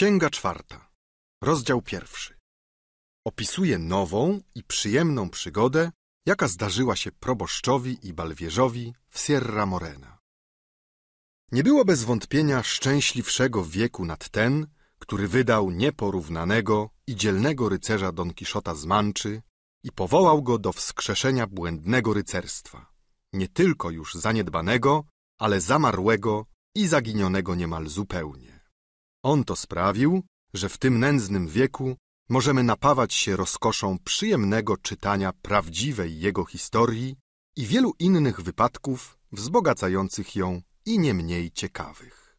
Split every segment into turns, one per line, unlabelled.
Księga czwarta, rozdział pierwszy. Opisuje nową i przyjemną przygodę, jaka zdarzyła się proboszczowi i balwierzowi w Sierra Morena. Nie było bez wątpienia szczęśliwszego wieku nad ten, który wydał nieporównanego i dzielnego rycerza Don Kiszota z Manczy i powołał go do wskrzeszenia błędnego rycerstwa, nie tylko już zaniedbanego, ale zamarłego i zaginionego niemal zupełnie. On to sprawił, że w tym nędznym wieku możemy napawać się rozkoszą przyjemnego czytania prawdziwej jego historii i wielu innych wypadków wzbogacających ją i nie mniej ciekawych.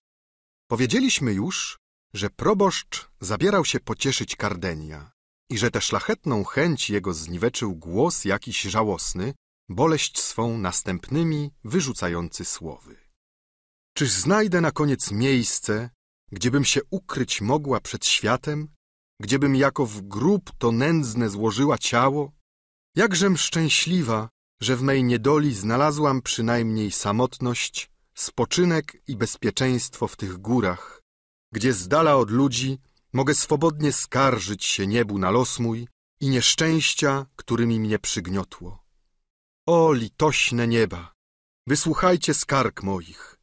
Powiedzieliśmy już, że proboszcz zabierał się pocieszyć Kardenia i że tę szlachetną chęć jego zniweczył głos jakiś żałosny, boleść swą następnymi wyrzucający słowy. Czyż znajdę na koniec miejsce, Gdziebym się ukryć mogła przed światem, gdziebym jako w grób to nędzne złożyła ciało, jakżem szczęśliwa, że w mej niedoli znalazłam przynajmniej samotność, spoczynek i bezpieczeństwo w tych górach, gdzie z dala od ludzi mogę swobodnie skarżyć się niebu na los mój i nieszczęścia, którymi mnie przygniotło. O litośne nieba, wysłuchajcie skarg moich,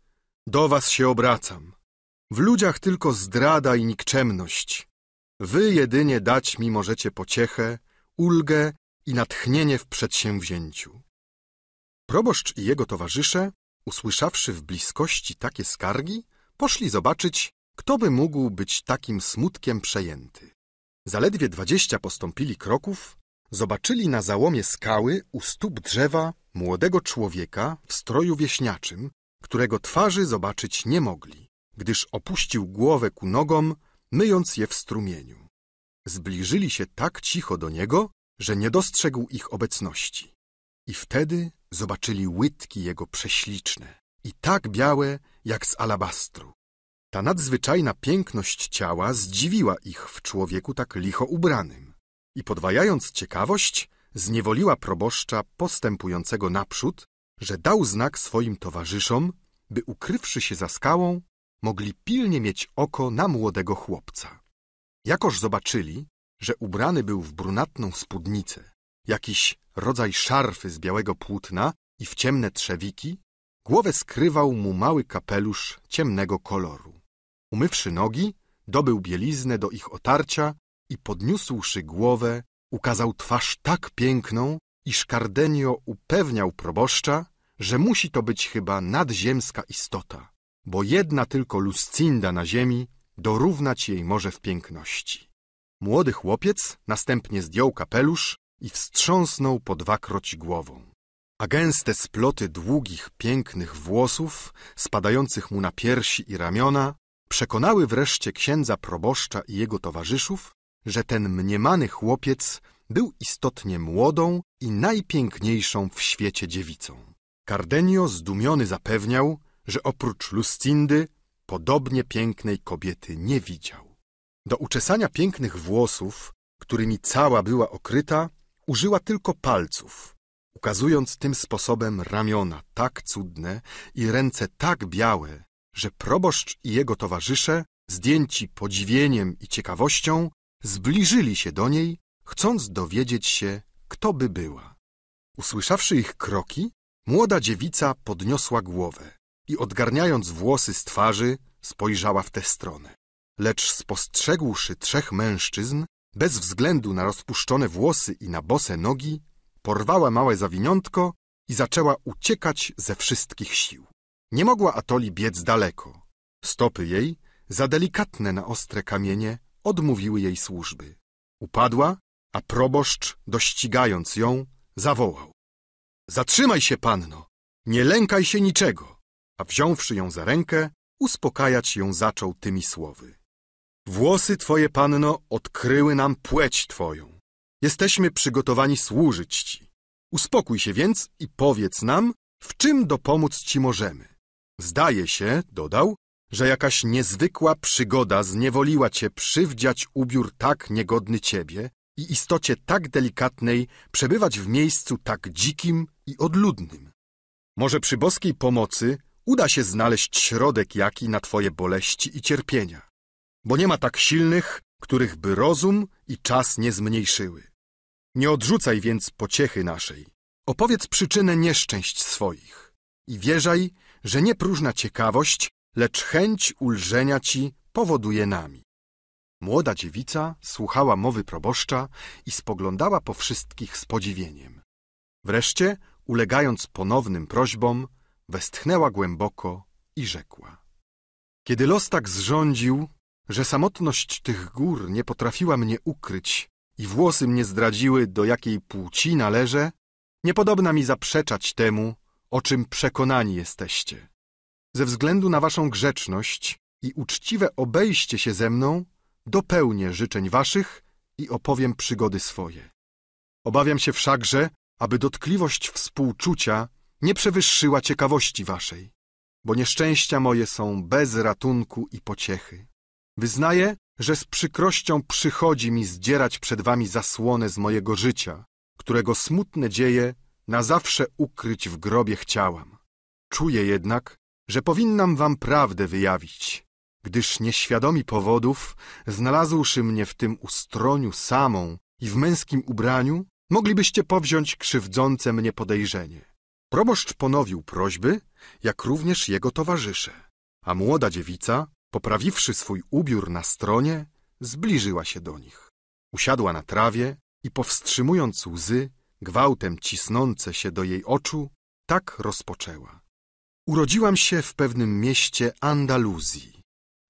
do was się obracam. W ludziach tylko zdrada i nikczemność. Wy jedynie dać mi możecie pociechę, ulgę i natchnienie w przedsięwzięciu. Proboszcz i jego towarzysze, usłyszawszy w bliskości takie skargi, poszli zobaczyć, kto by mógł być takim smutkiem przejęty. Zaledwie dwadzieścia postąpili kroków, zobaczyli na załomie skały u stóp drzewa młodego człowieka w stroju wieśniaczym, którego twarzy zobaczyć nie mogli gdyż opuścił głowę ku nogom, myjąc je w strumieniu. Zbliżyli się tak cicho do niego, że nie dostrzegł ich obecności. I wtedy zobaczyli łydki jego prześliczne i tak białe jak z alabastru. Ta nadzwyczajna piękność ciała zdziwiła ich w człowieku tak licho ubranym i podwajając ciekawość, zniewoliła proboszcza postępującego naprzód, że dał znak swoim towarzyszom, by ukrywszy się za skałą, mogli pilnie mieć oko na młodego chłopca. Jakoż zobaczyli, że ubrany był w brunatną spódnicę, jakiś rodzaj szarfy z białego płótna i w ciemne trzewiki, głowę skrywał mu mały kapelusz ciemnego koloru. Umywszy nogi, dobył bieliznę do ich otarcia i podniósłszy głowę, ukazał twarz tak piękną, iż Cardenio upewniał proboszcza, że musi to być chyba nadziemska istota, bo jedna tylko Luscinda na ziemi dorównać jej może w piękności. Młody chłopiec następnie zdjął kapelusz i wstrząsnął po dwakroć głową. A gęste sploty długich, pięknych włosów, spadających mu na piersi i ramiona, przekonały wreszcie księdza proboszcza i jego towarzyszów, że ten mniemany chłopiec był istotnie młodą i najpiękniejszą w świecie dziewicą. Cardenio zdumiony zapewniał, że oprócz Lucindy podobnie pięknej kobiety nie widział. Do uczesania pięknych włosów, którymi cała była okryta, użyła tylko palców, ukazując tym sposobem ramiona tak cudne i ręce tak białe, że proboszcz i jego towarzysze, zdjęci podziwieniem i ciekawością, zbliżyli się do niej, chcąc dowiedzieć się, kto by była. Usłyszawszy ich kroki, młoda dziewica podniosła głowę i odgarniając włosy z twarzy, spojrzała w tę stronę. Lecz spostrzegłszy trzech mężczyzn, bez względu na rozpuszczone włosy i na bose nogi, porwała małe zawiniątko i zaczęła uciekać ze wszystkich sił. Nie mogła Atoli biec daleko. Stopy jej, za delikatne na ostre kamienie, odmówiły jej służby. Upadła, a proboszcz, dościgając ją, zawołał. Zatrzymaj się, panno! Nie lękaj się niczego! a wziąwszy ją za rękę, uspokajać ją zaczął tymi słowy. Włosy twoje, panno, odkryły nam płeć twoją. Jesteśmy przygotowani służyć ci. Uspokój się więc i powiedz nam, w czym dopomóc ci możemy. Zdaje się, dodał, że jakaś niezwykła przygoda zniewoliła cię przywdziać ubiór tak niegodny ciebie i istocie tak delikatnej przebywać w miejscu tak dzikim i odludnym. Może przy boskiej pomocy uda się znaleźć środek jaki na Twoje boleści i cierpienia, bo nie ma tak silnych, których by rozum i czas nie zmniejszyły. Nie odrzucaj więc pociechy naszej, opowiedz przyczynę nieszczęść swoich i wierzaj, że nie próżna ciekawość, lecz chęć ulżenia Ci powoduje nami. Młoda dziewica słuchała mowy proboszcza i spoglądała po wszystkich z podziwieniem. Wreszcie, ulegając ponownym prośbom, westchnęła głęboko i rzekła. Kiedy los tak zrządził, że samotność tych gór nie potrafiła mnie ukryć i włosy mnie zdradziły, do jakiej płci należę, niepodobna mi zaprzeczać temu, o czym przekonani jesteście. Ze względu na waszą grzeczność i uczciwe obejście się ze mną, dopełnię życzeń waszych i opowiem przygody swoje. Obawiam się wszakże, aby dotkliwość współczucia nie przewyższyła ciekawości waszej, bo nieszczęścia moje są bez ratunku i pociechy. Wyznaję, że z przykrością przychodzi mi zdzierać przed wami zasłonę z mojego życia, którego smutne dzieje na zawsze ukryć w grobie chciałam. Czuję jednak, że powinnam wam prawdę wyjawić, gdyż nieświadomi powodów, znalazłszy mnie w tym ustroniu samą i w męskim ubraniu, moglibyście powziąć krzywdzące mnie podejrzenie. Proboszcz ponowił prośby, jak również jego towarzysze, a młoda dziewica, poprawiwszy swój ubiór na stronie, zbliżyła się do nich. Usiadła na trawie i powstrzymując łzy, gwałtem cisnące się do jej oczu, tak rozpoczęła. Urodziłam się w pewnym mieście Andaluzji.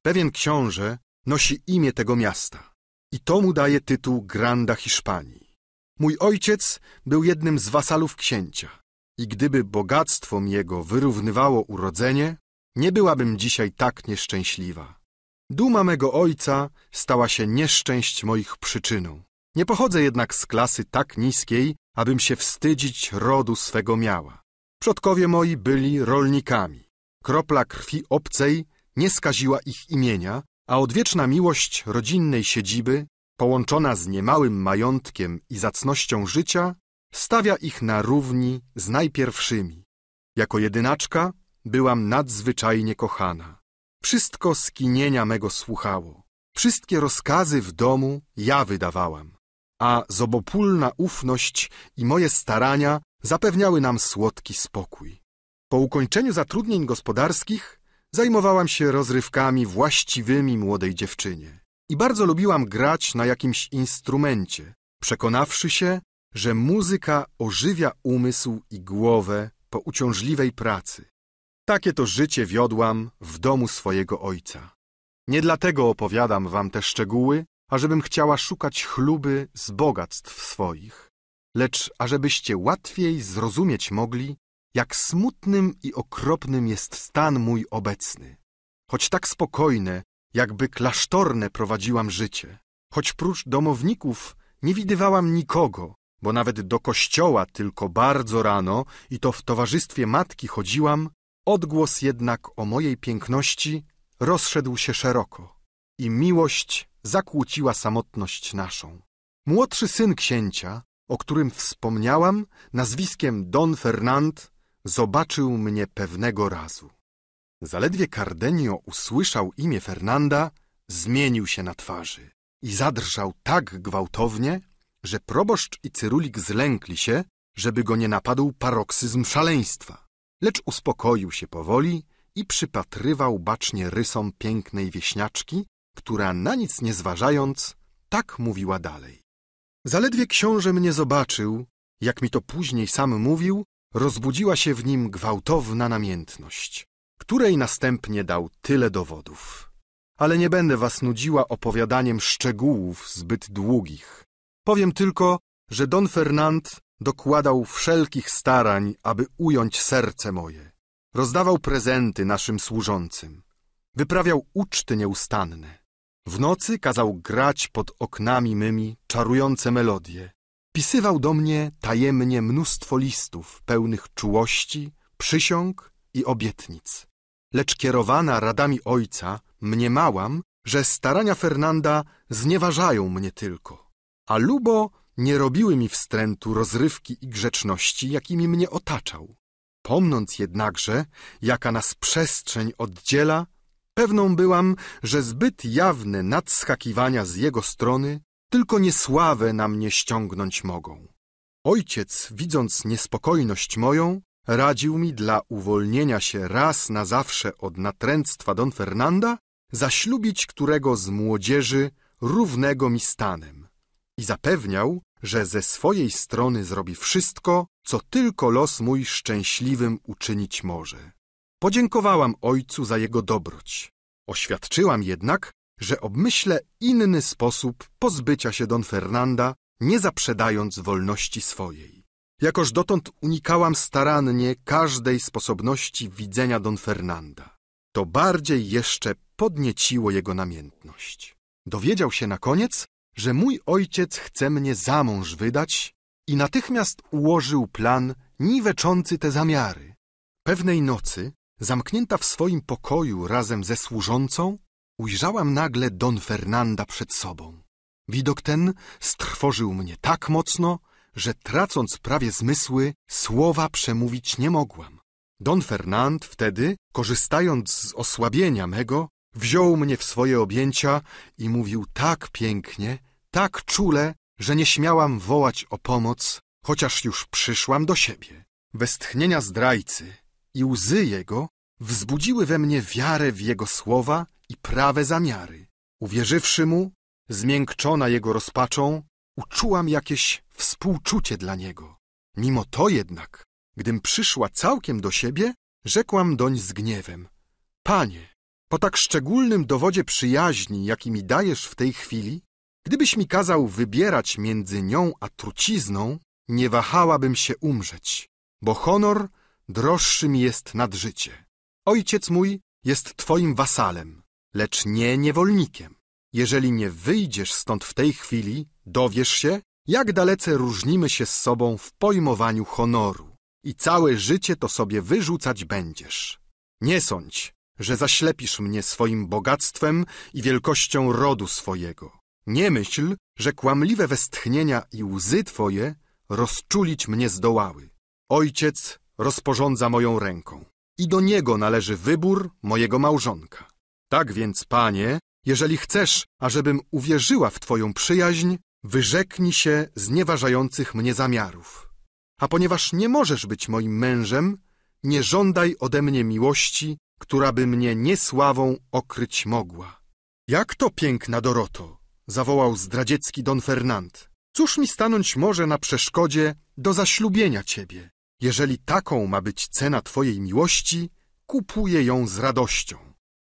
Pewien książę nosi imię tego miasta i to mu daje tytuł Granda Hiszpanii. Mój ojciec był jednym z wasalów księcia i gdyby bogactwo jego wyrównywało urodzenie, nie byłabym dzisiaj tak nieszczęśliwa. Duma mego ojca stała się nieszczęść moich przyczyną. Nie pochodzę jednak z klasy tak niskiej, abym się wstydzić rodu swego miała. Przodkowie moi byli rolnikami. Kropla krwi obcej nie skaziła ich imienia, a odwieczna miłość rodzinnej siedziby, połączona z niemałym majątkiem i zacnością życia, Stawia ich na równi z najpierwszymi. Jako jedynaczka byłam nadzwyczajnie kochana. Wszystko skinienia mego słuchało. Wszystkie rozkazy w domu ja wydawałam. A zobopólna ufność i moje starania zapewniały nam słodki spokój. Po ukończeniu zatrudnień gospodarskich zajmowałam się rozrywkami właściwymi młodej dziewczynie i bardzo lubiłam grać na jakimś instrumencie, przekonawszy się, że muzyka ożywia umysł i głowę po uciążliwej pracy. Takie to życie wiodłam w domu swojego ojca. Nie dlatego opowiadam wam te szczegóły, ażebym chciała szukać chluby z bogactw swoich, lecz ażebyście łatwiej zrozumieć mogli, jak smutnym i okropnym jest stan mój obecny. Choć tak spokojne, jakby klasztorne prowadziłam życie, choć prócz domowników nie widywałam nikogo, bo nawet do kościoła tylko bardzo rano i to w towarzystwie matki chodziłam, odgłos jednak o mojej piękności rozszedł się szeroko i miłość zakłóciła samotność naszą. Młodszy syn księcia, o którym wspomniałam, nazwiskiem Don Fernand, zobaczył mnie pewnego razu. Zaledwie Cardenio usłyszał imię Fernanda, zmienił się na twarzy i zadrżał tak gwałtownie, że proboszcz i cyrulik zlękli się, żeby go nie napadł paroksyzm szaleństwa, lecz uspokoił się powoli i przypatrywał bacznie rysom pięknej wieśniaczki, która na nic nie zważając, tak mówiła dalej. Zaledwie książę mnie zobaczył, jak mi to później sam mówił, rozbudziła się w nim gwałtowna namiętność, której następnie dał tyle dowodów. Ale nie będę was nudziła opowiadaniem szczegółów zbyt długich, Powiem tylko, że Don Fernand dokładał wszelkich starań, aby ująć serce moje. Rozdawał prezenty naszym służącym. Wyprawiał uczty nieustanne. W nocy kazał grać pod oknami mymi czarujące melodie. Pisywał do mnie tajemnie mnóstwo listów pełnych czułości, przysiąg i obietnic. Lecz kierowana radami ojca mniemałam, że starania Fernanda znieważają mnie tylko a lubo nie robiły mi wstrętu rozrywki i grzeczności, jakimi mnie otaczał. Pomnąc jednakże, jaka nas przestrzeń oddziela, pewną byłam, że zbyt jawne nadskakiwania z jego strony tylko niesławę na mnie ściągnąć mogą. Ojciec, widząc niespokojność moją, radził mi dla uwolnienia się raz na zawsze od natręctwa Don Fernanda zaślubić którego z młodzieży równego mi stanem i zapewniał, że ze swojej strony zrobi wszystko, co tylko los mój szczęśliwym uczynić może. Podziękowałam ojcu za jego dobroć. Oświadczyłam jednak, że obmyślę inny sposób pozbycia się Don Fernanda, nie zaprzedając wolności swojej. Jakoż dotąd unikałam starannie każdej sposobności widzenia Don Fernanda. To bardziej jeszcze podnieciło jego namiętność. Dowiedział się na koniec, że mój ojciec chce mnie za mąż wydać i natychmiast ułożył plan niweczący te zamiary. Pewnej nocy, zamknięta w swoim pokoju razem ze służącą, ujrzałam nagle Don Fernanda przed sobą. Widok ten strwożył mnie tak mocno, że tracąc prawie zmysły, słowa przemówić nie mogłam. Don Fernand wtedy, korzystając z osłabienia mego, wziął mnie w swoje objęcia i mówił tak pięknie, tak czule, że nie śmiałam wołać o pomoc, chociaż już przyszłam do siebie. Westchnienia zdrajcy i łzy jego wzbudziły we mnie wiarę w jego słowa i prawe zamiary. Uwierzywszy mu, zmiękczona jego rozpaczą, uczułam jakieś współczucie dla niego. Mimo to jednak, gdym przyszła całkiem do siebie, rzekłam doń z gniewem. Panie, po tak szczególnym dowodzie przyjaźni, jaki mi dajesz w tej chwili, Gdybyś mi kazał wybierać między nią a trucizną, nie wahałabym się umrzeć, bo honor droższy mi jest nad życie. Ojciec mój jest twoim wasalem, lecz nie niewolnikiem. Jeżeli nie wyjdziesz stąd w tej chwili, dowiesz się, jak dalece różnimy się z sobą w pojmowaniu honoru i całe życie to sobie wyrzucać będziesz. Nie sądź, że zaślepisz mnie swoim bogactwem i wielkością rodu swojego. Nie myśl, że kłamliwe westchnienia i łzy Twoje rozczulić mnie zdołały. Ojciec rozporządza moją ręką i do niego należy wybór mojego małżonka. Tak więc, Panie, jeżeli chcesz, ażebym uwierzyła w Twoją przyjaźń, wyrzeknij się znieważających mnie zamiarów. A ponieważ nie możesz być moim mężem, nie żądaj ode mnie miłości, która by mnie niesławą okryć mogła. Jak to piękna Doroto! zawołał zdradziecki Don Fernand. Cóż mi stanąć może na przeszkodzie do zaślubienia ciebie? Jeżeli taką ma być cena twojej miłości, kupuję ją z radością.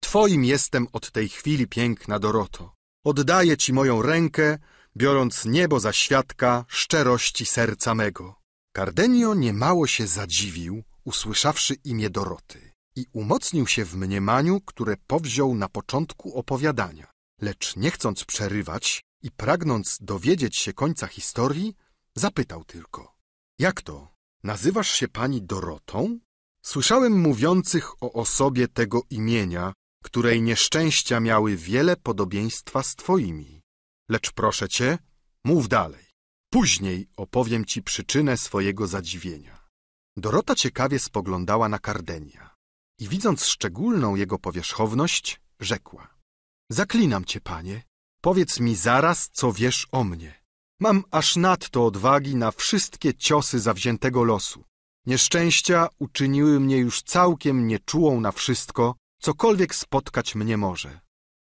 Twoim jestem od tej chwili piękna Doroto. Oddaję ci moją rękę, biorąc niebo za świadka szczerości serca mego. Cardenio niemało się zadziwił, usłyszawszy imię Doroty i umocnił się w mniemaniu, które powziął na początku opowiadania lecz nie chcąc przerywać i pragnąc dowiedzieć się końca historii, zapytał tylko: Jak to? Nazywasz się pani Dorotą? Słyszałem mówiących o osobie tego imienia, której nieszczęścia miały wiele podobieństwa z twoimi. Lecz proszę cię, mów dalej. Później opowiem ci przyczynę swojego zadziwienia. Dorota ciekawie spoglądała na Kardenia i widząc szczególną jego powierzchowność, rzekła. Zaklinam cię, panie, powiedz mi zaraz, co wiesz o mnie. Mam aż nadto odwagi na wszystkie ciosy zawziętego losu. Nieszczęścia uczyniły mnie już całkiem nieczułą na wszystko, cokolwiek spotkać mnie może.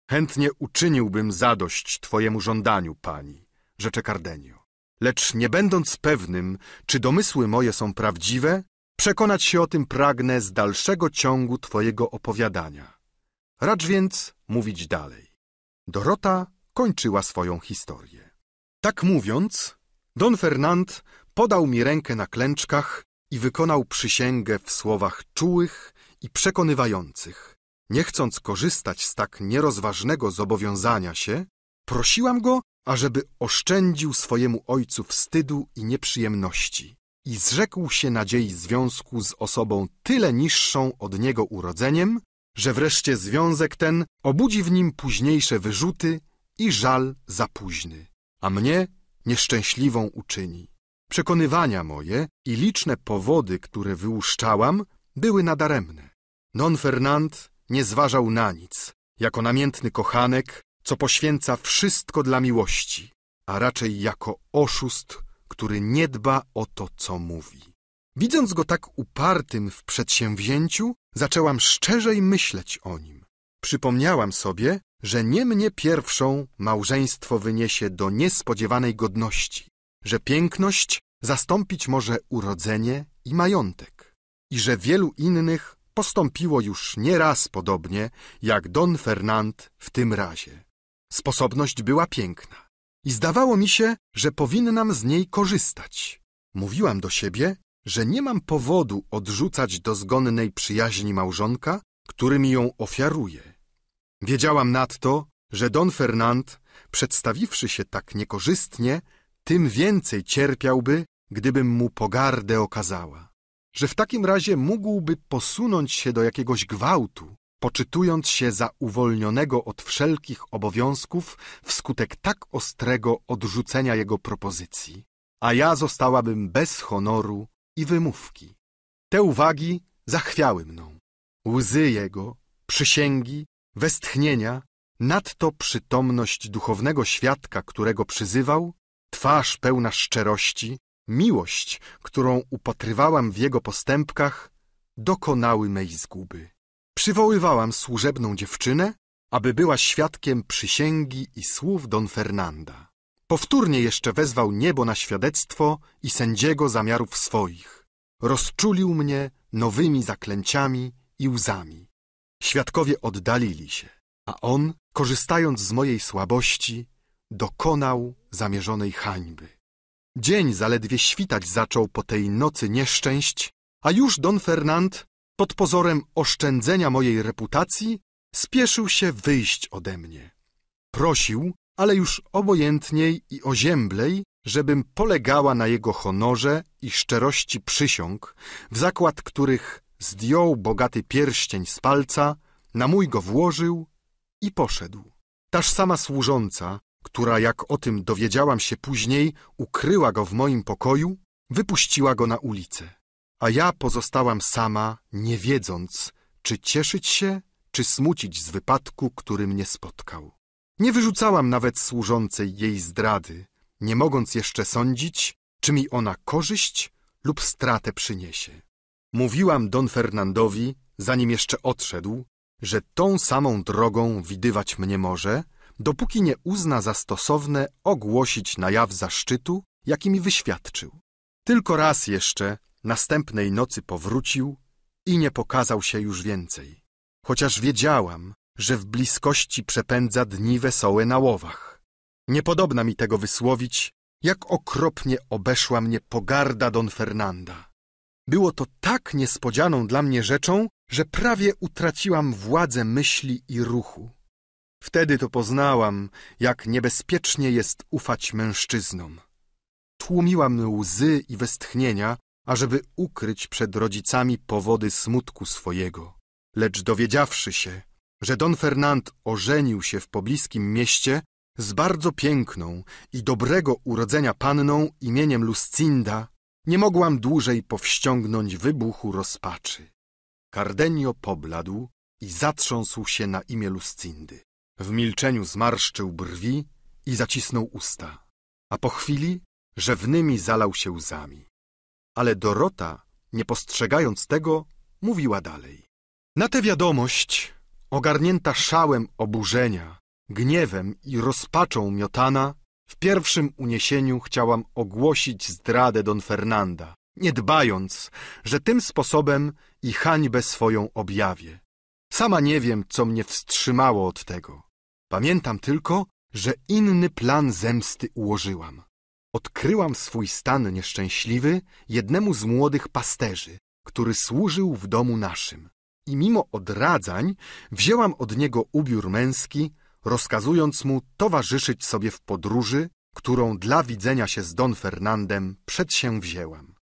Chętnie uczyniłbym zadość twojemu żądaniu, pani, rzecze Kardenio. Lecz nie będąc pewnym, czy domysły moje są prawdziwe, przekonać się o tym pragnę z dalszego ciągu twojego opowiadania. Racz więc mówić dalej. Dorota kończyła swoją historię. Tak mówiąc, Don Fernand podał mi rękę na klęczkach i wykonał przysięgę w słowach czułych i przekonywających. Nie chcąc korzystać z tak nierozważnego zobowiązania się, prosiłam go, ażeby oszczędził swojemu ojcu wstydu i nieprzyjemności i zrzekł się nadziei związku z osobą tyle niższą od niego urodzeniem, że wreszcie związek ten obudzi w nim późniejsze wyrzuty i żal za późny, a mnie nieszczęśliwą uczyni. Przekonywania moje i liczne powody, które wyłuszczałam, były nadaremne. Non Fernand nie zważał na nic, jako namiętny kochanek, co poświęca wszystko dla miłości, a raczej jako oszust, który nie dba o to, co mówi. Widząc go tak upartym w przedsięwzięciu, Zaczęłam szczerzej myśleć o nim. Przypomniałam sobie, że nie mnie pierwszą małżeństwo wyniesie do niespodziewanej godności, że piękność zastąpić może urodzenie i majątek i że wielu innych postąpiło już nieraz podobnie jak Don Fernand w tym razie. Sposobność była piękna i zdawało mi się, że powinnam z niej korzystać. Mówiłam do siebie, że nie mam powodu odrzucać do zgonnej przyjaźni małżonka, który mi ją ofiaruje. Wiedziałam nadto, że Don Fernand, przedstawiwszy się tak niekorzystnie, tym więcej cierpiałby, gdybym mu pogardę okazała. Że w takim razie mógłby posunąć się do jakiegoś gwałtu, poczytując się za uwolnionego od wszelkich obowiązków wskutek tak ostrego odrzucenia jego propozycji, a ja zostałabym bez honoru i wymówki. Te uwagi zachwiały mną. Łzy jego, przysięgi, westchnienia, nadto przytomność duchownego świadka, którego przyzywał, twarz pełna szczerości, miłość, którą upatrywałam w jego postępkach, dokonały mej zguby. Przywoływałam służebną dziewczynę, aby była świadkiem przysięgi i słów Don Fernanda. Powtórnie jeszcze wezwał niebo na świadectwo i sędziego zamiarów swoich. Rozczulił mnie nowymi zaklęciami i łzami. Świadkowie oddalili się, a on, korzystając z mojej słabości, dokonał zamierzonej hańby. Dzień zaledwie świtać zaczął po tej nocy nieszczęść, a już Don Fernand, pod pozorem oszczędzenia mojej reputacji, spieszył się wyjść ode mnie. Prosił, ale już obojętniej i ozięblej, żebym polegała na jego honorze i szczerości przysiąg, w zakład których zdjął bogaty pierścień z palca, na mój go włożył i poszedł. Taż sama służąca, która, jak o tym dowiedziałam się później, ukryła go w moim pokoju, wypuściła go na ulicę. A ja pozostałam sama, nie wiedząc, czy cieszyć się, czy smucić z wypadku, który mnie spotkał. Nie wyrzucałam nawet służącej jej zdrady, nie mogąc jeszcze sądzić, czy mi ona korzyść lub stratę przyniesie. Mówiłam Don Fernandowi, zanim jeszcze odszedł, że tą samą drogą widywać mnie może, dopóki nie uzna za stosowne ogłosić na jaw zaszczytu, jaki mi wyświadczył. Tylko raz jeszcze, następnej nocy powrócił i nie pokazał się już więcej. Chociaż wiedziałam, że w bliskości przepędza dni wesołe na łowach. Niepodobna mi tego wysłowić, jak okropnie obeszła mnie pogarda Don Fernanda. Było to tak niespodzianą dla mnie rzeczą, że prawie utraciłam władzę myśli i ruchu. Wtedy to poznałam, jak niebezpiecznie jest ufać mężczyznom. Tłumiłam łzy i westchnienia, ażeby ukryć przed rodzicami powody smutku swojego. Lecz dowiedziawszy się, że Don Fernand ożenił się w pobliskim mieście z bardzo piękną i dobrego urodzenia panną imieniem Luscinda, nie mogłam dłużej powściągnąć wybuchu rozpaczy. Cardenio pobladł i zatrząsł się na imię Luscindy. W milczeniu zmarszczył brwi i zacisnął usta, a po chwili rzewnymi zalał się łzami. Ale Dorota, nie postrzegając tego, mówiła dalej. Na tę wiadomość ogarnięta szałem oburzenia, gniewem i rozpaczą miotana, w pierwszym uniesieniu chciałam ogłosić zdradę Don Fernanda, nie dbając, że tym sposobem i hańbę swoją objawię. Sama nie wiem, co mnie wstrzymało od tego. Pamiętam tylko, że inny plan zemsty ułożyłam. Odkryłam swój stan nieszczęśliwy jednemu z młodych pasterzy, który służył w domu naszym i mimo odradzań wzięłam od niego ubiór męski, rozkazując mu towarzyszyć sobie w podróży, którą dla widzenia się z Don Fernandem przedsięwzięłam.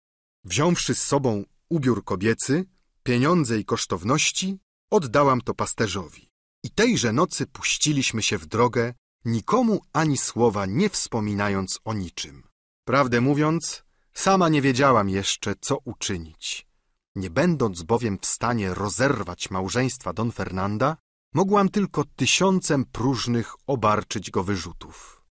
Wziąwszy z sobą ubiór kobiecy, pieniądze i kosztowności, oddałam to pasterzowi. I tejże nocy puściliśmy się w drogę, nikomu ani słowa nie wspominając o niczym. Prawdę mówiąc, sama nie wiedziałam jeszcze, co uczynić. Nie będąc bowiem w stanie rozerwać małżeństwa Don Fernanda, mogłam tylko tysiącem próżnych obarczyć go wyrzutów.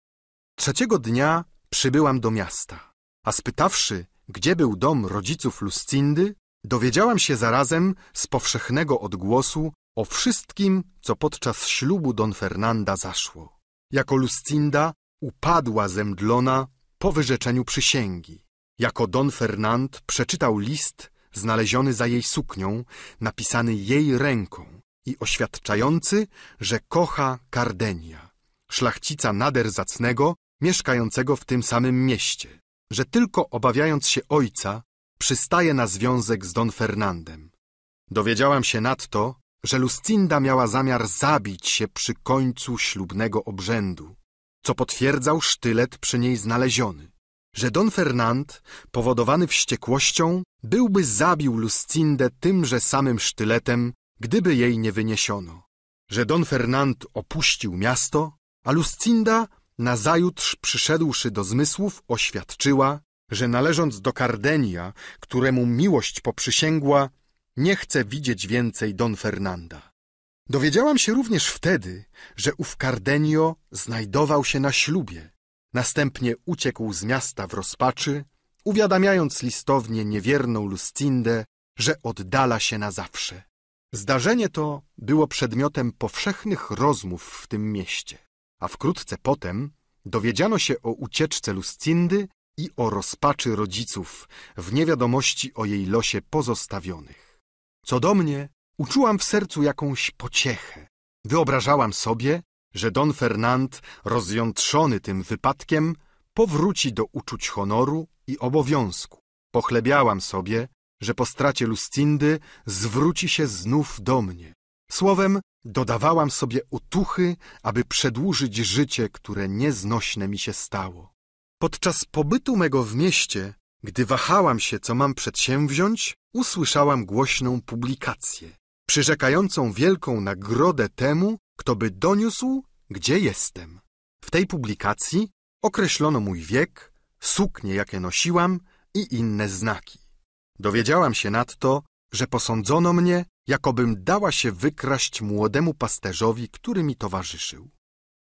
Trzeciego dnia przybyłam do miasta, a spytawszy, gdzie był dom rodziców Luscindy, dowiedziałam się zarazem z powszechnego odgłosu o wszystkim, co podczas ślubu Don Fernanda zaszło. Jako Lucinda upadła zemdlona po wyrzeczeniu przysięgi. Jako Don Fernand przeczytał list znaleziony za jej suknią, napisany jej ręką i oświadczający, że kocha Kardenia, szlachcica nader zacnego, mieszkającego w tym samym mieście, że tylko obawiając się ojca, przystaje na związek z Don Fernandem. Dowiedziałam się nadto, że Lucinda miała zamiar zabić się przy końcu ślubnego obrzędu, co potwierdzał sztylet przy niej znaleziony że Don Fernand, powodowany wściekłością, byłby zabił Lucindę tymże samym sztyletem, gdyby jej nie wyniesiono. Że Don Fernand opuścił miasto, a Lucinda, nazajutrz przyszedłszy do zmysłów, oświadczyła, że należąc do Kardenia, któremu miłość poprzysięgła, nie chce widzieć więcej Don Fernanda. Dowiedziałam się również wtedy, że ów Cardenio znajdował się na ślubie Następnie uciekł z miasta w rozpaczy, uwiadamiając listownie niewierną Lucindę, że oddala się na zawsze. Zdarzenie to było przedmiotem powszechnych rozmów w tym mieście, a wkrótce potem dowiedziano się o ucieczce Lucindy i o rozpaczy rodziców w niewiadomości o jej losie pozostawionych. Co do mnie, uczułam w sercu jakąś pociechę. Wyobrażałam sobie, że Don Fernand, rozjątrzony tym wypadkiem, powróci do uczuć honoru i obowiązku. Pochlebiałam sobie, że po stracie Lucindy zwróci się znów do mnie. Słowem, dodawałam sobie otuchy, aby przedłużyć życie, które nieznośne mi się stało. Podczas pobytu mego w mieście, gdy wahałam się, co mam przedsięwziąć, usłyszałam głośną publikację, przyrzekającą wielką nagrodę temu, kto by doniósł, gdzie jestem. W tej publikacji określono mój wiek, suknie jakie nosiłam i inne znaki. Dowiedziałam się nadto, że posądzono mnie, jakobym dała się wykraść młodemu pasterzowi, który mi towarzyszył.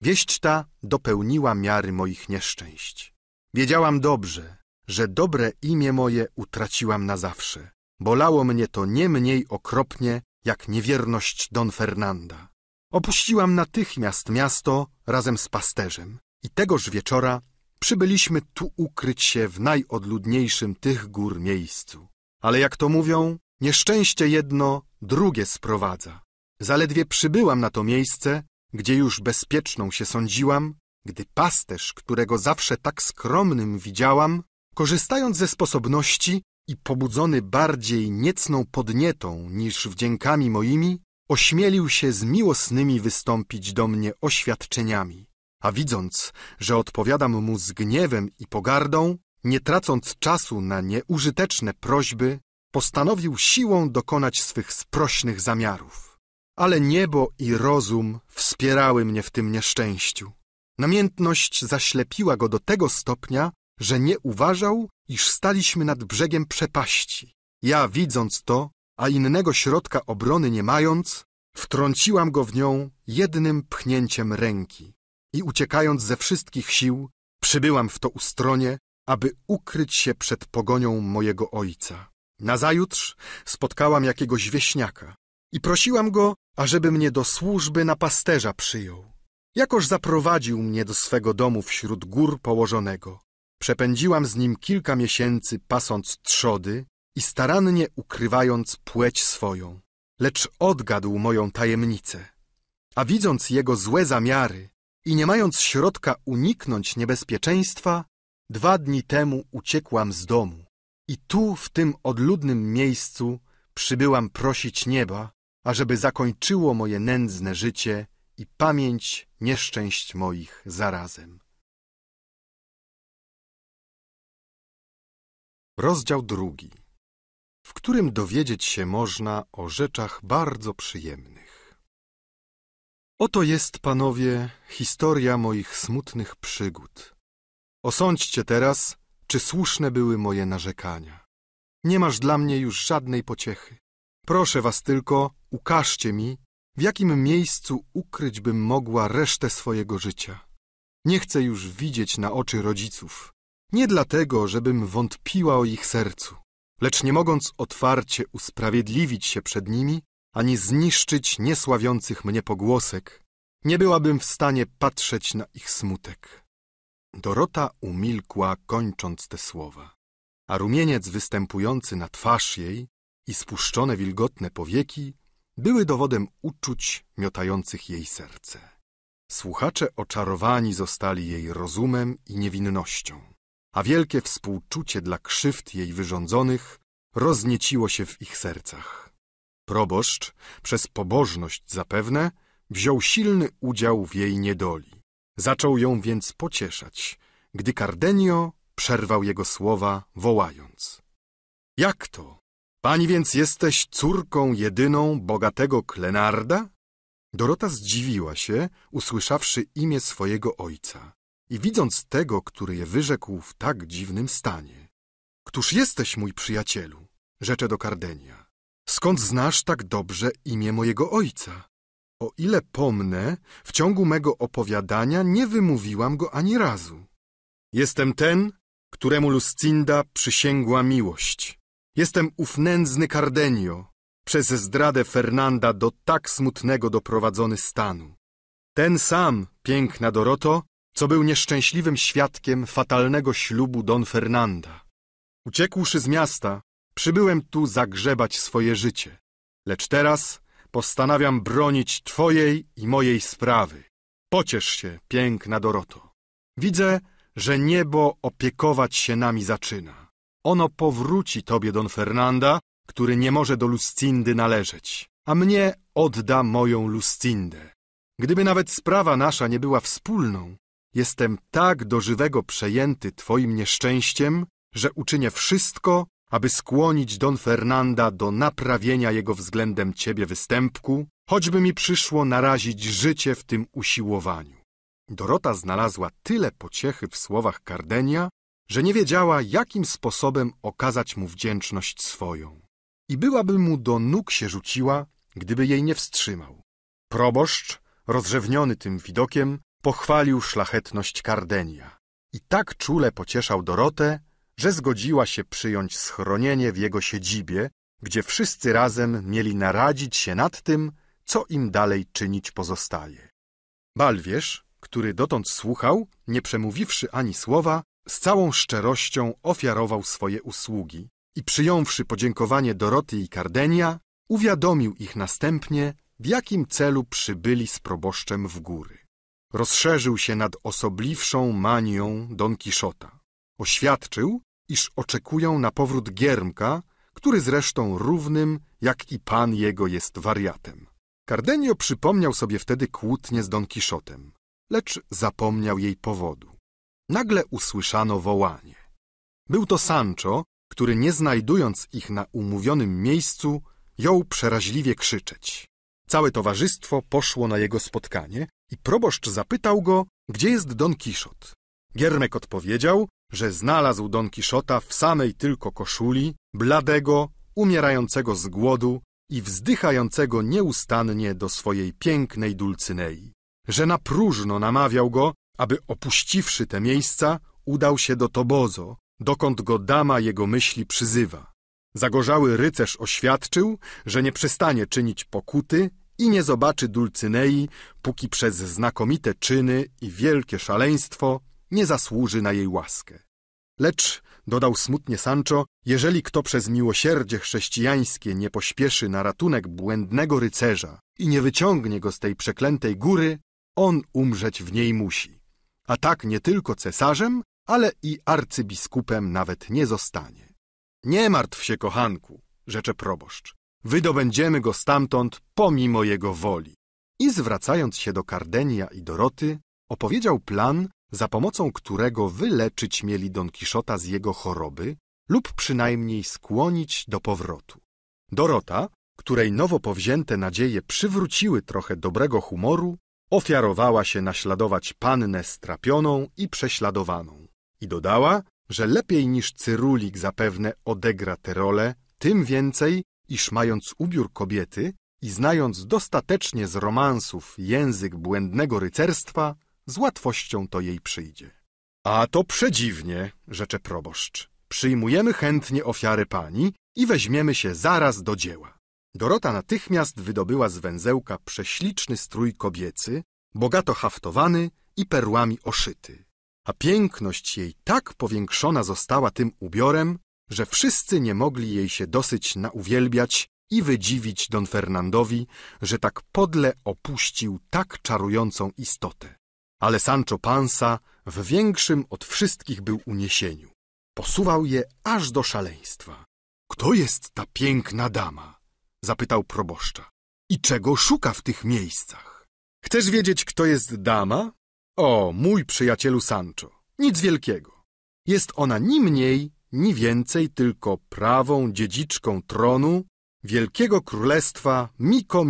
Wieść ta dopełniła miary moich nieszczęść. Wiedziałam dobrze, że dobre imię moje utraciłam na zawsze. Bolało mnie to nie mniej okropnie, jak niewierność Don Fernanda. Opuściłam natychmiast miasto razem z pasterzem i tegoż wieczora przybyliśmy tu ukryć się w najodludniejszym tych gór miejscu. Ale jak to mówią, nieszczęście jedno drugie sprowadza. Zaledwie przybyłam na to miejsce, gdzie już bezpieczną się sądziłam, gdy pasterz, którego zawsze tak skromnym widziałam, korzystając ze sposobności i pobudzony bardziej niecną podnietą niż wdziękami moimi, ośmielił się z miłosnymi wystąpić do mnie oświadczeniami, a widząc, że odpowiadam mu z gniewem i pogardą, nie tracąc czasu na nieużyteczne prośby, postanowił siłą dokonać swych sprośnych zamiarów. Ale niebo i rozum wspierały mnie w tym nieszczęściu. Namiętność zaślepiła go do tego stopnia, że nie uważał, iż staliśmy nad brzegiem przepaści. Ja, widząc to, a innego środka obrony nie mając, wtrąciłam go w nią jednym pchnięciem ręki i uciekając ze wszystkich sił, przybyłam w to ustronie, aby ukryć się przed pogonią mojego ojca. Nazajutrz spotkałam jakiegoś wieśniaka i prosiłam go, ażeby mnie do służby na pasterza przyjął. Jakoż zaprowadził mnie do swego domu wśród gór położonego. Przepędziłam z nim kilka miesięcy pasąc trzody i starannie ukrywając płeć swoją, lecz odgadł moją tajemnicę. A widząc jego złe zamiary i nie mając środka uniknąć niebezpieczeństwa, dwa dni temu uciekłam z domu i tu, w tym odludnym miejscu, przybyłam prosić nieba, ażeby
zakończyło moje nędzne życie i pamięć nieszczęść moich zarazem. Rozdział drugi w którym dowiedzieć się można o rzeczach bardzo
przyjemnych. Oto jest, panowie, historia moich smutnych przygód. Osądźcie teraz, czy słuszne były moje narzekania. Nie masz dla mnie już żadnej pociechy. Proszę was tylko, ukażcie mi, w jakim miejscu ukryć bym mogła resztę swojego życia. Nie chcę już widzieć na oczy rodziców. Nie dlatego, żebym wątpiła o ich sercu, lecz nie mogąc otwarcie usprawiedliwić się przed nimi, ani zniszczyć niesławiących mnie pogłosek, nie byłabym w stanie patrzeć na ich smutek. Dorota umilkła, kończąc te słowa, a rumieniec występujący na twarz jej i spuszczone wilgotne powieki były dowodem uczuć miotających jej serce. Słuchacze oczarowani zostali jej rozumem i niewinnością a wielkie współczucie dla krzywd jej wyrządzonych roznieciło się w ich sercach. Proboszcz, przez pobożność zapewne, wziął silny udział w jej niedoli. Zaczął ją więc pocieszać, gdy Cardenio przerwał jego słowa, wołając. Jak to? Pani więc jesteś córką jedyną bogatego Klenarda? Dorota zdziwiła się, usłyszawszy imię swojego ojca i widząc tego, który je wyrzekł w tak dziwnym stanie. Któż jesteś, mój przyjacielu? rzecze do Kardenia. Skąd znasz tak dobrze imię mojego ojca? O ile pomnę, w ciągu mego opowiadania nie wymówiłam go ani razu. Jestem ten, któremu Lucinda przysięgła miłość. Jestem ów nędzny Cardenio, przez zdradę Fernanda do tak smutnego doprowadzony stanu. Ten sam, piękna Doroto, co był nieszczęśliwym świadkiem fatalnego ślubu Don Fernanda. Uciekłszy z miasta, przybyłem tu zagrzebać swoje życie, lecz teraz postanawiam bronić Twojej i mojej sprawy. Pociesz się, piękna Doroto. Widzę, że niebo opiekować się nami zaczyna. Ono powróci Tobie Don Fernanda, który nie może do Lucindy należeć, a mnie odda moją Lucindę. Gdyby nawet sprawa nasza nie była wspólną, Jestem tak do żywego przejęty Twoim nieszczęściem, że uczynię wszystko, aby skłonić Don Fernanda do naprawienia jego względem Ciebie występku, choćby mi przyszło narazić życie w tym usiłowaniu. Dorota znalazła tyle pociechy w słowach Kardenia, że nie wiedziała, jakim sposobem okazać mu wdzięczność swoją. I byłaby mu do nóg się rzuciła, gdyby jej nie wstrzymał. Proboszcz, rozrzewniony tym widokiem, Pochwalił szlachetność Kardenia i tak czule pocieszał Dorotę, że zgodziła się przyjąć schronienie w jego siedzibie, gdzie wszyscy razem mieli naradzić się nad tym, co im dalej czynić pozostaje. Balwierz, który dotąd słuchał, nie przemówiwszy ani słowa, z całą szczerością ofiarował swoje usługi i przyjąwszy podziękowanie Doroty i Kardenia, uwiadomił ich następnie, w jakim celu przybyli z proboszczem w góry rozszerzył się nad osobliwszą manią Don Kiszota. Oświadczył, iż oczekują na powrót Giermka, który zresztą równym, jak i pan jego jest wariatem. Cardenio przypomniał sobie wtedy kłótnię z Don Kiszotem, lecz zapomniał jej powodu. Nagle usłyszano wołanie. Był to Sancho, który nie znajdując ich na umówionym miejscu, jął przeraźliwie krzyczeć. Całe towarzystwo poszło na jego spotkanie, i proboszcz zapytał go, gdzie jest Don Kiszot. Giermek odpowiedział, że znalazł Don Kiszota w samej tylko koszuli, bladego, umierającego z głodu i wzdychającego nieustannie do swojej pięknej Dulcynei, że na próżno namawiał go, aby opuściwszy te miejsca, udał się do Tobozo, dokąd go dama jego myśli przyzywa. Zagorzały rycerz oświadczył, że nie przestanie czynić pokuty i nie zobaczy Dulcynei, póki przez znakomite czyny i wielkie szaleństwo nie zasłuży na jej łaskę. Lecz, dodał smutnie Sancho, jeżeli kto przez miłosierdzie chrześcijańskie nie pośpieszy na ratunek błędnego rycerza i nie wyciągnie go z tej przeklętej góry, on umrzeć w niej musi. A tak nie tylko cesarzem, ale i arcybiskupem nawet nie zostanie. Nie martw się, kochanku, rzecze proboszcz. Wydobędziemy go stamtąd pomimo jego woli. I zwracając się do Kardenia i Doroty, opowiedział plan, za pomocą którego wyleczyć mieli Don Kiszota z jego choroby lub przynajmniej skłonić do powrotu. Dorota, której nowo powzięte nadzieje przywróciły trochę dobrego humoru, ofiarowała się naśladować pannę strapioną i prześladowaną. I dodała, że lepiej niż Cyrulik zapewne odegra tę rolę, tym więcej, iż mając ubiór kobiety i znając dostatecznie z romansów język błędnego rycerstwa, z łatwością to jej przyjdzie. A to przedziwnie, rzecze proboszcz. Przyjmujemy chętnie ofiary pani i weźmiemy się zaraz do dzieła. Dorota natychmiast wydobyła z węzełka prześliczny strój kobiecy, bogato haftowany i perłami oszyty. A piękność jej tak powiększona została tym ubiorem, że wszyscy nie mogli jej się dosyć nauwielbiać i wydziwić Don Fernandowi, że tak podle opuścił tak czarującą istotę. Ale Sancho Panza w większym od wszystkich był uniesieniu. Posuwał je aż do szaleństwa. Kto jest ta piękna dama? zapytał proboszcza. I czego szuka w tych miejscach? Chcesz wiedzieć, kto jest dama? O, mój przyjacielu Sancho, nic wielkiego. Jest ona ni mniej, ni więcej tylko prawą dziedziczką tronu wielkiego królestwa miko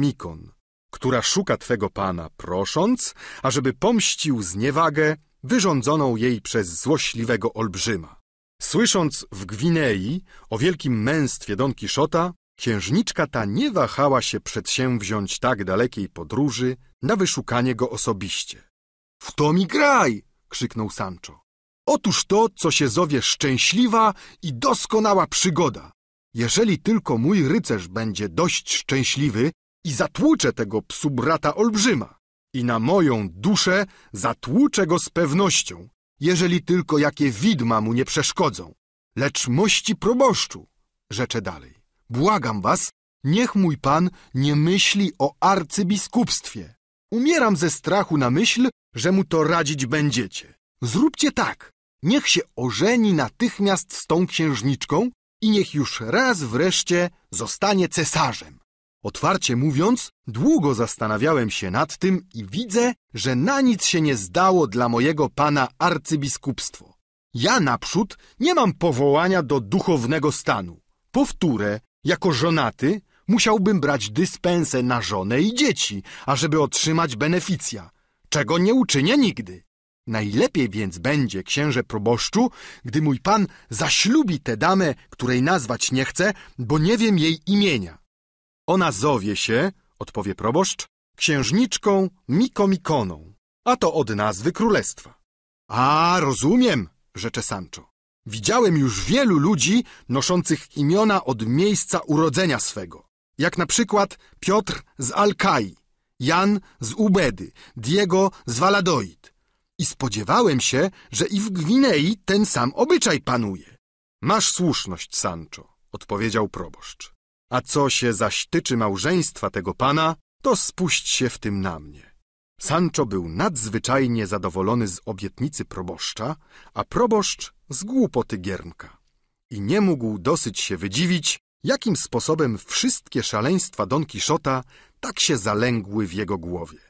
która szuka Twego Pana, prosząc, ażeby pomścił zniewagę wyrządzoną jej przez złośliwego olbrzyma. Słysząc w Gwinei o wielkim męstwie Don Kiszota, księżniczka ta nie wahała się przedsięwziąć tak dalekiej podróży na wyszukanie go osobiście. — W to mi graj! — krzyknął Sancho. Otóż to, co się zowie szczęśliwa i doskonała przygoda. Jeżeli tylko mój rycerz będzie dość szczęśliwy i zatłucze tego psu brata olbrzyma. I na moją duszę zatłucze go z pewnością, jeżeli tylko jakie widma mu nie przeszkodzą. Lecz mości proboszczu, rzecze dalej, błagam was, niech mój pan nie myśli o arcybiskupstwie. Umieram ze strachu na myśl, że mu to radzić będziecie. Zróbcie tak, Niech się ożeni natychmiast z tą księżniczką i niech już raz wreszcie zostanie cesarzem. Otwarcie mówiąc, długo zastanawiałem się nad tym i widzę, że na nic się nie zdało dla mojego pana arcybiskupstwo. Ja naprzód nie mam powołania do duchownego stanu. Powtórę, jako żonaty musiałbym brać dyspensę na żonę i dzieci, ażeby otrzymać beneficja, czego nie uczynię nigdy. Najlepiej więc będzie, księże proboszczu, gdy mój pan zaślubi tę damę, której nazwać nie chcę, bo nie wiem jej imienia. Ona zowie się, odpowie proboszcz, księżniczką Mikomikoną, a to od nazwy królestwa. A, rozumiem, rzecze Sancho. Widziałem już wielu ludzi noszących imiona od miejsca urodzenia swego, jak na przykład Piotr z Alkai, Jan z Ubedy, Diego z Waladoid i spodziewałem się, że i w Gwinei ten sam obyczaj panuje. Masz słuszność, Sancho, odpowiedział proboszcz. A co się zaś tyczy małżeństwa tego pana, to spuść się w tym na mnie. Sancho był nadzwyczajnie zadowolony z obietnicy proboszcza, a proboszcz z głupoty Giermka. I nie mógł dosyć się wydziwić, jakim sposobem wszystkie szaleństwa Don Kiszota tak się zalęgły w jego głowie.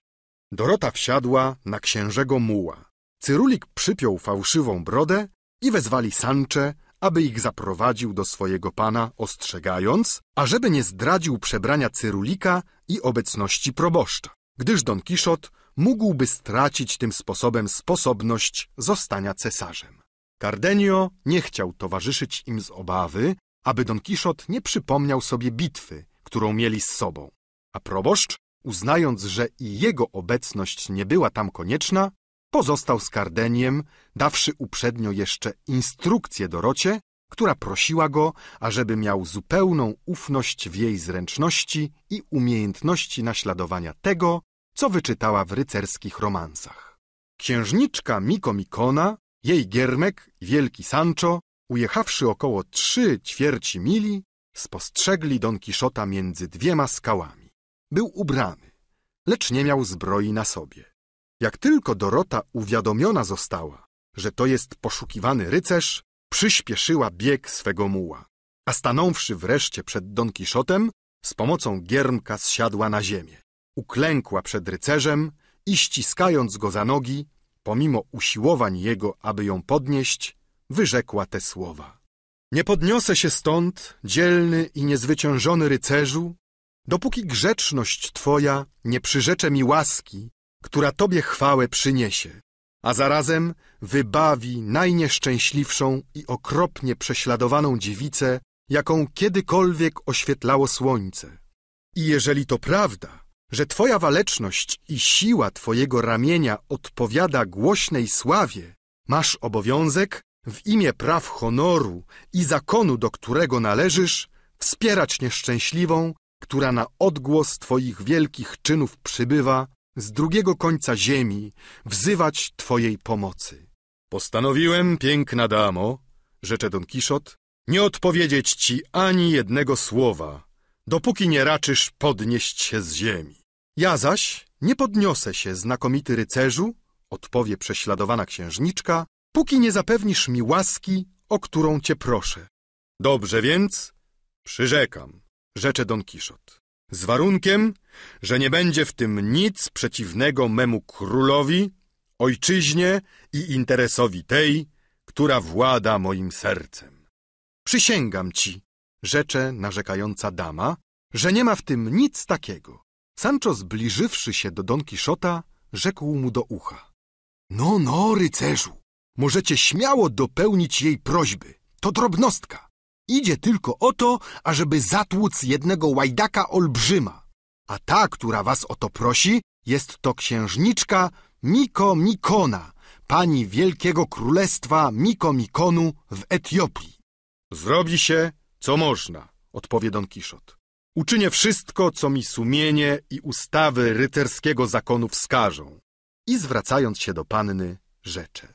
Dorota wsiadła na księżego muła. Cyrulik przypiął fałszywą brodę i wezwali Sancze, aby ich zaprowadził do swojego pana, ostrzegając, ażeby nie zdradził przebrania Cyrulika i obecności proboszcza, gdyż Don Kiszot mógłby stracić tym sposobem sposobność zostania cesarzem. Cardenio nie chciał towarzyszyć im z obawy, aby Don Kiszot nie przypomniał sobie bitwy, którą mieli z sobą, a proboszcz uznając, że i jego obecność nie była tam konieczna, pozostał z Kardeniem, dawszy uprzednio jeszcze instrukcję Dorocie, która prosiła go, ażeby miał zupełną ufność w jej zręczności i umiejętności naśladowania tego, co wyczytała w rycerskich romansach. Księżniczka Miko Mikona, jej giermek, wielki Sancho, ujechawszy około trzy ćwierci mili, spostrzegli Don Kiszota między dwiema skałami. Był ubrany, lecz nie miał zbroi na sobie. Jak tylko Dorota uwiadomiona została, że to jest poszukiwany rycerz, przyspieszyła bieg swego muła, a stanąwszy wreszcie przed Don Kiszotem, z pomocą giermka zsiadła na ziemię. Uklękła przed rycerzem i ściskając go za nogi, pomimo usiłowań jego, aby ją podnieść, wyrzekła te słowa. Nie podniosę się stąd, dzielny i niezwyciężony rycerzu, dopóki grzeczność Twoja nie przyrzecze mi łaski, która Tobie chwałę przyniesie, a zarazem wybawi najnieszczęśliwszą i okropnie prześladowaną dziewicę, jaką kiedykolwiek oświetlało słońce. I jeżeli to prawda, że Twoja waleczność i siła Twojego ramienia odpowiada głośnej sławie, masz obowiązek w imię praw honoru i zakonu, do którego należysz, wspierać nieszczęśliwą która na odgłos Twoich wielkich czynów przybywa z drugiego końca ziemi, wzywać Twojej pomocy. Postanowiłem, piękna damo, rzecze Don Kiszot, nie odpowiedzieć Ci ani jednego słowa, dopóki nie raczysz podnieść się z ziemi. Ja zaś nie podniosę się, znakomity rycerzu, odpowie prześladowana księżniczka, póki nie zapewnisz mi łaski, o którą cię proszę. Dobrze więc, przyrzekam rzecze Don Kiszot. Z warunkiem, że nie będzie w tym nic przeciwnego memu królowi, ojczyźnie i interesowi tej, która włada moim sercem. Przysięgam ci, rzecze narzekająca dama, że nie ma w tym nic takiego. Sancho zbliżywszy się do Don Kiszota, rzekł mu do ucha. No, no, rycerzu, możecie śmiało dopełnić jej prośby. To drobnostka. Idzie tylko o to, ażeby zatłuc jednego łajdaka olbrzyma. A ta, która was o to prosi, jest to księżniczka Miko Mikona, pani wielkiego królestwa Miko Mikonu w Etiopii. Zrobi się, co można, odpowie Don Kiszot. Uczynię wszystko, co mi sumienie i ustawy rycerskiego zakonu wskażą. I zwracając się do panny, rzecze.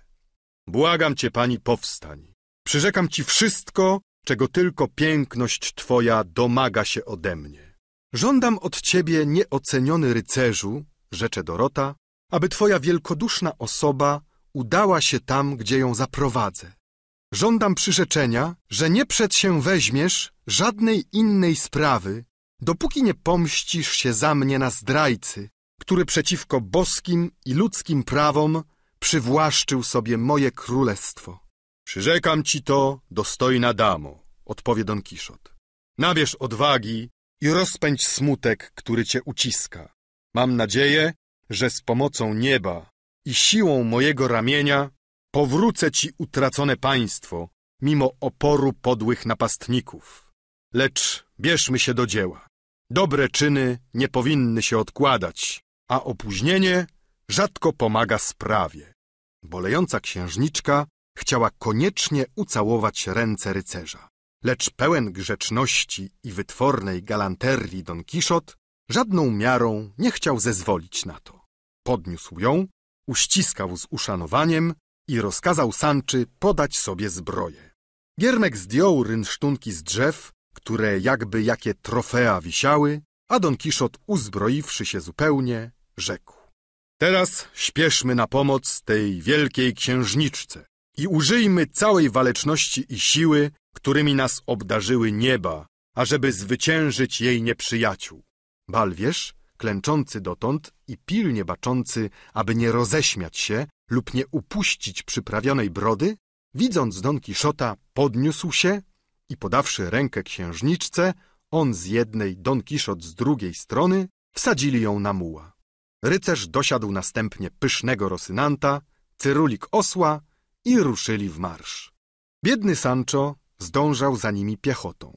Błagam cię, pani, powstań. Przyrzekam ci wszystko, czego tylko piękność Twoja domaga się ode mnie. Żądam od Ciebie, nieoceniony rycerzu, rzecze Dorota, aby Twoja wielkoduszna osoba udała się tam, gdzie ją zaprowadzę. Żądam przyrzeczenia, że nie przedsięweźmiesz żadnej innej sprawy, dopóki nie pomścisz się za mnie na zdrajcy, który przeciwko boskim i ludzkim prawom przywłaszczył sobie moje królestwo. Przyrzekam ci to, dostojna damo, odpowie Don Kiszot. Nabierz odwagi i rozpędź smutek, który cię uciska. Mam nadzieję, że z pomocą nieba i siłą mojego ramienia powrócę ci utracone państwo, mimo oporu podłych napastników. Lecz bierzmy się do dzieła. Dobre czyny nie powinny się odkładać, a opóźnienie rzadko pomaga sprawie. Bolejąca księżniczka Chciała koniecznie ucałować ręce rycerza. Lecz pełen grzeczności i wytwornej galanterii Don Kiszot żadną miarą nie chciał zezwolić na to. Podniósł ją, uściskał z uszanowaniem i rozkazał Sanczy podać sobie zbroję. Giermek zdjął rynsztunki z drzew, które jakby jakie trofea wisiały, a Don Kiszot, uzbroiwszy się zupełnie, rzekł. Teraz śpieszmy na pomoc tej wielkiej księżniczce. I użyjmy całej waleczności i siły, którymi nas obdarzyły nieba, ażeby zwyciężyć jej nieprzyjaciół. Balwierz, klęczący dotąd i pilnie baczący, aby nie roześmiać się lub nie upuścić przyprawionej brody, widząc Don Kiszota, podniósł się i podawszy rękę księżniczce, on z jednej, Don Kiszot z drugiej strony, wsadzili ją na muła. Rycerz dosiadł następnie pysznego rosynanta, cyrulik osła, i ruszyli w marsz. Biedny Sancho zdążał za nimi piechotą,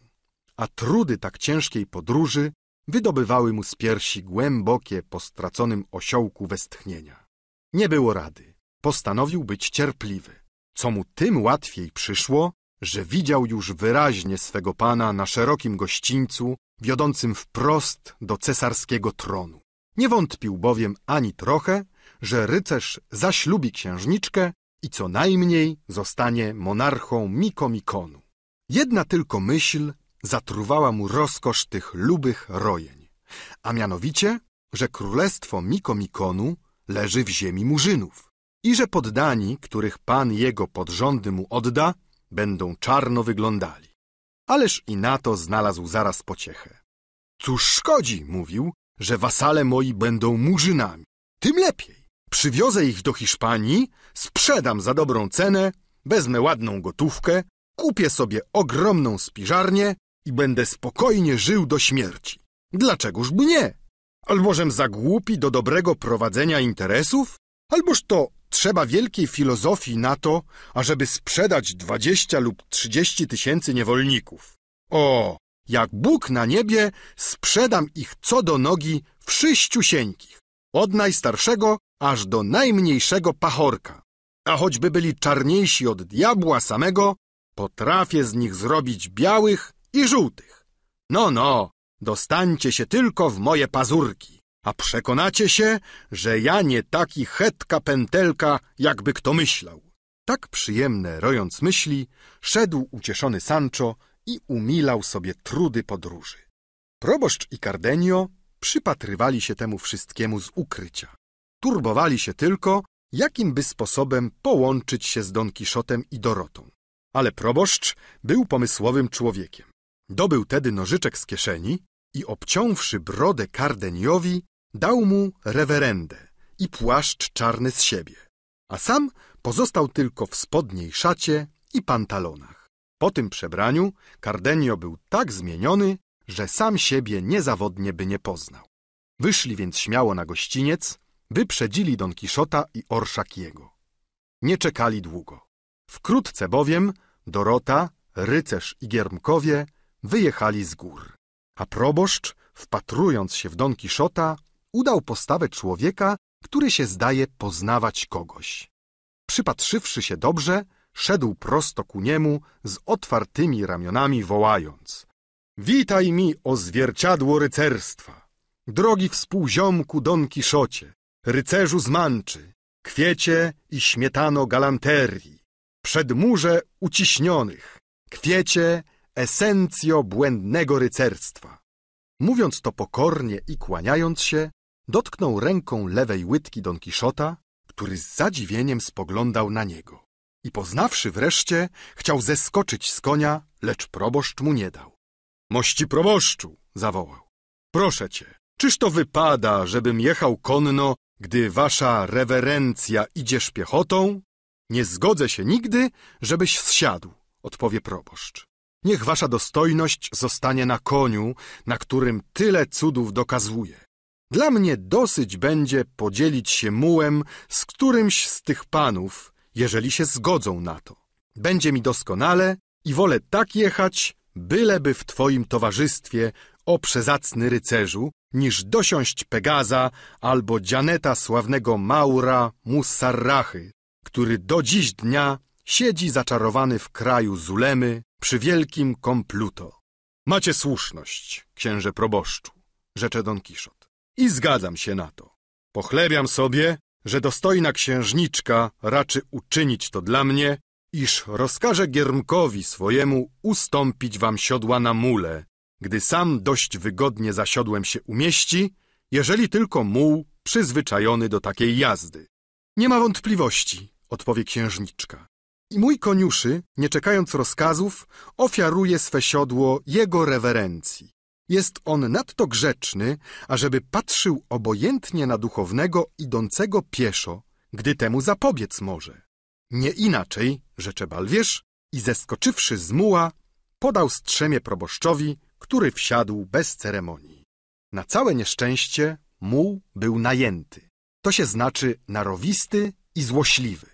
a trudy tak ciężkiej podróży wydobywały mu z piersi głębokie po straconym osiołku westchnienia. Nie było rady. Postanowił być cierpliwy, co mu tym łatwiej przyszło, że widział już wyraźnie swego pana na szerokim gościńcu wiodącym wprost do cesarskiego tronu. Nie wątpił bowiem ani trochę, że rycerz zaślubi księżniczkę i co najmniej zostanie monarchą Mikomikonu. Jedna tylko myśl zatruwała mu rozkosz tych lubych rojeń, a mianowicie, że królestwo Mikomikonu leży w ziemi Murzynów i że poddani, których pan jego rządy mu odda, będą czarno wyglądali. Ależ i na to znalazł zaraz pociechę. Cóż szkodzi, mówił, że wasale moi będą murzynami, tym lepiej. Przywiozę ich do Hiszpanii, sprzedam za dobrą cenę, wezmę ładną gotówkę, kupię sobie ogromną spiżarnię i będę spokojnie żył do śmierci. Dlaczegoż by nie? Albożem za głupi do dobrego prowadzenia interesów? Alboż to trzeba wielkiej filozofii na to, ażeby sprzedać dwadzieścia lub trzydzieści tysięcy niewolników. O, jak Bóg na niebie, sprzedam ich co do nogi wszyściusieńkich od najstarszego aż do najmniejszego pachorka. A choćby byli czarniejsi od diabła samego, potrafię z nich zrobić białych i żółtych. No, no, dostańcie się tylko w moje pazurki, a przekonacie się, że ja nie taki chetka pętelka, jakby kto myślał. Tak przyjemne rojąc myśli, szedł ucieszony Sancho i umilał sobie trudy podróży. Proboszcz i Cardenio przypatrywali się temu wszystkiemu z ukrycia. Turbowali się tylko, jakim by sposobem połączyć się z Don Kiszotem i Dorotą. Ale proboszcz był pomysłowym człowiekiem. Dobył tedy nożyczek z kieszeni i obciąwszy brodę kardeniowi, dał mu rewerendę i płaszcz czarny z siebie, a sam pozostał tylko w spodniej szacie i pantalonach. Po tym przebraniu Kardenio był tak zmieniony, że sam siebie niezawodnie by nie poznał. Wyszli więc śmiało na gościniec, wyprzedzili Don Kiszota i orszak jego. Nie czekali długo. Wkrótce bowiem Dorota, rycerz i Giermkowie wyjechali z gór, a proboszcz, wpatrując się w Don Kiszota, udał postawę człowieka, który się zdaje poznawać kogoś. Przypatrzywszy się dobrze, szedł prosto ku niemu z otwartymi ramionami wołając Witaj mi, o zwierciadło rycerstwa, drogi współziomku Don Kiszocie, rycerzu z manczy, kwiecie i śmietano galanterii, przedmurze uciśnionych, kwiecie esencjo błędnego rycerstwa. Mówiąc to pokornie i kłaniając się, dotknął ręką lewej łydki Don Kiszota, który z zadziwieniem spoglądał na niego. I poznawszy wreszcie, chciał zeskoczyć z konia, lecz proboszcz mu nie dał. Mości proboszczu, zawołał. Proszę cię, czyż to wypada, żebym jechał konno, gdy wasza rewerencja idziesz piechotą? Nie zgodzę się nigdy, żebyś zsiadł, odpowie proboszcz. Niech wasza dostojność zostanie na koniu, na którym tyle cudów dokazuje. Dla mnie dosyć będzie podzielić się mułem z którymś z tych panów, jeżeli się zgodzą na to. Będzie mi doskonale i wolę tak jechać, byleby w twoim towarzystwie, o przezacny rycerzu, niż dosiąść Pegaza albo dzianeta sławnego Maura Musarrachy, który do dziś dnia siedzi zaczarowany w kraju Zulemy przy wielkim kompluto. Macie słuszność, księże proboszczu, rzecze Don Kiszot. I zgadzam się na to. Pochlebiam sobie, że dostojna księżniczka raczy uczynić to dla mnie iż rozkaże Giermkowi swojemu ustąpić wam siodła na mule, gdy sam dość wygodnie za siodłem się umieści, jeżeli tylko muł przyzwyczajony do takiej jazdy. Nie ma wątpliwości, odpowie księżniczka. I mój koniuszy, nie czekając rozkazów, ofiaruje swe siodło jego rewerencji. Jest on nadto grzeczny, ażeby patrzył obojętnie na duchownego idącego pieszo, gdy temu zapobiec może. Nie inaczej, rzecze Balwierz i zeskoczywszy z muła, podał strzemię proboszczowi, który wsiadł bez ceremonii. Na całe nieszczęście muł był najęty. To się znaczy narowisty i złośliwy.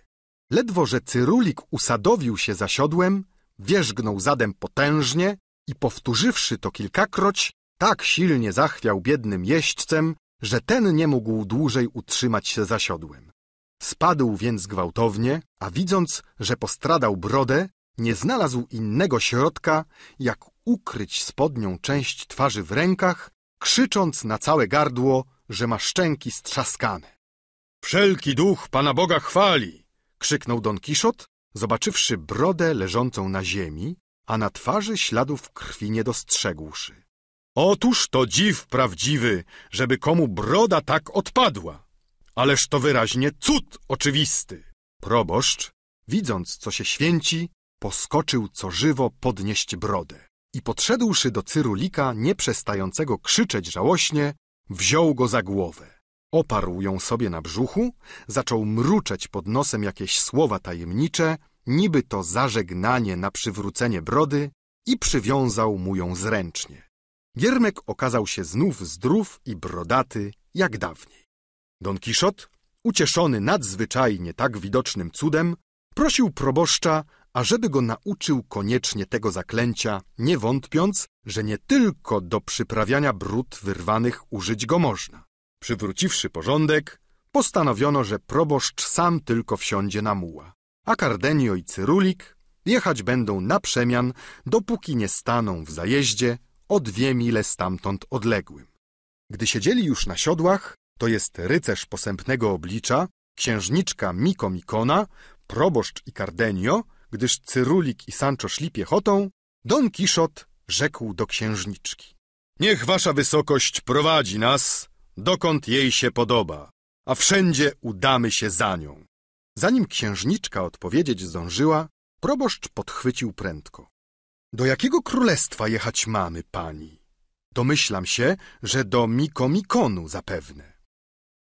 Ledwo, że cyrulik usadowił się za siodłem, wierzgnął zadem potężnie i powtórzywszy to kilkakroć, tak silnie zachwiał biednym jeźdźcem, że ten nie mógł dłużej utrzymać się za siodłem. Spadł więc gwałtownie, a widząc, że postradał brodę, nie znalazł innego środka, jak ukryć spodnią część twarzy w rękach, krzycząc na całe gardło, że ma szczęki strzaskane. Wszelki duch Pana Boga chwali! krzyknął Don Kiszot, zobaczywszy brodę leżącą na ziemi, a na twarzy śladów krwi nie dostrzegłszy. Otóż to dziw prawdziwy, żeby komu broda tak odpadła. Ależ to wyraźnie cud oczywisty! Proboszcz, widząc, co się święci, poskoczył co żywo podnieść brodę i podszedłszy do Cyrulika, nie przestającego krzyczeć żałośnie, wziął go za głowę. Oparł ją sobie na brzuchu, zaczął mruczeć pod nosem jakieś słowa tajemnicze, niby to zażegnanie na przywrócenie brody i przywiązał mu ją zręcznie. Giermek okazał się znów zdrów i brodaty jak dawniej. Don Kiszot, ucieszony nadzwyczajnie tak widocznym cudem, prosił proboszcza, ażeby go nauczył koniecznie tego zaklęcia, nie wątpiąc, że nie tylko do przyprawiania brud wyrwanych użyć go można. Przywróciwszy porządek, postanowiono, że proboszcz sam tylko wsiądzie na muła, a Cardenio i Cyrulik jechać będą na przemian, dopóki nie staną w zajeździe o dwie mile stamtąd odległym. Gdy siedzieli już na siodłach, to jest rycerz posępnego oblicza, księżniczka Miko Mikona, proboszcz i Cardenio, gdyż Cyrulik i Sancho szli piechotą, Don Kiszot rzekł do księżniczki. Niech wasza wysokość prowadzi nas, dokąd jej się podoba, a wszędzie udamy się za nią. Zanim księżniczka odpowiedzieć zdążyła, proboszcz podchwycił prędko. Do jakiego królestwa jechać mamy, pani? Domyślam się, że do Mikomikonu zapewne.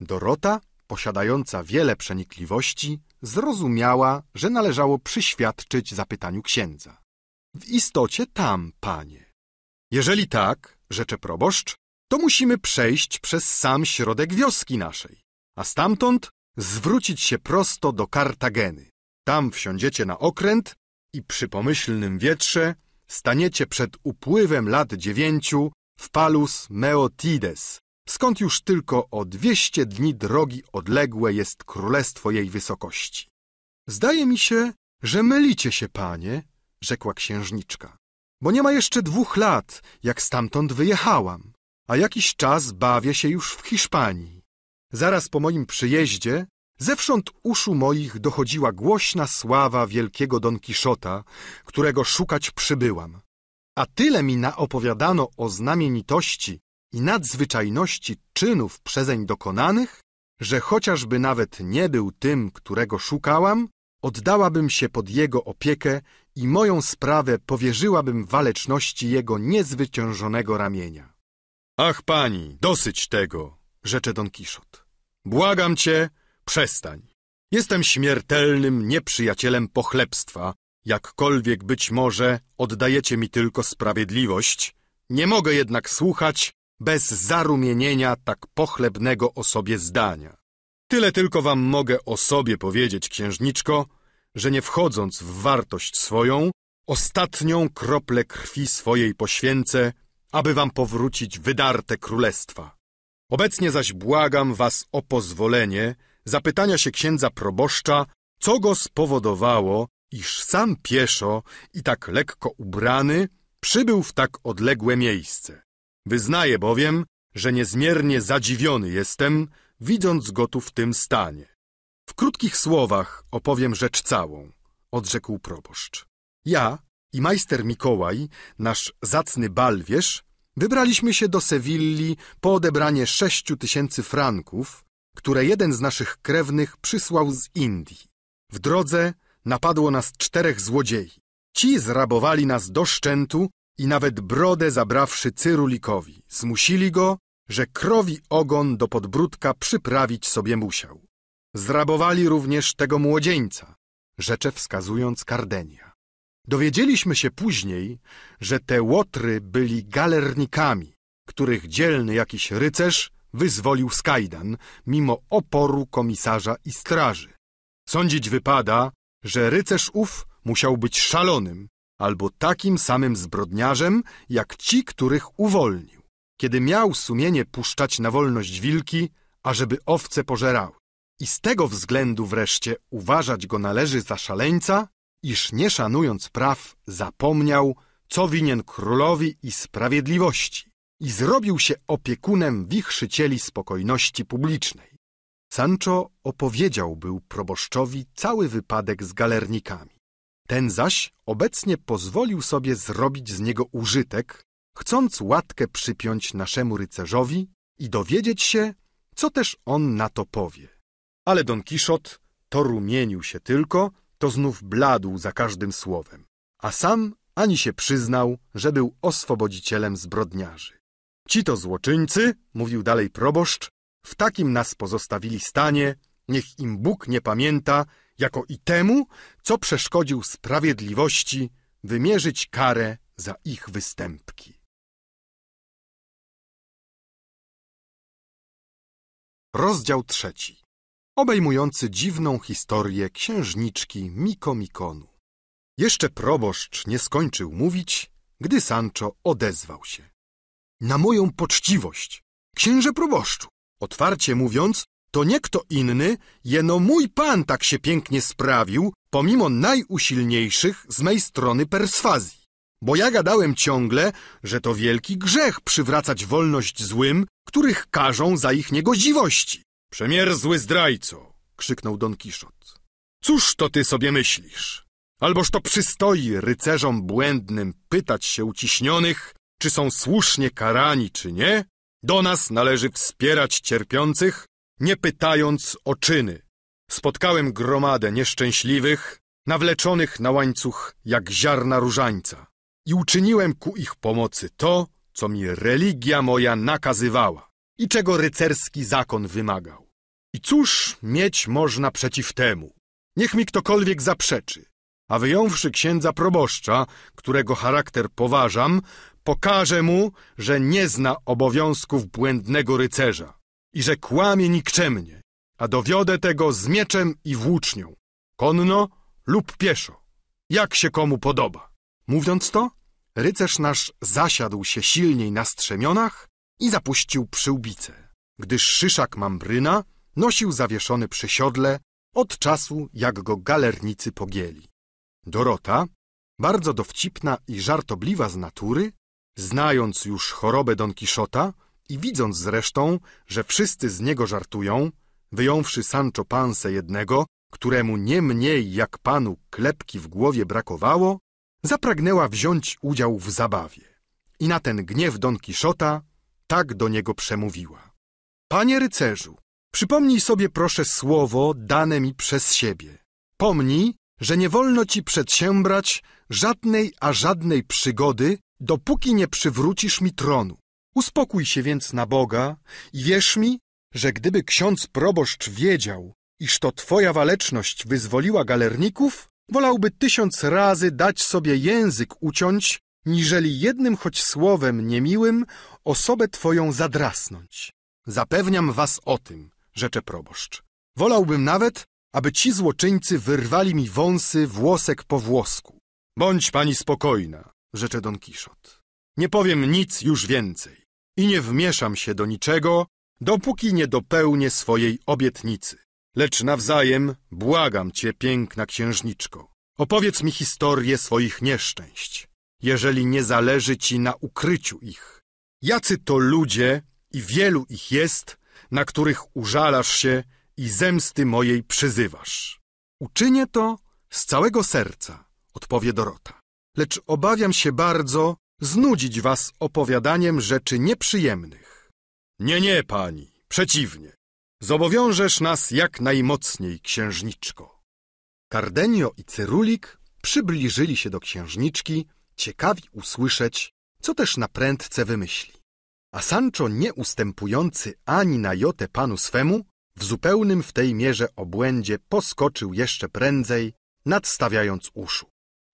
Dorota, posiadająca wiele przenikliwości, zrozumiała, że należało przyświadczyć zapytaniu księdza. W istocie tam, panie. Jeżeli tak, rzecze proboszcz, to musimy przejść przez sam środek wioski naszej, a stamtąd zwrócić się prosto do Kartageny. Tam wsiądziecie na okręt i przy pomyślnym wietrze staniecie przed upływem lat dziewięciu w Palus Meotides, skąd już tylko o dwieście dni drogi odległe jest królestwo jej wysokości. Zdaje mi się, że mylicie się, panie, rzekła księżniczka, bo nie ma jeszcze dwóch lat, jak stamtąd wyjechałam, a jakiś czas bawię się już w Hiszpanii. Zaraz po moim przyjeździe zewsząd uszu moich dochodziła głośna sława wielkiego Don Kiszota, którego szukać przybyłam. A tyle mi naopowiadano o znamienitości, i nadzwyczajności czynów przezeń dokonanych, że chociażby nawet nie był tym, którego szukałam, oddałabym się pod jego opiekę i moją sprawę powierzyłabym waleczności jego niezwyciężonego ramienia. Ach pani, dosyć tego, rzecze Don Kiszot. Błagam cię, przestań. Jestem śmiertelnym nieprzyjacielem pochlebstwa, jakkolwiek być może oddajecie mi tylko sprawiedliwość. Nie mogę jednak słuchać, bez zarumienienia tak pochlebnego o sobie zdania. Tyle tylko wam mogę o sobie powiedzieć, księżniczko, że nie wchodząc w wartość swoją, ostatnią kroplę krwi swojej poświęcę, aby wam powrócić wydarte królestwa. Obecnie zaś błagam was o pozwolenie zapytania się księdza proboszcza, co go spowodowało, iż sam pieszo i tak lekko ubrany przybył w tak odległe miejsce. Wyznaję bowiem, że niezmiernie zadziwiony jestem, widząc go tu w tym stanie. W krótkich słowach opowiem rzecz całą, odrzekł proboszcz. Ja i majster Mikołaj, nasz zacny balwierz, wybraliśmy się do Sewilli po odebranie sześciu tysięcy franków, które jeden z naszych krewnych przysłał z Indii. W drodze napadło nas czterech złodziei. Ci zrabowali nas do szczętu i nawet brodę zabrawszy Cyrulikowi. Zmusili go, że krowi ogon do podbródka przyprawić sobie musiał. Zrabowali również tego młodzieńca, rzecze wskazując Kardenia. Dowiedzieliśmy się później, że te łotry byli galernikami, których dzielny jakiś rycerz wyzwolił z kajdan, mimo oporu komisarza i straży. Sądzić wypada, że rycerz ów musiał być szalonym, albo takim samym zbrodniarzem, jak ci, których uwolnił, kiedy miał sumienie puszczać na wolność wilki, ażeby owce pożerały. I z tego względu wreszcie uważać go należy za szaleńca, iż nie szanując praw zapomniał, co winien królowi i sprawiedliwości i zrobił się opiekunem wichrzycieli spokojności publicznej. Sancho opowiedział był proboszczowi cały wypadek z galernikami. Ten zaś obecnie pozwolił sobie zrobić z niego użytek, chcąc łatkę przypiąć naszemu rycerzowi i dowiedzieć się, co też on na to powie. Ale Don Kiszot to rumienił się tylko, to znów bladł za każdym słowem, a sam ani się przyznał, że był oswobodzicielem zbrodniarzy. Ci to złoczyńcy, mówił dalej proboszcz, w takim nas pozostawili stanie, niech im Bóg nie pamięta, jako i temu, co
przeszkodził sprawiedliwości wymierzyć karę za ich występki. Rozdział trzeci, obejmujący dziwną historię księżniczki Miko
Mikonu. Jeszcze proboszcz nie skończył mówić, gdy Sancho odezwał się. Na moją poczciwość, księże proboszczu! Otwarcie mówiąc, to nie kto inny, jeno mój pan tak się pięknie sprawił, pomimo najusilniejszych z mej strony perswazji. Bo ja gadałem ciągle, że to wielki grzech przywracać wolność złym, których karzą za ich niegodziwości. Przemierzły zdrajco, krzyknął Don Kiszot. Cóż to ty sobie myślisz? Alboż to przystoi rycerzom błędnym pytać się uciśnionych, czy są słusznie karani, czy nie? Do nas należy wspierać cierpiących, nie pytając o czyny. Spotkałem gromadę nieszczęśliwych, nawleczonych na łańcuch jak ziarna różańca i uczyniłem ku ich pomocy to, co mi religia moja nakazywała i czego rycerski zakon wymagał. I cóż mieć można przeciw temu? Niech mi ktokolwiek zaprzeczy. A wyjąwszy księdza proboszcza, którego charakter poważam, pokaże mu, że nie zna obowiązków błędnego rycerza i że kłamie nikczemnie, a dowiodę tego z mieczem i włócznią, konno lub pieszo, jak się komu podoba. Mówiąc to, rycerz nasz zasiadł się silniej na strzemionach i zapuścił przyłbicę, gdyż szyszak Mambryna nosił zawieszony przy siodle od czasu, jak go galernicy pogięli. Dorota, bardzo dowcipna i żartobliwa z natury, znając już chorobę Don Kiszota, i widząc zresztą, że wszyscy z niego żartują, wyjąwszy Sancho Panse jednego, któremu nie mniej jak panu klepki w głowie brakowało, zapragnęła wziąć udział w zabawie. I na ten gniew Don Kiszota tak do niego przemówiła. Panie rycerzu, przypomnij sobie proszę słowo dane mi przez siebie. Pomnij, że nie wolno ci przedsiębrać żadnej a żadnej przygody, dopóki nie przywrócisz mi tronu. Uspokój się więc na Boga i wierz mi, że gdyby ksiądz proboszcz wiedział, iż to twoja waleczność wyzwoliła galerników, wolałby tysiąc razy dać sobie język uciąć, niżeli jednym choć słowem niemiłym osobę twoją zadrasnąć. Zapewniam was o tym, rzecze proboszcz. Wolałbym nawet, aby ci złoczyńcy wyrwali mi wąsy włosek po włosku. Bądź pani spokojna, rzecze Don Kiszot. Nie powiem nic już więcej i nie wmieszam się do niczego, dopóki nie dopełnię swojej obietnicy. Lecz nawzajem błagam cię, piękna księżniczko, opowiedz mi historię swoich nieszczęść, jeżeli nie zależy ci na ukryciu ich. Jacy to ludzie i wielu ich jest, na których użalasz się i zemsty mojej przyzywasz. Uczynię to z całego serca, odpowie Dorota. Lecz obawiam się bardzo, znudzić was opowiadaniem rzeczy nieprzyjemnych. Nie, nie, pani, przeciwnie. Zobowiążesz nas jak najmocniej, księżniczko. Cardenio i Cerulik przybliżyli się do księżniczki, ciekawi usłyszeć, co też na prędce wymyśli. A Sancho, nie ustępujący ani na jotę panu swemu, w zupełnym w tej mierze obłędzie poskoczył jeszcze prędzej, nadstawiając uszu.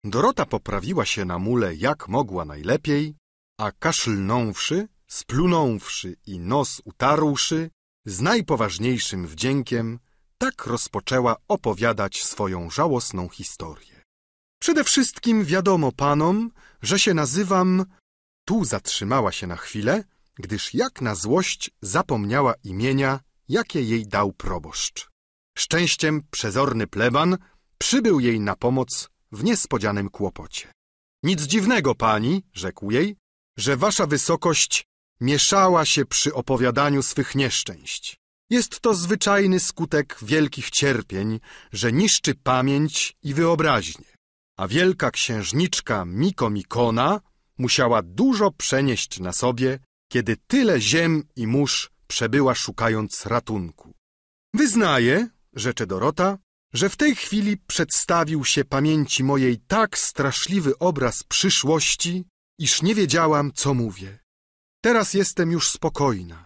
Dorota poprawiła się na mule jak mogła najlepiej, a kaszlnąwszy, splunąwszy i nos utarłszy, z najpoważniejszym wdziękiem tak rozpoczęła opowiadać swoją żałosną historię. Przede wszystkim wiadomo panom, że się nazywam... Tu zatrzymała się na chwilę, gdyż jak na złość zapomniała imienia, jakie jej dał proboszcz. Szczęściem przezorny pleban przybył jej na pomoc w niespodzianym kłopocie. Nic dziwnego, pani, rzekł jej, że wasza wysokość mieszała się przy opowiadaniu swych nieszczęść. Jest to zwyczajny skutek wielkich cierpień, że niszczy pamięć i wyobraźnię. A wielka księżniczka Miko Mikona musiała dużo przenieść na sobie, kiedy tyle ziem i mórz przebyła szukając ratunku. Wyznaję, rzecze Dorota, że w tej chwili przedstawił się pamięci mojej tak straszliwy obraz przyszłości, iż nie wiedziałam, co mówię. Teraz jestem już spokojna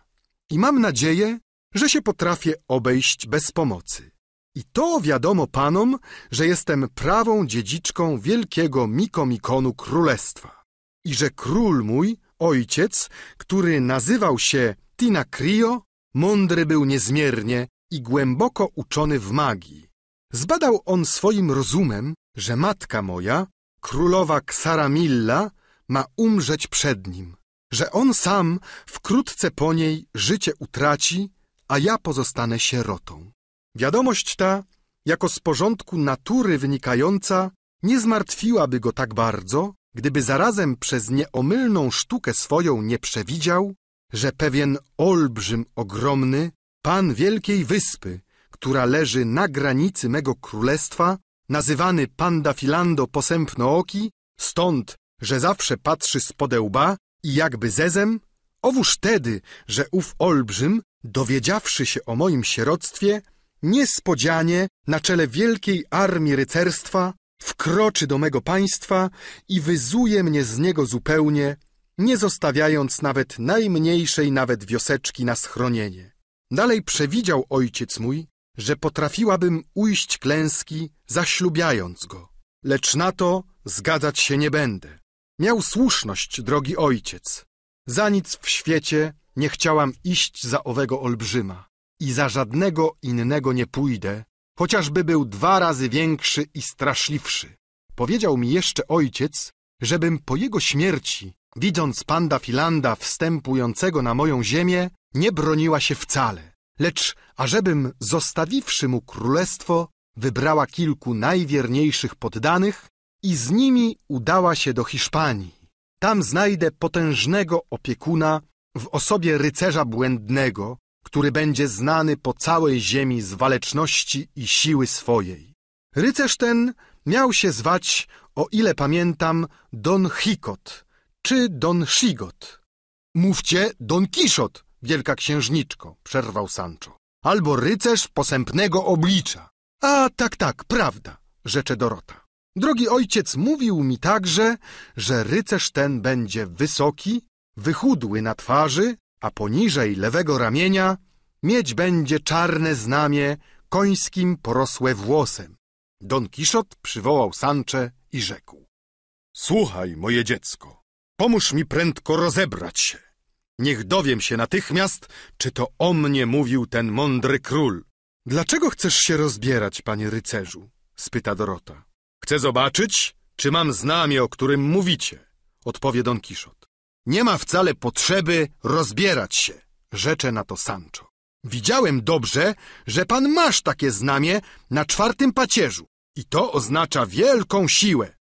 i mam nadzieję, że się potrafię obejść bez pomocy. I to wiadomo panom, że jestem prawą dziedziczką wielkiego Mikomikonu Królestwa i że król mój, ojciec, który nazywał się Tina Krio, mądry był niezmiernie i głęboko uczony w magii Zbadał on swoim rozumem, że matka moja, królowa Ksaramilla, ma umrzeć przed nim, że on sam wkrótce po niej życie utraci, a ja pozostanę sierotą. Wiadomość ta, jako z porządku natury wynikająca, nie zmartwiłaby go tak bardzo, gdyby zarazem przez nieomylną sztukę swoją nie przewidział, że pewien olbrzym ogromny, pan wielkiej wyspy, która leży na granicy mego królestwa, nazywany Pandafilando posępnooki, stąd, że zawsze patrzy spod łba i jakby zezem, owóż tedy, że ów olbrzym, dowiedziawszy się o moim sieroctwie, niespodzianie na czele wielkiej armii rycerstwa wkroczy do mego państwa i wyzuje mnie z niego zupełnie, nie zostawiając nawet najmniejszej nawet wioseczki na schronienie. Dalej przewidział ojciec mój, że potrafiłabym ujść klęski, zaślubiając go, lecz na to zgadzać się nie będę. Miał słuszność, drogi ojciec. Za nic w świecie nie chciałam iść za owego olbrzyma i za żadnego innego nie pójdę, chociażby był dwa razy większy i straszliwszy. Powiedział mi jeszcze ojciec, żebym po jego śmierci, widząc panda Filanda wstępującego na moją ziemię, nie broniła się wcale Lecz ażebym zostawiwszy mu królestwo, wybrała kilku najwierniejszych poddanych i z nimi udała się do Hiszpanii. Tam znajdę potężnego opiekuna w osobie rycerza błędnego, który będzie znany po całej ziemi z waleczności i siły swojej. Rycerz ten miał się zwać, o ile pamiętam, Don Hicot czy Don Shigot. Mówcie Don Kiszot, wielka księżniczko, przerwał Sancho. Albo rycerz posępnego oblicza. A tak, tak, prawda, rzecze Dorota. Drogi ojciec mówił mi także, że rycerz ten będzie wysoki, wychudły na twarzy, a poniżej lewego ramienia mieć będzie czarne znamię końskim porosłe włosem. Don Kiszot przywołał Sancze i rzekł. Słuchaj, moje dziecko, pomóż mi prędko rozebrać się. Niech dowiem się natychmiast, czy to o mnie mówił ten mądry król. Dlaczego chcesz się rozbierać, panie rycerzu? spyta Dorota. Chcę zobaczyć, czy mam znamie, o którym mówicie, odpowie Don Kiszot. Nie ma wcale potrzeby rozbierać się, rzecze na to Sancho. Widziałem dobrze, że pan masz takie znamie na czwartym pacierzu i to oznacza wielką siłę.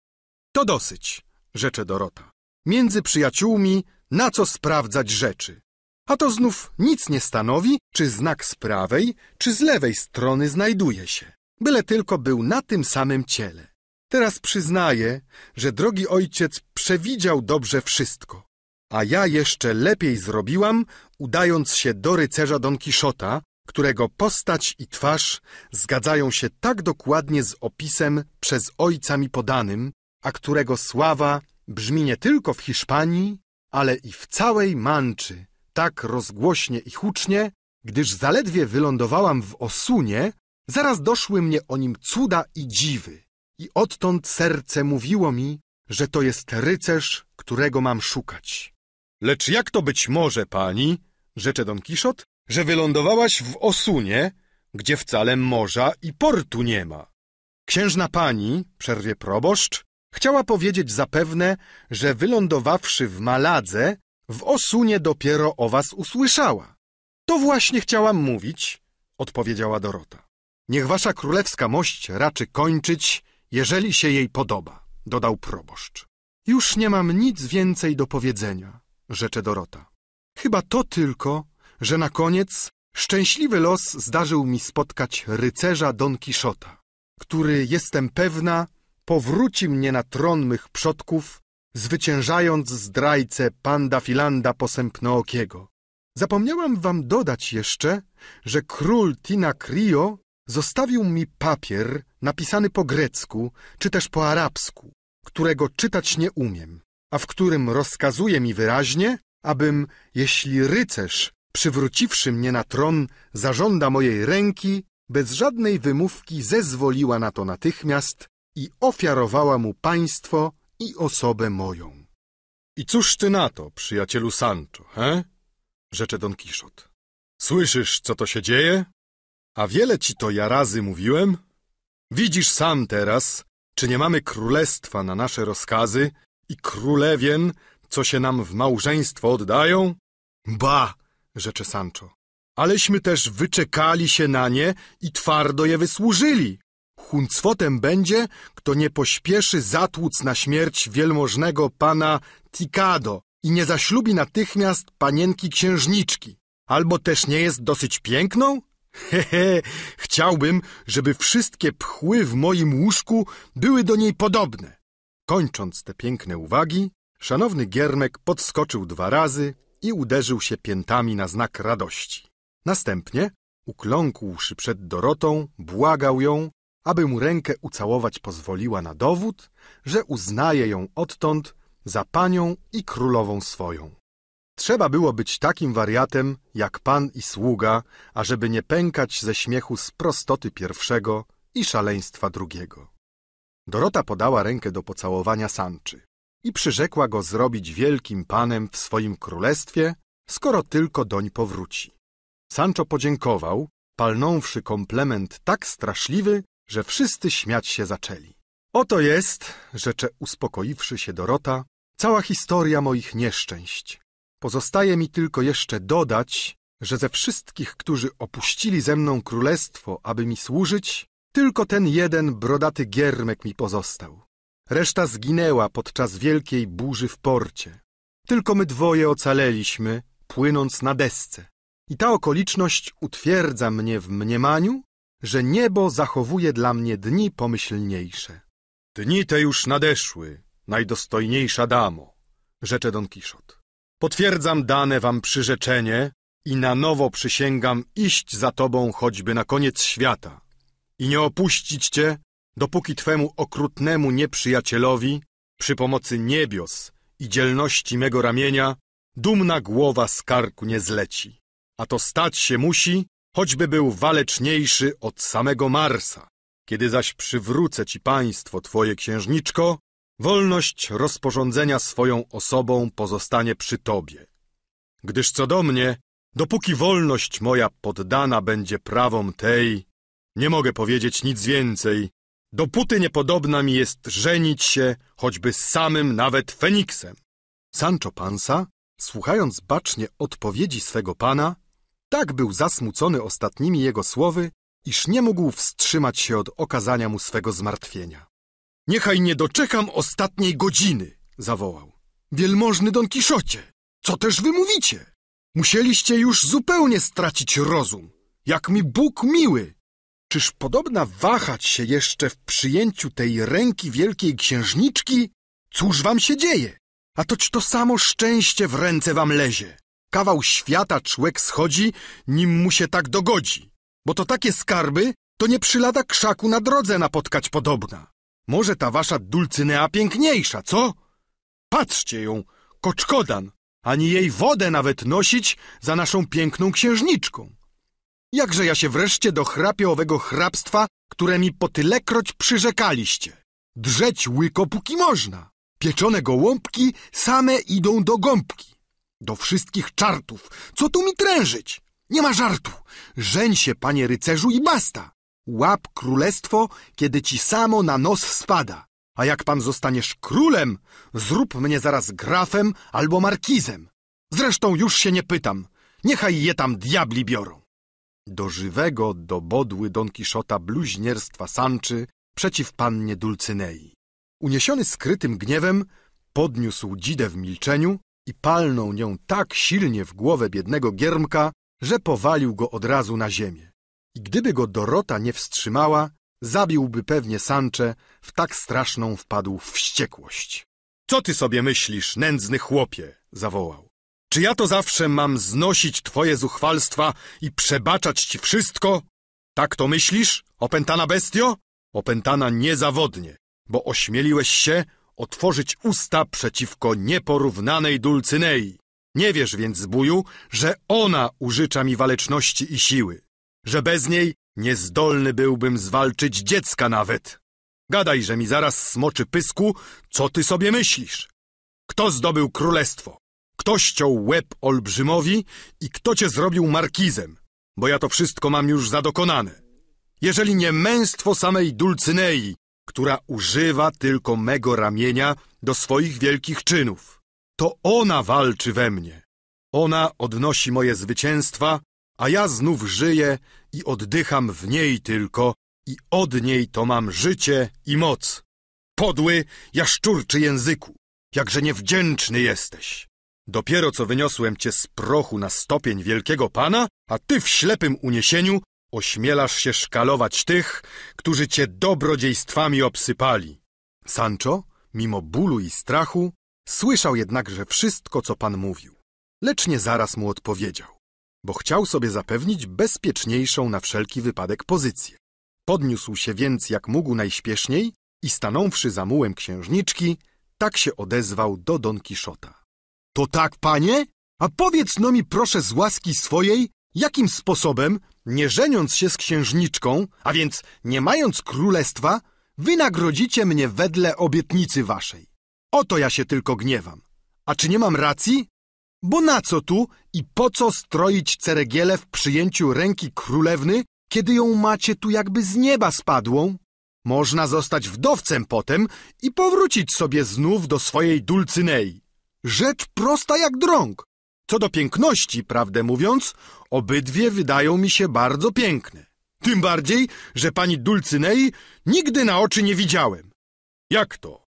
To dosyć, rzecze Dorota. Między przyjaciółmi na co sprawdzać rzeczy. A to znów nic nie stanowi, czy znak z prawej, czy z lewej strony znajduje się, byle tylko był na tym samym ciele. Teraz przyznaję, że drogi ojciec przewidział dobrze wszystko. A ja jeszcze lepiej zrobiłam, udając się do rycerza Don Kiszota, którego postać i twarz zgadzają się tak dokładnie z opisem przez ojca mi podanym, a którego sława brzmi nie tylko w Hiszpanii, ale i w całej manczy, tak rozgłośnie i hucznie, gdyż zaledwie wylądowałam w Osunie, zaraz doszły mnie o nim cuda i dziwy. I odtąd serce mówiło mi, że to jest rycerz, którego mam szukać. Lecz jak to być może, pani, rzecze Don Kiszot, że wylądowałaś w Osunie, gdzie wcale morza i portu nie ma? Księżna pani, przerwie proboszcz, Chciała powiedzieć zapewne, że wylądowawszy w Maladze, w Osunie dopiero o was usłyszała. To właśnie chciałam mówić, odpowiedziała Dorota. Niech wasza królewska mość raczy kończyć, jeżeli się jej podoba, dodał proboszcz. Już nie mam nic więcej do powiedzenia, rzecze Dorota. Chyba to tylko, że na koniec szczęśliwy los zdarzył mi spotkać rycerza Don Kiszota, który, jestem pewna, powróci mnie na tron mych przodków, zwyciężając zdrajcę panda Filanda posępnookiego. Zapomniałam wam dodać jeszcze, że król Tina Krio zostawił mi papier napisany po grecku czy też po arabsku, którego czytać nie umiem, a w którym rozkazuje mi wyraźnie, abym, jeśli rycerz, przywróciwszy mnie na tron, zażąda mojej ręki, bez żadnej wymówki zezwoliła na to natychmiast i ofiarowała mu państwo i osobę moją. I cóż ty na to, przyjacielu Sancho, he? rzecze Don Kiszot. Słyszysz, co to się dzieje? A wiele ci to ja razy mówiłem? Widzisz sam teraz, czy nie mamy królestwa na nasze rozkazy i królewien, co się nam w małżeństwo oddają? Ba, rzecze Sancho, aleśmy też wyczekali się na nie i twardo je wysłużyli. Huncwotem będzie, kto nie pośpieszy zatłuc na śmierć wielmożnego pana Tikado i nie zaślubi natychmiast panienki księżniczki. Albo też nie jest dosyć piękną? Hehe, chciałbym, żeby wszystkie pchły w moim łóżku były do niej podobne. Kończąc te piękne uwagi, szanowny Giermek podskoczył dwa razy i uderzył się piętami na znak radości. Następnie, ukląkłszy przed Dorotą, błagał ją, aby mu rękę ucałować pozwoliła na dowód, że uznaje ją odtąd za panią i królową swoją. Trzeba było być takim wariatem, jak pan i sługa, ażeby nie pękać ze śmiechu z prostoty pierwszego i szaleństwa drugiego. Dorota podała rękę do pocałowania Sanczy i przyrzekła go zrobić wielkim panem w swoim królestwie, skoro tylko doń powróci. Sancho podziękował, palnąwszy komplement tak straszliwy, że wszyscy śmiać się zaczęli. Oto jest, rzecze uspokoiwszy się Dorota, cała historia moich nieszczęść. Pozostaje mi tylko jeszcze dodać, że ze wszystkich, którzy opuścili ze mną królestwo, aby mi służyć, tylko ten jeden brodaty giermek mi pozostał. Reszta zginęła podczas wielkiej burzy w porcie. Tylko my dwoje ocaleliśmy, płynąc na desce. I ta okoliczność utwierdza mnie w mniemaniu, że niebo zachowuje dla mnie dni pomyślniejsze. Dni te już nadeszły, najdostojniejsza damo, rzecze Don Kiszot. Potwierdzam dane wam przyrzeczenie i na nowo przysięgam iść za tobą choćby na koniec świata i nie opuścić cię, dopóki twemu okrutnemu nieprzyjacielowi przy pomocy niebios i dzielności mego ramienia dumna głowa z karku nie zleci. A to stać się musi, choćby był waleczniejszy od samego Marsa. Kiedy zaś przywrócę ci państwo twoje, księżniczko, wolność rozporządzenia swoją osobą pozostanie przy tobie. Gdyż co do mnie, dopóki wolność moja poddana będzie prawom tej, nie mogę powiedzieć nic więcej, dopóty niepodobna mi jest żenić się choćby z samym nawet Feniksem. Sancho Panza, słuchając bacznie odpowiedzi swego pana, tak był zasmucony ostatnimi jego słowy, iż nie mógł wstrzymać się od okazania mu swego zmartwienia. Niechaj nie doczekam ostatniej godziny, zawołał. Wielmożny Don Kiszocie, co też wy mówicie? Musieliście już zupełnie stracić rozum. Jak mi Bóg miły! Czyż podobna wahać się jeszcze w przyjęciu tej ręki wielkiej księżniczki? Cóż wam się dzieje? A toć to samo szczęście w ręce wam lezie. Kawał świata człek schodzi, nim mu się tak dogodzi. Bo to takie skarby, to nie przylada krzaku na drodze napotkać podobna. Może ta wasza Dulcynea piękniejsza, co? Patrzcie ją, koczkodan, ani jej wodę nawet nosić za naszą piękną księżniczką. Jakże ja się wreszcie dochrapię owego hrabstwa, które mi po tylekroć przyrzekaliście. Drzeć łyko póki można. Pieczone gołąbki same idą do gąbki. Do wszystkich czartów! Co tu mi trężyć? Nie ma żartu! Żeń się, panie rycerzu, i basta! Łap królestwo, kiedy ci samo na nos spada. A jak pan zostaniesz królem, zrób mnie zaraz grafem albo markizem. Zresztą już się nie pytam. Niechaj je tam diabli biorą. Do żywego dobodły Don Kiszota bluźnierstwa sanczy przeciw pannie Dulcynei. Uniesiony skrytym gniewem, podniósł dzidę w milczeniu, i palnął nią tak silnie w głowę biednego giermka, że powalił go od razu na ziemię. I gdyby go Dorota nie wstrzymała, zabiłby pewnie Sancze, w tak straszną wpadł w wściekłość. Co ty sobie myślisz, nędzny chłopie? zawołał. Czy ja to zawsze mam znosić twoje zuchwalstwa i przebaczać ci wszystko? Tak to myślisz, opętana bestio? Opętana niezawodnie, bo ośmieliłeś się otworzyć usta przeciwko nieporównanej Dulcynei. Nie wiesz więc, zbóju, że ona użycza mi waleczności i siły, że bez niej niezdolny byłbym zwalczyć dziecka nawet. Gadaj, że mi zaraz smoczy pysku, co ty sobie myślisz? Kto zdobył królestwo? Kto ściął łeb olbrzymowi i kto cię zrobił markizem? Bo ja to wszystko mam już zadokonane. Jeżeli nie męstwo samej Dulcynei która używa tylko mego ramienia do swoich wielkich czynów. To ona walczy we mnie. Ona odnosi moje zwycięstwa, a ja znów żyję i oddycham w niej tylko i od niej to mam życie i moc. Podły, jaszczurczy języku, jakże niewdzięczny jesteś. Dopiero co wyniosłem cię z prochu na stopień wielkiego pana, a ty w ślepym uniesieniu Ośmielasz się szkalować tych, którzy cię dobrodziejstwami obsypali. Sancho, mimo bólu i strachu, słyszał jednakże wszystko, co pan mówił, lecz nie zaraz mu odpowiedział, bo chciał sobie zapewnić bezpieczniejszą na wszelki wypadek pozycję. Podniósł się więc jak mógł najśpieszniej i stanąwszy za mułem księżniczki, tak się odezwał do Don Kiszota. To tak, panie? A powiedz no mi proszę z łaski swojej, jakim sposobem nie żeniąc się z księżniczką, a więc nie mając królestwa, wynagrodzicie mnie wedle obietnicy waszej. Oto ja się tylko gniewam. A czy nie mam racji? Bo na co tu i po co stroić ceregiele w przyjęciu ręki królewny, kiedy ją macie tu jakby z nieba spadłą? Można zostać wdowcem potem i powrócić sobie znów do swojej Dulcynei. Rzecz prosta jak drąg, co do piękności, prawdę mówiąc, obydwie wydają mi się bardzo piękne. Tym bardziej, że pani Dulcynei nigdy na oczy nie widziałem. Jak to?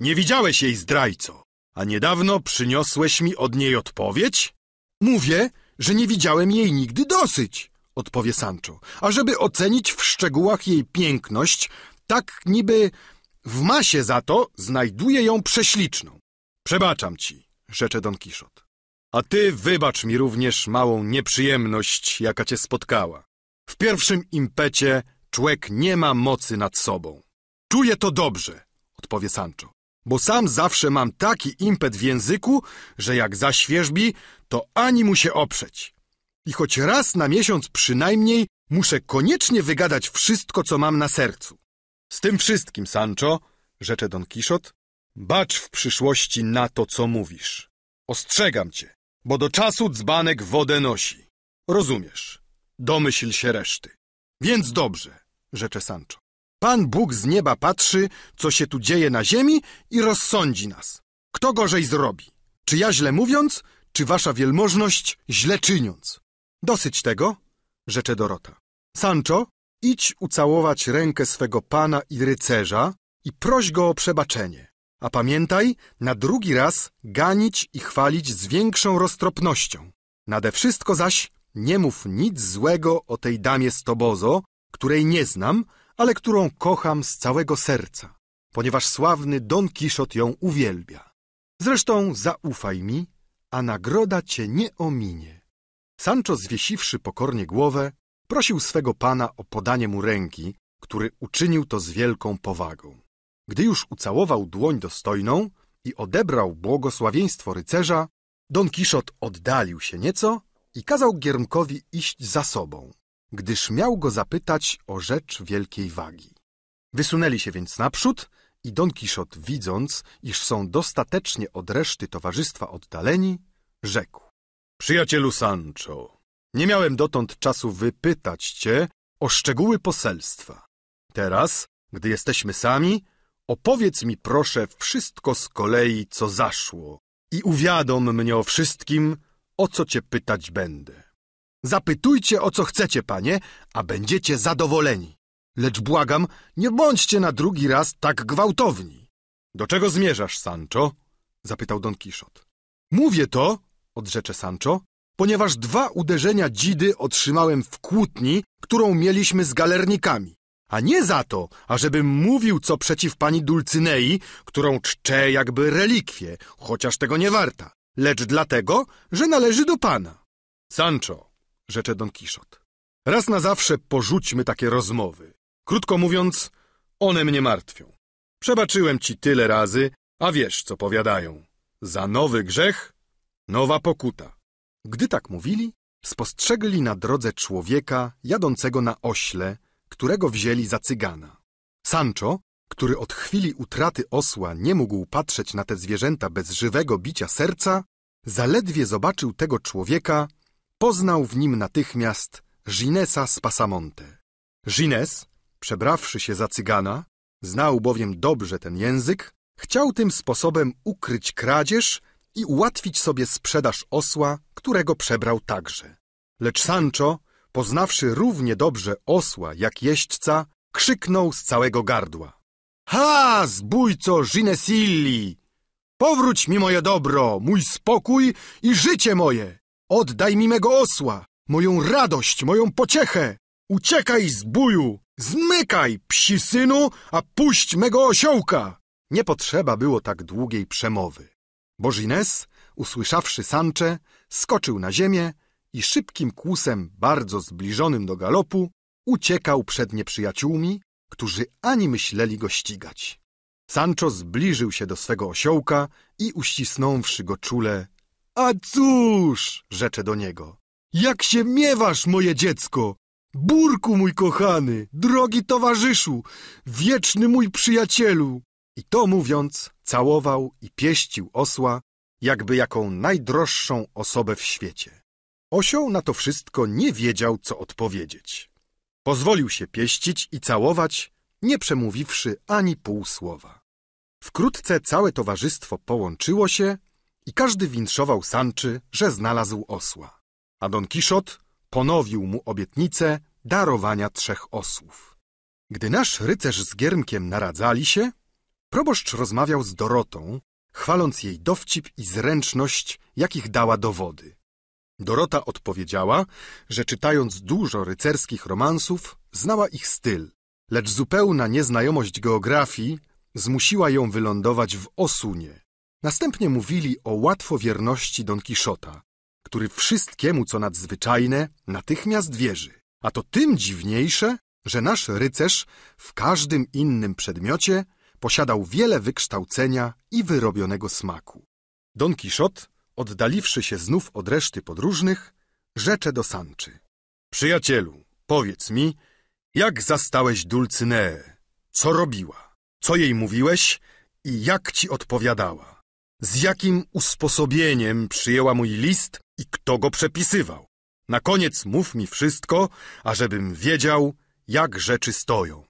Nie widziałeś jej, zdrajco, a niedawno przyniosłeś mi od niej odpowiedź? Mówię, że nie widziałem jej nigdy dosyć, odpowie Sancho, ażeby ocenić w szczegółach jej piękność, tak niby w masie za to znajduje ją prześliczną. Przebaczam ci, rzecze Don Kiszot. A ty wybacz mi również małą nieprzyjemność, jaka cię spotkała. W pierwszym impecie człek nie ma mocy nad sobą. Czuję to dobrze, odpowie Sancho, bo sam zawsze mam taki impet w języku, że jak zaświeżbi, to ani mu się oprzeć. I choć raz na miesiąc przynajmniej muszę koniecznie wygadać wszystko, co mam na sercu. Z tym wszystkim, Sancho, rzecze Don Kiszot, bacz w przyszłości na to, co mówisz. Ostrzegam cię, bo do czasu dzbanek wodę nosi. Rozumiesz, domyśl się reszty. Więc dobrze, rzecze Sancho. Pan Bóg z nieba patrzy, co się tu dzieje na ziemi i rozsądzi nas. Kto gorzej zrobi? Czy ja źle mówiąc, czy wasza wielmożność źle czyniąc? Dosyć tego, rzecze Dorota. Sancho, idź ucałować rękę swego pana i rycerza i proś go o przebaczenie. A pamiętaj, na drugi raz ganić i chwalić z większą roztropnością. Nade wszystko zaś nie mów nic złego o tej damie z Tobozo, której nie znam, ale którą kocham z całego serca, ponieważ sławny Don Kiszot ją uwielbia. Zresztą zaufaj mi, a nagroda cię nie ominie. Sancho, zwiesiwszy pokornie głowę, prosił swego pana o podanie mu ręki, który uczynił to z wielką powagą. Gdy już ucałował dłoń dostojną i odebrał błogosławieństwo rycerza, Don Kiszot oddalił się nieco i kazał Giermkowi iść za sobą, gdyż miał go zapytać o rzecz wielkiej wagi. Wysunęli się więc naprzód i Don Kiszot, widząc, iż są dostatecznie od reszty towarzystwa oddaleni, rzekł. Przyjacielu Sancho, nie miałem dotąd czasu wypytać cię o szczegóły poselstwa. Teraz, gdy jesteśmy sami, Opowiedz mi proszę wszystko z kolei, co zaszło i uwiadom mnie o wszystkim, o co cię pytać będę. Zapytujcie o co chcecie, panie, a będziecie zadowoleni. Lecz błagam, nie bądźcie na drugi raz tak gwałtowni. Do czego zmierzasz, Sancho? zapytał Don Kiszot. Mówię to, odrzecze Sancho, ponieważ dwa uderzenia dzidy otrzymałem w kłótni, którą mieliśmy z galernikami a nie za to, ażebym mówił co przeciw pani Dulcynei, którą czczę jakby relikwię, chociaż tego nie warta, lecz dlatego, że należy do pana. Sancho, rzecze Don Kiszot, raz na zawsze porzućmy takie rozmowy. Krótko mówiąc, one mnie martwią. Przebaczyłem ci tyle razy, a wiesz, co powiadają. Za nowy grzech, nowa pokuta. Gdy tak mówili, spostrzegli na drodze człowieka jadącego na ośle, którego wzięli za cygana. Sancho, który od chwili utraty osła nie mógł patrzeć na te zwierzęta bez żywego bicia serca, zaledwie zobaczył tego człowieka, poznał w nim natychmiast Ginesa z Pasamonte. Gines, przebrawszy się za cygana, znał bowiem dobrze ten język, chciał tym sposobem ukryć kradzież i ułatwić sobie sprzedaż osła, którego przebrał także. Lecz Sancho poznawszy równie dobrze osła jak jeźdźca, krzyknął z całego gardła. Ha, zbójco Ginesilli! Powróć mi moje dobro, mój spokój i życie moje! Oddaj mi mego osła, moją radość, moją pociechę! Uciekaj z buju! Zmykaj, psi synu, a puść mego osiołka! Nie potrzeba było tak długiej przemowy. Bożines, usłyszawszy Sancze, skoczył na ziemię i szybkim kłusem, bardzo zbliżonym do galopu, uciekał przed nieprzyjaciółmi, którzy ani myśleli go ścigać. Sancho zbliżył się do swego osiołka i uścisnąwszy go czule — A cóż! — rzecze do niego. — Jak się miewasz, moje dziecko! Burku mój kochany, drogi towarzyszu, wieczny mój przyjacielu! I to mówiąc, całował i pieścił osła, jakby jaką najdroższą osobę w świecie. Osioł na to wszystko nie wiedział, co odpowiedzieć. Pozwolił się pieścić i całować, nie przemówiwszy ani pół słowa. Wkrótce całe towarzystwo połączyło się i każdy winszował Sanczy, że znalazł osła. A Don Kiszot ponowił mu obietnicę darowania trzech osłów. Gdy nasz rycerz z Giermkiem naradzali się, proboszcz rozmawiał z Dorotą, chwaląc jej dowcip i zręczność, jakich dała dowody. Dorota odpowiedziała, że czytając dużo rycerskich romansów, znała ich styl, lecz zupełna nieznajomość geografii zmusiła ją wylądować w Osunie. Następnie mówili o łatwowierności Don Kiszota, który wszystkiemu, co nadzwyczajne, natychmiast wierzy. A to tym dziwniejsze, że nasz rycerz w każdym innym przedmiocie posiadał wiele wykształcenia i wyrobionego smaku. Don Kiszot oddaliwszy się znów od reszty podróżnych, rzecze do Sanczy. Przyjacielu, powiedz mi, jak zastałeś Dulcyneę? Co robiła? Co jej mówiłeś i jak ci odpowiadała? Z jakim usposobieniem przyjęła mój list i kto go przepisywał? Na koniec mów mi wszystko, ażebym wiedział, jak rzeczy stoją.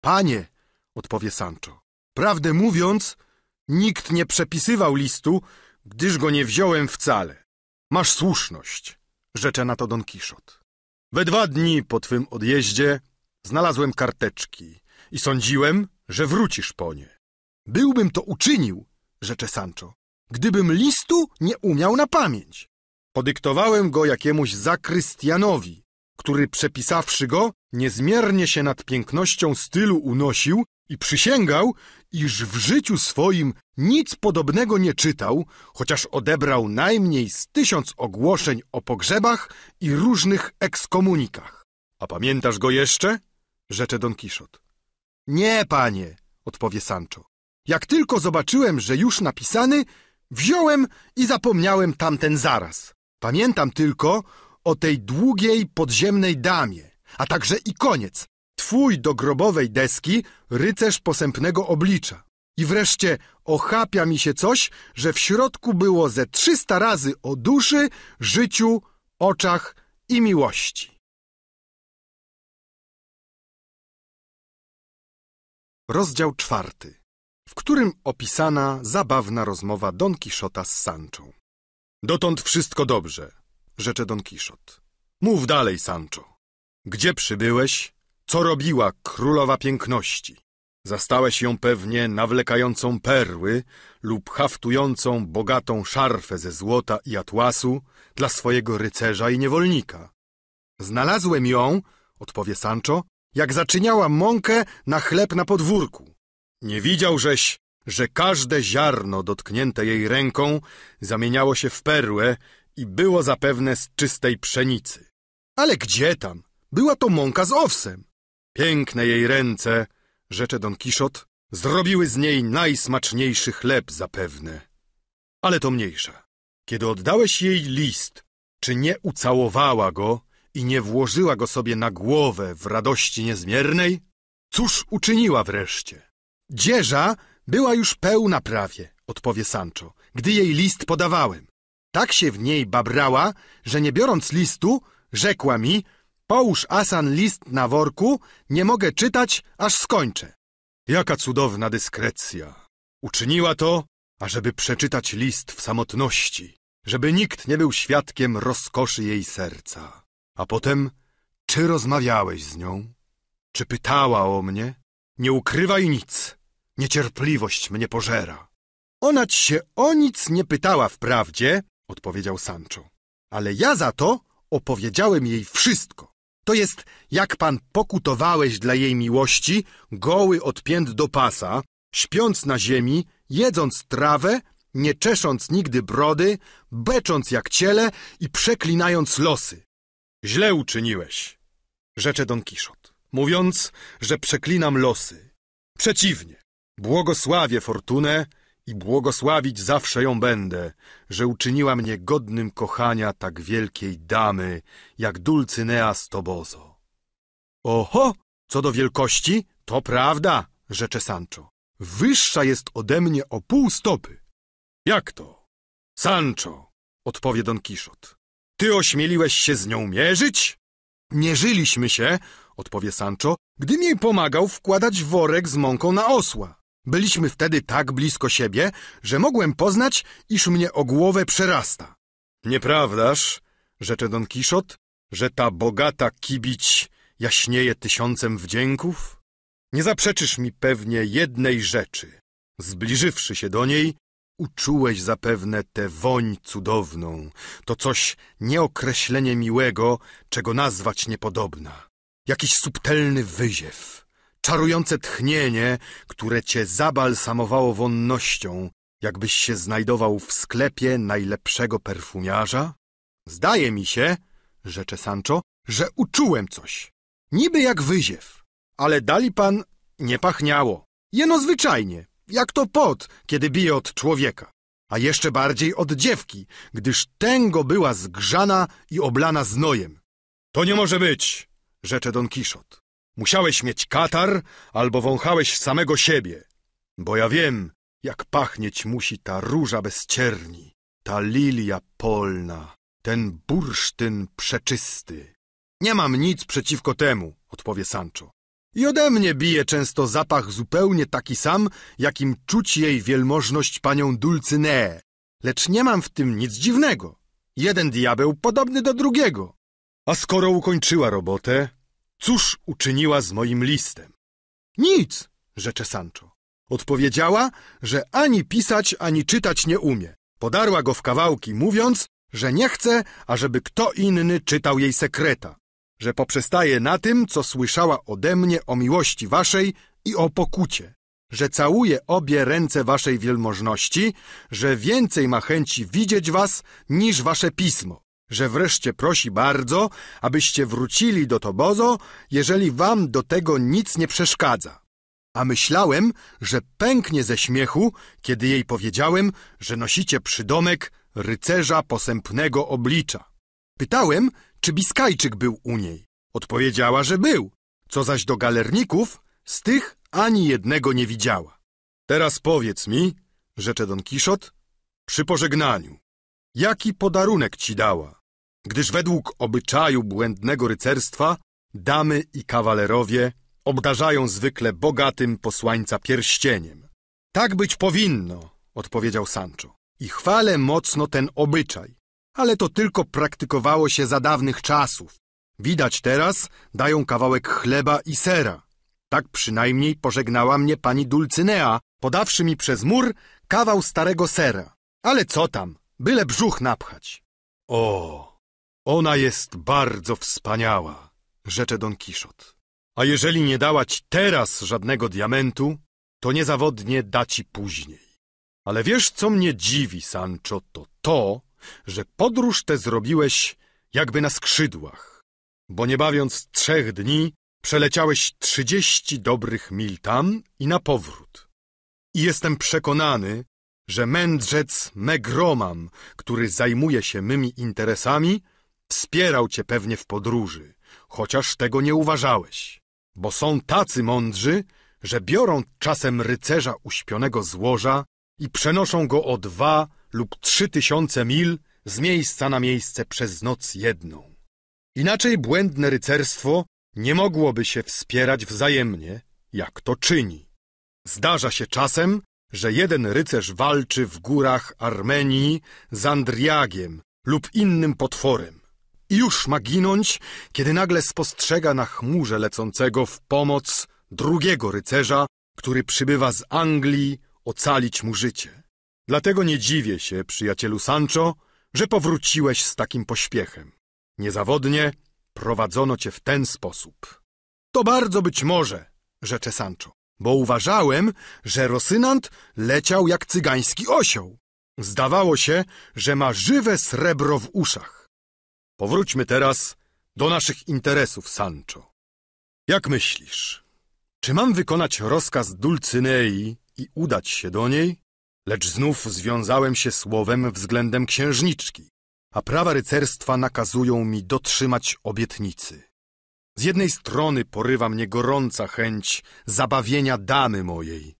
Panie, odpowie Sancho, prawdę mówiąc, nikt nie przepisywał listu, gdyż go nie wziąłem wcale. Masz słuszność, rzecze na to Don Kiszot. We dwa dni po twym odjeździe znalazłem karteczki i sądziłem, że wrócisz po nie. Byłbym to uczynił, rzecze Sancho, gdybym listu nie umiał na pamięć. Podyktowałem go jakiemuś zakrystianowi, który przepisawszy go, niezmiernie się nad pięknością stylu unosił i przysięgał, iż w życiu swoim nic podobnego nie czytał, chociaż odebrał najmniej z tysiąc ogłoszeń o pogrzebach i różnych ekskomunikach. A pamiętasz go jeszcze? rzecze Don Kiszot. Nie, panie, odpowie Sancho. Jak tylko zobaczyłem, że już napisany, wziąłem i zapomniałem tamten zaraz. Pamiętam tylko o tej długiej podziemnej damie, a także i koniec, twój do grobowej deski rycerz posępnego oblicza. I wreszcie ochapia mi się coś, że w środku było ze trzysta razy o duszy,
życiu, oczach i miłości. Rozdział czwarty, w którym opisana zabawna rozmowa Don Kiszota z Sanczą. Dotąd wszystko
dobrze, rzecze Don Kiszot. Mów dalej, Sancho. Gdzie przybyłeś? Co robiła królowa piękności? Zastałeś ją pewnie nawlekającą perły lub haftującą bogatą szarfę ze złota i atłasu dla swojego rycerza i niewolnika. Znalazłem ją, odpowie Sancho, jak zaczyniała mąkę na chleb na podwórku. Nie widziałżeś, że każde ziarno dotknięte jej ręką zamieniało się w perłę i było zapewne z czystej pszenicy. Ale gdzie tam? Była to mąka z owsem. Piękne jej ręce, rzecze Don Kiszot, zrobiły z niej najsmaczniejszy chleb zapewne. Ale to mniejsza. Kiedy oddałeś jej list, czy nie ucałowała go i nie włożyła go sobie na głowę w radości niezmiernej? Cóż uczyniła wreszcie? Dzieża była już pełna prawie, odpowie Sancho, gdy jej list podawałem. Tak się w niej babrała, że nie biorąc listu, rzekła mi, Połóż Asan list na worku, nie mogę czytać, aż skończę. Jaka cudowna dyskrecja! Uczyniła to, ażeby przeczytać list w samotności, żeby nikt nie był świadkiem rozkoszy jej serca. A potem, czy rozmawiałeś z nią? Czy pytała o mnie? Nie ukrywaj nic. Niecierpliwość mnie pożera. Ona ci się o nic nie pytała wprawdzie, odpowiedział Sancho, ale ja za to opowiedziałem jej wszystko. To jest, jak pan pokutowałeś dla jej miłości, goły od pięt do pasa, śpiąc na ziemi, jedząc trawę, nie czesząc nigdy brody, becząc jak ciele i przeklinając losy. Źle uczyniłeś, rzecze Don Kiszot, mówiąc, że przeklinam losy. Przeciwnie, błogosławię fortunę, i błogosławić zawsze ją będę, że uczyniła mnie godnym kochania tak wielkiej damy, jak Dulcynea z Oho, co do wielkości, to prawda, rzecze Sancho. Wyższa jest ode mnie o pół stopy. Jak to? Sancho, odpowie Don Kiszot. Ty ośmieliłeś się z nią mierzyć? Mierzyliśmy się, odpowie Sancho, gdym jej pomagał wkładać worek z mąką na osła. Byliśmy wtedy tak blisko siebie, że mogłem poznać, iż mnie o głowę przerasta. Nieprawdaż, rzecze Don Kiszot, że ta bogata kibić jaśnieje tysiącem wdzięków? Nie zaprzeczysz mi pewnie jednej rzeczy. Zbliżywszy się do niej, uczułeś zapewne tę woń cudowną, to coś nieokreślenie miłego, czego nazwać niepodobna, jakiś subtelny wyziew czarujące tchnienie, które cię zabalsamowało wonnością, jakbyś się znajdował w sklepie najlepszego perfumiarza? Zdaje mi się, rzecze Sancho, że uczułem coś. Niby jak wyziew, ale dali pan nie pachniało. Jeno zwyczajnie, jak to pot, kiedy bije od człowieka. A jeszcze bardziej od dziewki, gdyż tęgo była zgrzana i oblana znojem. To nie może być, rzecze Don Kiszot. Musiałeś mieć katar albo wąchałeś samego siebie, bo ja wiem, jak pachnieć musi ta róża bez cierni, ta lilia polna, ten bursztyn przeczysty. Nie mam nic przeciwko temu, odpowie Sancho. I ode mnie bije często zapach zupełnie taki sam, jakim czuć jej wielmożność panią Dulcyneę. Lecz nie mam w tym nic dziwnego. Jeden diabeł podobny do drugiego. A skoro ukończyła robotę, Cóż uczyniła z moim listem? Nic, rzecze Sancho. Odpowiedziała, że ani pisać, ani czytać nie umie. Podarła go w kawałki, mówiąc, że nie chce, ażeby kto inny czytał jej sekreta, że poprzestaje na tym, co słyszała ode mnie o miłości waszej i o pokucie, że całuje obie ręce waszej wielmożności, że więcej ma chęci widzieć was niż wasze pismo, że wreszcie prosi bardzo, abyście wrócili do Tobozo, jeżeli wam do tego nic nie przeszkadza. A myślałem, że pęknie ze śmiechu, kiedy jej powiedziałem, że nosicie przydomek rycerza posępnego oblicza. Pytałem, czy Biskajczyk był u niej. Odpowiedziała, że był. Co zaś do galerników, z tych ani jednego nie widziała. Teraz powiedz mi, rzecze Don Kiszot, przy pożegnaniu, jaki podarunek ci dała? gdyż według obyczaju błędnego rycerstwa damy i kawalerowie obdarzają zwykle bogatym posłańca pierścieniem. Tak być powinno, odpowiedział Sancho. I chwalę mocno ten obyczaj, ale to tylko praktykowało się za dawnych czasów. Widać teraz, dają kawałek chleba i sera. Tak przynajmniej pożegnała mnie pani Dulcynea, podawszy mi przez mur kawał starego sera. Ale co tam, byle brzuch napchać. O, ona jest bardzo wspaniała, rzecze Don Kiszot. A jeżeli nie dała ci teraz żadnego diamentu, to niezawodnie da ci później. Ale wiesz, co mnie dziwi, Sancho, to to, że podróż tę zrobiłeś jakby na skrzydłach, bo nie bawiąc trzech dni przeleciałeś trzydzieści dobrych mil tam i na powrót. I jestem przekonany, że mędrzec Megromam, który zajmuje się mymi interesami, Wspierał cię pewnie w podróży, chociaż tego nie uważałeś. Bo są tacy mądrzy, że biorą czasem rycerza uśpionego z łoża i przenoszą go o dwa lub trzy tysiące mil z miejsca na miejsce przez noc jedną. Inaczej błędne rycerstwo nie mogłoby się wspierać wzajemnie, jak to czyni. Zdarza się czasem, że jeden rycerz walczy w górach Armenii z Andriagiem lub innym potworem i już ma ginąć, kiedy nagle spostrzega na chmurze lecącego w pomoc drugiego rycerza, który przybywa z Anglii ocalić mu życie. Dlatego nie dziwię się, przyjacielu Sancho, że powróciłeś z takim pośpiechem. Niezawodnie prowadzono cię w ten sposób. To bardzo być może, rzecze Sancho, bo uważałem, że Rosynant leciał jak cygański osioł. Zdawało się, że ma żywe srebro w uszach. Powróćmy teraz do naszych interesów, Sancho. Jak myślisz, czy mam wykonać rozkaz Dulcynei i udać się do niej? Lecz znów związałem się słowem względem księżniczki, a prawa rycerstwa nakazują mi dotrzymać obietnicy. Z jednej strony porywa mnie gorąca chęć zabawienia damy mojej,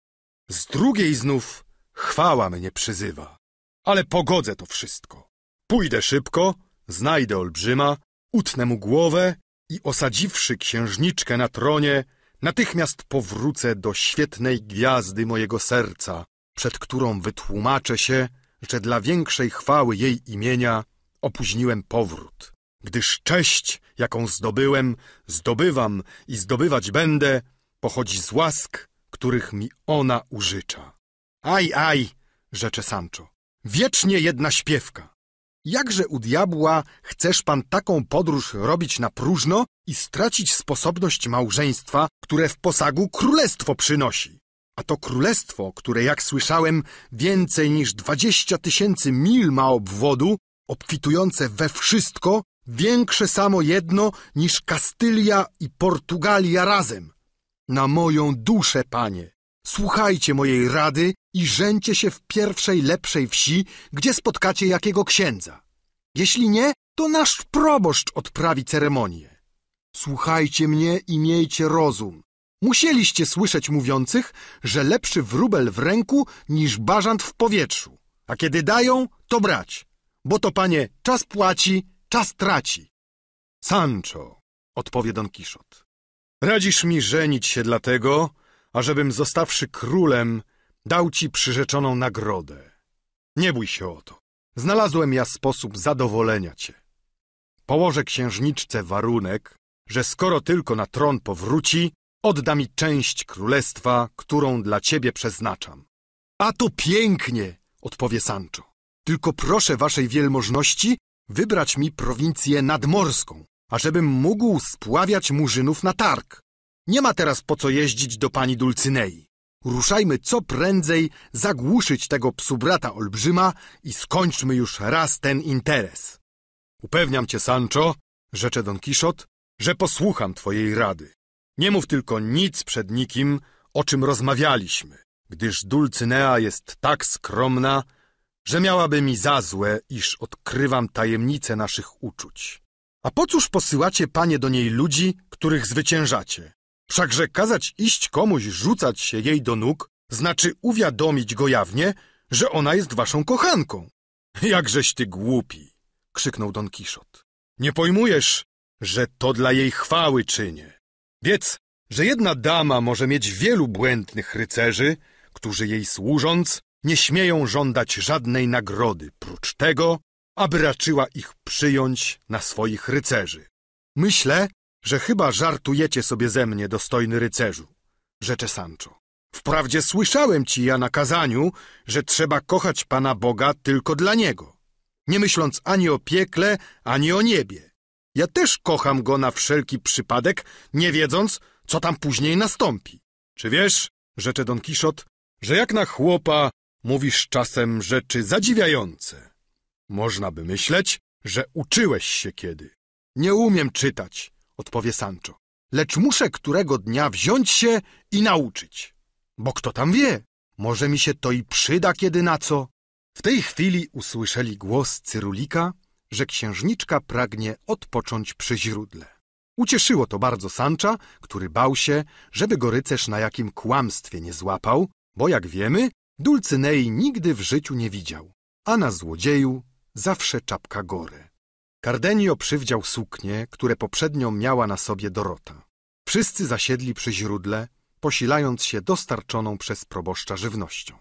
z drugiej znów chwała mnie przyzywa. Ale pogodzę to wszystko. Pójdę szybko, Znajdę olbrzyma, utnę mu głowę i osadziwszy księżniczkę na tronie, natychmiast powrócę do świetnej gwiazdy mojego serca, przed którą wytłumaczę się, że dla większej chwały jej imienia opóźniłem powrót. Gdyż cześć, jaką zdobyłem, zdobywam i zdobywać będę, pochodzi z łask, których mi ona użycza. Aj, aj, rzecze Sancho, wiecznie jedna śpiewka. Jakże u diabła chcesz pan taką podróż robić na próżno i stracić sposobność małżeństwa, które w posagu królestwo przynosi? A to królestwo, które jak słyszałem więcej niż dwadzieścia tysięcy mil ma obwodu, obfitujące we wszystko, większe samo jedno niż Kastylia i Portugalia razem. Na moją duszę, panie! Słuchajcie mojej rady i rzęcie się w pierwszej lepszej wsi, gdzie spotkacie jakiego księdza. Jeśli nie, to nasz proboszcz odprawi ceremonię. Słuchajcie mnie i miejcie rozum. Musieliście słyszeć mówiących, że lepszy wróbel w ręku niż bażant w powietrzu. A kiedy dają, to brać. Bo to, panie, czas płaci, czas traci. Sancho, odpowie Don Kiszot. Radzisz mi żenić się dlatego, ażebym zostawszy królem, dał ci przyrzeczoną nagrodę. Nie bój się o to. Znalazłem ja sposób zadowolenia cię. Położę księżniczce warunek, że skoro tylko na tron powróci, odda mi część królestwa, którą dla ciebie przeznaczam. A to pięknie, odpowie Sancho. Tylko proszę waszej wielmożności wybrać mi prowincję nadmorską, ażebym mógł spławiać murzynów na targ. Nie ma teraz po co jeździć do pani Dulcynei. Ruszajmy co prędzej zagłuszyć tego psu brata olbrzyma i skończmy już raz ten interes. Upewniam cię, Sancho, rzecze Don Kiszot, że posłucham twojej rady. Nie mów tylko nic przed nikim, o czym rozmawialiśmy, gdyż Dulcynea jest tak skromna, że miałaby mi za złe, iż odkrywam tajemnice naszych uczuć. A po cóż posyłacie, panie, do niej ludzi, których zwyciężacie? Wszakże kazać iść komuś rzucać się jej do nóg, znaczy uwiadomić go jawnie, że ona jest waszą kochanką. Jakżeś ty głupi! krzyknął Don Kiszot. Nie pojmujesz, że to dla jej chwały czynię. Wiedz, że jedna dama może mieć wielu błędnych rycerzy, którzy jej służąc nie śmieją żądać żadnej nagrody, prócz tego, aby raczyła ich przyjąć na swoich rycerzy. Myślę, że chyba żartujecie sobie ze mnie, dostojny rycerzu, rzecze Sancho. Wprawdzie słyszałem ci ja na kazaniu, że trzeba kochać Pana Boga tylko dla Niego, nie myśląc ani o piekle, ani o niebie. Ja też kocham Go na wszelki przypadek, nie wiedząc, co tam później nastąpi. Czy wiesz, rzecze Don Kiszot, że jak na chłopa mówisz czasem rzeczy zadziwiające? Można by myśleć, że uczyłeś się kiedy. Nie umiem czytać, odpowie Sancho, lecz muszę którego dnia wziąć się i nauczyć. Bo kto tam wie, może mi się to i przyda kiedy na co. W tej chwili usłyszeli głos Cyrulika, że księżniczka pragnie odpocząć przy źródle. Ucieszyło to bardzo Sancha, który bał się, żeby go rycerz na jakim kłamstwie nie złapał, bo jak wiemy, Dulcynei nigdy w życiu nie widział, a na złodzieju zawsze czapka gory. Cardenio przywdział suknię, które poprzednio miała na sobie Dorota. Wszyscy zasiedli przy źródle, posilając się dostarczoną przez proboszcza żywnością.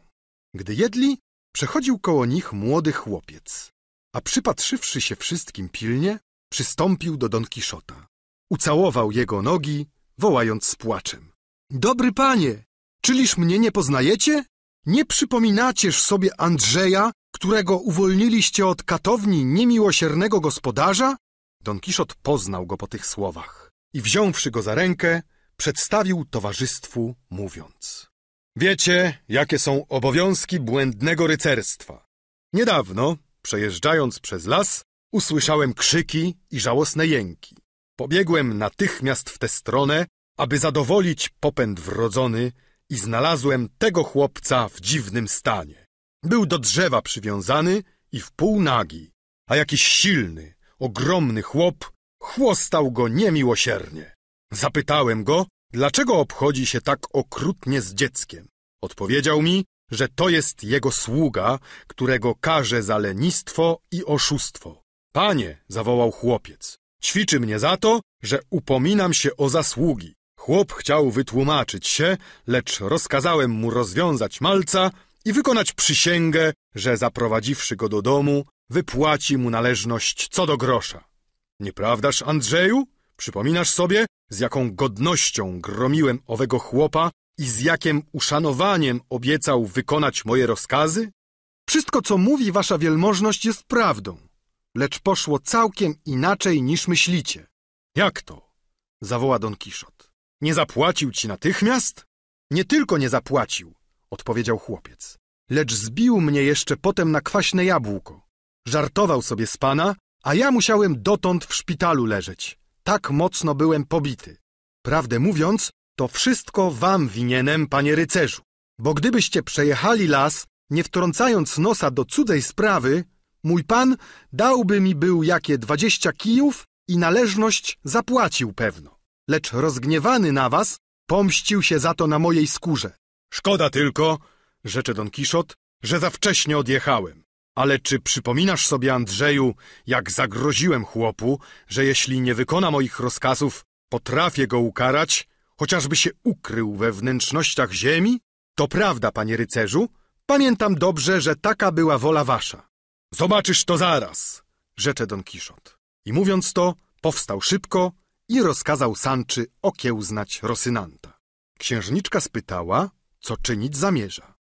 Gdy jedli, przechodził koło nich młody chłopiec, a przypatrzywszy się wszystkim pilnie, przystąpił do Don Kiszota. Ucałował jego nogi, wołając z płaczem. Dobry panie, czyliż mnie nie poznajecie? Nie przypominacież sobie Andrzeja, którego uwolniliście od katowni niemiłosiernego gospodarza? Don Kiszot poznał go po tych słowach i wziąwszy go za rękę, przedstawił towarzystwu, mówiąc. Wiecie, jakie są obowiązki błędnego rycerstwa. Niedawno, przejeżdżając przez las, usłyszałem krzyki i żałosne jęki. Pobiegłem natychmiast w tę stronę, aby zadowolić popęd wrodzony i znalazłem tego chłopca w dziwnym stanie. Był do drzewa przywiązany i wpół nagi, a jakiś silny, ogromny chłop chłostał go niemiłosiernie. Zapytałem go, dlaczego obchodzi się tak okrutnie z dzieckiem. Odpowiedział mi, że to jest jego sługa, którego karze za lenistwo i oszustwo. Panie, zawołał chłopiec, ćwiczy mnie za to, że upominam się o zasługi. Chłop chciał wytłumaczyć się, lecz rozkazałem mu rozwiązać malca i wykonać przysięgę, że zaprowadziwszy go do domu, wypłaci mu należność co do grosza. Nieprawdaż, Andrzeju? Przypominasz sobie, z jaką godnością gromiłem owego chłopa i z jakim uszanowaniem obiecał wykonać moje rozkazy? Wszystko, co mówi wasza wielmożność, jest prawdą, lecz poszło całkiem inaczej niż myślicie. Jak to? zawoła Don Kiszot. Nie zapłacił ci natychmiast? Nie tylko nie zapłacił, odpowiedział chłopiec, lecz zbił mnie jeszcze potem na kwaśne jabłko. Żartował sobie z pana, a ja musiałem dotąd w szpitalu leżeć. Tak mocno byłem pobity. Prawdę mówiąc, to wszystko wam winienem, panie rycerzu. Bo gdybyście przejechali las, nie wtrącając nosa do cudzej sprawy, mój pan dałby mi był jakie dwadzieścia kijów i należność zapłacił pewno. Lecz rozgniewany na was, pomścił się za to na mojej skórze. Szkoda tylko, rzecze Don Kiszot, że za wcześnie odjechałem. Ale czy przypominasz sobie, Andrzeju, jak zagroziłem chłopu, że jeśli nie wykona moich rozkazów, potrafię go ukarać, chociażby się ukrył we wnętrznościach ziemi? To prawda, panie rycerzu, pamiętam dobrze, że taka była wola wasza. Zobaczysz to zaraz, rzecze Don Kiszot. I mówiąc to, powstał szybko i rozkazał Sanczy okiełznać Rosynanta. Księżniczka spytała, co czynić zamierza.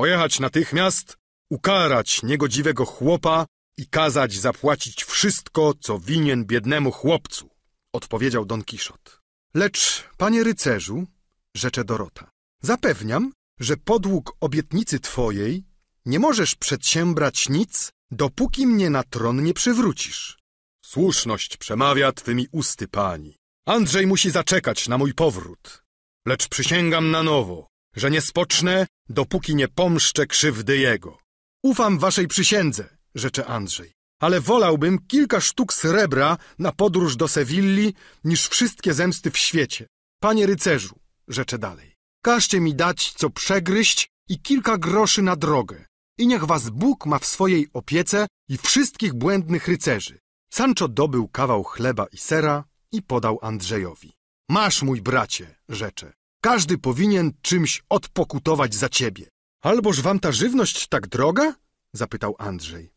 Pojechać natychmiast, ukarać niegodziwego chłopa i kazać zapłacić wszystko, co winien biednemu chłopcu, odpowiedział Don Kiszot. Lecz, panie rycerzu, rzecze Dorota, zapewniam, że podług obietnicy twojej nie możesz przedsiębrać nic, dopóki mnie na tron nie przywrócisz. Słuszność przemawia twymi usty, pani. Andrzej musi zaczekać na mój powrót. Lecz przysięgam na nowo, że nie spocznę, dopóki nie pomszczę krzywdy jego. Ufam waszej przysiędze, rzecze Andrzej, ale wolałbym kilka sztuk srebra na podróż do Sewilli niż wszystkie zemsty w świecie. Panie rycerzu, rzecze dalej, każcie mi dać co przegryźć i kilka groszy na drogę i niech was Bóg ma w swojej opiece i wszystkich błędnych rycerzy. Sancho dobył kawał chleba i sera i podał Andrzejowi. Masz, mój bracie, rzecze, każdy powinien czymś odpokutować za ciebie. Alboż wam ta żywność tak droga? zapytał Andrzej.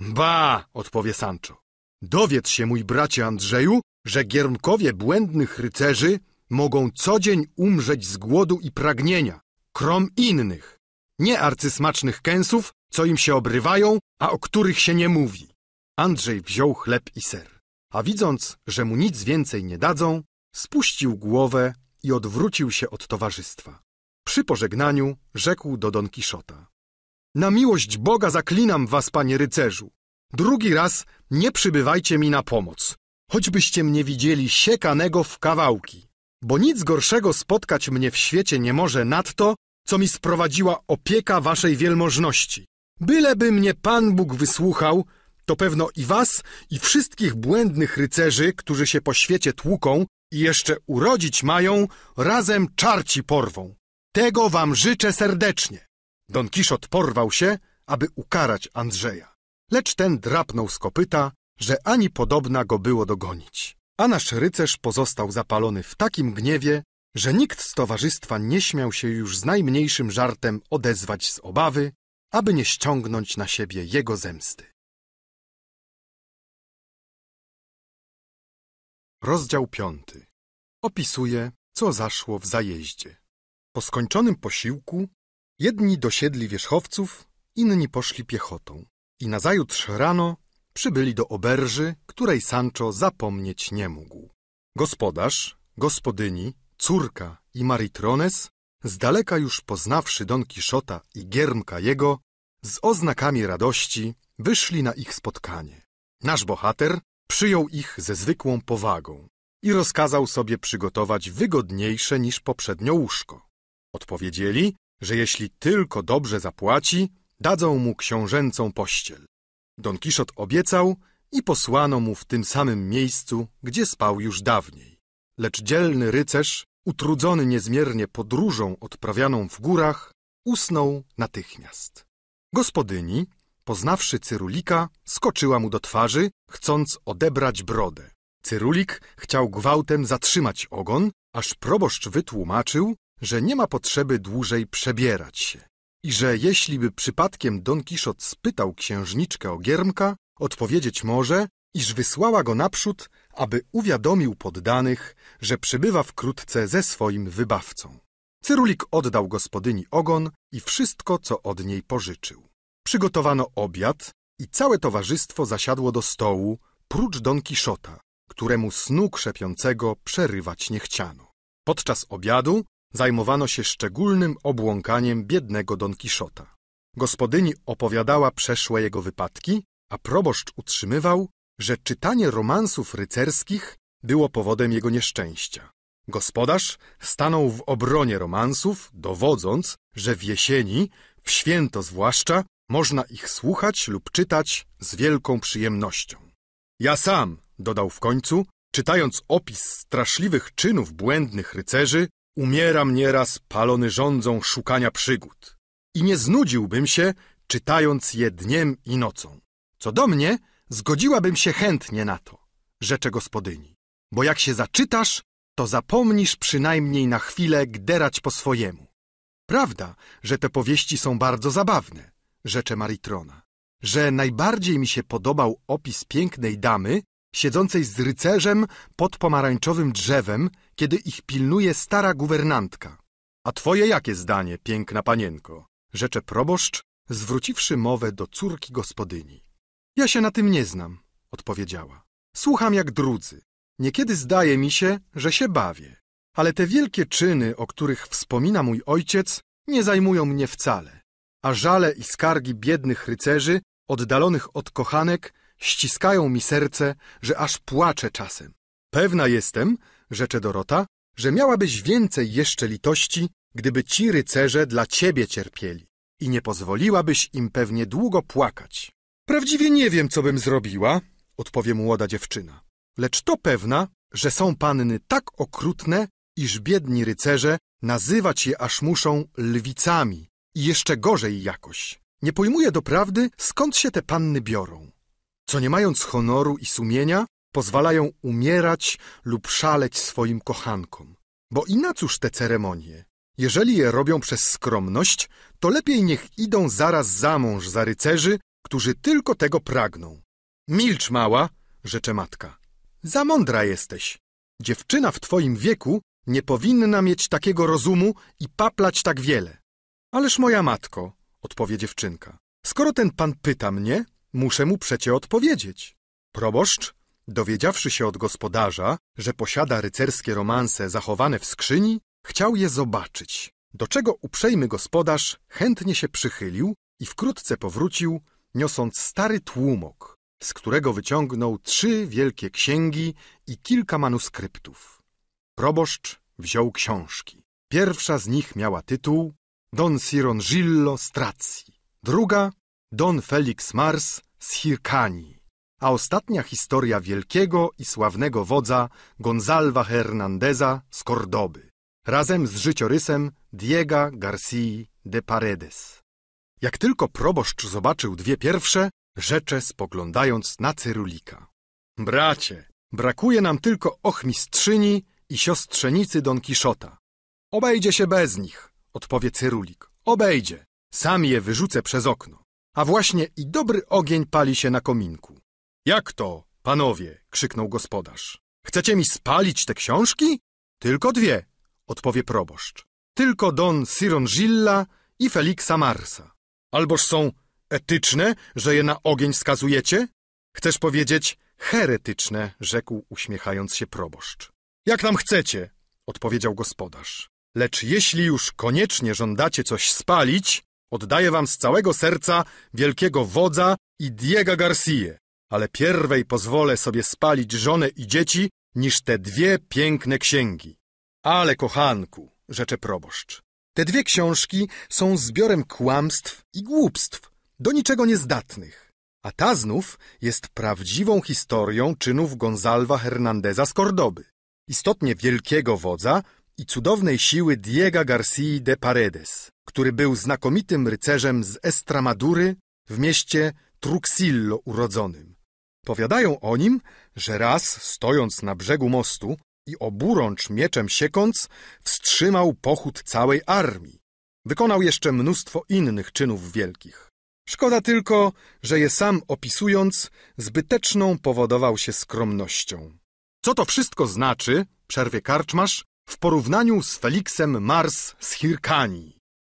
Ba, odpowie Sancho. Dowiedz się, mój bracie Andrzeju, że gierunkowie błędnych rycerzy mogą co dzień umrzeć z głodu i pragnienia, krom innych, nie arcysmacznych kęsów, co im się obrywają, a o których się nie mówi. Andrzej wziął chleb i ser, a widząc, że mu nic więcej nie dadzą, spuścił głowę i odwrócił się od towarzystwa. Przy pożegnaniu rzekł do Don Kiszota. Na miłość Boga zaklinam was, panie rycerzu. Drugi raz nie przybywajcie mi na pomoc, choćbyście mnie widzieli siekanego w kawałki, bo nic gorszego spotkać mnie w świecie nie może nad to, co mi sprowadziła opieka waszej wielmożności. Byleby mnie Pan Bóg wysłuchał, to pewno i was, i wszystkich błędnych rycerzy, którzy się po świecie tłuką, i jeszcze urodzić mają, razem czarci porwą. Tego wam życzę serdecznie. Don Kiszot porwał się, aby ukarać Andrzeja. Lecz ten drapnął z kopyta, że ani podobna go było dogonić. A nasz rycerz pozostał zapalony w takim gniewie, że nikt z towarzystwa nie śmiał się już z najmniejszym żartem odezwać z obawy, aby
nie ściągnąć na siebie jego zemsty. Rozdział piąty. Opisuje, co zaszło
w zajeździe. Po skończonym posiłku jedni dosiedli wierzchowców, inni poszli piechotą i nazajutrz rano przybyli do oberży, której Sancho zapomnieć nie mógł. Gospodarz, gospodyni, córka i Maritrones, z daleka już poznawszy Don Kiszota i Giermka jego, z oznakami radości wyszli na ich spotkanie. Nasz bohater Przyjął ich ze zwykłą powagą i rozkazał sobie przygotować wygodniejsze niż poprzednio łóżko. Odpowiedzieli, że jeśli tylko dobrze zapłaci, dadzą mu książęcą pościel. Don Kiszot obiecał i posłano mu w tym samym miejscu, gdzie spał już dawniej. Lecz dzielny rycerz, utrudzony niezmiernie podróżą odprawianą w górach, usnął natychmiast. Gospodyni, Poznawszy Cyrulika, skoczyła mu do twarzy, chcąc odebrać brodę. Cyrulik chciał gwałtem zatrzymać ogon, aż proboszcz wytłumaczył, że nie ma potrzeby dłużej przebierać się i że jeśliby przypadkiem Don Kiszot spytał księżniczkę o Giermka, odpowiedzieć może, iż wysłała go naprzód, aby uwiadomił poddanych, że przybywa wkrótce ze swoim wybawcą. Cyrulik oddał gospodyni ogon i wszystko, co od niej pożyczył. Przygotowano obiad i całe towarzystwo zasiadło do stołu, prócz Don Kiszota, któremu snu krzepiącego przerywać nie chciano. Podczas obiadu zajmowano się szczególnym obłąkaniem biednego Don Kiszota. Gospodyni opowiadała przeszłe jego wypadki, a proboszcz utrzymywał, że czytanie romansów rycerskich było powodem jego nieszczęścia. Gospodarz stanął w obronie romansów, dowodząc, że w jesieni, w święto zwłaszcza, można ich słuchać lub czytać z wielką przyjemnością. Ja sam, dodał w końcu, czytając opis straszliwych czynów błędnych rycerzy, umieram nieraz palony rządzą szukania przygód. I nie znudziłbym się, czytając je dniem i nocą. Co do mnie, zgodziłabym się chętnie na to, rzecze gospodyni. Bo jak się zaczytasz, to zapomnisz przynajmniej na chwilę gderać po swojemu. Prawda, że te powieści są bardzo zabawne, rzecze Maritrona, że najbardziej mi się podobał opis pięknej damy, siedzącej z rycerzem pod pomarańczowym drzewem, kiedy ich pilnuje stara guwernantka. A twoje jakie zdanie, piękna panienko? Rzecze proboszcz, zwróciwszy mowę do córki gospodyni. Ja się na tym nie znam, odpowiedziała. Słucham jak drudzy. Niekiedy zdaje mi się, że się bawię. Ale te wielkie czyny, o których wspomina mój ojciec, nie zajmują mnie wcale a żale i skargi biednych rycerzy, oddalonych od kochanek, ściskają mi serce, że aż płaczę czasem. Pewna jestem, rzecze Dorota, że miałabyś więcej jeszcze litości, gdyby ci rycerze dla ciebie cierpieli i nie pozwoliłabyś im pewnie długo płakać. Prawdziwie nie wiem, co bym zrobiła, odpowie młoda dziewczyna, lecz to pewna, że są panny tak okrutne, iż biedni rycerze nazywać je aż muszą lwicami, i jeszcze gorzej jakoś. Nie pojmuje doprawdy, skąd się te panny biorą. Co nie mając honoru i sumienia, pozwalają umierać lub szaleć swoim kochankom. Bo i na cóż te ceremonie? Jeżeli je robią przez skromność, to lepiej niech idą zaraz za mąż za rycerzy, którzy tylko tego pragną. Milcz, mała, rzecze matka. Za mądra jesteś. Dziewczyna w twoim wieku nie powinna mieć takiego rozumu i paplać tak wiele. Ależ moja matko, odpowie dziewczynka. Skoro ten pan pyta mnie, muszę mu przecie odpowiedzieć. Proboszcz, dowiedziawszy się od gospodarza, że posiada rycerskie romanse zachowane w skrzyni, chciał je zobaczyć, do czego uprzejmy gospodarz chętnie się przychylił i wkrótce powrócił, niosąc stary tłumok, z którego wyciągnął trzy wielkie księgi i kilka manuskryptów. Proboszcz wziął książki. Pierwsza z nich miała tytuł Don Cirongillo z Tracji, druga Don Felix Mars z Hirkanii, a ostatnia historia wielkiego i sławnego wodza Gonzalva Hernandeza z Kordoby, razem z życiorysem Diego Garcia de Paredes. Jak tylko proboszcz zobaczył dwie pierwsze, rzecze spoglądając na Cyrulika. Bracie, brakuje nam tylko ochmistrzyni i siostrzenicy Don Kiszota. Obejdzie się bez nich odpowie Cyrulik. Obejdzie. Sam je wyrzucę przez okno. A właśnie i dobry ogień pali się na kominku. Jak to, panowie? krzyknął gospodarz. Chcecie mi spalić te książki? Tylko dwie, odpowie proboszcz. Tylko Don Sirongilla i Feliksa Marsa. Alboż są etyczne, że je na ogień skazujecie? Chcesz powiedzieć heretyczne, rzekł uśmiechając się proboszcz. Jak nam chcecie, odpowiedział gospodarz. Lecz jeśli już koniecznie żądacie coś spalić, oddaję wam z całego serca wielkiego wodza i Diego Garcia, ale pierwej pozwolę sobie spalić żonę i dzieci niż te dwie piękne księgi. Ale kochanku, rzecze proboszcz, te dwie książki są zbiorem kłamstw i głupstw, do niczego niezdatnych. A ta znów jest prawdziwą historią czynów Gonzalwa Hernandeza z Kordoby, istotnie wielkiego wodza, i cudownej siły Diego García de Paredes, który był znakomitym rycerzem z Estramadury w mieście Truxillo urodzonym. Powiadają o nim, że raz, stojąc na brzegu mostu i oburącz mieczem siekąc, wstrzymał pochód całej armii. Wykonał jeszcze mnóstwo innych czynów wielkich. Szkoda tylko, że je sam opisując, zbyteczną powodował się skromnością. Co to wszystko znaczy, przerwie karczmasz, w porównaniu z Feliksem Mars z Hirkanii.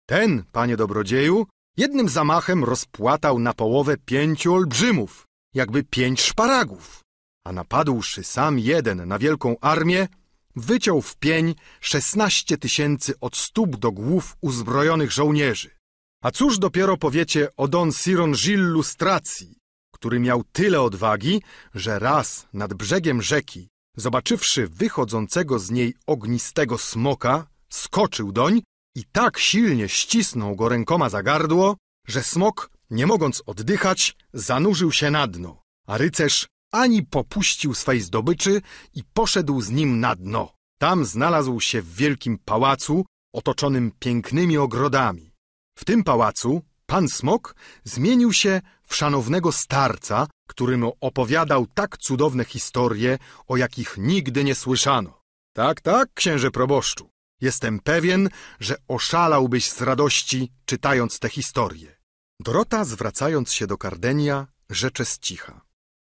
Ten, panie dobrodzieju, jednym zamachem rozpłatał na połowę pięciu olbrzymów, jakby pięć szparagów, a napadłszy sam jeden na wielką armię, wyciął w pień szesnaście tysięcy od stóp do głów uzbrojonych żołnierzy. A cóż dopiero powiecie o Don Siron Gilles który miał tyle odwagi, że raz nad brzegiem rzeki Zobaczywszy wychodzącego z niej ognistego smoka, skoczył doń i tak silnie ścisnął go rękoma za gardło, że smok, nie mogąc oddychać, zanurzył się na dno, a rycerz ani popuścił swej zdobyczy i poszedł z nim na dno. Tam znalazł się w wielkim pałacu, otoczonym pięknymi ogrodami. W tym pałacu pan Smok zmienił się w szanownego starca, którym opowiadał tak cudowne historie, o jakich nigdy nie słyszano. Tak, tak, księże proboszczu. Jestem pewien, że oszalałbyś z radości, czytając te historie. Dorota, zwracając się do Kardenia, rzecze z cicha.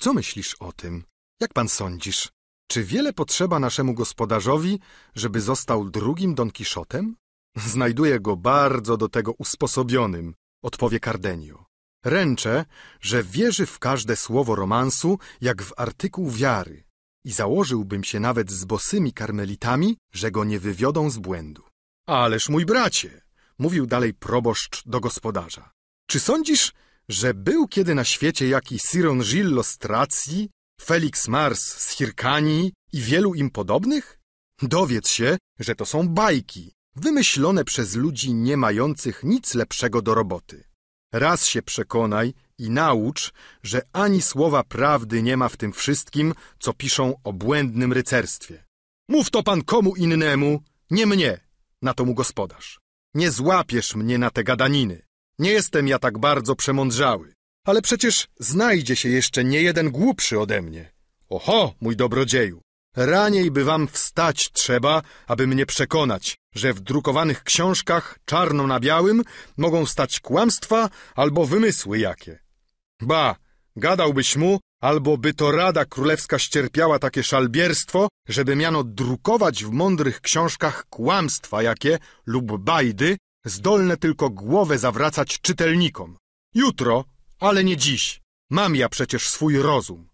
Co myślisz o tym? Jak pan sądzisz? Czy wiele potrzeba naszemu gospodarzowi, żeby został drugim Don Kiszotem? Znajduję go bardzo do tego usposobionym, odpowie Kardenio. Ręczę, że wierzy w każde słowo romansu, jak w artykuł wiary i założyłbym się nawet z bosymi karmelitami, że go nie wywiodą z błędu. Ależ mój bracie, mówił dalej proboszcz do gospodarza, czy sądzisz, że był kiedy na świecie jaki Siron Gillo z Tracji, Felix Mars z Hirkanii i wielu im podobnych? Dowiedz się, że to są bajki, wymyślone przez ludzi nie mających nic lepszego do roboty. Raz się przekonaj i naucz, że ani słowa prawdy nie ma w tym wszystkim, co piszą o błędnym rycerstwie. Mów to pan komu innemu, nie mnie, na to mu gospodarz. Nie złapiesz mnie na te gadaniny. Nie jestem ja tak bardzo przemądrzały. Ale przecież znajdzie się jeszcze nie jeden głupszy ode mnie. Oho, mój dobrodzieju, raniej by wam wstać trzeba, aby mnie przekonać, że w drukowanych książkach czarno na białym mogą stać kłamstwa albo wymysły jakie. Ba, gadałbyś mu, albo by to Rada Królewska ścierpiała takie szalbierstwo, żeby miano drukować w mądrych książkach kłamstwa jakie lub bajdy, zdolne tylko głowę zawracać czytelnikom. Jutro, ale nie dziś. Mam ja przecież swój rozum.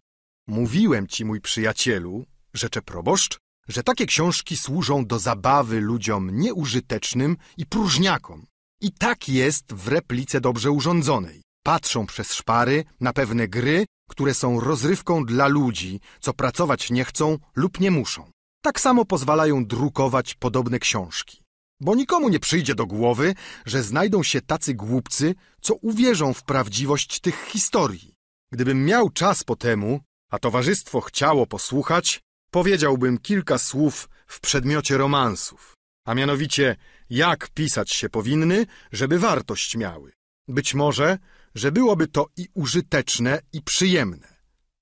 Mówiłem ci, mój przyjacielu, rzecze proboszcz, że takie książki służą do zabawy ludziom nieużytecznym i próżniakom. I tak jest w replice dobrze urządzonej. Patrzą przez szpary na pewne gry, które są rozrywką dla ludzi, co pracować nie chcą lub nie muszą. Tak samo pozwalają drukować podobne książki. Bo nikomu nie przyjdzie do głowy, że znajdą się tacy głupcy, co uwierzą w prawdziwość tych historii. Gdybym miał czas po temu, a towarzystwo chciało posłuchać, powiedziałbym kilka słów w przedmiocie romansów, a mianowicie jak pisać się powinny, żeby wartość miały. Być może, że byłoby to i użyteczne, i przyjemne,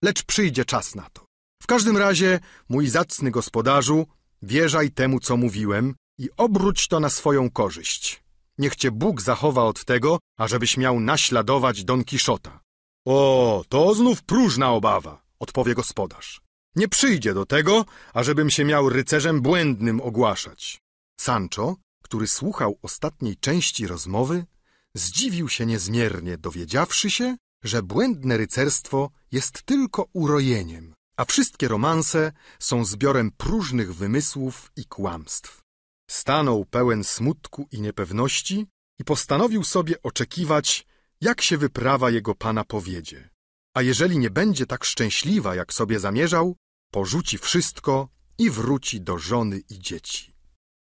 lecz przyjdzie czas na to. W każdym razie, mój zacny gospodarzu, wierzaj temu, co mówiłem i obróć to na swoją korzyść. Niech cię Bóg zachowa od tego, ażebyś miał naśladować Don Kiszota. O, to znów próżna obawa, odpowie gospodarz. Nie przyjdzie do tego, ażebym się miał rycerzem błędnym ogłaszać. Sancho, który słuchał ostatniej części rozmowy, zdziwił się niezmiernie, dowiedziawszy się, że błędne rycerstwo jest tylko urojeniem, a wszystkie romanse są zbiorem próżnych wymysłów i kłamstw. Stanął pełen smutku i niepewności i postanowił sobie oczekiwać, jak się wyprawa jego pana powiedzie. A jeżeli nie będzie tak szczęśliwa, jak sobie zamierzał, porzuci wszystko i wróci do żony i dzieci.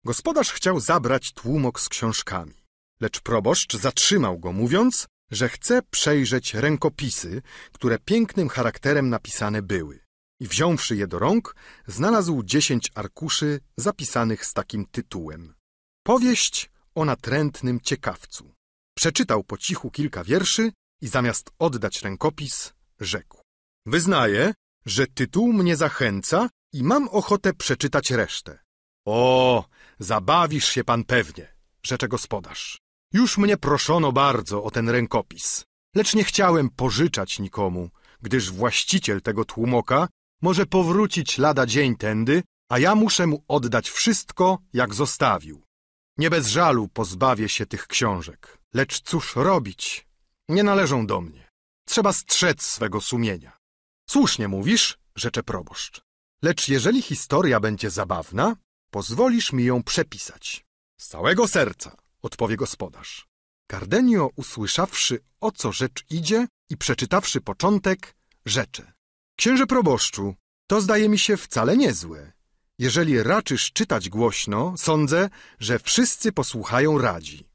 Gospodarz chciał zabrać tłumok z książkami, lecz proboszcz zatrzymał go, mówiąc, że chce przejrzeć rękopisy, które pięknym charakterem napisane były. I wziąwszy je do rąk, znalazł dziesięć arkuszy zapisanych z takim tytułem. Powieść o natrętnym ciekawcu. Przeczytał po cichu kilka wierszy i zamiast oddać rękopis, rzekł. Wyznaję, że tytuł mnie zachęca i mam ochotę przeczytać resztę. O, zabawisz się pan pewnie, rzecze gospodarz. Już mnie proszono bardzo o ten rękopis, lecz nie chciałem pożyczać nikomu, gdyż właściciel tego tłumoka może powrócić lada dzień tędy, a ja muszę mu oddać wszystko, jak zostawił. Nie bez żalu pozbawię się tych książek, lecz cóż robić? Nie należą do mnie. Trzeba strzec swego sumienia. Słusznie mówisz, rzecze proboszcz. Lecz jeżeli historia będzie zabawna, pozwolisz mi ją przepisać. Z całego serca, odpowie gospodarz. Cardenio, usłyszawszy o co rzecz idzie i przeczytawszy początek, rzecze. Księże proboszczu, to zdaje mi się wcale niezłe. Jeżeli raczysz czytać głośno, sądzę, że wszyscy posłuchają radzi.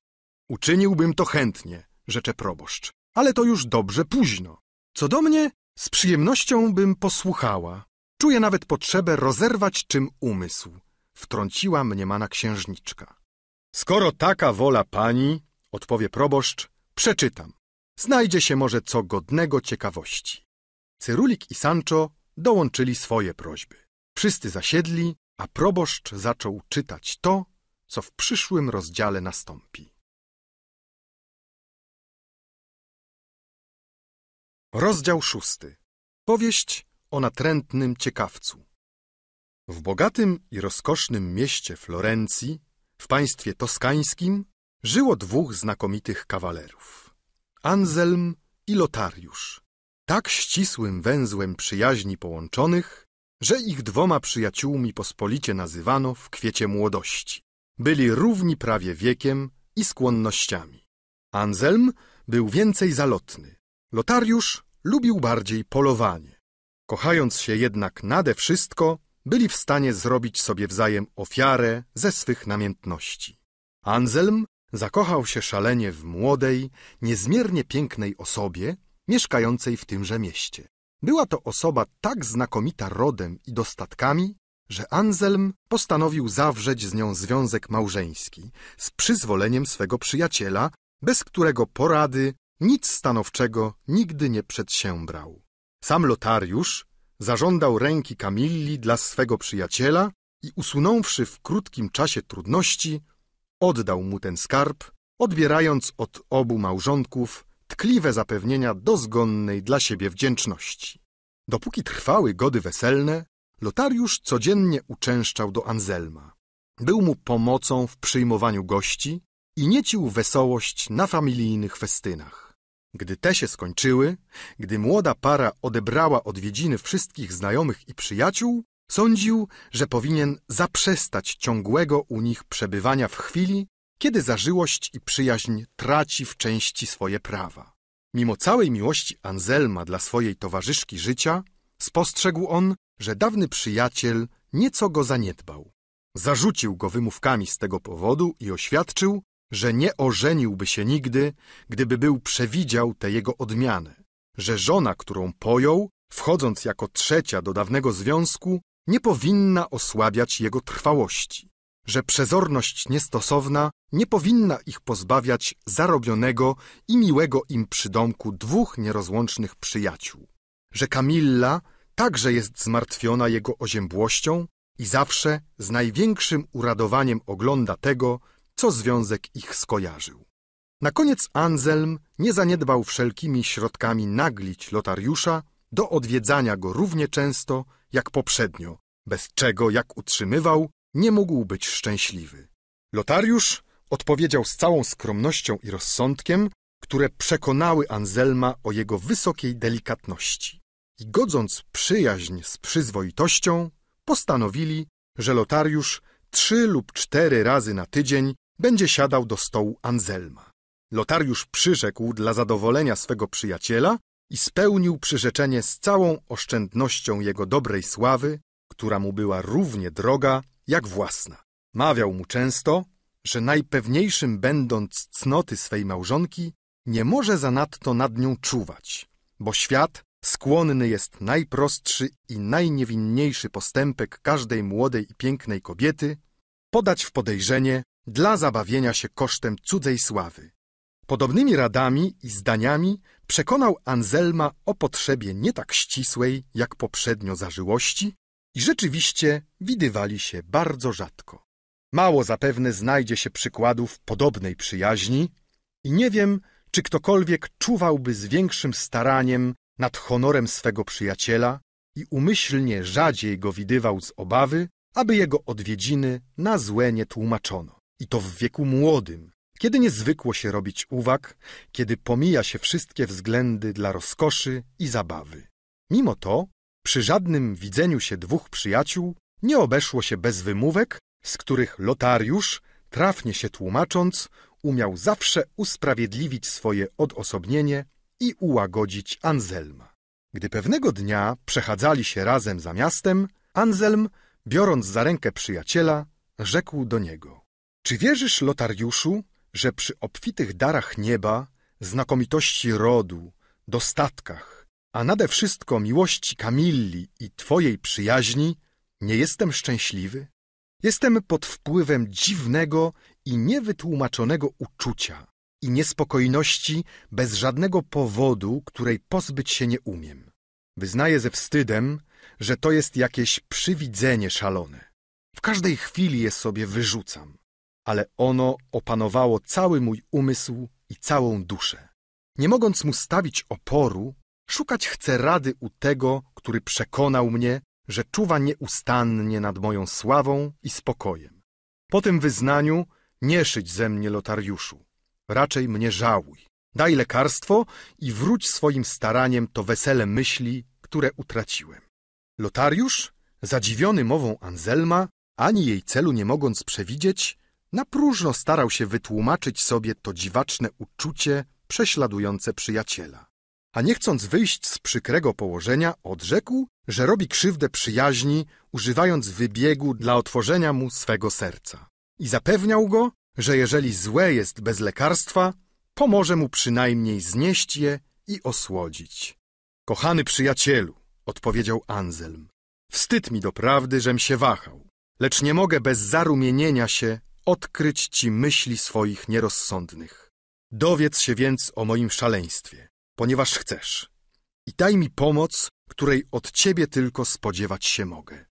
Uczyniłbym to chętnie, rzecze proboszcz, ale to już dobrze późno. Co do mnie, z przyjemnością bym posłuchała. Czuję nawet potrzebę rozerwać czym umysł. Wtrąciła mniemana księżniczka. Skoro taka wola pani, odpowie proboszcz, przeczytam. Znajdzie się może co godnego ciekawości. Cyrulik i Sancho dołączyli swoje
prośby. Wszyscy zasiedli, a proboszcz zaczął czytać to, co w przyszłym rozdziale nastąpi. Rozdział szósty. Powieść o natrętnym
ciekawcu. W bogatym i rozkosznym mieście Florencji, w państwie toskańskim, żyło dwóch znakomitych kawalerów. Anselm i Lotariusz. Tak ścisłym węzłem przyjaźni połączonych, że ich dwoma przyjaciółmi pospolicie nazywano w kwiecie młodości. Byli równi prawie wiekiem i skłonnościami. Anselm był więcej zalotny Lotariusz lubił bardziej polowanie. Kochając się jednak nade wszystko, byli w stanie zrobić sobie wzajem ofiarę ze swych namiętności. Anselm zakochał się szalenie w młodej, niezmiernie pięknej osobie mieszkającej w tymże mieście. Była to osoba tak znakomita rodem i dostatkami, że Anselm postanowił zawrzeć z nią związek małżeński z przyzwoleniem swego przyjaciela, bez którego porady nic stanowczego nigdy nie przedsiębrał. Sam Lotariusz zażądał ręki Kamilli dla swego przyjaciela i usunąwszy w krótkim czasie trudności, oddał mu ten skarb, odbierając od obu małżonków tkliwe zapewnienia dozgonnej dla siebie wdzięczności. Dopóki trwały gody weselne, Lotariusz codziennie uczęszczał do Anzelma. Był mu pomocą w przyjmowaniu gości i niecił wesołość na familijnych festynach. Gdy te się skończyły, gdy młoda para odebrała odwiedziny wszystkich znajomych i przyjaciół, sądził, że powinien zaprzestać ciągłego u nich przebywania w chwili, kiedy zażyłość i przyjaźń traci w części swoje prawa. Mimo całej miłości Anselma dla swojej towarzyszki życia, spostrzegł on, że dawny przyjaciel nieco go zaniedbał. Zarzucił go wymówkami z tego powodu i oświadczył, że nie ożeniłby się nigdy, gdyby był przewidział te jego odmiany, że żona, którą pojął, wchodząc jako trzecia do dawnego związku, nie powinna osłabiać jego trwałości, że przezorność niestosowna nie powinna ich pozbawiać zarobionego i miłego im przydomku dwóch nierozłącznych przyjaciół, że Kamilla także jest zmartwiona jego oziębłością i zawsze z największym uradowaniem ogląda tego, co związek ich skojarzył. Na koniec Anselm nie zaniedbał wszelkimi środkami naglić Lotariusza do odwiedzania go równie często jak poprzednio, bez czego, jak utrzymywał, nie mógł być szczęśliwy. Lotariusz odpowiedział z całą skromnością i rozsądkiem, które przekonały Anselma o jego wysokiej delikatności. I godząc przyjaźń z przyzwoitością, postanowili, że Lotariusz trzy lub cztery razy na tydzień będzie siadał do stołu Anzelma. Lotariusz przyrzekł dla zadowolenia swego przyjaciela i spełnił przyrzeczenie z całą oszczędnością jego dobrej sławy, która mu była równie droga jak własna. Mawiał mu często, że najpewniejszym będąc cnoty swej małżonki, nie może zanadto nad nią czuwać, bo świat skłonny jest najprostszy i najniewinniejszy postępek każdej młodej i pięknej kobiety podać w podejrzenie, dla zabawienia się kosztem cudzej sławy. Podobnymi radami i zdaniami przekonał Anzelma o potrzebie nie tak ścisłej jak poprzednio zażyłości i rzeczywiście widywali się bardzo rzadko. Mało zapewne znajdzie się przykładów podobnej przyjaźni i nie wiem, czy ktokolwiek czuwałby z większym staraniem nad honorem swego przyjaciela i umyślnie rzadziej go widywał z obawy, aby jego odwiedziny na złe nie tłumaczono i to w wieku młodym, kiedy niezwykło się robić uwag, kiedy pomija się wszystkie względy dla rozkoszy i zabawy. Mimo to, przy żadnym widzeniu się dwóch przyjaciół nie obeszło się bez wymówek, z których Lotariusz, trafnie się tłumacząc, umiał zawsze usprawiedliwić swoje odosobnienie i ułagodzić Anzelma. Gdy pewnego dnia przechadzali się razem za miastem, Anselm, biorąc za rękę przyjaciela, rzekł do niego czy wierzysz, Lotariuszu, że przy obfitych darach nieba, znakomitości rodu, dostatkach, a nade wszystko miłości Kamilli i Twojej przyjaźni, nie jestem szczęśliwy? Jestem pod wpływem dziwnego i niewytłumaczonego uczucia i niespokojności bez żadnego powodu, której pozbyć się nie umiem. Wyznaję ze wstydem, że to jest jakieś przywidzenie szalone. W każdej chwili je sobie wyrzucam ale ono opanowało cały mój umysł i całą duszę. Nie mogąc mu stawić oporu, szukać chcę rady u tego, który przekonał mnie, że czuwa nieustannie nad moją sławą i spokojem. Po tym wyznaniu nie szyć ze mnie lotariuszu, raczej mnie żałuj. Daj lekarstwo i wróć swoim staraniem to wesele myśli, które utraciłem. Lotariusz, zadziwiony mową Anzelma, ani jej celu nie mogąc przewidzieć, na próżno starał się wytłumaczyć sobie to dziwaczne uczucie prześladujące przyjaciela. A nie chcąc wyjść z przykrego położenia, odrzekł, że robi krzywdę przyjaźni, używając wybiegu dla otworzenia mu swego serca. I zapewniał go, że jeżeli złe jest bez lekarstwa, pomoże mu przynajmniej znieść je i osłodzić. Kochany przyjacielu, odpowiedział Anselm, wstyd mi doprawdy, żem się wahał, lecz nie mogę bez zarumienienia się odkryć ci myśli swoich nierozsądnych. Dowiedz się więc o moim szaleństwie, ponieważ chcesz. I daj mi pomoc, której od ciebie tylko spodziewać się mogę.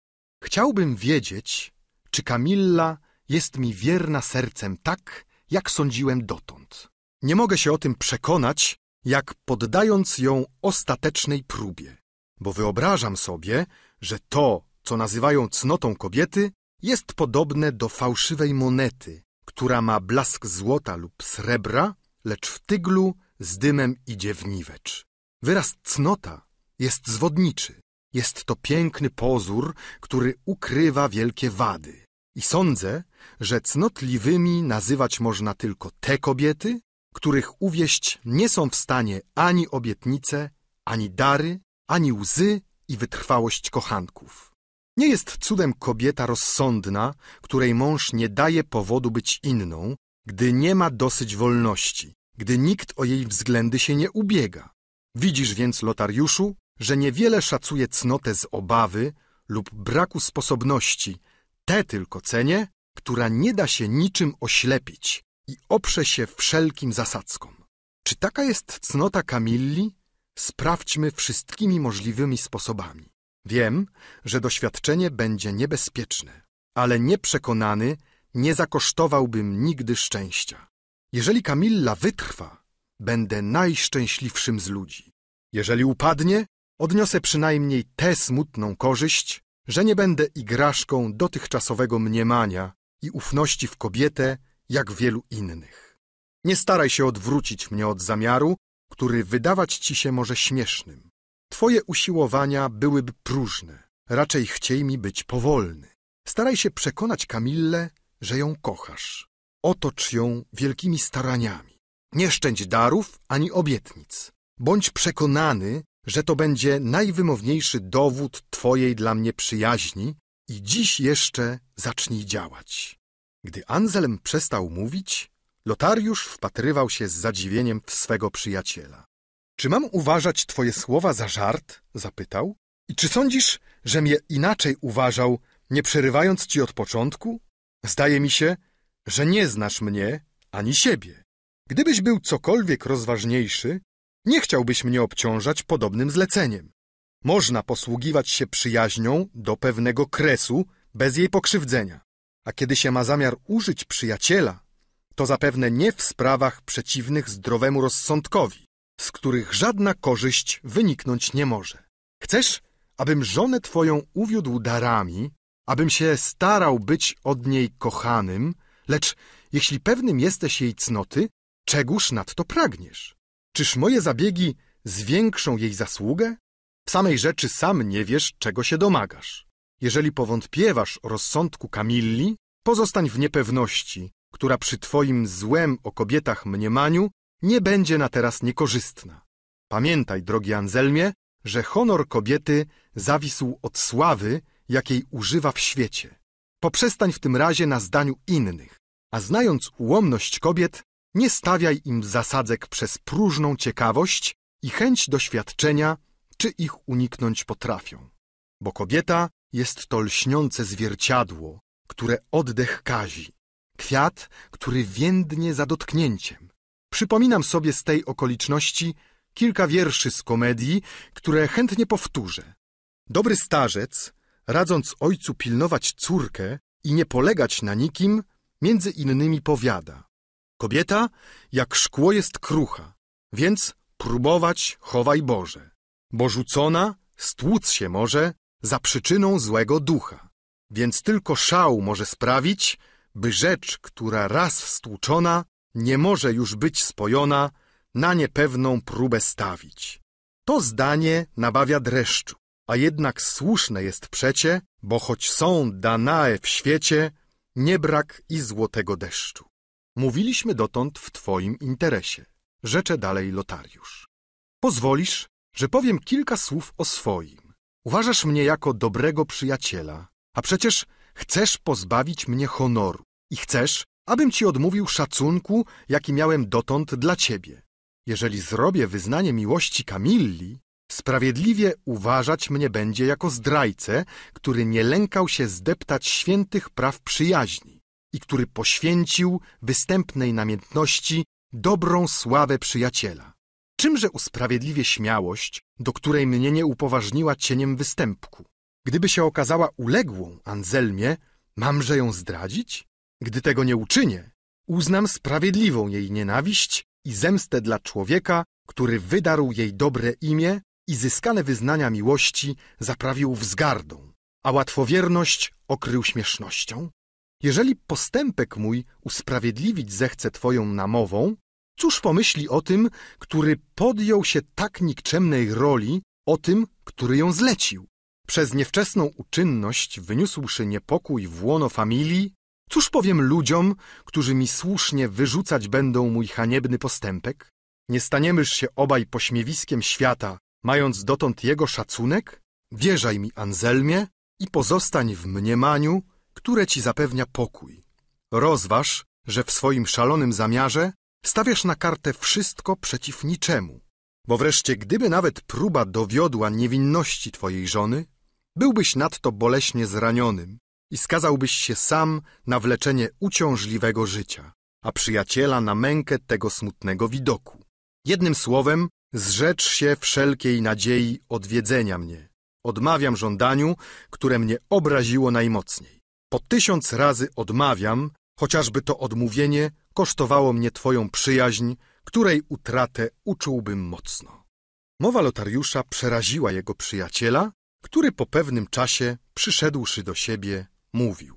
Chciałbym wiedzieć, czy Kamilla jest mi wierna sercem tak, jak sądziłem dotąd. Nie mogę się o tym przekonać, jak poddając ją ostatecznej próbie, bo wyobrażam sobie, że to, co nazywają cnotą kobiety, jest podobne do fałszywej monety, która ma blask złota lub srebra, lecz w tyglu z dymem idzie w niwecz. Wyraz cnota jest zwodniczy. Jest to piękny pozór, który ukrywa wielkie wady. I sądzę, że cnotliwymi nazywać można tylko te kobiety, których uwieść nie są w stanie ani obietnice, ani dary, ani łzy i wytrwałość kochanków. Nie jest cudem kobieta rozsądna, której mąż nie daje powodu być inną, gdy nie ma dosyć wolności, gdy nikt o jej względy się nie ubiega. Widzisz więc, Lotariuszu, że niewiele szacuje cnotę z obawy lub braku sposobności, tę tylko cenię, która nie da się niczym oślepić i oprze się wszelkim zasadzkom. Czy taka jest cnota Kamilli? Sprawdźmy wszystkimi możliwymi sposobami. Wiem, że doświadczenie będzie niebezpieczne, ale nieprzekonany nie zakosztowałbym nigdy szczęścia. Jeżeli Kamilla wytrwa, będę najszczęśliwszym z ludzi. Jeżeli upadnie, odniosę przynajmniej tę smutną korzyść, że nie będę igraszką dotychczasowego mniemania i ufności w kobietę, jak wielu innych. Nie staraj się odwrócić mnie od zamiaru, który wydawać ci się może śmiesznym. Twoje usiłowania byłyby próżne. Raczej chciej mi być powolny. Staraj się przekonać Kamillę, że ją kochasz. Otocz ją wielkimi staraniami. Nie szczędź darów ani obietnic. Bądź przekonany, że to będzie najwymowniejszy dowód Twojej dla mnie przyjaźni i dziś jeszcze zacznij działać. Gdy Anselm przestał mówić, Lotariusz wpatrywał się z zadziwieniem w swego przyjaciela. Czy mam uważać twoje słowa za żart? zapytał. I czy sądzisz, że mnie inaczej uważał, nie przerywając ci od początku? Zdaje mi się, że nie znasz mnie ani siebie. Gdybyś był cokolwiek rozważniejszy, nie chciałbyś mnie obciążać podobnym zleceniem. Można posługiwać się przyjaźnią do pewnego kresu bez jej pokrzywdzenia, a kiedy się ma zamiar użyć przyjaciela, to zapewne nie w sprawach przeciwnych zdrowemu rozsądkowi z których żadna korzyść wyniknąć nie może. Chcesz, abym żonę twoją uwiódł darami, abym się starał być od niej kochanym, lecz jeśli pewnym jesteś jej cnoty, czegóż nadto pragniesz? Czyż moje zabiegi zwiększą jej zasługę? W samej rzeczy sam nie wiesz, czego się domagasz. Jeżeli powątpiewasz o rozsądku Kamilli, pozostań w niepewności, która przy twoim złem o kobietach mniemaniu nie będzie na teraz niekorzystna. Pamiętaj, drogi Anzelmie, że honor kobiety zawisł od sławy, jakiej używa w świecie. Poprzestań w tym razie na zdaniu innych, a znając ułomność kobiet, nie stawiaj im zasadzek przez próżną ciekawość i chęć doświadczenia, czy ich uniknąć potrafią. Bo kobieta jest to lśniące zwierciadło, które oddech kazi, kwiat, który więdnie za dotknięciem, Przypominam sobie z tej okoliczności kilka wierszy z komedii, które chętnie powtórzę. Dobry starzec, radząc ojcu pilnować córkę i nie polegać na nikim, między innymi powiada. Kobieta jak szkło jest krucha, więc próbować chowaj Boże, bo rzucona stłuc się może za przyczyną złego ducha, więc tylko szał może sprawić, by rzecz, która raz stłuczona, nie może już być spojona, na niepewną próbę stawić. To zdanie nabawia dreszczu, a jednak słuszne jest przecie, bo choć są Danae w świecie, nie brak i złotego deszczu. Mówiliśmy dotąd w Twoim interesie. Rzeczę dalej Lotariusz. Pozwolisz, że powiem kilka słów o swoim. Uważasz mnie jako dobrego przyjaciela, a przecież chcesz pozbawić mnie honoru i chcesz, abym ci odmówił szacunku, jaki miałem dotąd dla ciebie. Jeżeli zrobię wyznanie miłości Kamilli, sprawiedliwie uważać mnie będzie jako zdrajcę, który nie lękał się zdeptać świętych praw przyjaźni i który poświęcił występnej namiętności dobrą sławę przyjaciela. Czymże usprawiedliwie śmiałość, do której mnie nie upoważniła cieniem występku? Gdyby się okazała uległą Anzelmie, mamże ją zdradzić? Gdy tego nie uczynię, uznam sprawiedliwą jej nienawiść i zemstę dla człowieka, który wydarł jej dobre imię i zyskane wyznania miłości zaprawił wzgardą, a łatwowierność okrył śmiesznością. Jeżeli postępek mój usprawiedliwić zechce Twoją namową, cóż pomyśli o tym, który podjął się tak nikczemnej roli, o tym, który ją zlecił? Przez niewczesną uczynność wyniósłszy niepokój w łono familii, Cóż powiem ludziom, którzy mi słusznie wyrzucać będą mój haniebny postępek? Nie staniemyż się obaj pośmiewiskiem świata, mając dotąd jego szacunek? Wierzaj mi, Anzelmie, i pozostań w mniemaniu, które ci zapewnia pokój. Rozważ, że w swoim szalonym zamiarze stawiasz na kartę wszystko przeciw niczemu. Bo wreszcie, gdyby nawet próba dowiodła niewinności twojej żony, byłbyś nadto boleśnie zranionym, i skazałbyś się sam na wleczenie uciążliwego życia, a przyjaciela na mękę tego smutnego widoku. Jednym słowem, zrzecz się wszelkiej nadziei odwiedzenia mnie. Odmawiam żądaniu, które mnie obraziło najmocniej. Po tysiąc razy odmawiam, chociażby to odmówienie kosztowało mnie Twoją przyjaźń, której utratę uczułbym mocno. Mowa Lotariusza przeraziła jego przyjaciela, który po pewnym czasie, przyszedłszy do siebie, mówił.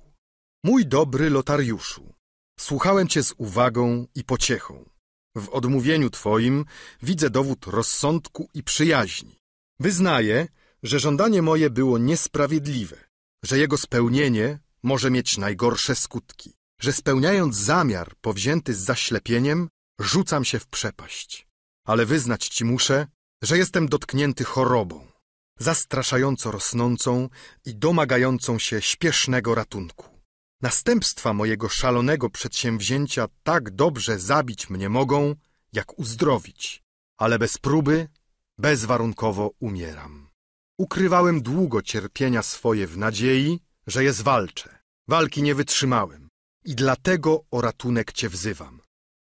Mój dobry Lotariuszu, słuchałem cię z uwagą i pociechą. W odmówieniu twoim widzę dowód rozsądku i przyjaźni. Wyznaję, że żądanie moje było niesprawiedliwe, że jego spełnienie może mieć najgorsze skutki, że spełniając zamiar powzięty z zaślepieniem, rzucam się w przepaść. Ale wyznać ci muszę, że jestem dotknięty chorobą, zastraszająco rosnącą i domagającą się śpiesznego ratunku. Następstwa mojego szalonego przedsięwzięcia tak dobrze zabić mnie mogą, jak uzdrowić, ale bez próby bezwarunkowo umieram. Ukrywałem długo cierpienia swoje w nadziei, że je zwalczę. Walki nie wytrzymałem i dlatego o ratunek cię wzywam.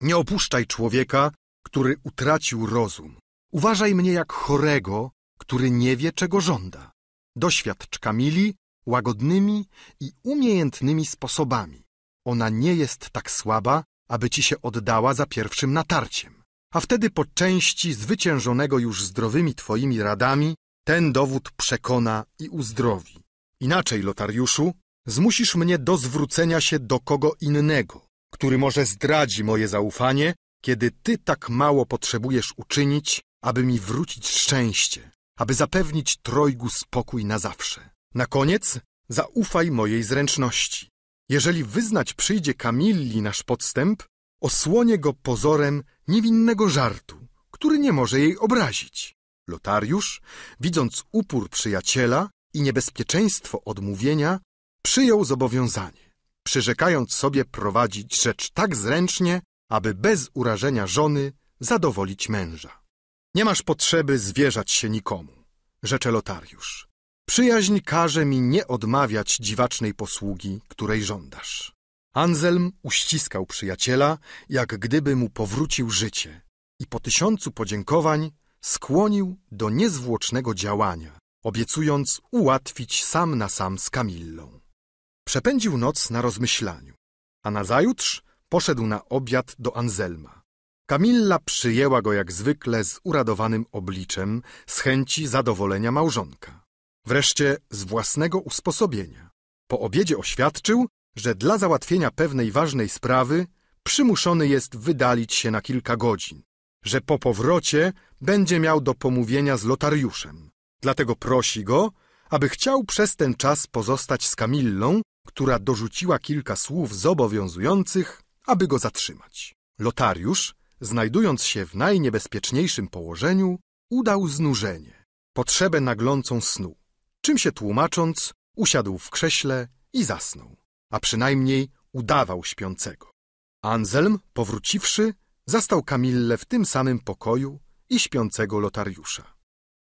Nie opuszczaj człowieka, który utracił rozum. Uważaj mnie jak chorego, który nie wie, czego żąda. Doświadcz Kamili łagodnymi i umiejętnymi sposobami. Ona nie jest tak słaba, aby ci się oddała za pierwszym natarciem. A wtedy po części zwyciężonego już zdrowymi twoimi radami, ten dowód przekona i uzdrowi. Inaczej, Lotariuszu, zmusisz mnie do zwrócenia się do kogo innego, który może zdradzi moje zaufanie, kiedy ty tak mało potrzebujesz uczynić, aby mi wrócić szczęście, aby zapewnić trojgu spokój na zawsze. Na koniec zaufaj mojej zręczności. Jeżeli wyznać przyjdzie Kamilli nasz podstęp, osłonię go pozorem niewinnego żartu, który nie może jej obrazić. Lotariusz, widząc upór przyjaciela i niebezpieczeństwo odmówienia, przyjął zobowiązanie, przyrzekając sobie prowadzić rzecz tak zręcznie, aby bez urażenia żony zadowolić męża. Nie masz potrzeby zwierzać się nikomu, rzecze Lotariusz. Przyjaźń każe mi nie odmawiać dziwacznej posługi, której żądasz. Anselm uściskał przyjaciela, jak gdyby mu powrócił życie i po tysiącu podziękowań skłonił do niezwłocznego działania, obiecując ułatwić sam na sam z Kamillą. Przepędził noc na rozmyślaniu, a nazajutrz poszedł na obiad do Anselma. Kamilla przyjęła go jak zwykle z uradowanym obliczem, z chęci zadowolenia małżonka. Wreszcie z własnego usposobienia. Po obiedzie oświadczył, że dla załatwienia pewnej ważnej sprawy przymuszony jest wydalić się na kilka godzin, że po powrocie będzie miał do pomówienia z lotariuszem. Dlatego prosi go, aby chciał przez ten czas pozostać z Kamillą, która dorzuciła kilka słów zobowiązujących, aby go zatrzymać. Lotariusz znajdując się w najniebezpieczniejszym położeniu, udał znużenie, potrzebę naglącą snu, czym się tłumacząc, usiadł w krześle i zasnął, a przynajmniej udawał śpiącego. Anselm, powróciwszy, zastał Kamillę w tym samym pokoju i śpiącego Lotariusza.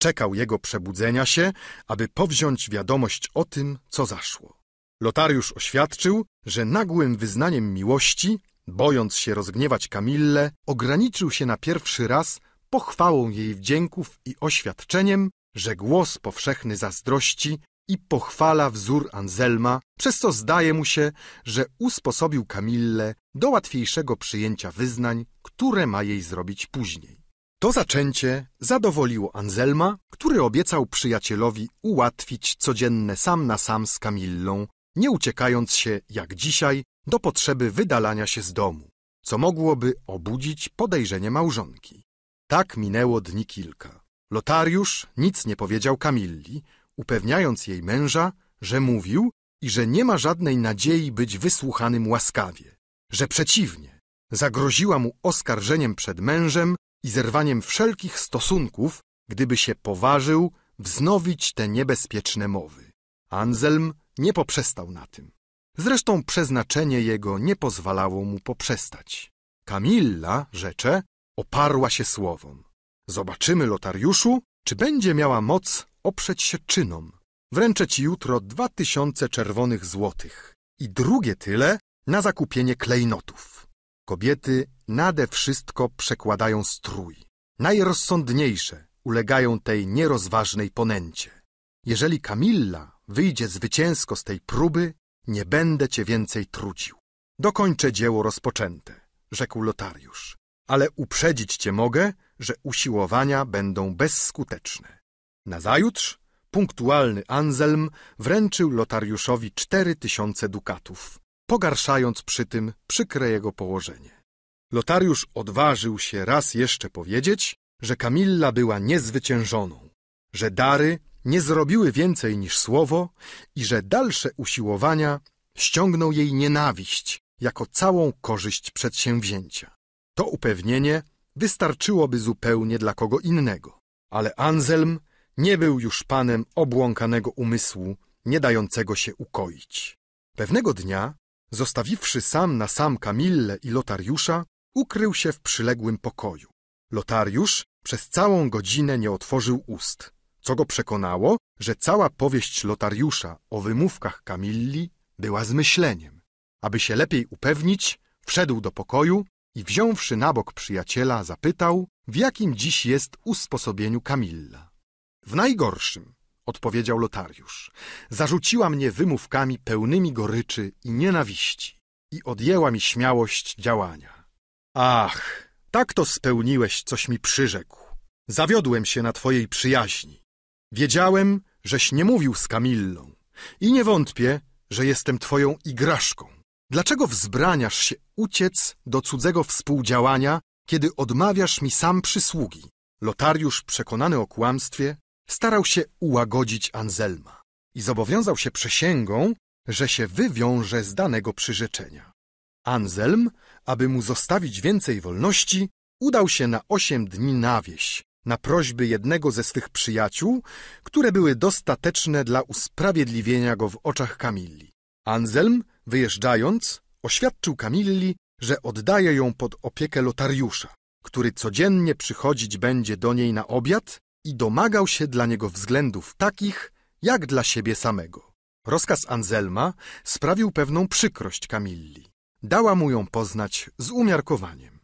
Czekał jego przebudzenia się, aby powziąć wiadomość o tym, co zaszło. Lotariusz oświadczył, że nagłym wyznaniem miłości Bojąc się rozgniewać Kamillę, ograniczył się na pierwszy raz pochwałą jej wdzięków i oświadczeniem, że głos powszechny zazdrości i pochwala wzór Anselma, przez co zdaje mu się, że usposobił Kamillę do łatwiejszego przyjęcia wyznań, które ma jej zrobić później. To zaczęcie zadowoliło Anselma, który obiecał przyjacielowi ułatwić codzienne sam na sam z Kamillą, nie uciekając się, jak dzisiaj, do potrzeby wydalania się z domu, co mogłoby obudzić podejrzenie małżonki. Tak minęło dni kilka. Lotariusz nic nie powiedział Kamilli, upewniając jej męża, że mówił i że nie ma żadnej nadziei być wysłuchanym łaskawie, że przeciwnie, zagroziła mu oskarżeniem przed mężem i zerwaniem wszelkich stosunków, gdyby się poważył wznowić te niebezpieczne mowy. Anselm nie poprzestał na tym. Zresztą przeznaczenie jego nie pozwalało mu poprzestać. Kamilla, rzecze, oparła się słowom. Zobaczymy, Lotariuszu, czy będzie miała moc oprzeć się czynom. Wręczę ci jutro dwa tysiące czerwonych złotych i drugie tyle na zakupienie klejnotów. Kobiety nade wszystko przekładają strój. Najrozsądniejsze ulegają tej nierozważnej ponęcie. Jeżeli Kamilla wyjdzie zwycięsko z tej próby, nie będę cię więcej trucił. Dokończę dzieło rozpoczęte, rzekł Lotariusz, ale uprzedzić cię mogę, że usiłowania będą bezskuteczne. Nazajutrz punktualny Anselm wręczył Lotariuszowi cztery tysiące dukatów, pogarszając przy tym przykre jego położenie. Lotariusz odważył się raz jeszcze powiedzieć, że Kamilla była niezwyciężoną, że dary nie zrobiły więcej niż słowo i że dalsze usiłowania ściągną jej nienawiść jako całą korzyść przedsięwzięcia. To upewnienie wystarczyłoby zupełnie dla kogo innego, ale Anselm nie był już panem obłąkanego umysłu, nie dającego się ukoić. Pewnego dnia, zostawiwszy sam na sam Camille i Lotariusza, ukrył się w przyległym pokoju. Lotariusz przez całą godzinę nie otworzył ust co go przekonało, że cała powieść Lotariusza o wymówkach Kamilli była zmyśleniem. Aby się lepiej upewnić, wszedł do pokoju i wziąwszy na bok przyjaciela zapytał, w jakim dziś jest usposobieniu Kamilla. W najgorszym, odpowiedział Lotariusz. Zarzuciła mnie wymówkami pełnymi goryczy i nienawiści i odjęła mi śmiałość działania. Ach, tak to spełniłeś, coś mi przyrzekł. Zawiodłem się na twojej przyjaźni. Wiedziałem, żeś nie mówił z Kamillą i nie wątpię, że jestem twoją igraszką. Dlaczego wzbraniasz się uciec do cudzego współdziałania, kiedy odmawiasz mi sam przysługi? Lotariusz, przekonany o kłamstwie, starał się ułagodzić Anselma i zobowiązał się przysięgą, że się wywiąże z danego przyrzeczenia. Anselm, aby mu zostawić więcej wolności, udał się na osiem dni na wieś, na prośby jednego ze swych przyjaciół, które były dostateczne dla usprawiedliwienia go w oczach Kamilli. Anselm, wyjeżdżając, oświadczył Kamilli, że oddaje ją pod opiekę lotariusza, który codziennie przychodzić będzie do niej na obiad i domagał się dla niego względów takich, jak dla siebie samego. Rozkaz Anselma sprawił pewną przykrość Kamilli. Dała mu ją poznać z umiarkowaniem.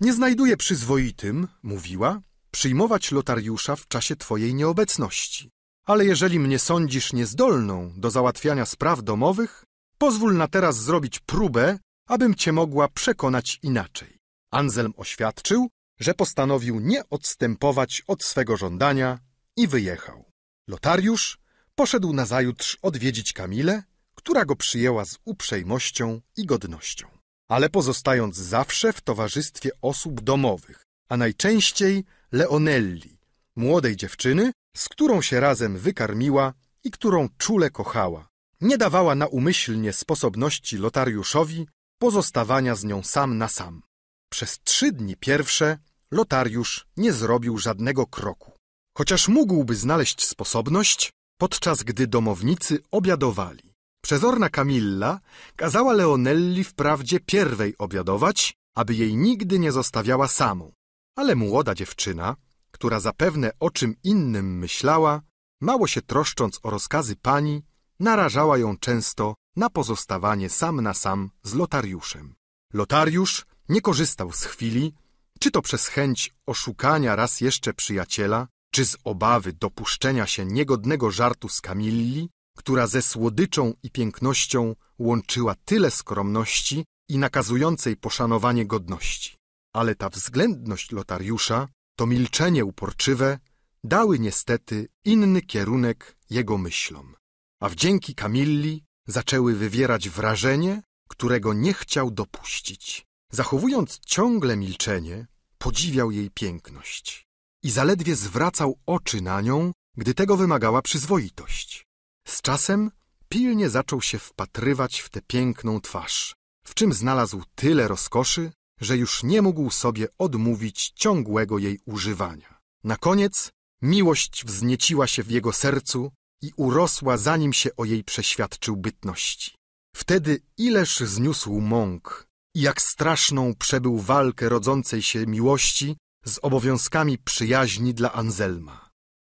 Nie znajduję przyzwoitym, mówiła, przyjmować lotariusza w czasie twojej nieobecności. Ale jeżeli mnie sądzisz niezdolną do załatwiania spraw domowych, pozwól na teraz zrobić próbę, abym cię mogła przekonać inaczej. Anselm oświadczył, że postanowił nie odstępować od swego żądania i wyjechał. Lotariusz poszedł nazajutrz odwiedzić Kamilę, która go przyjęła z uprzejmością i godnością, ale pozostając zawsze w towarzystwie osób domowych, a najczęściej Leonelli, młodej dziewczyny, z którą się razem wykarmiła i którą czule kochała. Nie dawała na umyślnie sposobności Lotariuszowi pozostawania z nią sam na sam. Przez trzy dni pierwsze Lotariusz nie zrobił żadnego kroku. Chociaż mógłby znaleźć sposobność, podczas gdy domownicy obiadowali. Przezorna Kamilla kazała Leonelli wprawdzie pierwej obiadować, aby jej nigdy nie zostawiała samą, ale młoda dziewczyna, która zapewne o czym innym myślała, mało się troszcząc o rozkazy pani, narażała ją często na pozostawanie sam na sam z Lotariuszem. Lotariusz nie korzystał z chwili, czy to przez chęć oszukania raz jeszcze przyjaciela, czy z obawy dopuszczenia się niegodnego żartu z Kamilli, która ze słodyczą i pięknością łączyła tyle skromności i nakazującej poszanowanie godności ale ta względność Lotariusza, to milczenie uporczywe, dały niestety inny kierunek jego myślom, a wdzięki Kamilli zaczęły wywierać wrażenie, którego nie chciał dopuścić. Zachowując ciągle milczenie, podziwiał jej piękność i zaledwie zwracał oczy na nią, gdy tego wymagała przyzwoitość. Z czasem pilnie zaczął się wpatrywać w tę piękną twarz, w czym znalazł tyle rozkoszy, że już nie mógł sobie odmówić ciągłego jej używania. Na koniec miłość wznieciła się w jego sercu i urosła, zanim się o jej przeświadczył bytności. Wtedy ileż zniósł mąk i jak straszną przebył walkę rodzącej się miłości z obowiązkami przyjaźni dla Anzelma.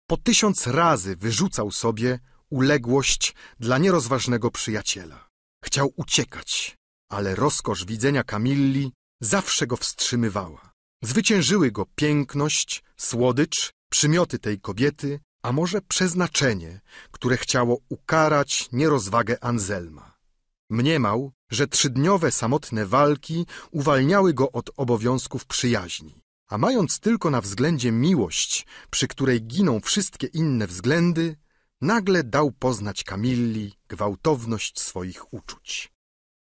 Po tysiąc razy wyrzucał sobie uległość dla nierozważnego przyjaciela. Chciał uciekać, ale rozkosz widzenia Kamilli zawsze go wstrzymywała. Zwyciężyły go piękność, słodycz, przymioty tej kobiety, a może przeznaczenie, które chciało ukarać nierozwagę Anzelma. Mniemał, że trzydniowe samotne walki uwalniały go od obowiązków przyjaźni, a mając tylko na względzie miłość, przy której giną wszystkie inne względy, nagle dał poznać Kamilli gwałtowność swoich uczuć.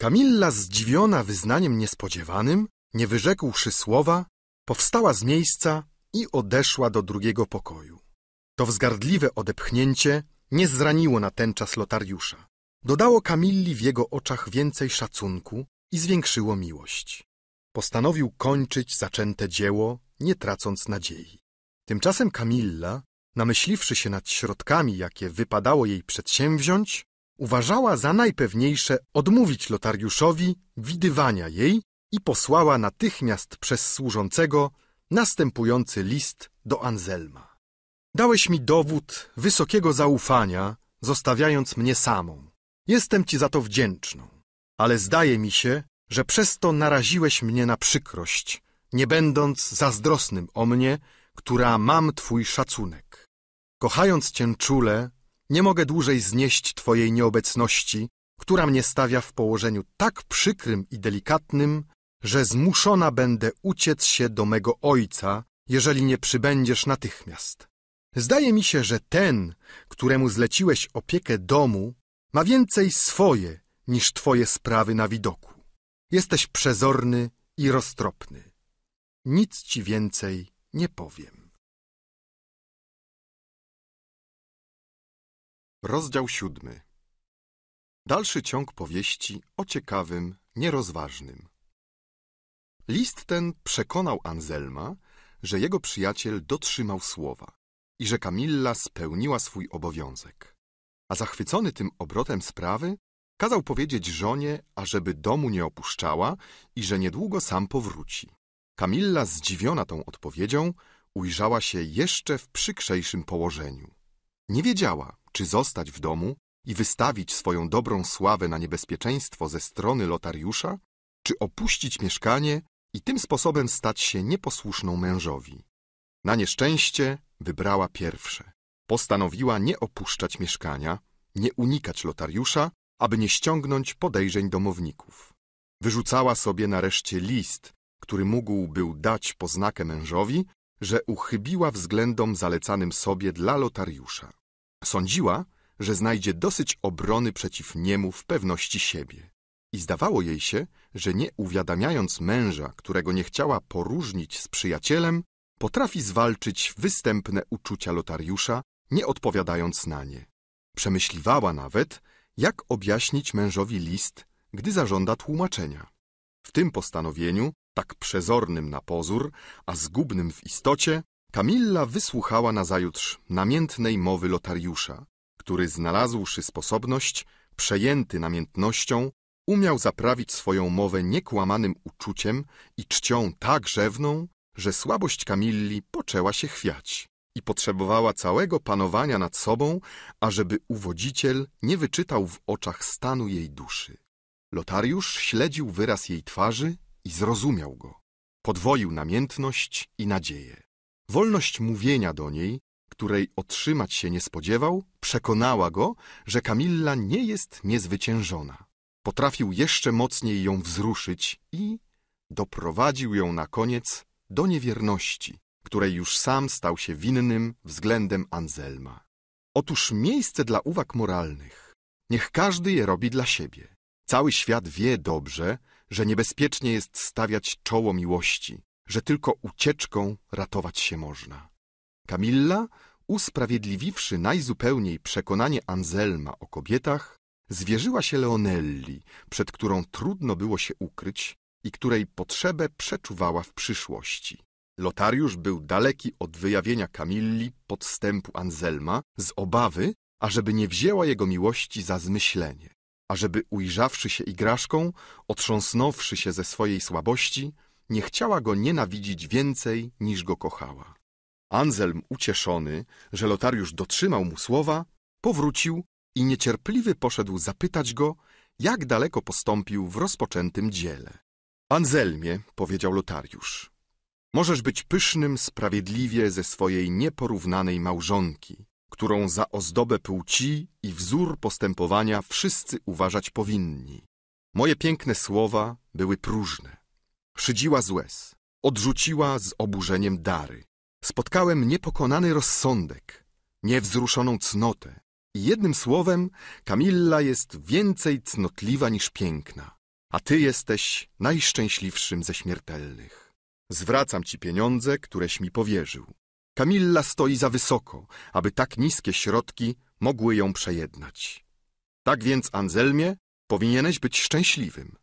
Kamilla, zdziwiona wyznaniem niespodziewanym, nie wyrzekłszy słowa, powstała z miejsca i odeszła do drugiego pokoju. To wzgardliwe odepchnięcie nie zraniło natenczas Lotariusza. Dodało Kamilli w jego oczach więcej szacunku i zwiększyło miłość. Postanowił kończyć zaczęte dzieło, nie tracąc nadziei. Tymczasem Kamilla, namyśliwszy się nad środkami, jakie wypadało jej przedsięwziąć, uważała za najpewniejsze odmówić Lotariuszowi widywania jej i posłała natychmiast przez służącego następujący list do Anselma. Dałeś mi dowód wysokiego zaufania, zostawiając mnie samą. Jestem ci za to wdzięczną, ale zdaje mi się, że przez to naraziłeś mnie na przykrość, nie będąc zazdrosnym o mnie, która mam twój szacunek. Kochając cię czule, nie mogę dłużej znieść Twojej nieobecności, która mnie stawia w położeniu tak przykrym i delikatnym, że zmuszona będę uciec się do mego ojca, jeżeli nie przybędziesz natychmiast. Zdaje mi się, że ten, któremu zleciłeś opiekę domu, ma więcej swoje niż Twoje sprawy na widoku. Jesteś przezorny i
roztropny. Nic Ci więcej nie powiem. Rozdział siódmy. Dalszy ciąg powieści o ciekawym, nierozważnym.
List ten przekonał Anselma, że jego przyjaciel dotrzymał słowa i że Kamilla spełniła swój obowiązek. A zachwycony tym obrotem sprawy, kazał powiedzieć żonie, ażeby domu nie opuszczała i że niedługo sam powróci. Kamilla, zdziwiona tą odpowiedzią, ujrzała się jeszcze w przykrzejszym położeniu. Nie wiedziała, czy zostać w domu i wystawić swoją dobrą sławę na niebezpieczeństwo ze strony lotariusza, czy opuścić mieszkanie i tym sposobem stać się nieposłuszną mężowi. Na nieszczęście wybrała pierwsze. Postanowiła nie opuszczać mieszkania, nie unikać lotariusza, aby nie ściągnąć podejrzeń domowników. Wyrzucała sobie nareszcie list, który mógł był dać poznakę mężowi, że uchybiła względom zalecanym sobie dla lotariusza. Sądziła, że znajdzie dosyć obrony przeciw niemu w pewności siebie. I zdawało jej się, że nie uwiadamiając męża, którego nie chciała poróżnić z przyjacielem, potrafi zwalczyć występne uczucia lotariusza, nie odpowiadając na nie. Przemyśliwała nawet, jak objaśnić mężowi list, gdy zażąda tłumaczenia. W tym postanowieniu, tak przezornym na pozór, a zgubnym w istocie, Kamilla wysłuchała nazajutrz namiętnej mowy Lotariusza, który znalazłszy sposobność, przejęty namiętnością, umiał zaprawić swoją mowę niekłamanym uczuciem i czcią tak rzewną, że słabość Kamilli poczęła się chwiać i potrzebowała całego panowania nad sobą, ażeby uwodziciel nie wyczytał w oczach stanu jej duszy. Lotariusz śledził wyraz jej twarzy i zrozumiał go. Podwoił namiętność i nadzieję. Wolność mówienia do niej, której otrzymać się nie spodziewał, przekonała go, że Kamilla nie jest niezwyciężona. Potrafił jeszcze mocniej ją wzruszyć i doprowadził ją na koniec do niewierności, której już sam stał się winnym względem Anselma. Otóż miejsce dla uwag moralnych. Niech każdy je robi dla siebie. Cały świat wie dobrze, że niebezpiecznie jest stawiać czoło miłości, że tylko ucieczką ratować się można. Kamilla, usprawiedliwiwszy najzupełniej przekonanie Anzelma o kobietach, zwierzyła się Leonelli, przed którą trudno było się ukryć i której potrzebę przeczuwała w przyszłości. Lotariusz był daleki od wyjawienia Kamilli podstępu Anzelma z obawy, ażeby nie wzięła jego miłości za zmyślenie, ażeby ujrzawszy się igraszką, otrząsnąwszy się ze swojej słabości, nie chciała go nienawidzić więcej niż go kochała. Anselm ucieszony, że Lotariusz dotrzymał mu słowa, powrócił i niecierpliwy poszedł zapytać go, jak daleko postąpił w rozpoczętym dziele. Anselmie, powiedział Lotariusz, możesz być pysznym sprawiedliwie ze swojej nieporównanej małżonki, którą za ozdobę płci i wzór postępowania wszyscy uważać powinni. Moje piękne słowa były próżne. Szydziła z łez, odrzuciła z oburzeniem dary. Spotkałem niepokonany rozsądek, niewzruszoną cnotę. I jednym słowem, Kamilla jest więcej cnotliwa niż piękna, a ty jesteś najszczęśliwszym ze śmiertelnych. Zwracam ci pieniądze, któreś mi powierzył. Kamilla stoi za wysoko, aby tak niskie środki mogły ją przejednać. Tak więc, Anzelmie, powinieneś być szczęśliwym.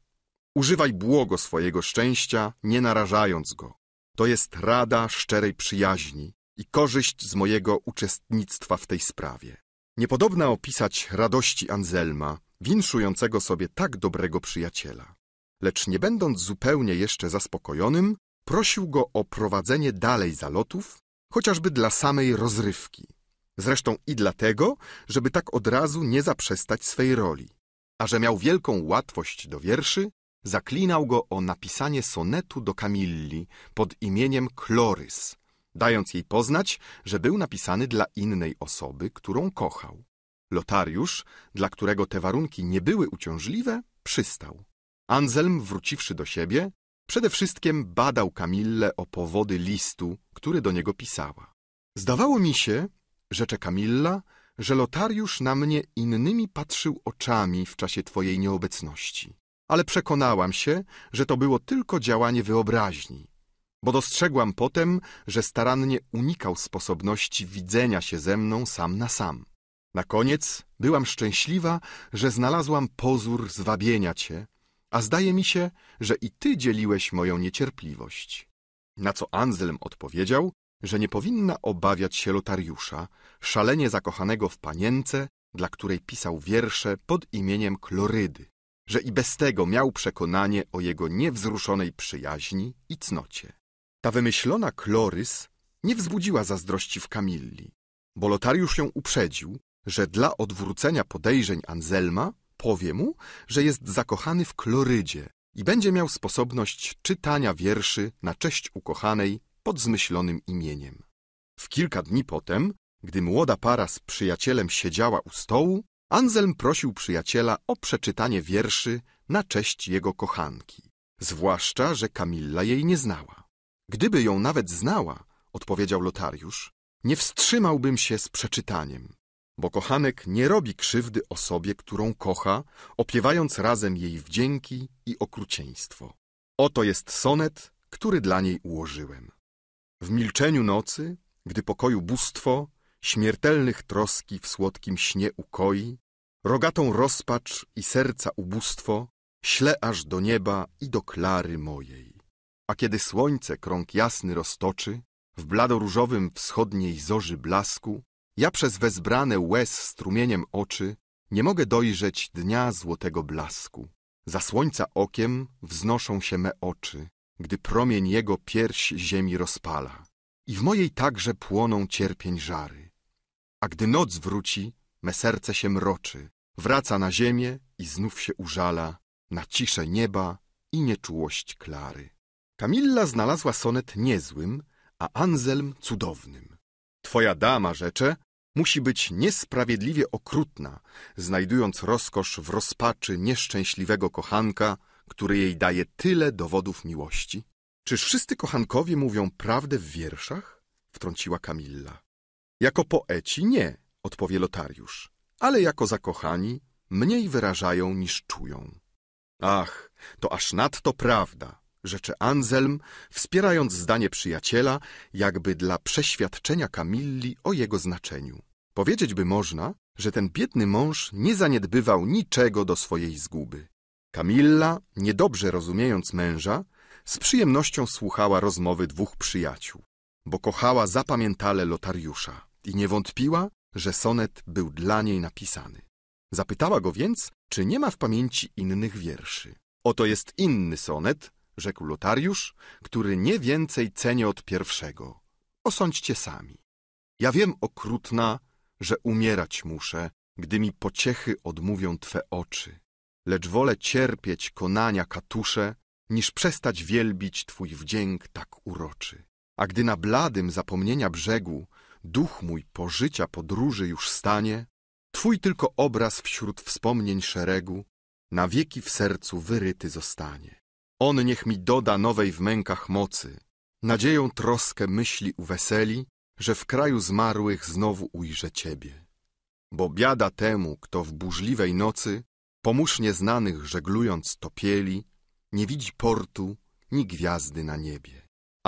Używaj błogo swojego szczęścia, nie narażając go. To jest rada szczerej przyjaźni i korzyść z mojego uczestnictwa w tej sprawie. Niepodobna opisać radości Anselma, winszującego sobie tak dobrego przyjaciela. Lecz nie będąc zupełnie jeszcze zaspokojonym, prosił go o prowadzenie dalej zalotów, chociażby dla samej rozrywki. Zresztą i dlatego, żeby tak od razu nie zaprzestać swej roli. A że miał wielką łatwość do wierszy, zaklinał go o napisanie sonetu do Kamilli pod imieniem Chlorys, dając jej poznać, że był napisany dla innej osoby, którą kochał. Lotariusz, dla którego te warunki nie były uciążliwe, przystał. Anselm, wróciwszy do siebie, przede wszystkim badał Kamillę o powody listu, który do niego pisała. Zdawało mi się, rzecze Kamilla, że Lotariusz na mnie innymi patrzył oczami w czasie twojej nieobecności ale przekonałam się, że to było tylko działanie wyobraźni, bo dostrzegłam potem, że starannie unikał sposobności widzenia się ze mną sam na sam. Na koniec byłam szczęśliwa, że znalazłam pozór zwabienia cię, a zdaje mi się, że i ty dzieliłeś moją niecierpliwość. Na co Anselm odpowiedział, że nie powinna obawiać się Lotariusza, szalenie zakochanego w panience, dla której pisał wiersze pod imieniem Klorydy że i bez tego miał przekonanie o jego niewzruszonej przyjaźni i cnocie. Ta wymyślona Klorys nie wzbudziła zazdrości w Kamilli, bo Lotariusz ją uprzedził, że dla odwrócenia podejrzeń Anzelma powie mu, że jest zakochany w Klorydzie i będzie miał sposobność czytania wierszy na cześć ukochanej pod zmyślonym imieniem. W kilka dni potem, gdy młoda para z przyjacielem siedziała u stołu, Anselm prosił przyjaciela o przeczytanie wierszy na cześć jego kochanki, zwłaszcza, że Kamilla jej nie znała. Gdyby ją nawet znała, odpowiedział Lotariusz, nie wstrzymałbym się z przeczytaniem, bo kochanek nie robi krzywdy osobie, którą kocha, opiewając razem jej wdzięki i okrucieństwo. Oto jest sonet, który dla niej ułożyłem. W milczeniu nocy, gdy pokoju bóstwo, śmiertelnych troski w słodkim śnie ukoi, rogatą rozpacz i serca ubóstwo, śle aż do nieba i do klary mojej. A kiedy słońce krąg jasny roztoczy, w bladoróżowym wschodniej zorzy blasku, ja przez wezbrane łez strumieniem oczy nie mogę dojrzeć dnia złotego blasku. Za słońca okiem wznoszą się me oczy, gdy promień jego pierś ziemi rozpala. I w mojej także płoną cierpień żary. A gdy noc wróci, me serce się mroczy, wraca na ziemię i znów się użala na ciszę nieba i nieczułość Klary. Kamilla znalazła sonet niezłym, a Anselm cudownym. Twoja dama, rzecze, musi być niesprawiedliwie okrutna, znajdując rozkosz w rozpaczy nieszczęśliwego kochanka, który jej daje tyle dowodów miłości. Czyż wszyscy kochankowie mówią prawdę w wierszach? Wtrąciła Kamilla. Jako poeci nie, odpowie Lotariusz, ale jako zakochani mniej wyrażają niż czują. Ach, to aż nadto prawda, rzecze Anselm, wspierając zdanie przyjaciela, jakby dla przeświadczenia Kamilli o jego znaczeniu. Powiedzieć by można, że ten biedny mąż nie zaniedbywał niczego do swojej zguby. Kamilla, niedobrze rozumiejąc męża, z przyjemnością słuchała rozmowy dwóch przyjaciół, bo kochała zapamiętale Lotariusza i nie wątpiła, że sonet był dla niej napisany. Zapytała go więc, czy nie ma w pamięci innych wierszy. Oto jest inny sonet, rzekł Lotariusz, który nie więcej cenię od pierwszego. Osądźcie sami. Ja wiem, okrutna, że umierać muszę, gdy mi pociechy odmówią Twe oczy. Lecz wolę cierpieć konania katusze, niż przestać wielbić Twój wdzięk tak uroczy. A gdy na bladym zapomnienia brzegu duch mój po życia podróży już stanie, Twój tylko obraz wśród wspomnień szeregu na wieki w sercu wyryty zostanie. On niech mi doda nowej w mękach mocy, nadzieją troskę myśli uweseli, że w kraju zmarłych znowu ujrzę Ciebie. Bo biada temu, kto w burzliwej nocy, pomóż nieznanych żeglując topieli, nie widzi portu ni gwiazdy na niebie.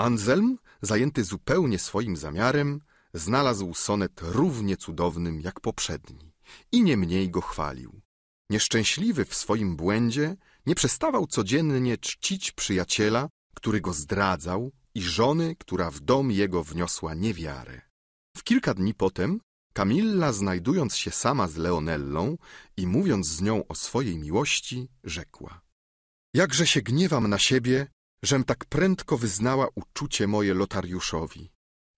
Anselm, zajęty zupełnie swoim zamiarem, znalazł sonet równie cudownym jak poprzedni i nie mniej go chwalił. Nieszczęśliwy w swoim błędzie nie przestawał codziennie czcić przyjaciela, który go zdradzał i żony, która w dom jego wniosła niewiarę. W kilka dni potem Kamilla, znajdując się sama z Leonellą i mówiąc z nią o swojej miłości, rzekła Jakże się gniewam na siebie, żem tak prędko wyznała uczucie moje Lotariuszowi.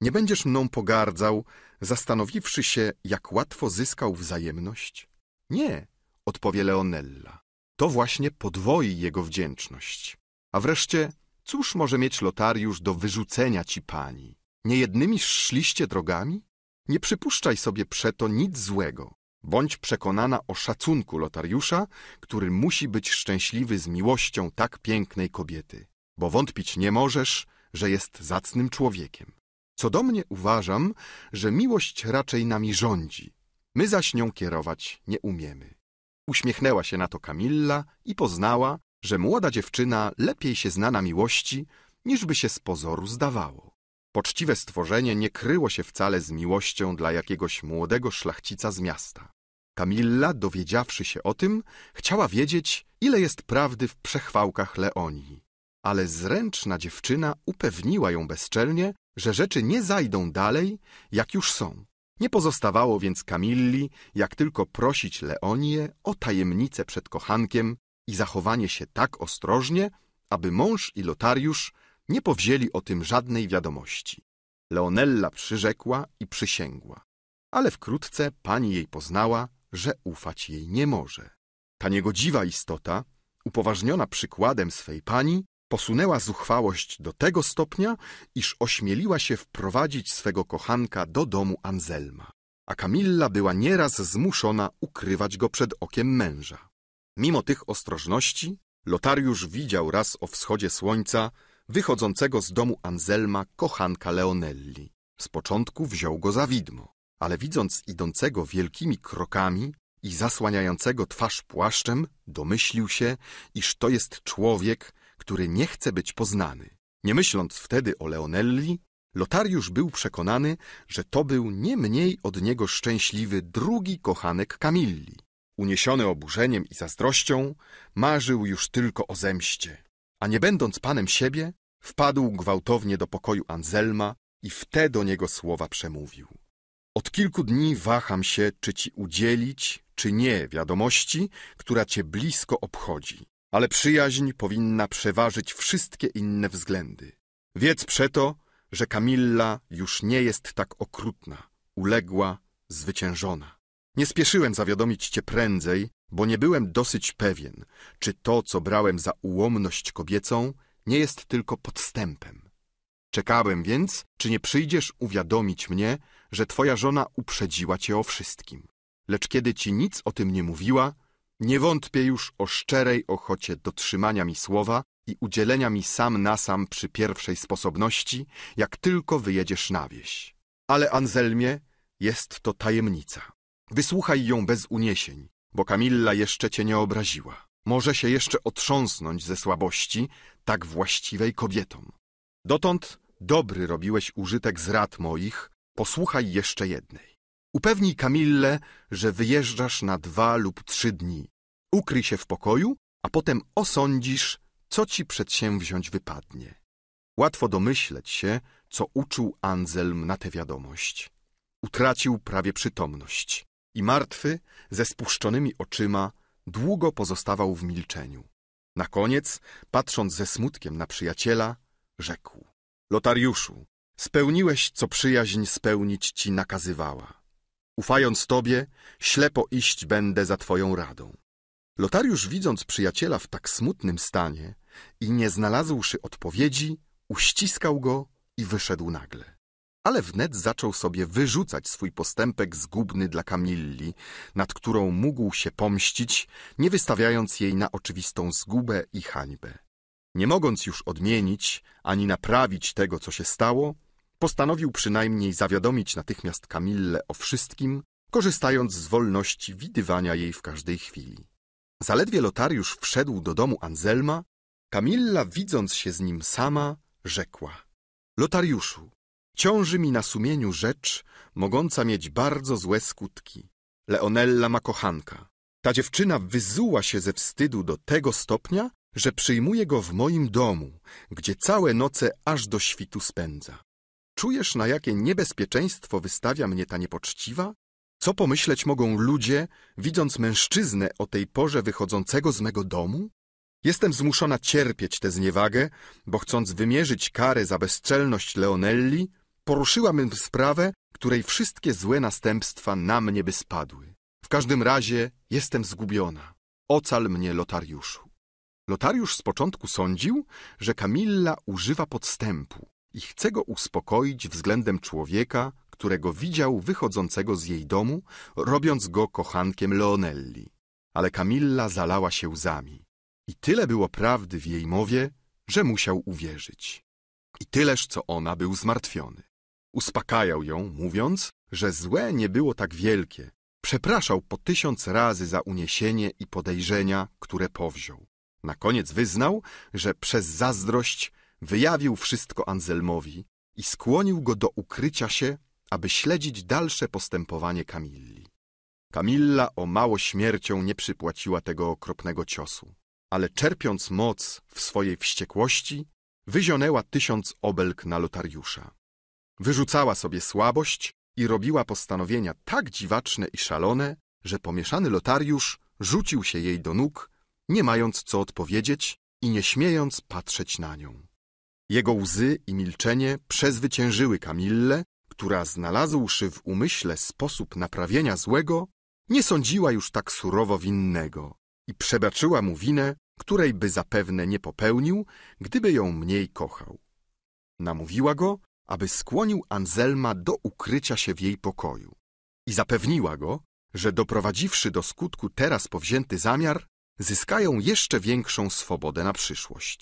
Nie będziesz mną pogardzał, zastanowiwszy się, jak łatwo zyskał wzajemność? Nie, odpowie Leonella. To właśnie podwoi jego wdzięczność. A wreszcie, cóż może mieć Lotariusz do wyrzucenia ci pani? Niejednymi szliście drogami? Nie przypuszczaj sobie przeto nic złego. Bądź przekonana o szacunku Lotariusza, który musi być szczęśliwy z miłością tak pięknej kobiety, bo wątpić nie możesz, że jest zacnym człowiekiem. Co do mnie uważam, że miłość raczej nami rządzi. My zaś nią kierować nie umiemy. Uśmiechnęła się na to Kamilla i poznała, że młoda dziewczyna lepiej się zna na miłości, niż by się z pozoru zdawało. Poczciwe stworzenie nie kryło się wcale z miłością dla jakiegoś młodego szlachcica z miasta. Kamilla, dowiedziawszy się o tym, chciała wiedzieć, ile jest prawdy w przechwałkach Leonii ale zręczna dziewczyna upewniła ją bezczelnie, że rzeczy nie zajdą dalej, jak już są. Nie pozostawało więc Kamilli, jak tylko prosić Leonię o tajemnicę przed kochankiem i zachowanie się tak ostrożnie, aby mąż i Lotariusz nie powzięli o tym żadnej wiadomości. Leonella przyrzekła i przysięgła, ale wkrótce pani jej poznała, że ufać jej nie może. Ta niegodziwa istota, upoważniona przykładem swej pani, posunęła zuchwałość do tego stopnia, iż ośmieliła się wprowadzić swego kochanka do domu Anzelma, a Kamilla była nieraz zmuszona ukrywać go przed okiem męża. Mimo tych ostrożności, Lotariusz widział raz o wschodzie słońca wychodzącego z domu Anzelma kochanka Leonelli. Z początku wziął go za widmo, ale widząc idącego wielkimi krokami i zasłaniającego twarz płaszczem, domyślił się, iż to jest człowiek, który nie chce być poznany. Nie myśląc wtedy o Leonelli, Lotariusz był przekonany, że to był nie mniej od niego szczęśliwy drugi kochanek Kamilli. Uniesiony oburzeniem i zazdrością, marzył już tylko o zemście. A nie będąc panem siebie, wpadł gwałtownie do pokoju Anzelma i w te do niego słowa przemówił. Od kilku dni waham się, czy ci udzielić, czy nie wiadomości, która cię blisko obchodzi ale przyjaźń powinna przeważyć wszystkie inne względy. Wiedz przeto, że Kamilla już nie jest tak okrutna, uległa, zwyciężona. Nie spieszyłem zawiadomić cię prędzej, bo nie byłem dosyć pewien, czy to, co brałem za ułomność kobiecą, nie jest tylko podstępem. Czekałem więc, czy nie przyjdziesz uwiadomić mnie, że twoja żona uprzedziła cię o wszystkim. Lecz kiedy ci nic o tym nie mówiła, nie wątpię już o szczerej ochocie dotrzymania mi słowa i udzielenia mi sam na sam przy pierwszej sposobności, jak tylko wyjedziesz na wieś. Ale Anzelmie, jest to tajemnica. Wysłuchaj ją bez uniesień, bo Kamilla jeszcze cię nie obraziła. Może się jeszcze otrząsnąć ze słabości, tak właściwej kobietom. Dotąd dobry robiłeś użytek z rad moich, posłuchaj jeszcze jednej. Upewnij Kamille, że wyjeżdżasz na dwa lub trzy dni, Ukryj się w pokoju, a potem osądzisz, co ci przedsięwziąć wypadnie. Łatwo domyśleć się, co uczuł Anselm na tę wiadomość. Utracił prawie przytomność i martwy, ze spuszczonymi oczyma, długo pozostawał w milczeniu. Na koniec, patrząc ze smutkiem na przyjaciela, rzekł. Lotariuszu, spełniłeś, co przyjaźń spełnić ci nakazywała. Ufając tobie, ślepo iść będę za twoją radą. Lotariusz, widząc przyjaciela w tak smutnym stanie i nie znalazłszy odpowiedzi, uściskał go i wyszedł nagle. Ale wnet zaczął sobie wyrzucać swój postępek zgubny dla Kamilli, nad którą mógł się pomścić, nie wystawiając jej na oczywistą zgubę i hańbę. Nie mogąc już odmienić ani naprawić tego, co się stało, postanowił przynajmniej zawiadomić natychmiast Kamillę o wszystkim, korzystając z wolności widywania jej w każdej chwili. Zaledwie Lotariusz wszedł do domu Anzelma, Kamilla, widząc się z nim sama, rzekła – Lotariuszu, ciąży mi na sumieniu rzecz, mogąca mieć bardzo złe skutki. Leonella ma kochanka. Ta dziewczyna wyzuła się ze wstydu do tego stopnia, że przyjmuje go w moim domu, gdzie całe noce aż do świtu spędza. Czujesz, na jakie niebezpieczeństwo wystawia mnie ta niepoczciwa? Co pomyśleć mogą ludzie, widząc mężczyznę o tej porze wychodzącego z mego domu? Jestem zmuszona cierpieć tę zniewagę, bo chcąc wymierzyć karę za bezczelność Leonelli, poruszyłabym sprawę, której wszystkie złe następstwa na mnie by spadły. W każdym razie jestem zgubiona. Ocal mnie, Lotariuszu. Lotariusz z początku sądził, że Kamilla używa podstępu i chce go uspokoić względem człowieka, którego widział wychodzącego z jej domu, robiąc go kochankiem Leonelli. Ale Camilla zalała się łzami. I tyle było prawdy w jej mowie, że musiał uwierzyć. I tyleż, co ona był zmartwiony. Uspokajał ją, mówiąc, że złe nie było tak wielkie. Przepraszał po tysiąc razy za uniesienie i podejrzenia, które powziął. Na koniec wyznał, że przez zazdrość wyjawił wszystko Anzelmowi i skłonił go do ukrycia się aby śledzić dalsze postępowanie Kamilli. Kamilla o mało śmiercią nie przypłaciła tego okropnego ciosu, ale czerpiąc moc w swojej wściekłości, wyzionęła tysiąc obelg na lotariusza. Wyrzucała sobie słabość i robiła postanowienia tak dziwaczne i szalone, że pomieszany lotariusz rzucił się jej do nóg, nie mając co odpowiedzieć i nie śmiejąc patrzeć na nią. Jego łzy i milczenie przezwyciężyły Kamillę która znalazłszy w umyśle sposób naprawienia złego, nie sądziła już tak surowo winnego i przebaczyła mu winę, której by zapewne nie popełnił, gdyby ją mniej kochał. Namówiła go, aby skłonił Anselma do ukrycia się w jej pokoju i zapewniła go, że doprowadziwszy do skutku teraz powzięty zamiar, zyskają jeszcze większą swobodę na przyszłość.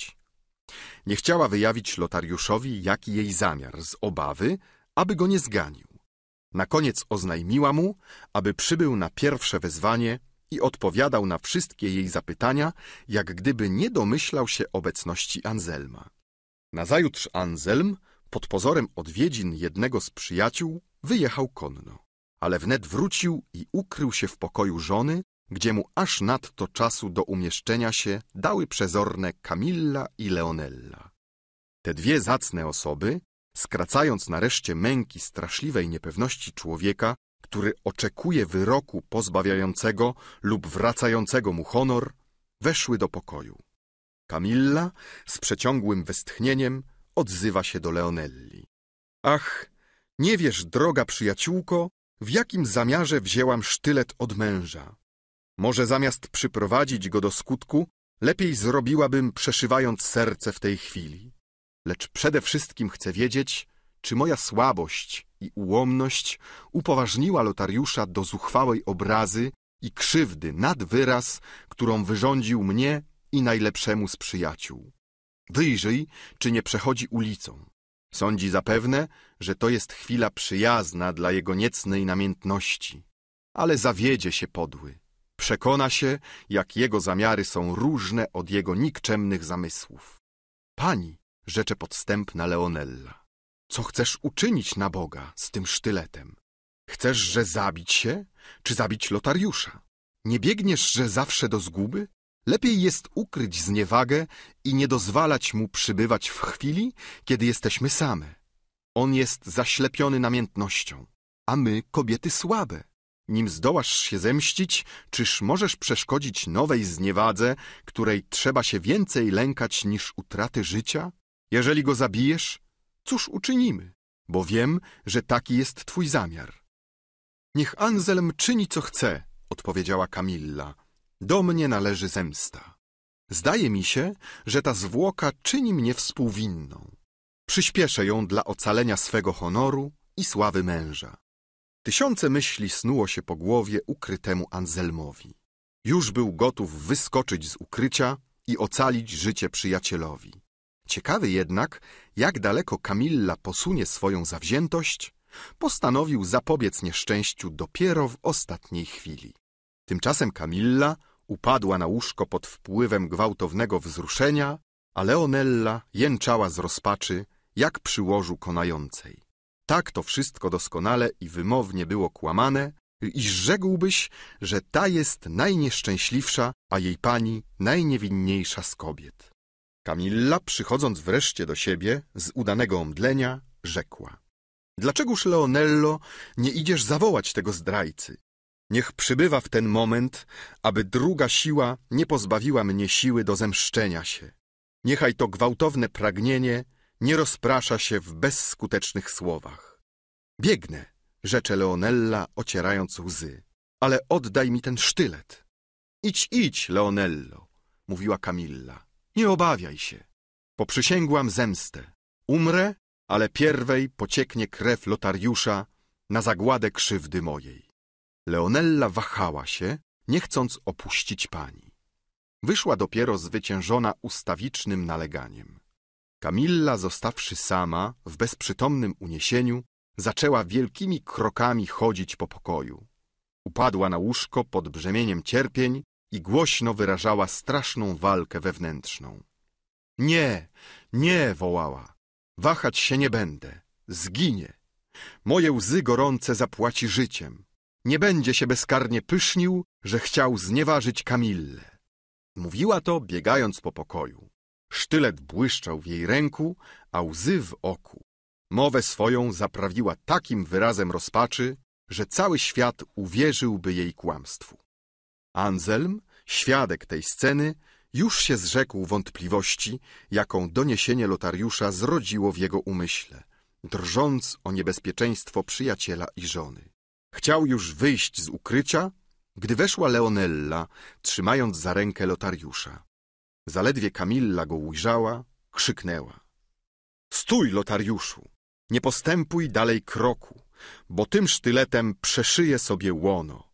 Nie chciała wyjawić Lotariuszowi, jaki jej zamiar, z obawy, aby go nie zganił. Na koniec oznajmiła mu, aby przybył na pierwsze wezwanie i odpowiadał na wszystkie jej zapytania, jak gdyby nie domyślał się obecności Anzelma. Nazajutrz Anzelm, pod pozorem odwiedzin jednego z przyjaciół, wyjechał konno. Ale wnet wrócił i ukrył się w pokoju żony, gdzie mu aż nadto czasu do umieszczenia się dały przezorne Camilla i Leonella. Te dwie zacne osoby, skracając nareszcie męki straszliwej niepewności człowieka, który oczekuje wyroku pozbawiającego lub wracającego mu honor, weszły do pokoju. Kamilla z przeciągłym westchnieniem odzywa się do Leonelli. Ach, nie wiesz, droga przyjaciółko, w jakim zamiarze wzięłam sztylet od męża. Może zamiast przyprowadzić go do skutku, lepiej zrobiłabym przeszywając serce w tej chwili lecz przede wszystkim chcę wiedzieć, czy moja słabość i ułomność upoważniła Lotariusza do zuchwałej obrazy i krzywdy nad wyraz, którą wyrządził mnie i najlepszemu z przyjaciół. Wyjrzyj, czy nie przechodzi ulicą. Sądzi zapewne, że to jest chwila przyjazna dla jego niecnej namiętności. Ale zawiedzie się podły. Przekona się, jak jego zamiary są różne od jego nikczemnych zamysłów. Pani, rzecze podstępna Leonella. Co chcesz uczynić na Boga z tym sztyletem? Chcesz, że zabić się, czy zabić Lotariusza? Nie biegniesz, że zawsze do zguby? Lepiej jest ukryć zniewagę i nie dozwalać mu przybywać w chwili, kiedy jesteśmy same. On jest zaślepiony namiętnością, a my kobiety słabe. Nim zdołasz się zemścić, czyż możesz przeszkodzić nowej zniewadze, której trzeba się więcej lękać niż utraty życia? Jeżeli go zabijesz, cóż uczynimy? Bo wiem, że taki jest twój zamiar. Niech Anselm czyni, co chce, odpowiedziała Kamilla. Do mnie należy zemsta. Zdaje mi się, że ta zwłoka czyni mnie współwinną. Przyspieszę ją dla ocalenia swego honoru i sławy męża. Tysiące myśli snuło się po głowie ukrytemu Anselmowi. Już był gotów wyskoczyć z ukrycia i ocalić życie przyjacielowi. Ciekawy jednak, jak daleko Kamilla posunie swoją zawziętość, postanowił zapobiec nieszczęściu dopiero w ostatniej chwili. Tymczasem Kamilla upadła na łóżko pod wpływem gwałtownego wzruszenia, a Leonella jęczała z rozpaczy, jak przy łożu konającej. Tak to wszystko doskonale i wymownie było kłamane iż rzekłbyś, że ta jest najnieszczęśliwsza, a jej pani najniewinniejsza z kobiet. Kamilla, przychodząc wreszcie do siebie z udanego omdlenia, rzekła. Dlaczegoż, Leonello, nie idziesz zawołać tego zdrajcy? Niech przybywa w ten moment, aby druga siła nie pozbawiła mnie siły do zemszczenia się. Niechaj to gwałtowne pragnienie nie rozprasza się w bezskutecznych słowach. Biegnę, rzecze Leonella, ocierając łzy, ale oddaj mi ten sztylet. Idź, idź, Leonello, mówiła Kamilla. Nie obawiaj się. Poprzysięgłam zemstę. Umrę, ale pierwej pocieknie krew Lotariusza na zagładę krzywdy mojej. Leonella wahała się, nie chcąc opuścić pani. Wyszła dopiero zwyciężona ustawicznym naleganiem. Kamilla, zostawszy sama, w bezprzytomnym uniesieniu, zaczęła wielkimi krokami chodzić po pokoju. Upadła na łóżko pod brzemieniem cierpień, i głośno wyrażała straszną walkę wewnętrzną. Nie, nie, wołała, wahać się nie będę, zginie. Moje łzy gorące zapłaci życiem. Nie będzie się bezkarnie pysznił, że chciał znieważyć Kamillę. Mówiła to, biegając po pokoju. Sztylet błyszczał w jej ręku, a łzy w oku. Mowę swoją zaprawiła takim wyrazem rozpaczy, że cały świat uwierzyłby jej kłamstwu. Anselm, świadek tej sceny, już się zrzekł wątpliwości, jaką doniesienie Lotariusza zrodziło w jego umyśle, drżąc o niebezpieczeństwo przyjaciela i żony. Chciał już wyjść z ukrycia, gdy weszła Leonella, trzymając za rękę Lotariusza. Zaledwie Kamilla go ujrzała, krzyknęła. Stój, Lotariuszu! Nie postępuj dalej kroku, bo tym sztyletem przeszyję sobie łono.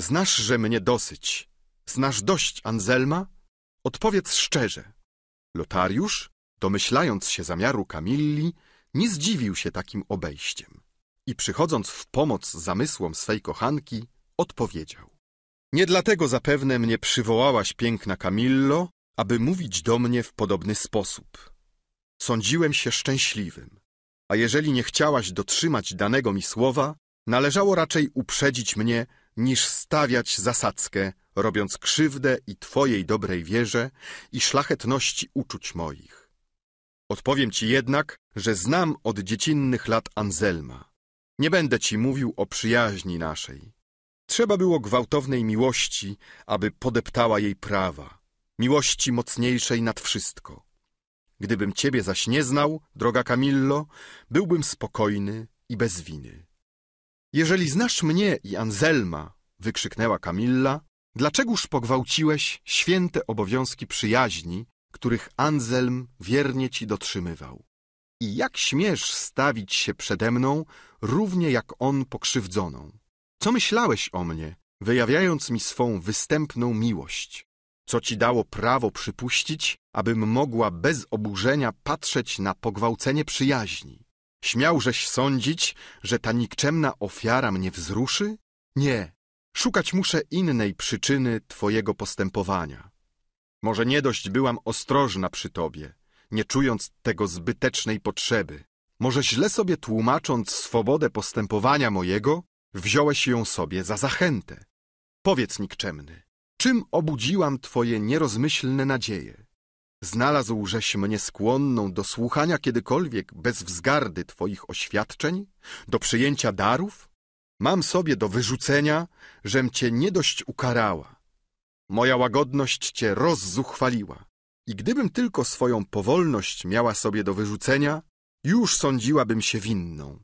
Znasz, że mnie dosyć. Znasz dość Anzelma? Odpowiedz szczerze. Lotariusz, domyślając się zamiaru Kamilli, nie zdziwił się takim obejściem i przychodząc w pomoc zamysłom swej kochanki, odpowiedział. Nie dlatego zapewne mnie przywołałaś, piękna Kamillo, aby mówić do mnie w podobny sposób. Sądziłem się szczęśliwym, a jeżeli nie chciałaś dotrzymać danego mi słowa, należało raczej uprzedzić mnie, niż stawiać zasadzkę, robiąc krzywdę i Twojej dobrej wierze i szlachetności uczuć moich. Odpowiem Ci jednak, że znam od dziecinnych lat Anzelma. Nie będę Ci mówił o przyjaźni naszej. Trzeba było gwałtownej miłości, aby podeptała jej prawa, miłości mocniejszej nad wszystko. Gdybym Ciebie zaś nie znał, droga Camillo, byłbym spokojny i bez winy. Jeżeli znasz mnie i Anzelma, wykrzyknęła Kamilla, dlaczegoż pogwałciłeś święte obowiązki przyjaźni, których Anzelm wiernie ci dotrzymywał? I jak śmiesz stawić się przede mną, równie jak on pokrzywdzoną? Co myślałeś o mnie, wyjawiając mi swą występną miłość? Co ci dało prawo przypuścić, abym mogła bez oburzenia patrzeć na pogwałcenie przyjaźni? Śmiałżeś sądzić, że ta nikczemna ofiara mnie wzruszy? Nie, szukać muszę innej przyczyny Twojego postępowania. Może nie dość byłam ostrożna przy Tobie, nie czując tego zbytecznej potrzeby. Może źle sobie tłumacząc swobodę postępowania mojego, wziąłeś ją sobie za zachętę. Powiedz nikczemny, czym obudziłam Twoje nierozmyślne nadzieje? Znalazł żeś mnie skłonną do słuchania kiedykolwiek bez wzgardy Twoich oświadczeń, do przyjęcia darów? Mam sobie do wyrzucenia, żem Cię nie dość ukarała. Moja łagodność Cię rozzuchwaliła. I gdybym tylko swoją powolność miała sobie do wyrzucenia, już sądziłabym się winną.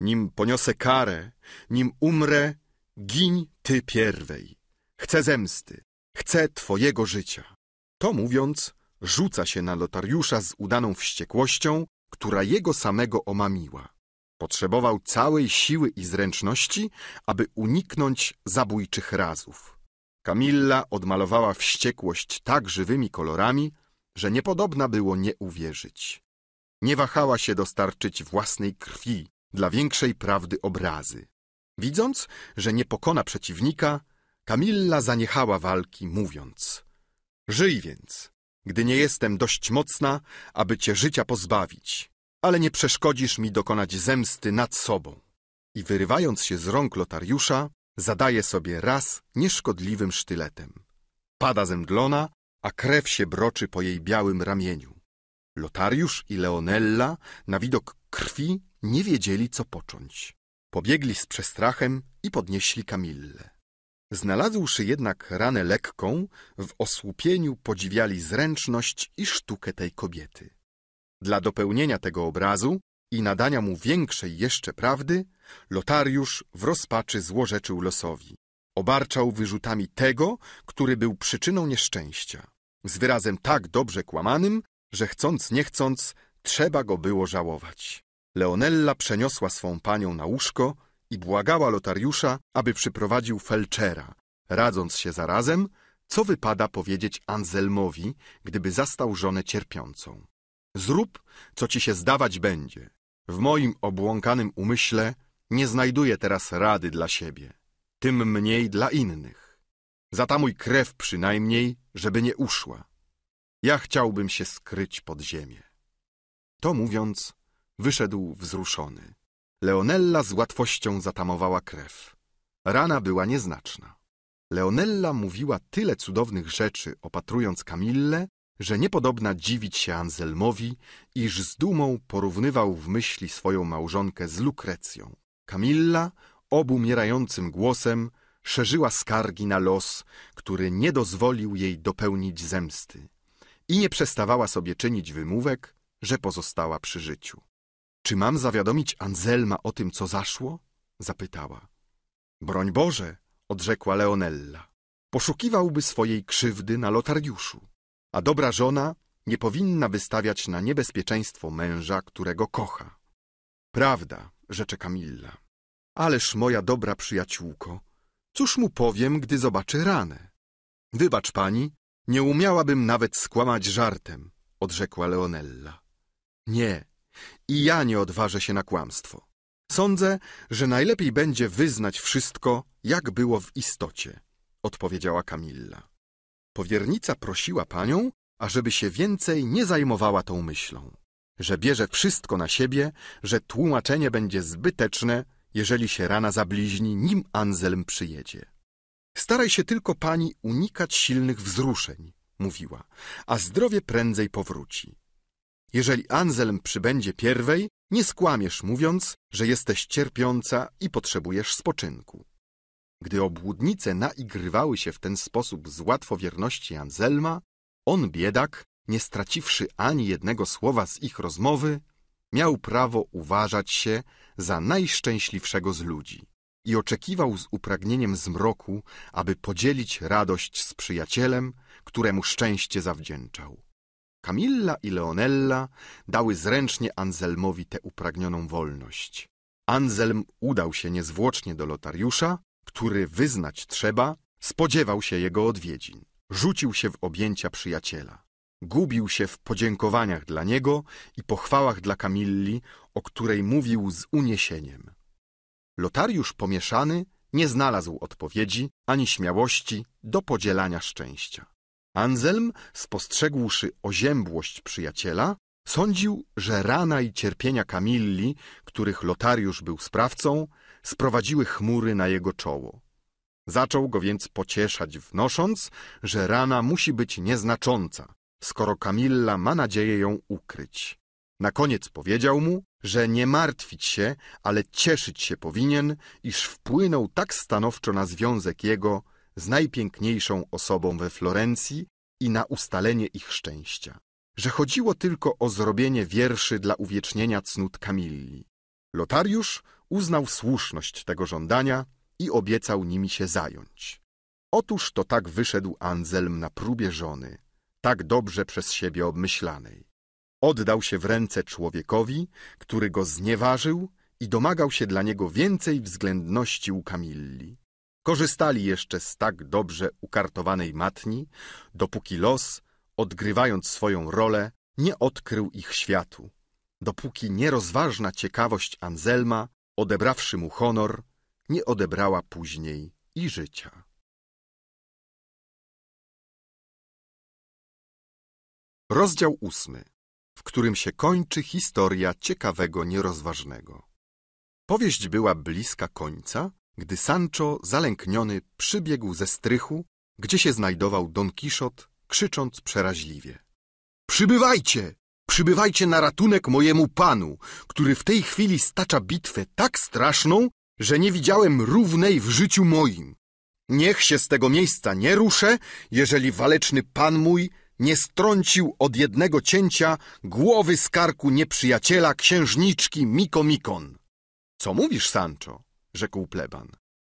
Nim poniosę karę, nim umrę, giń Ty pierwej. Chcę zemsty, chcę Twojego życia. To mówiąc, rzuca się na lotariusza z udaną wściekłością, która jego samego omamiła. Potrzebował całej siły i zręczności, aby uniknąć zabójczych razów. Kamilla odmalowała wściekłość tak żywymi kolorami, że niepodobna było nie uwierzyć. Nie wahała się dostarczyć własnej krwi dla większej prawdy obrazy. Widząc, że nie pokona przeciwnika, Kamilla zaniechała walki, mówiąc – Żyj więc, gdy nie jestem dość mocna, aby cię życia pozbawić, ale nie przeszkodzisz mi dokonać zemsty nad sobą. I wyrywając się z rąk Lotariusza, zadaje sobie raz nieszkodliwym sztyletem. Pada zemdlona, a krew się broczy po jej białym ramieniu. Lotariusz i Leonella na widok krwi nie wiedzieli, co począć. Pobiegli z przestrachem i podnieśli Kamillę. Znalazłszy jednak ranę lekką, w osłupieniu podziwiali zręczność i sztukę tej kobiety. Dla dopełnienia tego obrazu i nadania mu większej jeszcze prawdy, Lotariusz w rozpaczy złorzeczył losowi. Obarczał wyrzutami tego, który był przyczyną nieszczęścia. Z wyrazem tak dobrze kłamanym, że chcąc nie chcąc, trzeba go było żałować. Leonella przeniosła swą panią na łóżko i błagała Lotariusza, aby przyprowadził felczera, radząc się zarazem, co wypada powiedzieć Anselmowi, gdyby zastał żonę cierpiącą. Zrób, co ci się zdawać będzie. W moim obłąkanym umyśle nie znajduję teraz rady dla siebie, tym mniej dla innych. Zatamuj krew przynajmniej, żeby nie uszła. Ja chciałbym się skryć pod ziemię. To mówiąc, wyszedł wzruszony. Leonella z łatwością zatamowała krew. Rana była nieznaczna. Leonella mówiła tyle cudownych rzeczy, opatrując Kamille, że niepodobna dziwić się Anselmowi, iż z dumą porównywał w myśli swoją małżonkę z Lukrecją. Kamilla obumierającym głosem szerzyła skargi na los, który nie dozwolił jej dopełnić zemsty i nie przestawała sobie czynić wymówek, że pozostała przy życiu. Czy mam zawiadomić Anzelma o tym, co zaszło? Zapytała. Broń Boże, odrzekła Leonella. Poszukiwałby swojej krzywdy na lotariuszu, a dobra żona nie powinna wystawiać na niebezpieczeństwo męża, którego kocha. Prawda, rzecze Kamilla. Ależ moja dobra przyjaciółko, cóż mu powiem, gdy zobaczy ranę? Wybacz pani, nie umiałabym nawet skłamać żartem, odrzekła Leonella. Nie, i ja nie odważę się na kłamstwo. Sądzę, że najlepiej będzie wyznać wszystko, jak było w istocie, odpowiedziała Kamilla. Powiernica prosiła panią, ażeby się więcej nie zajmowała tą myślą, że bierze wszystko na siebie, że tłumaczenie będzie zbyteczne, jeżeli się rana zabliźni, nim Anselm przyjedzie. Staraj się tylko pani unikać silnych wzruszeń, mówiła, a zdrowie prędzej powróci. Jeżeli Anselm przybędzie pierwej, nie skłamiesz mówiąc, że jesteś cierpiąca i potrzebujesz spoczynku. Gdy obłudnice naigrywały się w ten sposób z łatwowierności Anselma, on biedak, nie straciwszy ani jednego słowa z ich rozmowy, miał prawo uważać się za najszczęśliwszego z ludzi i oczekiwał z upragnieniem zmroku, aby podzielić radość z przyjacielem, któremu szczęście zawdzięczał. Kamilla i Leonella dały zręcznie Anselmowi tę upragnioną wolność. Anselm udał się niezwłocznie do Lotariusza, który, wyznać trzeba, spodziewał się jego odwiedzin. Rzucił się w objęcia przyjaciela. Gubił się w podziękowaniach dla niego i pochwałach dla Kamilli, o której mówił z uniesieniem. Lotariusz pomieszany nie znalazł odpowiedzi ani śmiałości do podzielania szczęścia. Anselm, spostrzegłszy oziębłość przyjaciela, sądził, że rana i cierpienia Kamilli, których Lotariusz był sprawcą, sprowadziły chmury na jego czoło. Zaczął go więc pocieszać, wnosząc, że rana musi być nieznacząca, skoro Kamilla ma nadzieję ją ukryć. Na koniec powiedział mu, że nie martwić się, ale cieszyć się powinien, iż wpłynął tak stanowczo na związek jego z najpiękniejszą osobą we Florencji i na ustalenie ich szczęścia, że chodziło tylko o zrobienie wierszy dla uwiecznienia cnót Kamilli. Lotariusz uznał słuszność tego żądania i obiecał nimi się zająć. Otóż to tak wyszedł Anselm na próbie żony, tak dobrze przez siebie obmyślanej. Oddał się w ręce człowiekowi, który go znieważył i domagał się dla niego więcej względności u Kamilli. Korzystali jeszcze z tak dobrze ukartowanej matni, dopóki los, odgrywając swoją rolę, nie odkrył ich światu. Dopóki
nierozważna ciekawość Anselma, odebrawszy mu honor, nie odebrała później i życia. Rozdział ósmy, w którym się kończy historia ciekawego
nierozważnego. Powieść była bliska końca, gdy Sancho, zalękniony, przybiegł ze strychu, gdzie się znajdował Don Kiszot, krzycząc przeraźliwie. Przybywajcie! Przybywajcie na ratunek mojemu panu, który w tej chwili stacza bitwę tak straszną, że nie widziałem równej w życiu moim. Niech się z tego miejsca nie ruszę, jeżeli waleczny pan mój nie strącił od jednego cięcia głowy skarku nieprzyjaciela księżniczki Mikomikon. Co mówisz, Sancho? rzekł pleban.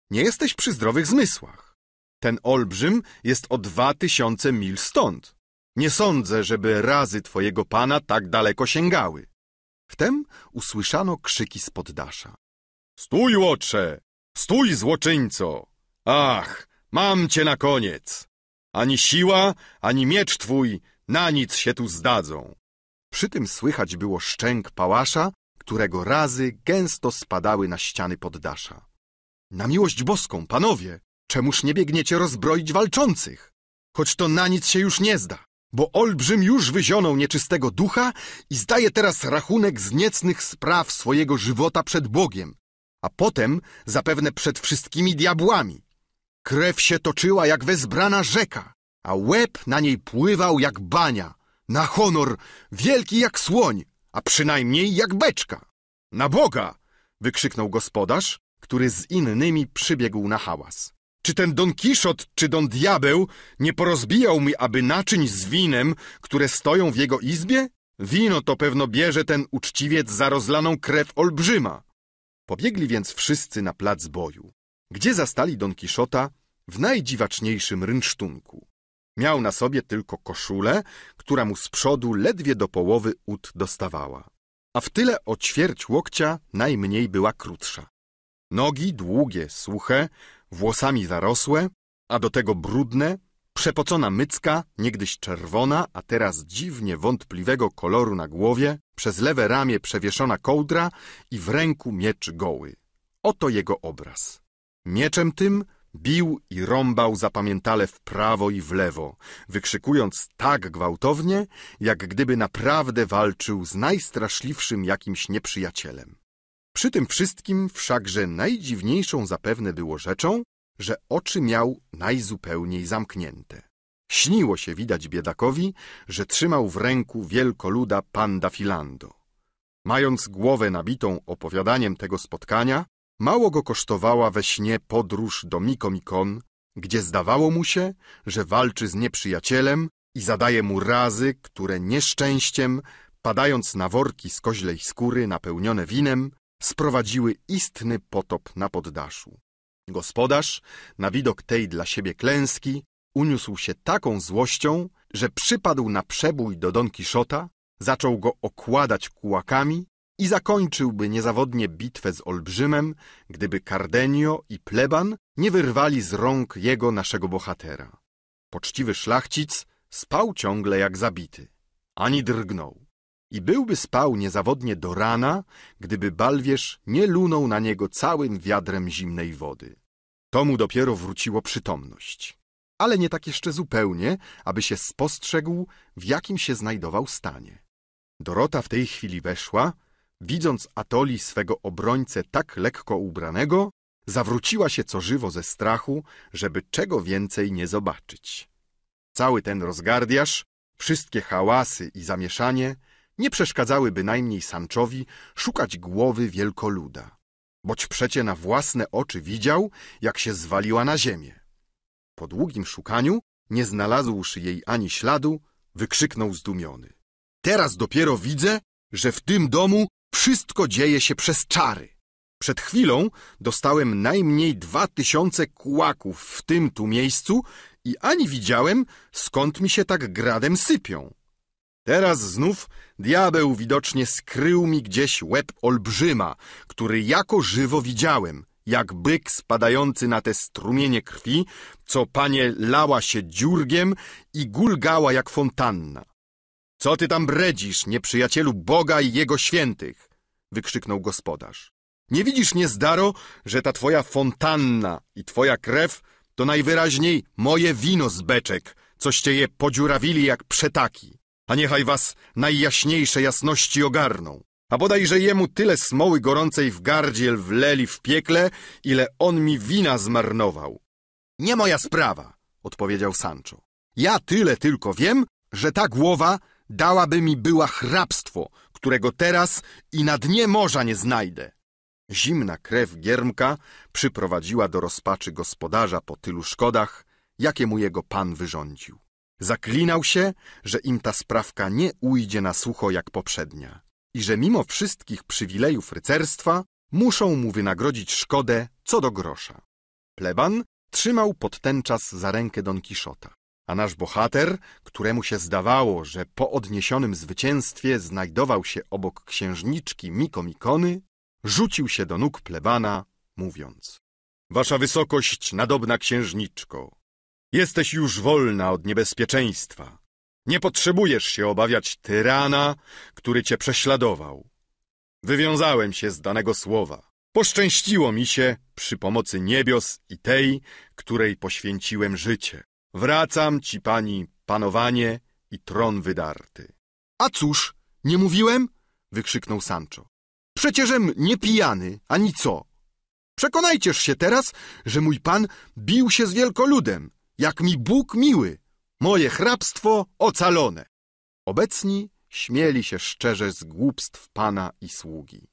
Nie jesteś przy zdrowych zmysłach. Ten olbrzym jest o dwa tysiące mil stąd. Nie sądzę, żeby razy twojego pana tak daleko sięgały. Wtem usłyszano krzyki z poddasza. Stój, łocze! Stój, złoczyńco! Ach, mam cię na koniec! Ani siła, ani miecz twój na nic się tu zdadzą. Przy tym słychać było szczęk pałasza którego razy gęsto spadały na ściany poddasza. Na miłość boską, panowie, czemuż nie biegniecie rozbroić walczących? Choć to na nic się już nie zda, bo olbrzym już wyzionął nieczystego ducha i zdaje teraz rachunek z niecnych spraw swojego żywota przed Bogiem, a potem zapewne przed wszystkimi diabłami. Krew się toczyła jak wezbrana rzeka, a łeb na niej pływał jak bania, na honor, wielki jak słoń, a przynajmniej jak beczka. Na Boga! wykrzyknął gospodarz, który z innymi przybiegł na hałas. Czy ten Don Kiszot, czy Don Diabeł nie porozbijał mi aby naczyń z winem, które stoją w jego izbie? Wino to pewno bierze ten uczciwiec za rozlaną krew olbrzyma. Pobiegli więc wszyscy na plac boju, gdzie zastali Don Kiszota w najdziwaczniejszym rynsztunku. Miał na sobie tylko koszulę, która mu z przodu ledwie do połowy ud dostawała, a w tyle o ćwierć łokcia najmniej była krótsza. Nogi długie, suche, włosami zarosłe, a do tego brudne, przepocona mycka, niegdyś czerwona, a teraz dziwnie wątpliwego koloru na głowie, przez lewe ramię przewieszona kołdra i w ręku miecz goły. Oto jego obraz. Mieczem tym Bił i rąbał zapamiętale w prawo i w lewo, wykrzykując tak gwałtownie, jak gdyby naprawdę walczył z najstraszliwszym jakimś nieprzyjacielem. Przy tym wszystkim wszakże najdziwniejszą zapewne było rzeczą, że oczy miał najzupełniej zamknięte. Śniło się widać biedakowi, że trzymał w ręku wielkoluda panda Filando. Mając głowę nabitą opowiadaniem tego spotkania, Mało go kosztowała we śnie podróż do Mikomikon, gdzie zdawało mu się, że walczy z nieprzyjacielem i zadaje mu razy, które nieszczęściem, padając na worki z koźlej skóry napełnione winem, sprowadziły istny potop na poddaszu. Gospodarz, na widok tej dla siebie klęski, uniósł się taką złością, że przypadł na przebój do Don Kiszota, zaczął go okładać kułakami i zakończyłby niezawodnie bitwę z Olbrzymem, gdyby Cardenio i pleban nie wyrwali z rąk jego naszego bohatera. Poczciwy szlachcic spał ciągle jak zabity, ani drgnął. I byłby spał niezawodnie do rana, gdyby balwierz nie lunął na niego całym wiadrem zimnej wody. To mu dopiero wróciło przytomność. Ale nie tak jeszcze zupełnie, aby się spostrzegł, w jakim się znajdował stanie. Dorota w tej chwili weszła, Widząc Atoli swego obrońcę tak lekko ubranego, zawróciła się co żywo ze strachu, żeby czego więcej nie zobaczyć. Cały ten rozgardiaż, wszystkie hałasy i zamieszanie nie przeszkadzały bynajmniej Sanczowi szukać głowy wielkoluda, boć przecie na własne oczy widział, jak się zwaliła na ziemię. Po długim szukaniu, nie znalazłszy jej ani śladu, wykrzyknął zdumiony. Teraz dopiero widzę, że w tym domu wszystko dzieje się przez czary. Przed chwilą dostałem najmniej dwa tysiące kłaków w tym tu miejscu i ani widziałem, skąd mi się tak gradem sypią. Teraz znów diabeł widocznie skrył mi gdzieś łeb olbrzyma, który jako żywo widziałem, jak byk spadający na te strumienie krwi, co panie lała się dziurgiem i gulgała jak fontanna. Co ty tam bredzisz, nieprzyjacielu Boga i Jego świętych? Wykrzyknął gospodarz. Nie widzisz, niezdaro, że ta twoja fontanna i twoja krew to najwyraźniej moje wino z beczek, coście je podziurawili jak przetaki. A niechaj was najjaśniejsze jasności ogarną. A bodajże jemu tyle smoły gorącej w gardziel wleli w piekle, ile on mi wina zmarnował. Nie moja sprawa, odpowiedział Sancho. Ja tyle tylko wiem, że ta głowa dałaby mi była hrabstwo, którego teraz i na dnie morza nie znajdę. Zimna krew Giermka przyprowadziła do rozpaczy gospodarza po tylu szkodach, jakie mu jego pan wyrządził. Zaklinał się, że im ta sprawka nie ujdzie na sucho jak poprzednia i że mimo wszystkich przywilejów rycerstwa muszą mu wynagrodzić szkodę co do grosza. Pleban trzymał pod ten czas za rękę Don Kiszota a nasz bohater, któremu się zdawało, że po odniesionym zwycięstwie znajdował się obok księżniczki Mikomikony, rzucił się do nóg plebana, mówiąc Wasza wysokość, nadobna księżniczko, jesteś już wolna od niebezpieczeństwa. Nie potrzebujesz się obawiać tyrana, który cię prześladował. Wywiązałem się z danego słowa. Poszczęściło mi się przy pomocy niebios i tej, której poświęciłem życie. Wracam ci, pani, panowanie i tron wydarty. A cóż, nie mówiłem? wykrzyknął Sancho. Przecieżem nie pijany, ani co. Przekonajcież się teraz, że mój pan bił się z wielkoludem, jak mi Bóg miły, moje hrabstwo ocalone. Obecni śmieli się szczerze z głupstw pana i sługi.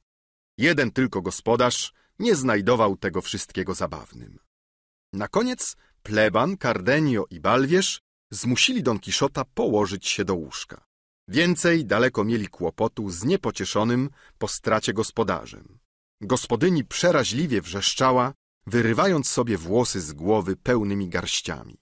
Jeden tylko gospodarz nie znajdował tego wszystkiego zabawnym. Na koniec Pleban, Cardenio i Balwierz zmusili Don Kiszota położyć się do łóżka. Więcej daleko mieli kłopotu z niepocieszonym po stracie gospodarzem. Gospodyni przeraźliwie wrzeszczała, wyrywając sobie włosy z głowy pełnymi garściami.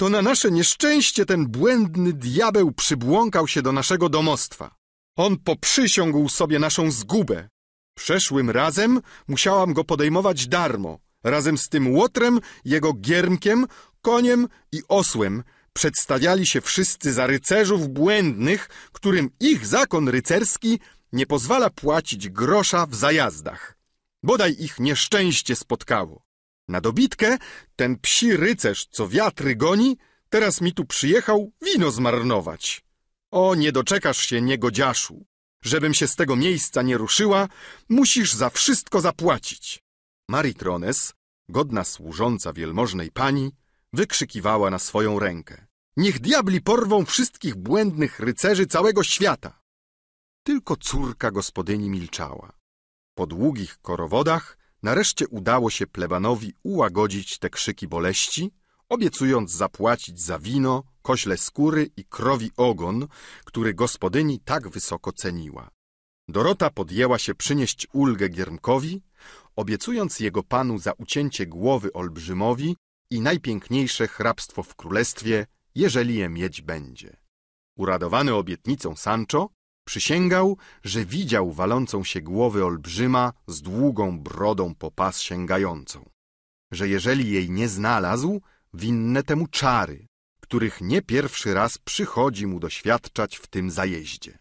To na nasze nieszczęście ten błędny diabeł przybłąkał się do naszego domostwa. On poprzysiągł sobie naszą zgubę. Przeszłym razem musiałam go podejmować darmo, Razem z tym łotrem, jego giermkiem, koniem i osłem przedstawiali się wszyscy za rycerzów błędnych, którym ich zakon rycerski nie pozwala płacić grosza w zajazdach. Bodaj ich nieszczęście spotkało. Na dobitkę ten psi rycerz, co wiatry goni, teraz mi tu przyjechał wino zmarnować. O, nie doczekasz się, niegodziaszu. Żebym się z tego miejsca nie ruszyła, musisz za wszystko zapłacić. Maritrones, godna służąca wielmożnej pani, wykrzykiwała na swoją rękę. Niech diabli porwą wszystkich błędnych rycerzy całego świata! Tylko córka gospodyni milczała. Po długich korowodach nareszcie udało się plebanowi ułagodzić te krzyki boleści, obiecując zapłacić za wino, koźle skóry i krowi ogon, który gospodyni tak wysoko ceniła. Dorota podjęła się przynieść ulgę Giermkowi obiecując jego panu za ucięcie głowy olbrzymowi i najpiękniejsze hrabstwo w królestwie, jeżeli je mieć będzie. Uradowany obietnicą Sancho, przysięgał, że widział walącą się głowy olbrzyma z długą brodą po pas sięgającą, że jeżeli jej nie znalazł, winne temu czary, których nie pierwszy raz przychodzi mu doświadczać w tym zajeździe.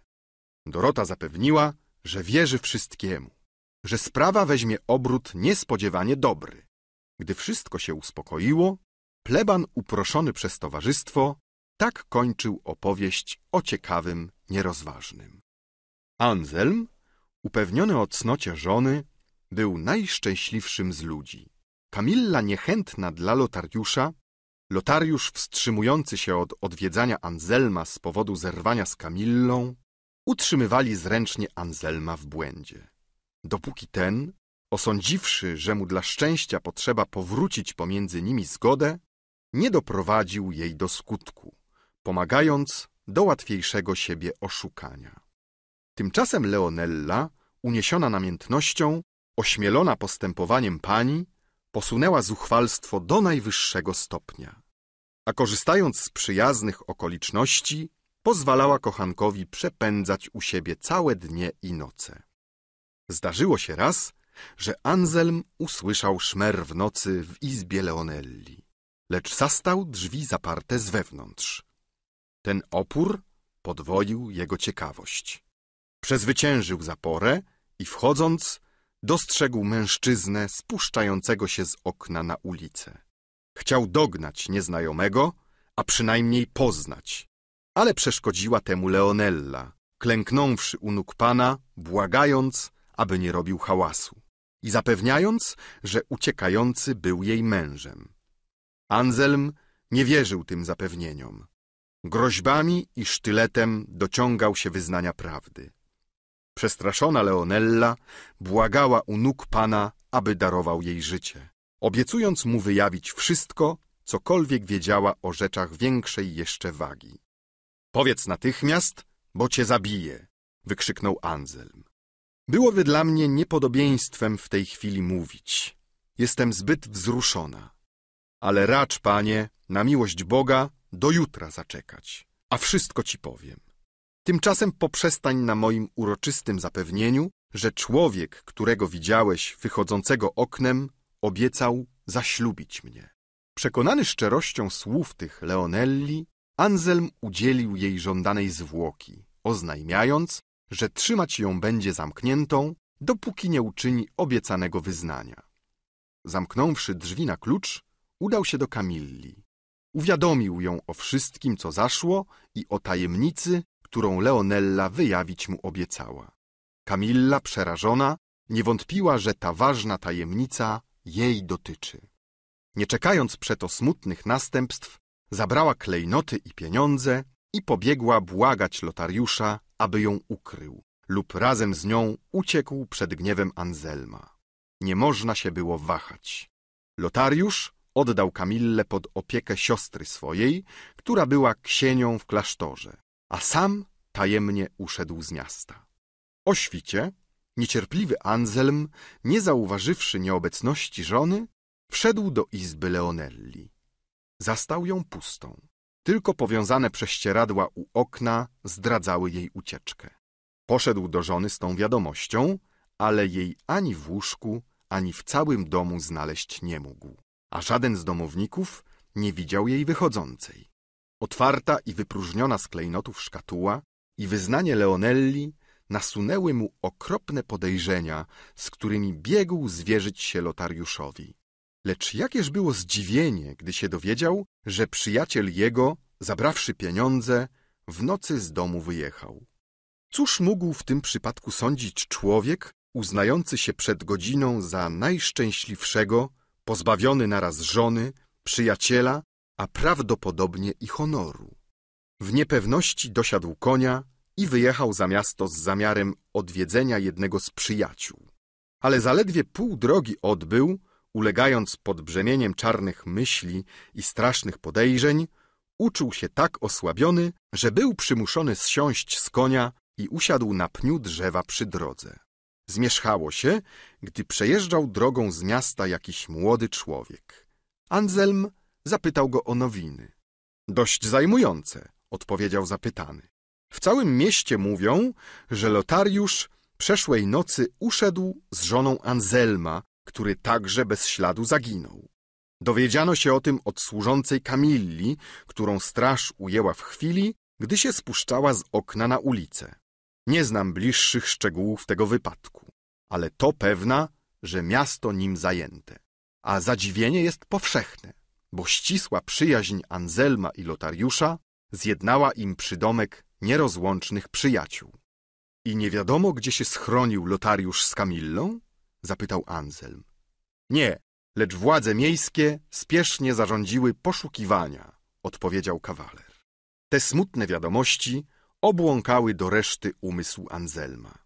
Dorota zapewniła, że wierzy wszystkiemu, że sprawa weźmie obrót niespodziewanie dobry. Gdy wszystko się uspokoiło, pleban uproszony przez towarzystwo tak kończył opowieść o ciekawym nierozważnym. Anselm, upewniony o cnocie żony, był najszczęśliwszym z ludzi. Kamilla niechętna dla Lotariusza, Lotariusz wstrzymujący się od odwiedzania Anselma z powodu zerwania z Kamillą, utrzymywali zręcznie Anselma w błędzie dopóki ten, osądziwszy, że mu dla szczęścia potrzeba powrócić pomiędzy nimi zgodę, nie doprowadził jej do skutku, pomagając do łatwiejszego siebie oszukania. Tymczasem Leonella, uniesiona namiętnością, ośmielona postępowaniem pani, posunęła zuchwalstwo do najwyższego stopnia, a korzystając z przyjaznych okoliczności, pozwalała kochankowi przepędzać u siebie całe dnie i noce. Zdarzyło się raz, że Anselm usłyszał szmer w nocy w izbie Leonelli, lecz zastał drzwi zaparte z wewnątrz. Ten opór podwoił jego ciekawość. Przezwyciężył zaporę i wchodząc, dostrzegł mężczyznę spuszczającego się z okna na ulicę. Chciał dognać nieznajomego, a przynajmniej poznać, ale przeszkodziła temu Leonella, klęknąwszy u nóg pana, błagając, aby nie robił hałasu, i zapewniając, że uciekający był jej mężem. Anselm nie wierzył tym zapewnieniom. Groźbami i sztyletem dociągał się wyznania prawdy. Przestraszona Leonella błagała u nóg pana, aby darował jej życie, obiecując mu wyjawić wszystko, cokolwiek wiedziała o rzeczach większej jeszcze wagi. Powiedz natychmiast, bo cię zabiję, wykrzyknął Anselm. Byłoby dla mnie niepodobieństwem w tej chwili mówić. Jestem zbyt wzruszona. Ale racz, panie, na miłość Boga, do jutra zaczekać, a wszystko ci powiem. Tymczasem poprzestań na moim uroczystym zapewnieniu, że człowiek, którego widziałeś wychodzącego oknem, obiecał zaślubić mnie. Przekonany szczerością słów tych Leonelli, Anselm udzielił jej żądanej zwłoki, oznajmiając, że trzymać ją będzie zamkniętą, dopóki nie uczyni obiecanego wyznania. Zamknąwszy drzwi na klucz, udał się do Kamilli. Uwiadomił ją o wszystkim, co zaszło i o tajemnicy, którą Leonella wyjawić mu obiecała. Kamilla, przerażona, nie wątpiła, że ta ważna tajemnica jej dotyczy. Nie czekając przeto smutnych następstw, zabrała klejnoty i pieniądze i pobiegła błagać Lotariusza, aby ją ukrył lub razem z nią uciekł przed gniewem Anselma. Nie można się było wahać. Lotariusz oddał Kamillę pod opiekę siostry swojej, która była ksienią w klasztorze, a sam tajemnie uszedł z miasta. O świcie niecierpliwy Anselm, nie zauważywszy nieobecności żony, wszedł do izby Leonelli. Zastał ją pustą. Tylko powiązane prześcieradła u okna zdradzały jej ucieczkę. Poszedł do żony z tą wiadomością, ale jej ani w łóżku, ani w całym domu znaleźć nie mógł, a żaden z domowników nie widział jej wychodzącej. Otwarta i wypróżniona z klejnotów szkatuła i wyznanie Leonelli nasunęły mu okropne podejrzenia, z którymi biegł zwierzyć się Lotariuszowi. Lecz jakież było zdziwienie, gdy się dowiedział, że przyjaciel jego, zabrawszy pieniądze, w nocy z domu wyjechał. Cóż mógł w tym przypadku sądzić człowiek, uznający się przed godziną za najszczęśliwszego, pozbawiony naraz żony, przyjaciela, a prawdopodobnie i honoru. W niepewności dosiadł konia i wyjechał za miasto z zamiarem odwiedzenia jednego z przyjaciół. Ale zaledwie pół drogi odbył, ulegając pod brzemieniem czarnych myśli i strasznych podejrzeń, uczuł się tak osłabiony, że był przymuszony zsiąść z konia i usiadł na pniu drzewa przy drodze. Zmierzchało się, gdy przejeżdżał drogą z miasta jakiś młody człowiek. Anselm zapytał go o nowiny. Dość zajmujące, odpowiedział zapytany. W całym mieście mówią, że Lotariusz przeszłej nocy uszedł z żoną Anselma który także bez śladu zaginął. Dowiedziano się o tym od służącej Kamilli, którą straż ujęła w chwili, gdy się spuszczała z okna na ulicę. Nie znam bliższych szczegółów tego wypadku, ale to pewna, że miasto nim zajęte. A zadziwienie jest powszechne, bo ścisła przyjaźń Anzelma i Lotariusza zjednała im przydomek nierozłącznych przyjaciół. I nie wiadomo, gdzie się schronił Lotariusz z Kamillą? zapytał Anselm. Nie, lecz władze miejskie spiesznie zarządziły poszukiwania, odpowiedział kawaler. Te smutne wiadomości obłąkały do reszty umysł Anselma.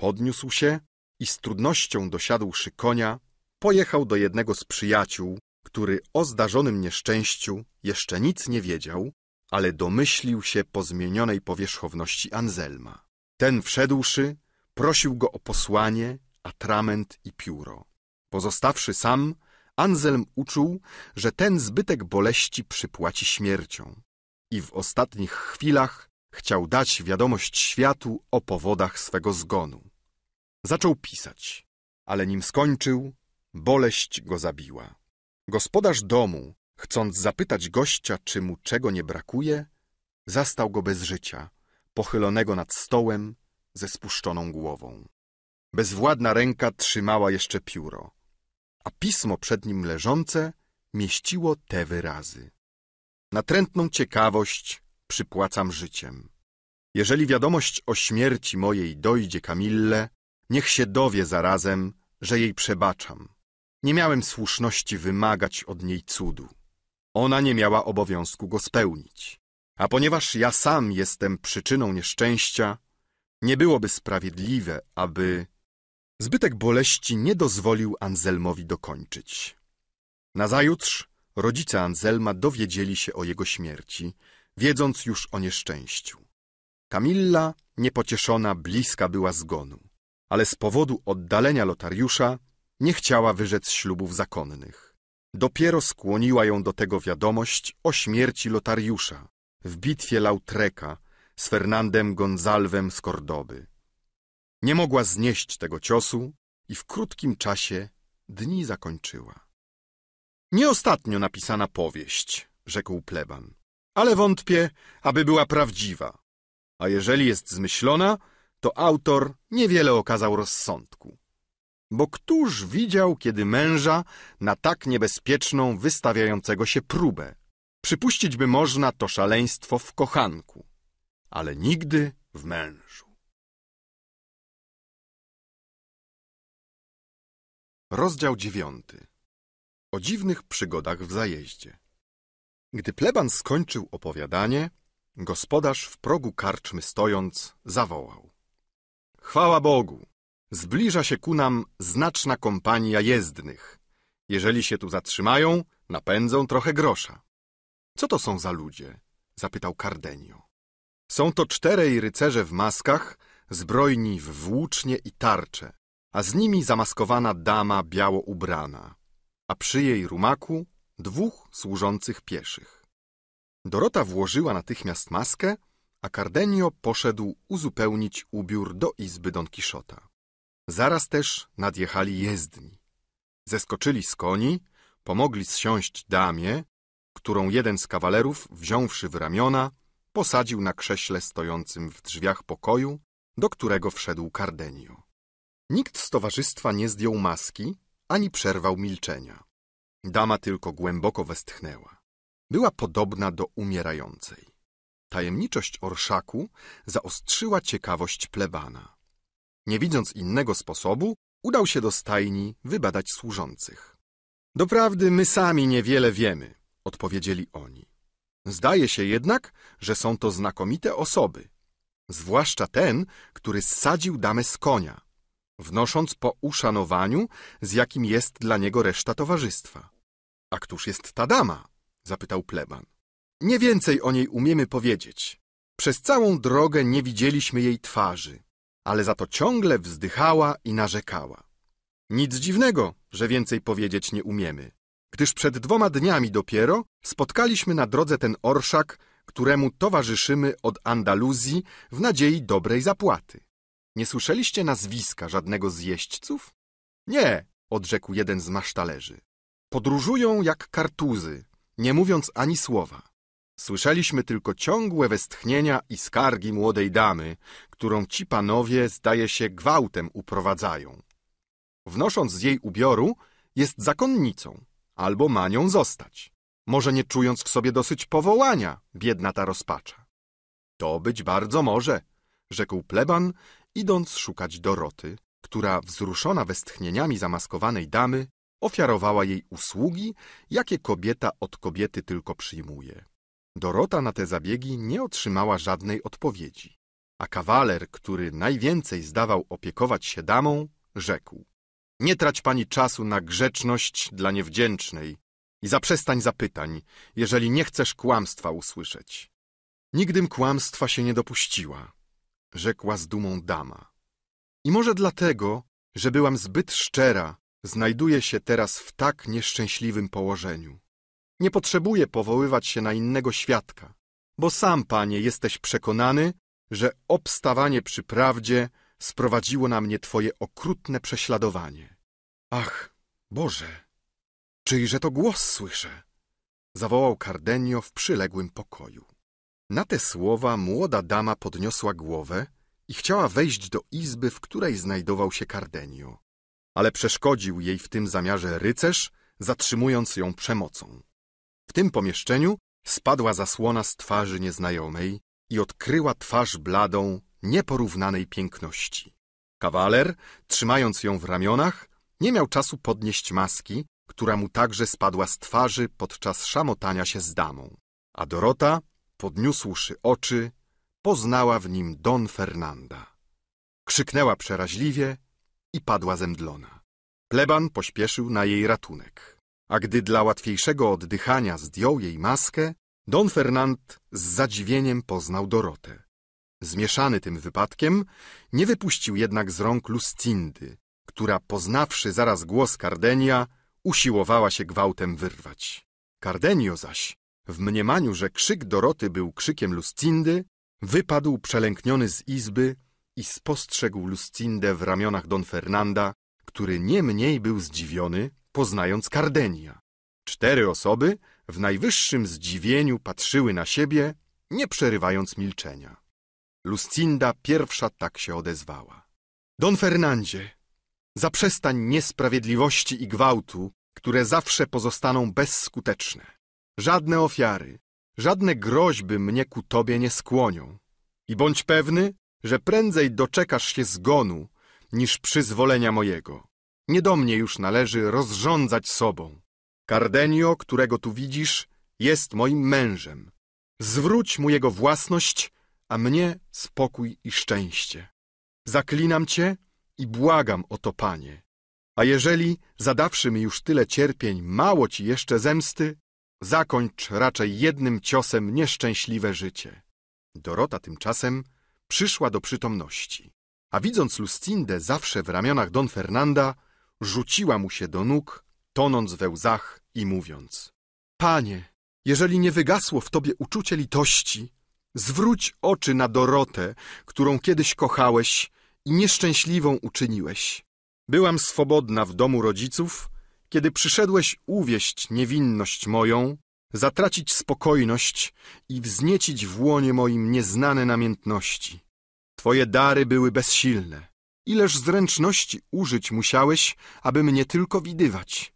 Podniósł się i z trudnością dosiadłszy konia, pojechał do jednego z przyjaciół, który o zdarzonym nieszczęściu jeszcze nic nie wiedział, ale domyślił się po zmienionej powierzchowności Anselma. Ten wszedłszy, prosił go o posłanie atrament i pióro. Pozostawszy sam, Anselm uczuł, że ten zbytek boleści przypłaci śmiercią i w ostatnich chwilach chciał dać wiadomość światu o powodach swego zgonu. Zaczął pisać, ale nim skończył, boleść go zabiła. Gospodarz domu, chcąc zapytać gościa, czy mu czego nie brakuje, zastał go bez życia, pochylonego nad stołem ze spuszczoną głową. Bezwładna ręka trzymała jeszcze pióro, a pismo przed nim leżące mieściło te wyrazy. Natrętną ciekawość przypłacam życiem. Jeżeli wiadomość o śmierci mojej dojdzie Kamille, niech się dowie zarazem, że jej przebaczam. Nie miałem słuszności wymagać od niej cudu. Ona nie miała obowiązku go spełnić. A ponieważ ja sam jestem przyczyną nieszczęścia, nie byłoby sprawiedliwe, aby Zbytek boleści nie dozwolił Anzelmowi dokończyć. Nazajutrz rodzice Anzelma dowiedzieli się o jego śmierci, wiedząc już o nieszczęściu. Kamilla, niepocieszona, bliska była zgonu, ale z powodu oddalenia Lotariusza nie chciała wyrzec ślubów zakonnych. Dopiero skłoniła ją do tego wiadomość o śmierci Lotariusza w bitwie Lautreka z Fernandem Gonzalwem z Kordoby. Nie mogła znieść tego ciosu i w krótkim czasie dni zakończyła. Nie ostatnio napisana powieść, rzekł pleban, ale wątpię, aby była prawdziwa. A jeżeli jest zmyślona, to autor niewiele okazał rozsądku. Bo któż widział kiedy męża na tak niebezpieczną wystawiającego
się próbę? Przypuścić by można to szaleństwo w kochanku, ale nigdy w mężu. Rozdział dziewiąty. O dziwnych przygodach w
zajeździe. Gdy pleban skończył opowiadanie, gospodarz w progu karczmy stojąc zawołał. Chwała Bogu! Zbliża się ku nam znaczna kompania jezdnych. Jeżeli się tu zatrzymają, napędzą trochę grosza. Co to są za ludzie? zapytał Cardenio. Są to czterej rycerze w maskach, zbrojni w włócznie i tarcze a z nimi zamaskowana dama biało ubrana, a przy jej rumaku dwóch służących pieszych. Dorota włożyła natychmiast maskę, a Cardenio poszedł uzupełnić ubiór do izby Don Kiszota. Zaraz też nadjechali jezdni. Zeskoczyli z koni, pomogli zsiąść damie, którą jeden z kawalerów, wziąwszy w ramiona, posadził na krześle stojącym w drzwiach pokoju, do którego wszedł Cardenio. Nikt z towarzystwa nie zdjął maski ani przerwał milczenia. Dama tylko głęboko westchnęła. Była podobna do umierającej. Tajemniczość orszaku zaostrzyła ciekawość plebana. Nie widząc innego sposobu, udał się do stajni wybadać służących. Doprawdy my sami niewiele wiemy, odpowiedzieli oni. Zdaje się jednak, że są to znakomite osoby, zwłaszcza ten, który zsadził damę z konia wnosząc po uszanowaniu, z jakim jest dla niego reszta towarzystwa. A któż jest ta dama? zapytał pleban. Nie więcej o niej umiemy powiedzieć. Przez całą drogę nie widzieliśmy jej twarzy, ale za to ciągle wzdychała i narzekała. Nic dziwnego, że więcej powiedzieć nie umiemy, gdyż przed dwoma dniami dopiero spotkaliśmy na drodze ten orszak, któremu towarzyszymy od Andaluzji w nadziei dobrej zapłaty. Nie słyszeliście nazwiska żadnego z jeźdźców? Nie, odrzekł jeden z masztalerzy. Podróżują jak kartuzy, nie mówiąc ani słowa. Słyszeliśmy tylko ciągłe westchnienia i skargi młodej damy, którą ci panowie, zdaje się, gwałtem uprowadzają. Wnosząc z jej ubioru, jest zakonnicą, albo ma nią zostać. Może nie czując w sobie dosyć powołania, biedna ta rozpacza. To być bardzo może, rzekł pleban idąc szukać Doroty, która wzruszona westchnieniami zamaskowanej damy ofiarowała jej usługi, jakie kobieta od kobiety tylko przyjmuje. Dorota na te zabiegi nie otrzymała żadnej odpowiedzi, a kawaler, który najwięcej zdawał opiekować się damą, rzekł – Nie trać pani czasu na grzeczność dla niewdzięcznej i zaprzestań zapytań, jeżeli nie chcesz kłamstwa usłyszeć. Nigdym kłamstwa się nie dopuściła, rzekła z dumą dama. I może dlatego, że byłam zbyt szczera, znajduję się teraz w tak nieszczęśliwym położeniu. Nie potrzebuję powoływać się na innego świadka, bo sam, panie, jesteś przekonany, że obstawanie przy prawdzie sprowadziło na mnie twoje okrutne prześladowanie. Ach, Boże, czyjże to głos słyszę? zawołał Cardenio w przyległym pokoju. Na te słowa młoda dama podniosła głowę i chciała wejść do izby, w której znajdował się Kardenio. Ale przeszkodził jej w tym zamiarze rycerz, zatrzymując ją przemocą. W tym pomieszczeniu spadła zasłona z twarzy nieznajomej i odkryła twarz bladą, nieporównanej piękności. Kawaler, trzymając ją w ramionach, nie miał czasu podnieść maski, która mu także spadła z twarzy podczas szamotania się z damą. A Dorota Podniósłszy oczy, poznała w nim Don Fernanda. Krzyknęła przeraźliwie i padła zemdlona. Pleban pośpieszył na jej ratunek, a gdy dla łatwiejszego oddychania zdjął jej maskę, Don Fernand z zadziwieniem poznał Dorotę. Zmieszany tym wypadkiem, nie wypuścił jednak z rąk Lucindy, która poznawszy zaraz głos Kardenia, usiłowała się gwałtem wyrwać. Kardenio zaś, w mniemaniu, że krzyk Doroty był krzykiem Lucindy, wypadł przelękniony z izby i spostrzegł Lucindę w ramionach Don Fernanda, który nie mniej był zdziwiony, poznając Kardenia. Cztery osoby w najwyższym zdziwieniu patrzyły na siebie, nie przerywając milczenia. Lucinda pierwsza tak się odezwała. Don Fernandzie, zaprzestań niesprawiedliwości i gwałtu, które zawsze pozostaną bezskuteczne. Żadne ofiary, żadne groźby mnie ku Tobie nie skłonią. I bądź pewny, że prędzej doczekasz się zgonu, niż przyzwolenia mojego. Nie do mnie już należy rozrządzać sobą. Cardenio, którego tu widzisz, jest moim mężem. Zwróć mu jego własność, a mnie spokój i szczęście. Zaklinam cię i błagam o to, panie. A jeżeli, zadawszy mi już tyle cierpień, mało ci jeszcze zemsty, Zakończ raczej jednym ciosem nieszczęśliwe życie. Dorota tymczasem przyszła do przytomności, a widząc Lustindę zawsze w ramionach Don Fernanda, rzuciła mu się do nóg, tonąc we łzach i mówiąc – Panie, jeżeli nie wygasło w tobie uczucie litości, zwróć oczy na Dorotę, którą kiedyś kochałeś i nieszczęśliwą uczyniłeś. Byłam swobodna w domu rodziców – kiedy przyszedłeś uwieść niewinność moją, zatracić spokojność i wzniecić w łonie moim nieznane namiętności. Twoje dary były bezsilne. Ileż zręczności użyć musiałeś, aby mnie tylko widywać.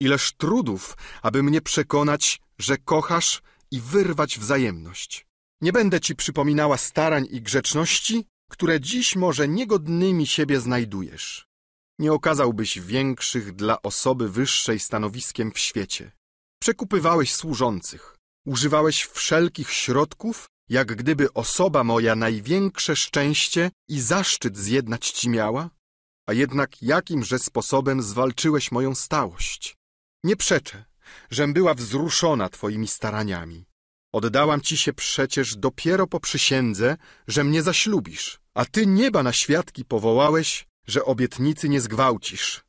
Ileż trudów, aby mnie przekonać, że kochasz i wyrwać wzajemność. Nie będę ci przypominała starań i grzeczności, które dziś może niegodnymi siebie znajdujesz nie okazałbyś większych dla osoby wyższej stanowiskiem w świecie. Przekupywałeś służących, używałeś wszelkich środków, jak gdyby osoba moja największe szczęście i zaszczyt zjednać ci miała, a jednak jakimże sposobem zwalczyłeś moją stałość. Nie przeczę, żem była wzruszona twoimi staraniami. Oddałam ci się przecież dopiero po przysiędze, że mnie zaślubisz, a ty nieba na świadki powołałeś, że obietnicy nie zgwałcisz.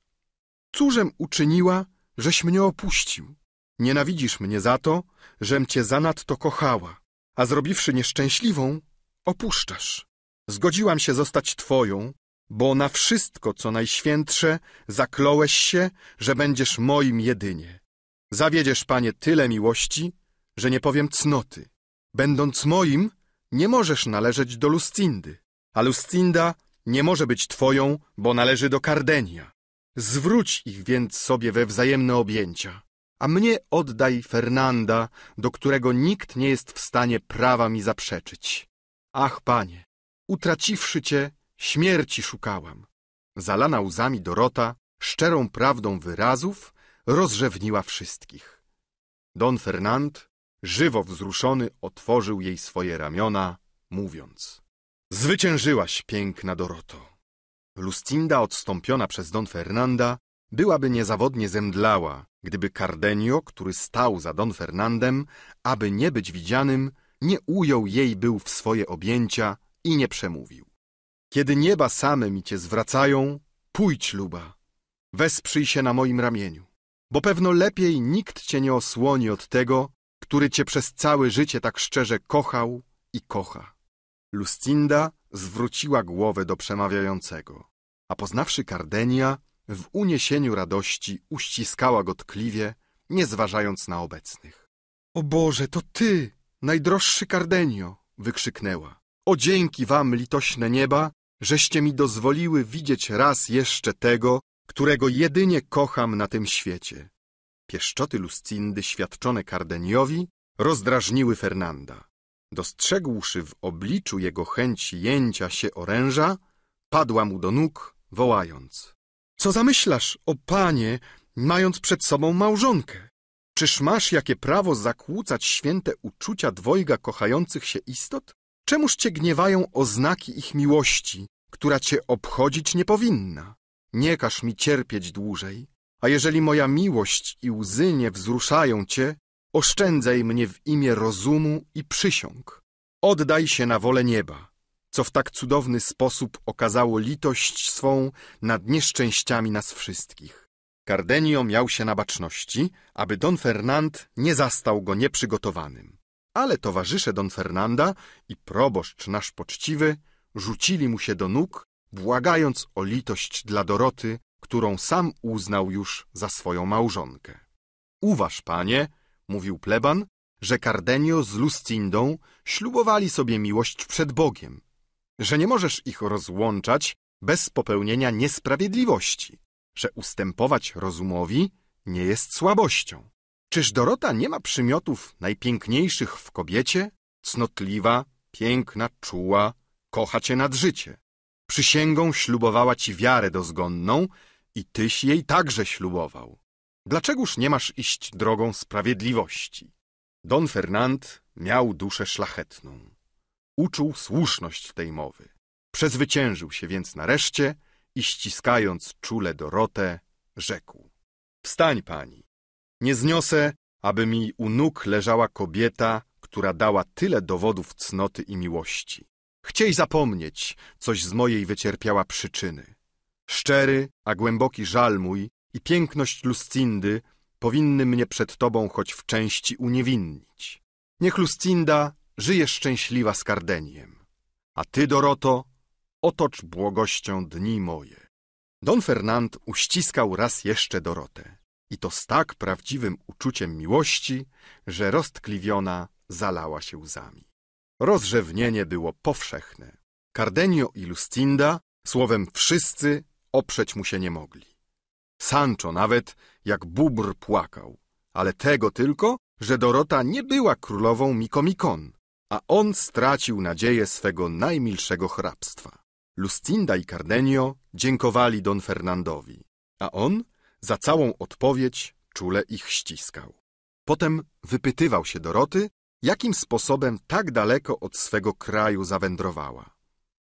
Cóżem uczyniła, żeś mnie opuścił? Nienawidzisz mnie za to, żem cię zanadto kochała, a zrobiwszy nieszczęśliwą, opuszczasz. Zgodziłam się zostać twoją, bo na wszystko, co najświętsze, zakląłeś się, że będziesz moim jedynie. Zawiedziesz, Panie, tyle miłości, że nie powiem cnoty. Będąc moim, nie możesz należeć do Lucindy, a Lucinda nie może być twoją, bo należy do Kardenia. Zwróć ich więc sobie we wzajemne objęcia, a mnie oddaj Fernanda, do którego nikt nie jest w stanie prawa mi zaprzeczyć. Ach, panie, utraciwszy cię, śmierci szukałam. Zalana łzami Dorota, szczerą prawdą wyrazów, rozrzewniła wszystkich. Don Fernand, żywo wzruszony, otworzył jej swoje ramiona, mówiąc Zwyciężyłaś, piękna Doroto. Lustinda, odstąpiona przez Don Fernanda, byłaby niezawodnie zemdlała, gdyby Cardenio, który stał za Don Fernandem, aby nie być widzianym, nie ujął jej był w swoje objęcia i nie przemówił. Kiedy nieba same mi cię zwracają, pójdź, luba, wesprzyj się na moim ramieniu, bo pewno lepiej nikt cię nie osłoni od tego, który cię przez całe życie tak szczerze kochał i kocha. Lucinda zwróciła głowę do przemawiającego, a poznawszy Kardenia, w uniesieniu radości uściskała go tkliwie, nie zważając na obecnych. O Boże, to ty, najdroższy Kardenio! wykrzyknęła. O dzięki wam, litośne nieba, żeście mi dozwoliły widzieć raz jeszcze tego, którego jedynie kocham na tym świecie. Pieszczoty Lucindy świadczone Kardeniowi rozdrażniły Fernanda dostrzegłszy w obliczu jego chęć jęcia się oręża, padła mu do nóg, wołając — Co zamyślasz, o panie, mając przed sobą małżonkę? Czyż masz jakie prawo zakłócać święte uczucia dwojga kochających się istot? Czemuż cię gniewają oznaki ich miłości, która cię obchodzić nie powinna? Nie każ mi cierpieć dłużej, a jeżeli moja miłość i łzy nie wzruszają cię, Oszczędzaj mnie w imię rozumu i przysiąg. Oddaj się na wolę nieba, co w tak cudowny sposób okazało litość swą nad nieszczęściami nas wszystkich. Cardenio miał się na baczności, aby Don Fernand nie zastał go nieprzygotowanym. Ale towarzysze Don Fernanda i proboszcz nasz poczciwy rzucili mu się do nóg, błagając o litość dla Doroty, którą sam uznał już za swoją małżonkę. Uważ, panie, mówił pleban, że Cardenio z Lucindą ślubowali sobie miłość przed Bogiem, że nie możesz ich rozłączać bez popełnienia niesprawiedliwości, że ustępować rozumowi nie jest słabością. Czyż Dorota nie ma przymiotów najpiękniejszych w kobiecie? Cnotliwa, piękna, czuła, kocha cię nad życie. Przysięgą ślubowała ci wiarę dozgonną i tyś jej także ślubował. Dlaczegoż nie masz iść drogą sprawiedliwości? Don Fernand miał duszę szlachetną. Uczuł słuszność tej mowy. Przezwyciężył się więc nareszcie i ściskając czule Dorotę, rzekł. Wstań, pani. Nie zniosę, aby mi u nóg leżała kobieta, która dała tyle dowodów cnoty i miłości. Chciej zapomnieć, coś z mojej wycierpiała przyczyny. Szczery, a głęboki żal mój i piękność Lucindy powinny mnie przed Tobą choć w części uniewinnić. Niech Lucinda żyje szczęśliwa z Kardeniem, a Ty, Doroto, otocz błogością dni moje. Don Fernand uściskał raz jeszcze Dorotę i to z tak prawdziwym uczuciem miłości, że roztkliwiona zalała się łzami. Rozrzewnienie było powszechne. Cardenio i Lucinda, słowem wszyscy, oprzeć mu się nie mogli. Sancho nawet jak bóbr płakał, ale tego tylko, że Dorota nie była królową Mikomikon, a on stracił nadzieję swego najmilszego hrabstwa. Lucinda i Cardenio dziękowali Don Fernandowi, a on za całą odpowiedź czule ich ściskał. Potem wypytywał się Doroty, jakim sposobem tak daleko od swego kraju zawędrowała.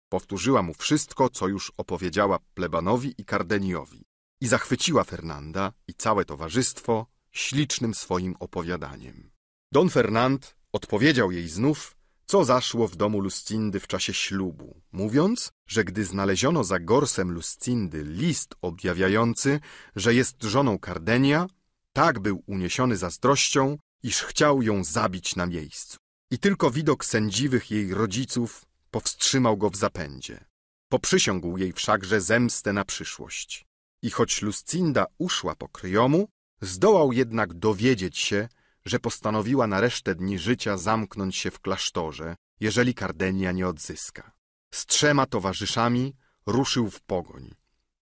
Powtórzyła mu wszystko, co już opowiedziała plebanowi i Kardeniowi, i zachwyciła Fernanda i całe towarzystwo ślicznym swoim opowiadaniem. Don Fernand odpowiedział jej znów, co zaszło w domu Lucindy w czasie ślubu, mówiąc, że gdy znaleziono za gorsem Lucindy list objawiający, że jest żoną Kardenia, tak był uniesiony zazdrością, iż chciał ją zabić na miejscu. I tylko widok sędziwych jej rodziców powstrzymał go w zapędzie. Poprzysiągł jej wszakże zemstę na przyszłość. I choć Lucinda uszła po kryjomu, zdołał jednak dowiedzieć się, że postanowiła na resztę dni życia zamknąć się w klasztorze, jeżeli Kardenia nie odzyska. Z trzema towarzyszami ruszył w pogoń,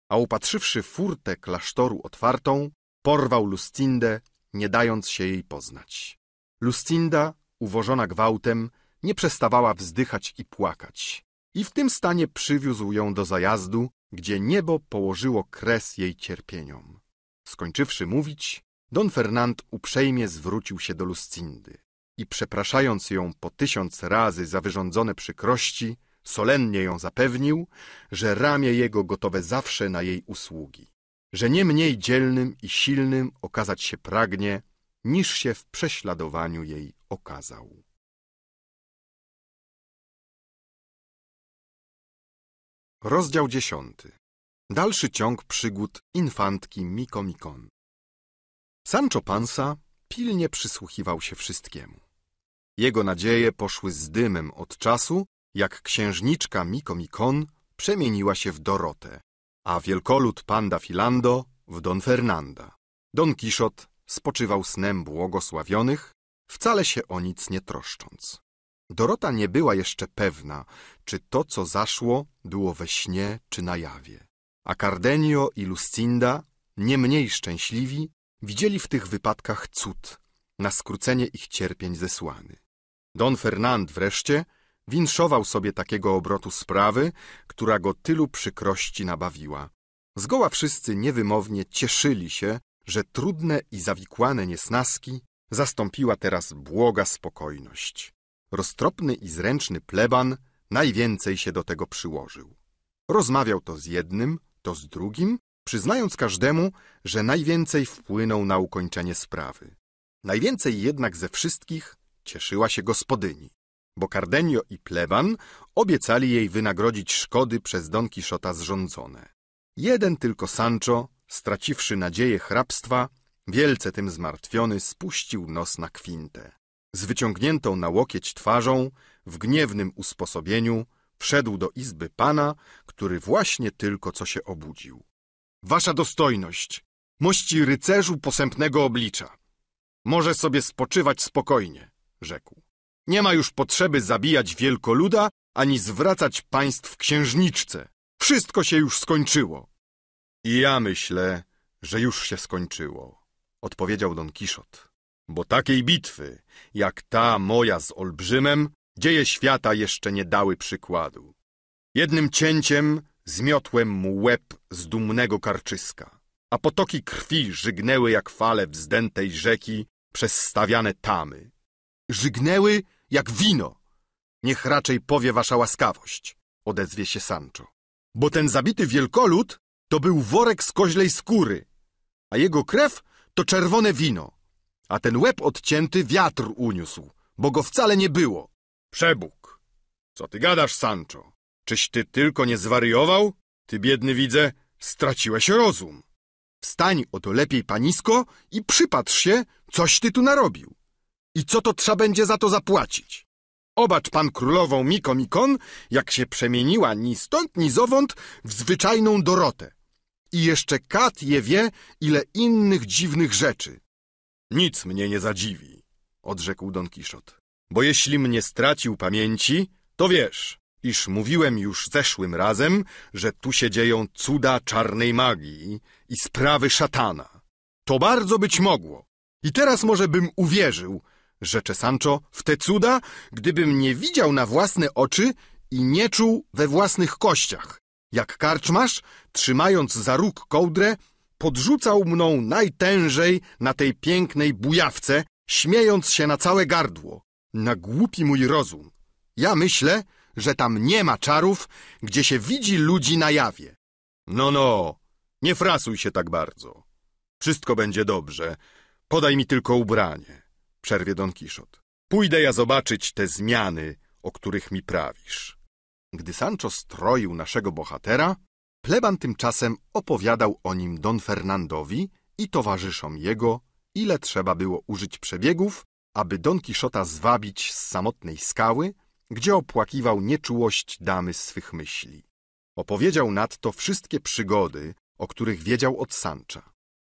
a upatrzywszy furtę klasztoru otwartą, porwał Lucindę, nie dając się jej poznać. Lucinda, uwożona gwałtem, nie przestawała wzdychać i płakać i w tym stanie przywiózł ją do zajazdu, gdzie niebo położyło kres jej cierpieniom. Skończywszy mówić, Don Fernand uprzejmie zwrócił się do Lucindy i przepraszając ją po tysiąc razy za wyrządzone przykrości, solennie ją zapewnił, że ramię jego gotowe zawsze na jej usługi,
że nie mniej dzielnym i silnym okazać się pragnie, niż się w prześladowaniu jej okazał. Rozdział 10. Dalszy ciąg przygód
infantki Miko Mikon. Sancho Panza pilnie przysłuchiwał się wszystkiemu. Jego nadzieje poszły z dymem od czasu, jak księżniczka Miko Mikon przemieniła się w Dorotę, a wielkolud panda Filando w Don Fernanda. Don Kiszot spoczywał snem błogosławionych, wcale się o nic nie troszcząc. Dorota nie była jeszcze pewna, czy to, co zaszło, było we śnie czy na jawie. A Cardenio i Lucinda, nie mniej szczęśliwi, widzieli w tych wypadkach cud, na skrócenie ich cierpień zesłany. Don Fernand wreszcie winszował sobie takiego obrotu sprawy, która go tylu przykrości nabawiła. Zgoła wszyscy niewymownie cieszyli się, że trudne i zawikłane niesnaski zastąpiła teraz błoga spokojność roztropny i zręczny pleban najwięcej się do tego przyłożył. Rozmawiał to z jednym, to z drugim, przyznając każdemu, że najwięcej wpłynął na ukończenie sprawy. Najwięcej jednak ze wszystkich cieszyła się gospodyni, bo Cardenio i pleban obiecali jej wynagrodzić szkody przez Don Kiszota zrządzone. Jeden tylko Sancho, straciwszy nadzieję hrabstwa, wielce tym zmartwiony, spuścił nos na kwintę. Z wyciągniętą na łokieć twarzą, w gniewnym usposobieniu, wszedł do izby pana, który właśnie tylko co się obudził. Wasza dostojność, mości rycerzu posępnego oblicza. Może sobie spoczywać spokojnie, rzekł. Nie ma już potrzeby zabijać wielkoluda, ani zwracać państw księżniczce. Wszystko się już skończyło. I ja myślę, że już się skończyło, odpowiedział Don Kiszot bo takiej bitwy, jak ta moja z olbrzymem, dzieje świata jeszcze nie dały przykładu. Jednym cięciem zmiotłem mu łeb z dumnego karczyska, a potoki krwi żygnęły jak fale wzdętej rzeki przez stawiane tamy. Żygnęły jak wino. Niech raczej powie wasza łaskawość, odezwie się Sancho. Bo ten zabity wielkolud to był worek z koźlej skóry, a jego krew to czerwone wino a ten łeb odcięty wiatr uniósł, bo go wcale nie było. Przebóg! Co ty gadasz, Sancho? Czyś ty tylko nie zwariował? Ty, biedny widzę, straciłeś rozum. Wstań oto lepiej, panisko, i przypatrz się, coś ty tu narobił. I co to trzeba będzie za to zapłacić? Obacz pan królową Miko Mikon, jak się przemieniła ni stąd, ni zowąd w zwyczajną Dorotę. I jeszcze Kat je wie, ile innych dziwnych rzeczy. Nic mnie nie zadziwi, odrzekł Don Kiszot. Bo jeśli mnie stracił pamięci, to wiesz, iż mówiłem już zeszłym razem, że tu się dzieją cuda czarnej magii i sprawy szatana. To bardzo być mogło. I teraz może bym uwierzył, rzecze Sancho, w te cuda, gdybym nie widział na własne oczy i nie czuł we własnych kościach, jak karczmasz, trzymając za róg kołdrę, podrzucał mną najtężej na tej pięknej bujawce, śmiejąc się na całe gardło. Na głupi mój rozum. Ja myślę, że tam nie ma czarów, gdzie się widzi ludzi na jawie. No, no, nie frasuj się tak bardzo. Wszystko będzie dobrze. Podaj mi tylko ubranie, przerwie Don Kiszot. Pójdę ja zobaczyć te zmiany, o których mi prawisz. Gdy Sancho stroił naszego bohatera, Pleban tymczasem opowiadał o nim Don Fernandowi i towarzyszom jego, ile trzeba było użyć przebiegów, aby Don Kiszota zwabić z samotnej skały, gdzie opłakiwał nieczułość damy swych myśli. Opowiedział nadto wszystkie przygody, o których wiedział od Sancha.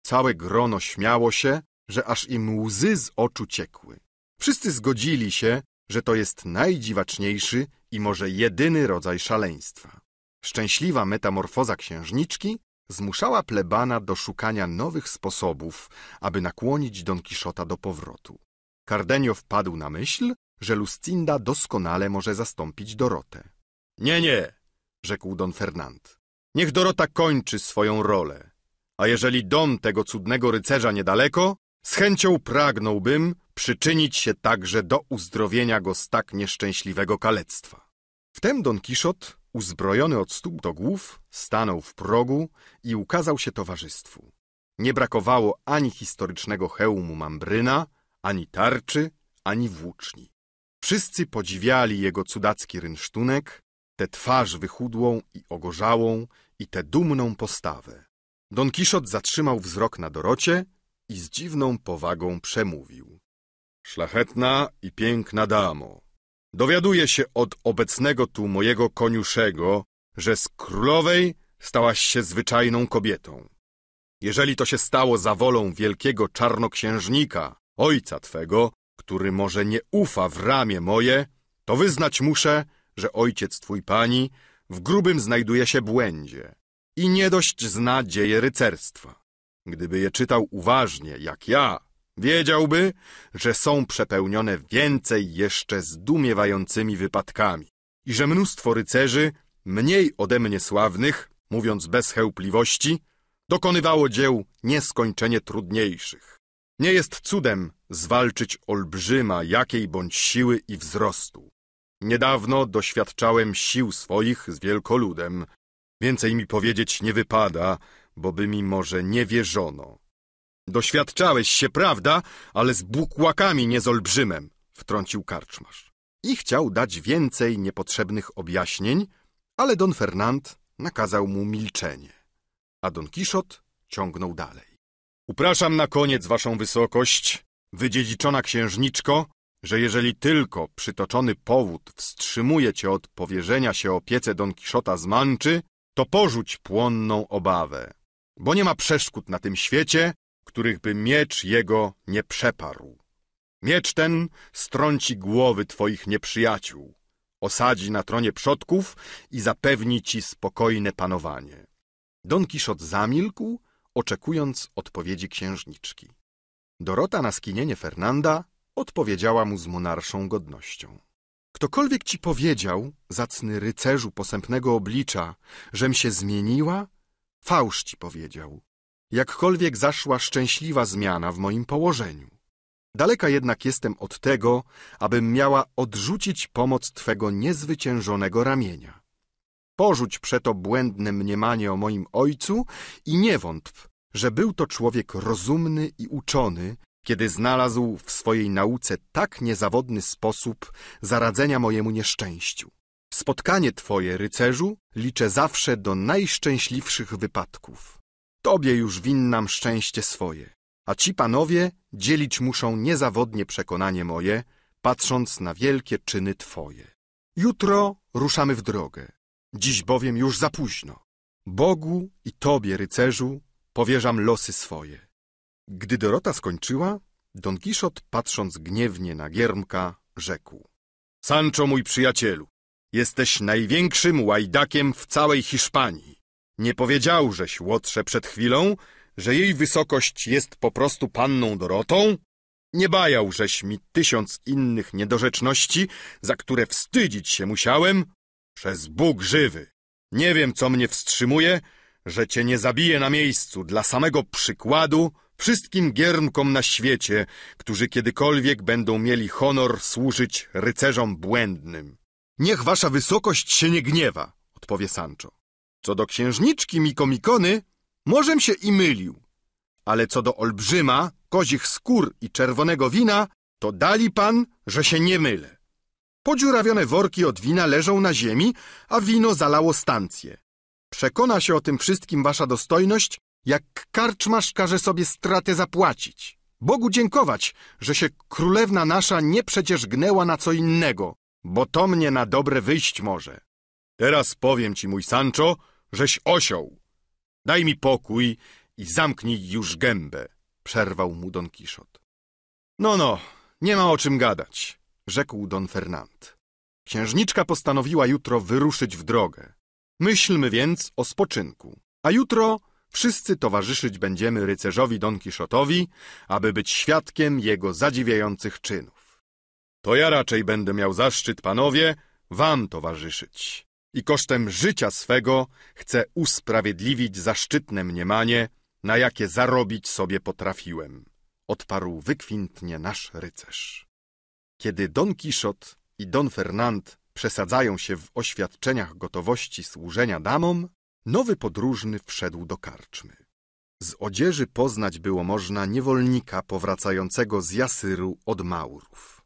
Całe grono śmiało się, że aż im łzy z oczu ciekły. Wszyscy zgodzili się, że to jest najdziwaczniejszy i może jedyny rodzaj szaleństwa. Szczęśliwa metamorfoza księżniczki zmuszała plebana do szukania nowych sposobów, aby nakłonić Don Kiszota do powrotu. Cardenio wpadł na myśl, że Lucinda doskonale może zastąpić Dorotę. Nie, nie, rzekł Don Fernand. Niech Dorota kończy swoją rolę. A jeżeli dom tego cudnego rycerza niedaleko, z chęcią pragnąłbym przyczynić się także do uzdrowienia go z tak nieszczęśliwego kalectwa. Wtem Don Kiszot uzbrojony od stóp do głów, stanął w progu i ukazał się towarzystwu. Nie brakowało ani historycznego hełmu Mambryna, ani tarczy, ani włóczni. Wszyscy podziwiali jego cudacki rynsztunek, tę twarz wychudłą i ogorzałą i tę dumną postawę. Don Kiszot zatrzymał wzrok na Dorocie i z dziwną powagą przemówił. Szlachetna i piękna damo, Dowiaduję się od obecnego tu mojego koniuszego, że z królowej stałaś się zwyczajną kobietą. Jeżeli to się stało za wolą wielkiego czarnoksiężnika, ojca twego, który może nie ufa w ramię moje, to wyznać muszę, że ojciec twój pani w grubym znajduje się błędzie i nie dość zna dzieje rycerstwa. Gdyby je czytał uważnie, jak ja, Wiedziałby, że są przepełnione więcej jeszcze zdumiewającymi wypadkami i że mnóstwo rycerzy, mniej ode mnie sławnych, mówiąc bez chełpliwości, dokonywało dzieł nieskończenie trudniejszych. Nie jest cudem zwalczyć olbrzyma jakiej bądź siły i wzrostu. Niedawno doświadczałem sił swoich z wielkoludem. Więcej mi powiedzieć nie wypada, bo by mi może nie wierzono. Doświadczałeś się, prawda, ale z bukłakami, nie z olbrzymem, wtrącił karczmarz. I chciał dać więcej niepotrzebnych objaśnień, ale don Fernand nakazał mu milczenie. A don Kiszot ciągnął dalej. Upraszam na koniec waszą wysokość, wydziedziczona księżniczko, że jeżeli tylko przytoczony powód wstrzymuje cię od powierzenia się opiece Don Kiszota z Manczy, to porzuć płonną obawę, bo nie ma przeszkód na tym świecie, których by miecz jego nie przeparł. Miecz ten strąci głowy twoich nieprzyjaciół, osadzi na tronie przodków i zapewni ci spokojne panowanie. Don Kiszot zamilkł, oczekując odpowiedzi księżniczki. Dorota na skinienie Fernanda odpowiedziała mu z monarszą godnością. Ktokolwiek ci powiedział, zacny rycerzu posępnego oblicza, żem się zmieniła, fałsz ci powiedział jakkolwiek zaszła szczęśliwa zmiana w moim położeniu. Daleka jednak jestem od tego, abym miała odrzucić pomoc Twego niezwyciężonego ramienia. Porzuć przeto błędne mniemanie o moim ojcu i nie wątp, że był to człowiek rozumny i uczony, kiedy znalazł w swojej nauce tak niezawodny sposób zaradzenia mojemu nieszczęściu. Spotkanie Twoje, rycerzu, liczę zawsze do najszczęśliwszych wypadków. Tobie już winnam szczęście swoje, a ci panowie dzielić muszą niezawodnie przekonanie moje, patrząc na wielkie czyny Twoje. Jutro ruszamy w drogę, dziś bowiem już za późno. Bogu i Tobie, rycerzu, powierzam losy swoje. Gdy Dorota skończyła, Don Kiszot, patrząc gniewnie na Giermka, rzekł. Sancho, mój przyjacielu, jesteś największym łajdakiem w całej Hiszpanii. Nie powiedziałżeś, Łotrze, przed chwilą, że jej wysokość jest po prostu panną Dorotą? Nie bajałżeś mi tysiąc innych niedorzeczności, za które wstydzić się musiałem? Przez Bóg żywy! Nie wiem, co mnie wstrzymuje, że cię nie zabiję na miejscu dla samego przykładu wszystkim giermkom na świecie, którzy kiedykolwiek będą mieli honor służyć rycerzom błędnym. Niech wasza wysokość się nie gniewa, odpowie Sancho. Co do księżniczki Mikomikony, możem się i mylił. Ale co do olbrzyma, kozich skór i czerwonego wina, to dali pan, że się nie mylę. Podziurawione worki od wina leżą na ziemi, a wino zalało stancję. Przekona się o tym wszystkim wasza dostojność, jak karczmasz każe sobie stratę zapłacić. Bogu dziękować, że się królewna nasza nie przecież gnęła na co innego, bo to mnie na dobre wyjść może. Teraz powiem ci, mój Sancho, żeś osioł. Daj mi pokój i zamknij już gębę, przerwał mu Don Kiszot. No, no, nie ma o czym gadać, rzekł Don Fernand. Księżniczka postanowiła jutro wyruszyć w drogę. Myślmy więc o spoczynku, a jutro wszyscy towarzyszyć będziemy rycerzowi Don Kiszotowi, aby być świadkiem jego zadziwiających czynów. To ja raczej będę miał zaszczyt, panowie, wam towarzyszyć i kosztem życia swego chcę usprawiedliwić zaszczytne mniemanie, na jakie zarobić sobie potrafiłem, odparł wykwintnie nasz rycerz. Kiedy Don Kiszot i Don Fernand przesadzają się w oświadczeniach gotowości służenia damom, nowy podróżny wszedł do karczmy. Z odzieży poznać było można niewolnika powracającego z Jasyru od Maurów.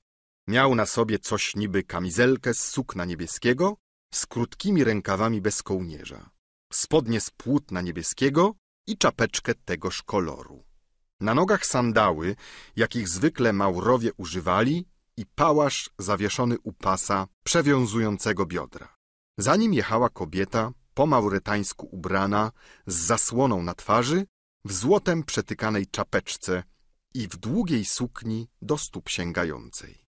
Miał na sobie coś niby kamizelkę z sukna niebieskiego z krótkimi rękawami bez kołnierza, spodnie z płótna niebieskiego i czapeczkę tegoż koloru. Na nogach sandały, jakich zwykle Maurowie używali, i pałasz zawieszony u pasa przewiązującego biodra. Za nim jechała kobieta, po maurytańsku ubrana, z zasłoną na twarzy, w złotem przetykanej czapeczce i w długiej sukni do stóp sięgającej.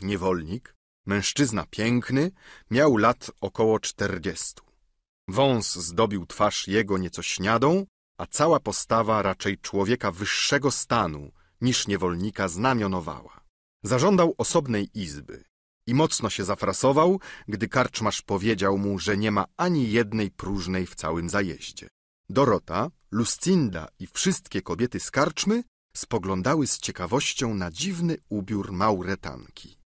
Niewolnik, Mężczyzna piękny, miał lat około czterdziestu. Wąs zdobił twarz jego nieco śniadą, a cała postawa raczej człowieka wyższego stanu niż niewolnika znamionowała. Zażądał osobnej izby i mocno się zafrasował, gdy karczmarz powiedział mu, że nie ma ani jednej próżnej w całym zajeździe. Dorota, Lucinda i wszystkie kobiety z karczmy spoglądały z ciekawością na dziwny ubiór mauretanki.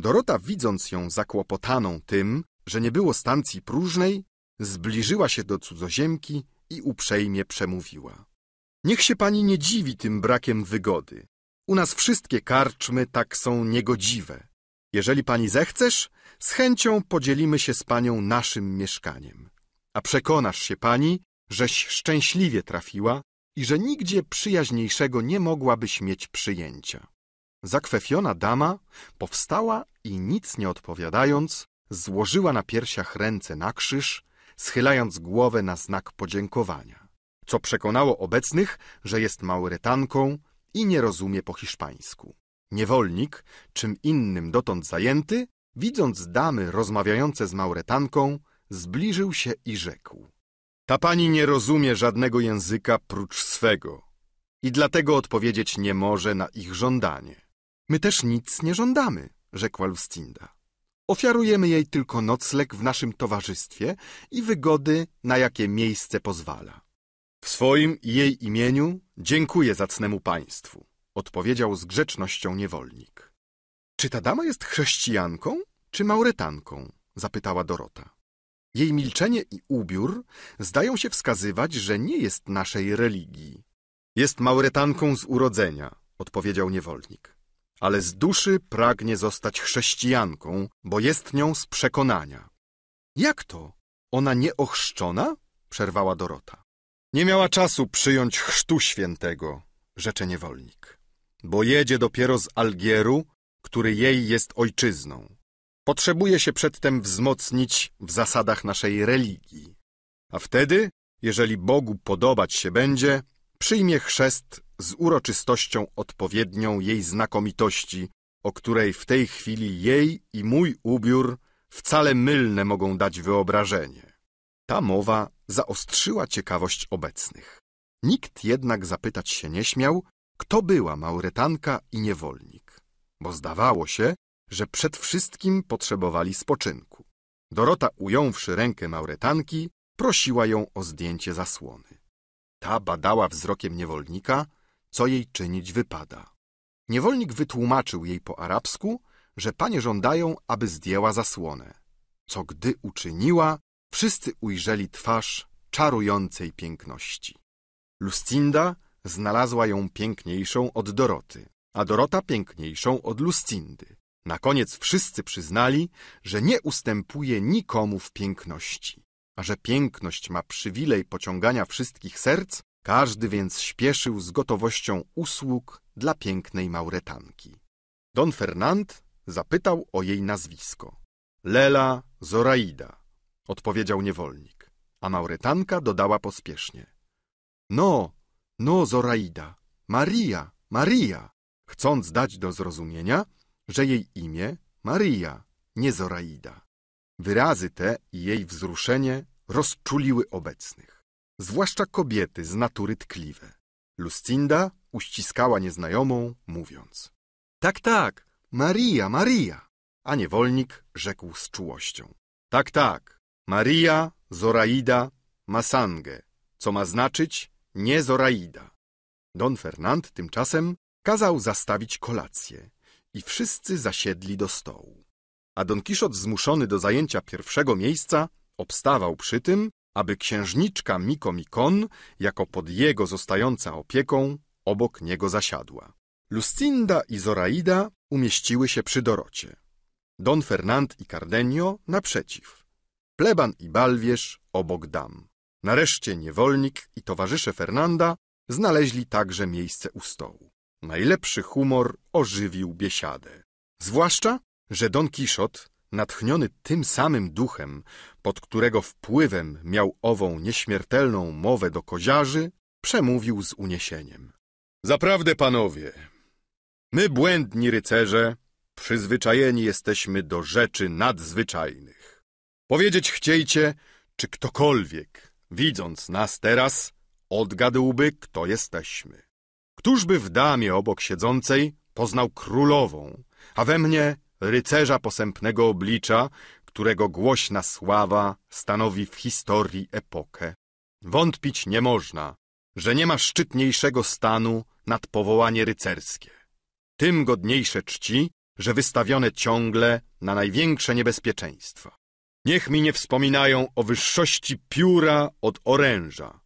Dorota, widząc ją zakłopotaną tym, że nie było stacji próżnej, zbliżyła się do cudzoziemki i uprzejmie przemówiła. Niech się pani nie dziwi tym brakiem wygody. U nas wszystkie karczmy tak są niegodziwe. Jeżeli pani zechcesz, z chęcią podzielimy się z panią naszym mieszkaniem. A przekonasz się pani, żeś szczęśliwie trafiła i że nigdzie przyjaźniejszego nie mogłabyś mieć przyjęcia. Zakwefiona dama powstała i nic nie odpowiadając, złożyła na piersiach ręce na krzyż, schylając głowę na znak podziękowania, co przekonało obecnych, że jest maurytanką i nie rozumie po hiszpańsku. Niewolnik, czym innym dotąd zajęty, widząc damy rozmawiające z mauretanką, zbliżył się i rzekł. Ta pani nie rozumie żadnego języka prócz swego i dlatego odpowiedzieć nie może na ich żądanie. My też nic nie żądamy, rzekła Lustinda. Ofiarujemy jej tylko nocleg w naszym towarzystwie i wygody, na jakie miejsce pozwala. W swoim i jej imieniu dziękuję zacnemu państwu, odpowiedział z grzecznością niewolnik. Czy ta dama jest chrześcijanką czy mauretanką? zapytała Dorota. Jej milczenie i ubiór zdają się wskazywać, że nie jest naszej religii. Jest mauretanką z urodzenia, odpowiedział niewolnik ale z duszy pragnie zostać chrześcijanką, bo jest nią z przekonania. Jak to? Ona nieochrzczona? przerwała Dorota. Nie miała czasu przyjąć chrztu świętego, rzecze niewolnik, bo jedzie dopiero z Algieru, który jej jest ojczyzną. Potrzebuje się przedtem wzmocnić w zasadach naszej religii. A wtedy, jeżeli Bogu podobać się będzie, przyjmie chrzest z uroczystością odpowiednią jej znakomitości, o której w tej chwili jej i mój ubiór wcale mylne mogą dać wyobrażenie. Ta mowa zaostrzyła ciekawość obecnych. Nikt jednak zapytać się nie śmiał, kto była Mauretanka i niewolnik, bo zdawało się, że przed wszystkim potrzebowali spoczynku. Dorota, ująwszy rękę Mauretanki, prosiła ją o zdjęcie zasłony. Ta badała wzrokiem niewolnika, co jej czynić wypada. Niewolnik wytłumaczył jej po arabsku, że panie żądają, aby zdjęła zasłonę. Co gdy uczyniła, wszyscy ujrzeli twarz czarującej piękności. Lucinda znalazła ją piękniejszą od Doroty, a Dorota piękniejszą od Lucindy. Na koniec wszyscy przyznali, że nie ustępuje nikomu w piękności, a że piękność ma przywilej pociągania wszystkich serc, każdy więc śpieszył z gotowością usług dla pięknej Mauretanki. Don Fernand zapytał o jej nazwisko. Lela Zoraida, odpowiedział niewolnik, a Mauretanka dodała pospiesznie. No, no Zoraida, Maria, Maria, chcąc dać do zrozumienia, że jej imię Maria, nie Zoraida. Wyrazy te i jej wzruszenie rozczuliły obecnych zwłaszcza kobiety z natury tkliwe. Lucinda uściskała nieznajomą, mówiąc: Tak, tak, Maria, Maria! A niewolnik rzekł z czułością: Tak, tak, Maria, Zoraida, Masange, co ma znaczyć nie Zoraida. Don Fernand tymczasem kazał zastawić kolację i wszyscy zasiedli do stołu. A Don Kiszot zmuszony do zajęcia pierwszego miejsca obstawał przy tym, aby księżniczka Miko Mikon, jako pod jego zostająca opieką, obok niego zasiadła. Lucinda i Zoraida umieściły się przy Dorocie. Don Fernand i Cardenio naprzeciw. Pleban i Balwierz obok dam. Nareszcie niewolnik i towarzysze Fernanda znaleźli także miejsce u stołu. Najlepszy humor ożywił biesiadę. Zwłaszcza, że Don Kiszot natchniony tym samym duchem, pod którego wpływem miał ową nieśmiertelną mowę do koziarzy, przemówił z uniesieniem. Zaprawdę, panowie, my błędni rycerze, przyzwyczajeni jesteśmy do rzeczy nadzwyczajnych. Powiedzieć chciejcie, czy ktokolwiek, widząc nas teraz, odgadłby, kto jesteśmy. Któżby w damie obok siedzącej poznał królową, a we mnie rycerza posępnego oblicza, którego głośna sława stanowi w historii epokę. Wątpić nie można, że nie ma szczytniejszego stanu nad powołanie rycerskie. Tym godniejsze czci, że wystawione ciągle na największe niebezpieczeństwa. Niech mi nie wspominają o wyższości pióra od oręża.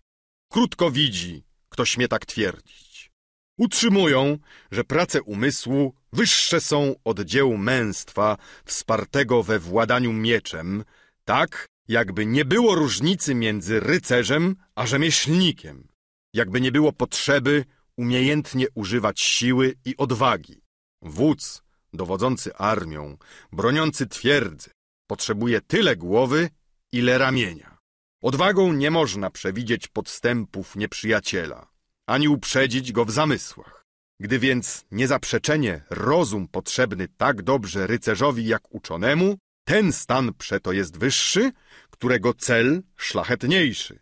Krótko widzi, kto śmie tak twierdzić. Utrzymują, że prace umysłu Wyższe są od dzieł męstwa wspartego we władaniu mieczem, tak jakby nie było różnicy między rycerzem a rzemieślnikiem, jakby nie było potrzeby umiejętnie używać siły i odwagi. Wódz, dowodzący armią, broniący twierdzy, potrzebuje tyle głowy, ile ramienia. Odwagą nie można przewidzieć podstępów nieprzyjaciela, ani uprzedzić go w zamysłach. Gdy więc niezaprzeczenie rozum potrzebny tak dobrze rycerzowi jak uczonemu, ten stan przeto jest wyższy, którego cel szlachetniejszy.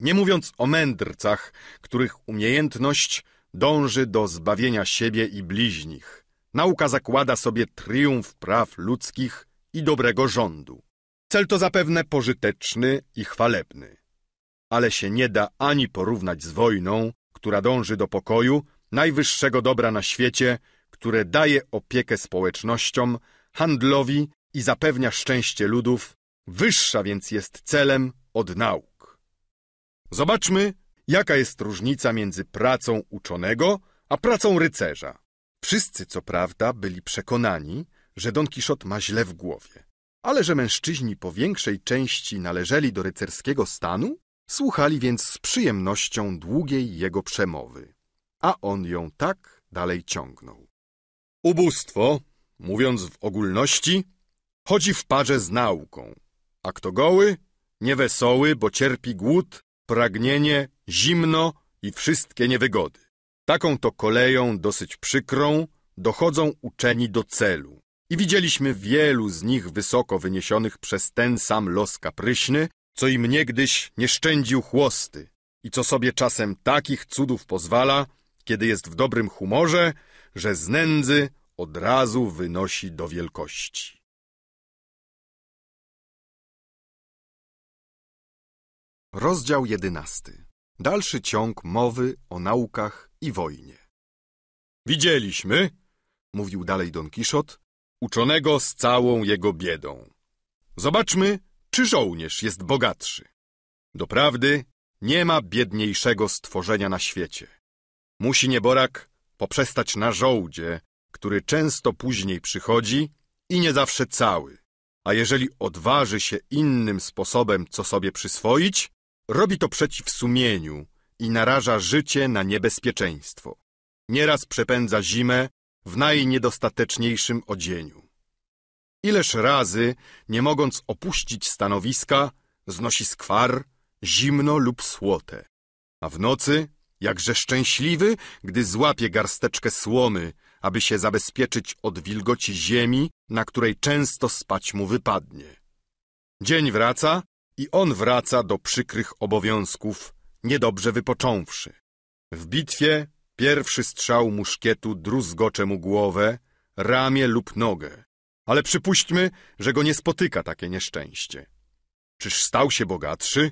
Nie mówiąc o mędrcach, których umiejętność dąży do zbawienia siebie i bliźnich. Nauka zakłada sobie triumf praw ludzkich i dobrego rządu. Cel to zapewne pożyteczny i chwalebny. Ale się nie da ani porównać z wojną, która dąży do pokoju, najwyższego dobra na świecie, które daje opiekę społecznościom, handlowi i zapewnia szczęście ludów, wyższa więc jest celem od nauk. Zobaczmy, jaka jest różnica między pracą uczonego a pracą rycerza. Wszyscy, co prawda, byli przekonani, że Don Kiszot ma źle w głowie, ale że mężczyźni po większej części należeli do rycerskiego stanu, słuchali więc z przyjemnością długiej jego przemowy a on ją tak dalej ciągnął. Ubóstwo, mówiąc w ogólności, chodzi w parze z nauką, a kto goły, niewesoły, bo cierpi głód, pragnienie, zimno i wszystkie niewygody. Taką to koleją dosyć przykrą dochodzą uczeni do celu. I widzieliśmy wielu z nich wysoko wyniesionych przez ten sam los kapryśny, co im niegdyś nie szczędził chłosty i co sobie czasem takich cudów pozwala,
kiedy jest w dobrym humorze, że z nędzy od razu wynosi do wielkości. Rozdział jedenasty. Dalszy ciąg mowy o naukach
i wojnie. Widzieliśmy, mówił dalej Don Kiszot, uczonego z całą jego biedą. Zobaczmy, czy żołnierz jest bogatszy. Doprawdy nie ma biedniejszego stworzenia na świecie. Musi nieborak poprzestać na żołdzie, który często później przychodzi i nie zawsze cały. A jeżeli odważy się innym sposobem co sobie przyswoić, robi to przeciw sumieniu i naraża życie na niebezpieczeństwo. Nieraz przepędza zimę w najniedostateczniejszym odzieniu. Ileż razy, nie mogąc opuścić stanowiska, znosi skwar, zimno lub słote, a w nocy Jakże szczęśliwy, gdy złapie garsteczkę słomy, aby się zabezpieczyć od wilgoci ziemi, na której często spać mu wypadnie. Dzień wraca i on wraca do przykrych obowiązków, niedobrze wypocząwszy. W bitwie pierwszy strzał muszkietu druzgocze mu głowę, ramię lub nogę. Ale przypuśćmy, że go nie spotyka takie nieszczęście. Czyż stał się bogatszy?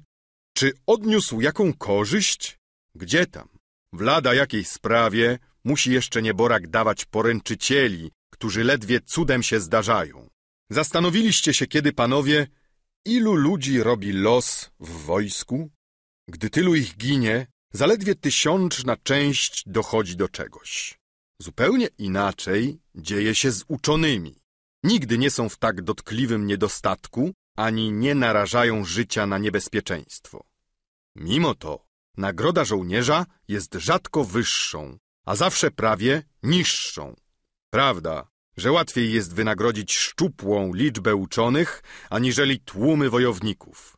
Czy odniósł jaką korzyść? Gdzie tam? W lada jakiej sprawie musi jeszcze nieborak dawać poręczycieli, którzy ledwie cudem się zdarzają. Zastanowiliście się kiedy, panowie, ilu ludzi robi los w wojsku? Gdy tylu ich ginie, zaledwie tysiączna część dochodzi do czegoś. Zupełnie inaczej dzieje się z uczonymi. Nigdy nie są w tak dotkliwym niedostatku, ani nie narażają życia na niebezpieczeństwo. Mimo to Nagroda żołnierza jest rzadko wyższą, a zawsze prawie niższą. Prawda, że łatwiej jest wynagrodzić szczupłą liczbę uczonych, aniżeli tłumy wojowników.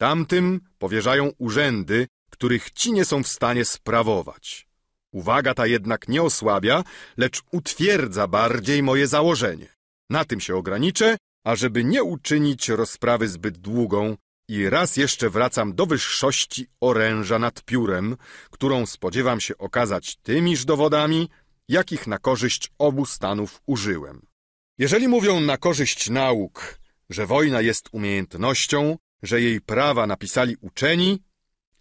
Tamtym powierzają urzędy, których ci nie są w stanie sprawować. Uwaga ta jednak nie osłabia, lecz utwierdza bardziej moje założenie. Na tym się ograniczę, ażeby nie uczynić rozprawy zbyt długą, i raz jeszcze wracam do wyższości oręża nad piórem, którą spodziewam się okazać tymiż dowodami, jakich na korzyść obu stanów użyłem. Jeżeli mówią na korzyść nauk, że wojna jest umiejętnością, że jej prawa napisali uczeni,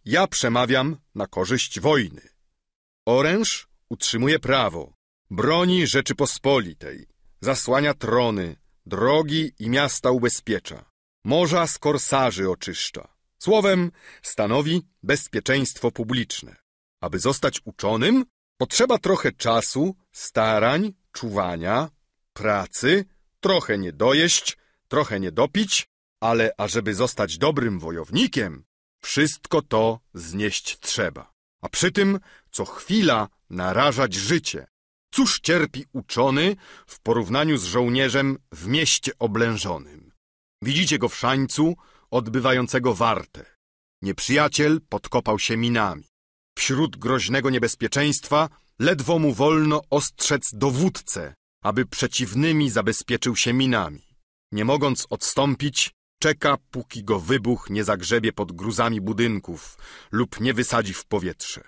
ja przemawiam na korzyść wojny. Oręż utrzymuje prawo, broni Rzeczypospolitej, zasłania trony, drogi i miasta ubezpiecza morza z korsarzy oczyszcza. Słowem, stanowi bezpieczeństwo publiczne. Aby zostać uczonym, potrzeba trochę czasu, starań, czuwania, pracy, trochę nie dojeść, trochę nie dopić, ale ażeby zostać dobrym wojownikiem, wszystko to znieść trzeba. A przy tym co chwila narażać życie. Cóż cierpi uczony w porównaniu z żołnierzem w mieście oblężonym? Widzicie go w szańcu, odbywającego wartę. Nieprzyjaciel podkopał się minami. Wśród groźnego niebezpieczeństwa ledwo mu wolno ostrzec dowódcę, aby przeciwnymi zabezpieczył się minami. Nie mogąc odstąpić, czeka, póki go wybuch nie zagrzebie pod gruzami budynków lub nie wysadzi w powietrze.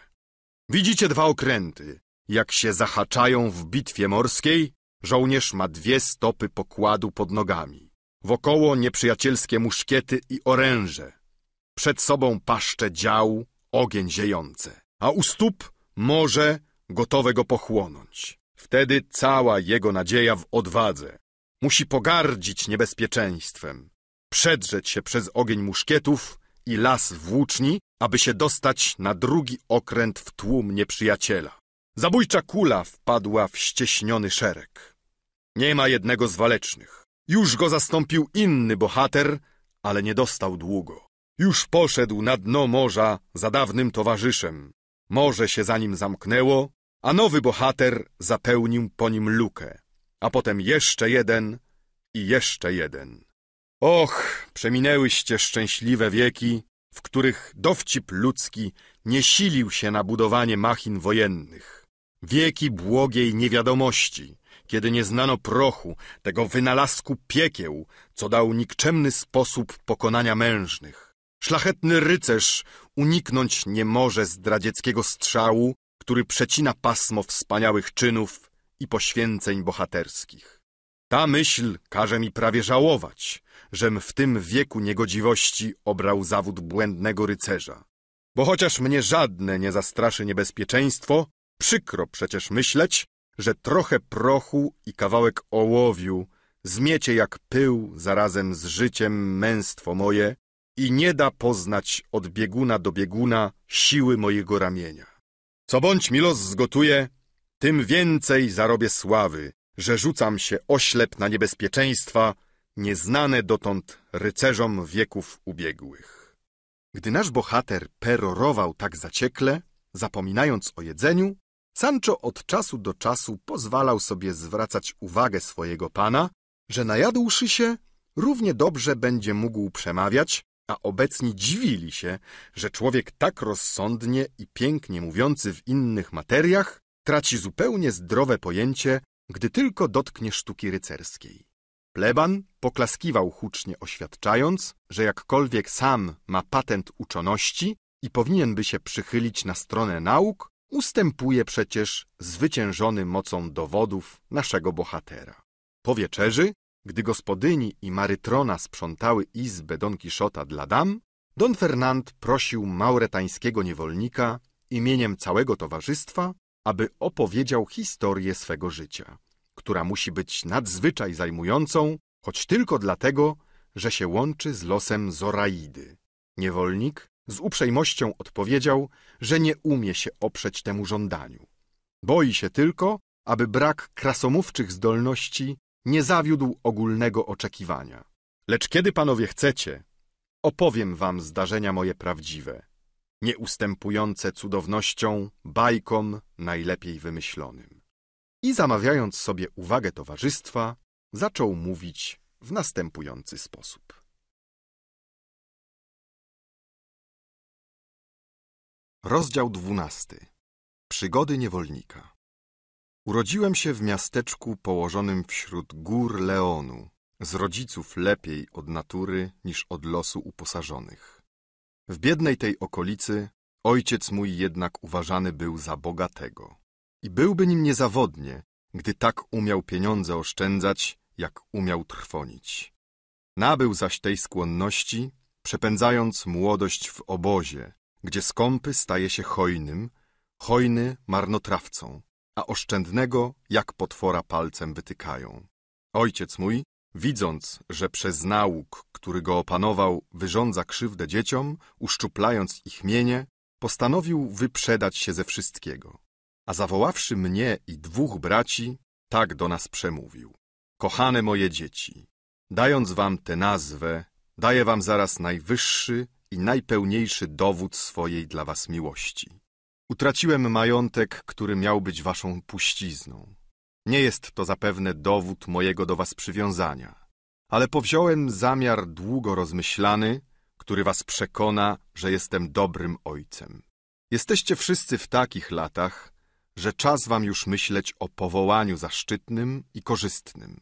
Widzicie dwa okręty. Jak się zahaczają w bitwie morskiej, żołnierz ma dwie stopy pokładu pod nogami. Wokoło nieprzyjacielskie muszkiety i oręże. Przed sobą paszcze dział, ogień ziejące. A u stóp morze gotowe go pochłonąć. Wtedy cała jego nadzieja w odwadze. Musi pogardzić niebezpieczeństwem. Przedrzeć się przez ogień muszkietów i las włóczni, aby się dostać na drugi okręt w tłum nieprzyjaciela. Zabójcza kula wpadła w ścieśniony szereg. Nie ma jednego z walecznych. Już go zastąpił inny bohater, ale nie dostał długo. Już poszedł na dno morza za dawnym towarzyszem. Morze się za nim zamknęło, a nowy bohater zapełnił po nim lukę. A potem jeszcze jeden i jeszcze jeden. Och, przeminęłyście szczęśliwe wieki, w których dowcip ludzki nie silił się na budowanie machin wojennych. Wieki błogiej niewiadomości, kiedy nie znano prochu, tego wynalazku piekieł, co dał nikczemny sposób pokonania mężnych. Szlachetny rycerz uniknąć nie może zdradzieckiego strzału, który przecina pasmo wspaniałych czynów i poświęceń bohaterskich. Ta myśl każe mi prawie żałować, żem w tym wieku niegodziwości obrał zawód błędnego rycerza. Bo chociaż mnie żadne nie zastraszy niebezpieczeństwo, przykro przecież myśleć, że trochę prochu i kawałek ołowiu zmiecie jak pył zarazem z życiem męstwo moje i nie da poznać od bieguna do bieguna siły mojego ramienia. Co bądź mi los zgotuje, tym więcej zarobię sławy, że rzucam się oślep na niebezpieczeństwa, nieznane dotąd rycerzom wieków ubiegłych. Gdy nasz bohater perorował tak zaciekle, zapominając o jedzeniu, Sancho od czasu do czasu pozwalał sobie zwracać uwagę swojego pana, że najadłszy się, równie dobrze będzie mógł przemawiać, a obecni dziwili się, że człowiek tak rozsądnie i pięknie mówiący w innych materiach traci zupełnie zdrowe pojęcie, gdy tylko dotknie sztuki rycerskiej. Pleban poklaskiwał hucznie oświadczając, że jakkolwiek sam ma patent uczoności i powinien by się przychylić na stronę nauk, ustępuje przecież zwyciężony mocą dowodów naszego bohatera. Po wieczerzy, gdy gospodyni i Marytrona sprzątały izbę Don Kiszota dla dam, Don Fernand prosił mauretańskiego niewolnika imieniem całego towarzystwa, aby opowiedział historię swego życia, która musi być nadzwyczaj zajmującą, choć tylko dlatego, że się łączy z losem Zoraidy. Niewolnik z uprzejmością odpowiedział, że nie umie się oprzeć temu żądaniu. Boi się tylko, aby brak krasomówczych zdolności nie zawiódł ogólnego oczekiwania. Lecz kiedy panowie chcecie, opowiem wam zdarzenia moje prawdziwe, nieustępujące cudownością, bajkom najlepiej wymyślonym. I zamawiając sobie uwagę towarzystwa, zaczął
mówić w następujący sposób. Rozdział dwunasty. Przygody niewolnika. Urodziłem się w miasteczku położonym wśród gór
Leonu, z rodziców lepiej od natury niż od losu uposażonych. W biednej tej okolicy ojciec mój jednak uważany był za bogatego. I byłby nim niezawodnie, gdy tak umiał pieniądze oszczędzać, jak umiał trwonić. Nabył zaś tej skłonności, przepędzając młodość w obozie – gdzie skąpy staje się hojnym, hojny marnotrawcą, a oszczędnego jak potwora palcem wytykają. Ojciec mój, widząc, że przez nauk, który go opanował, wyrządza krzywdę dzieciom, uszczuplając ich mienie, postanowił wyprzedać się ze wszystkiego. A zawoławszy mnie i dwóch braci, tak do nas przemówił. Kochane moje dzieci, dając wam tę nazwę, daję wam zaraz najwyższy i najpełniejszy dowód swojej dla was miłości. Utraciłem majątek, który miał być waszą puścizną. Nie jest to zapewne dowód mojego do was przywiązania, ale powziąłem zamiar długo rozmyślany, który was przekona, że jestem dobrym ojcem. Jesteście wszyscy w takich latach, że czas wam już myśleć o powołaniu zaszczytnym i korzystnym.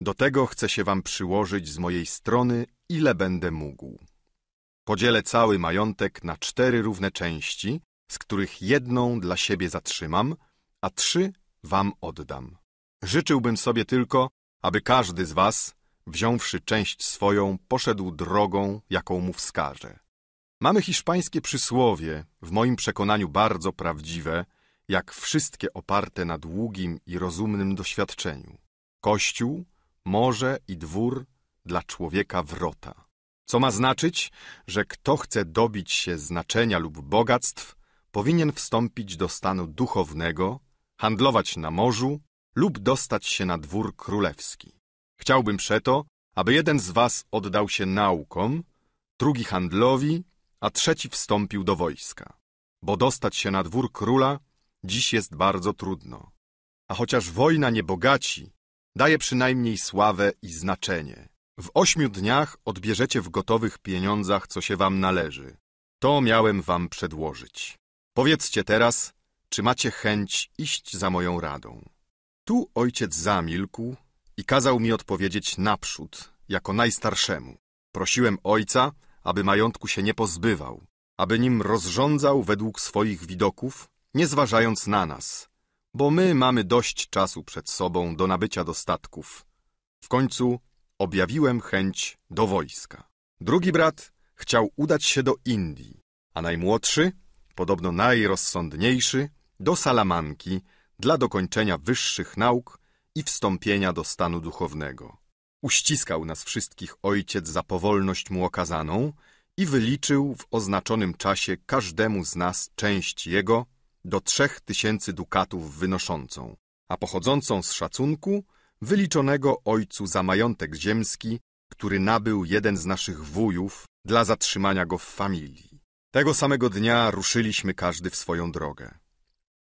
Do tego chcę się wam przyłożyć z mojej strony, ile będę mógł. Podzielę cały majątek na cztery równe części, z których jedną dla siebie zatrzymam, a trzy wam oddam. Życzyłbym sobie tylko, aby każdy z was, wziąwszy część swoją, poszedł drogą, jaką mu wskaże. Mamy hiszpańskie przysłowie, w moim przekonaniu bardzo prawdziwe, jak wszystkie oparte na długim i rozumnym doświadczeniu. Kościół, morze i dwór dla człowieka wrota. Co ma znaczyć, że kto chce dobić się znaczenia lub bogactw, powinien wstąpić do stanu duchownego, handlować na morzu lub dostać się na dwór królewski. Chciałbym przeto, aby jeden z was oddał się naukom, drugi handlowi, a trzeci wstąpił do wojska. Bo dostać się na dwór króla dziś jest bardzo trudno. A chociaż wojna nie bogaci, daje przynajmniej sławę i znaczenie. W ośmiu dniach odbierzecie w gotowych pieniądzach, co się wam należy. To miałem wam przedłożyć. Powiedzcie teraz, czy macie chęć iść za moją radą. Tu ojciec zamilkł i kazał mi odpowiedzieć naprzód, jako najstarszemu. Prosiłem ojca, aby majątku się nie pozbywał, aby nim rozrządzał według swoich widoków, nie zważając na nas, bo my mamy dość czasu przed sobą do nabycia dostatków. W końcu objawiłem chęć do wojska. Drugi brat chciał udać się do Indii, a najmłodszy, podobno najrozsądniejszy, do Salamanki dla dokończenia wyższych nauk i wstąpienia do stanu duchownego. Uściskał nas wszystkich ojciec za powolność mu okazaną i wyliczył w oznaczonym czasie każdemu z nas część jego do trzech tysięcy dukatów wynoszącą, a pochodzącą z szacunku – wyliczonego ojcu za majątek ziemski, który nabył jeden z naszych wujów dla zatrzymania go w familii. Tego samego dnia ruszyliśmy każdy w swoją drogę.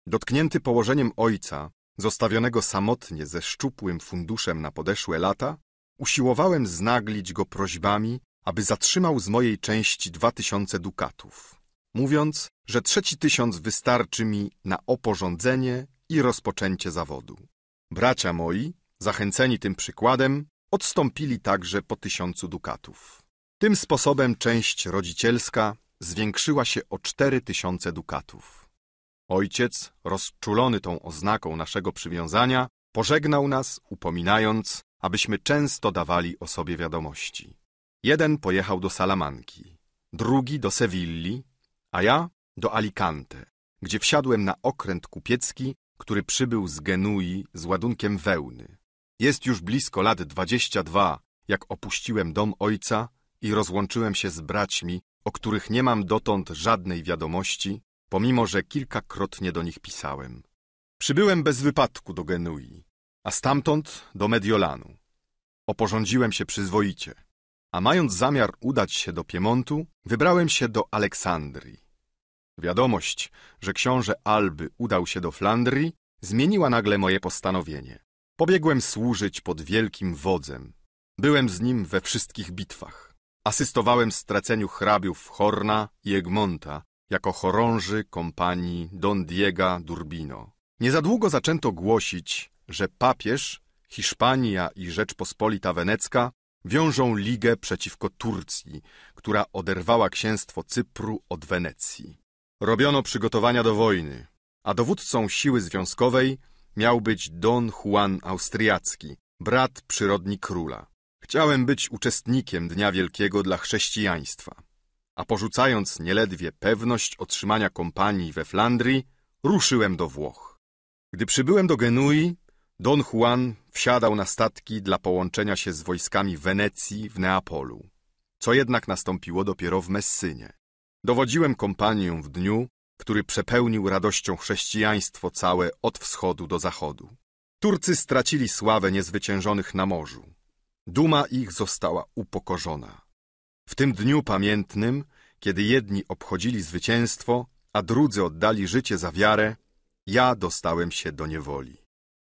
Dotknięty położeniem ojca, zostawionego samotnie ze szczupłym funduszem na podeszłe lata, usiłowałem znaglić go prośbami, aby zatrzymał z mojej części dwa tysiące dukatów, mówiąc, że trzeci tysiąc wystarczy mi na oporządzenie i rozpoczęcie zawodu. Bracia moi, zachęceni tym przykładem, odstąpili także po tysiącu dukatów. Tym sposobem część rodzicielska zwiększyła się o cztery tysiące dukatów. Ojciec, rozczulony tą oznaką naszego przywiązania, pożegnał nas, upominając, abyśmy często dawali o sobie wiadomości. Jeden pojechał do Salamanki, drugi do Sewilli, a ja do Alicante, gdzie wsiadłem na okręt kupiecki, który przybył z Genui z ładunkiem wełny. Jest już blisko lat dwadzieścia dwa, jak opuściłem dom ojca i rozłączyłem się z braćmi, o których nie mam dotąd żadnej wiadomości, pomimo że kilkakrotnie do nich pisałem. Przybyłem bez wypadku do Genui, a stamtąd do Mediolanu. Oporządziłem się przyzwoicie, a mając zamiar udać się do Piemontu, wybrałem się do Aleksandrii. Wiadomość, że książę Alby udał się do Flandrii, zmieniła nagle moje postanowienie. Pobiegłem służyć pod wielkim wodzem. Byłem z nim we wszystkich bitwach. Asystowałem straceniu hrabiów Horna i Egmonta jako chorąży kompanii Don Diego Durbino. Niezadługo zaczęto głosić, że papież, Hiszpania i Rzeczpospolita Wenecka wiążą ligę przeciwko Turcji, która oderwała księstwo Cypru od Wenecji. Robiono przygotowania do wojny, a dowódcą siły związkowej miał być Don Juan Austriacki, brat przyrodni króla. Chciałem być uczestnikiem Dnia Wielkiego dla chrześcijaństwa. A porzucając nieledwie pewność otrzymania kompanii we Flandrii, ruszyłem do Włoch. Gdy przybyłem do Genui, Don Juan wsiadał na statki dla połączenia się z wojskami Wenecji w Neapolu, co jednak nastąpiło dopiero w Messynie. Dowodziłem kompanią w dniu, który przepełnił radością chrześcijaństwo całe od wschodu do zachodu. Turcy stracili sławę niezwyciężonych na morzu. Duma ich została upokorzona. W tym dniu pamiętnym, kiedy jedni obchodzili zwycięstwo, a drudzy oddali życie za wiarę, ja dostałem się do niewoli.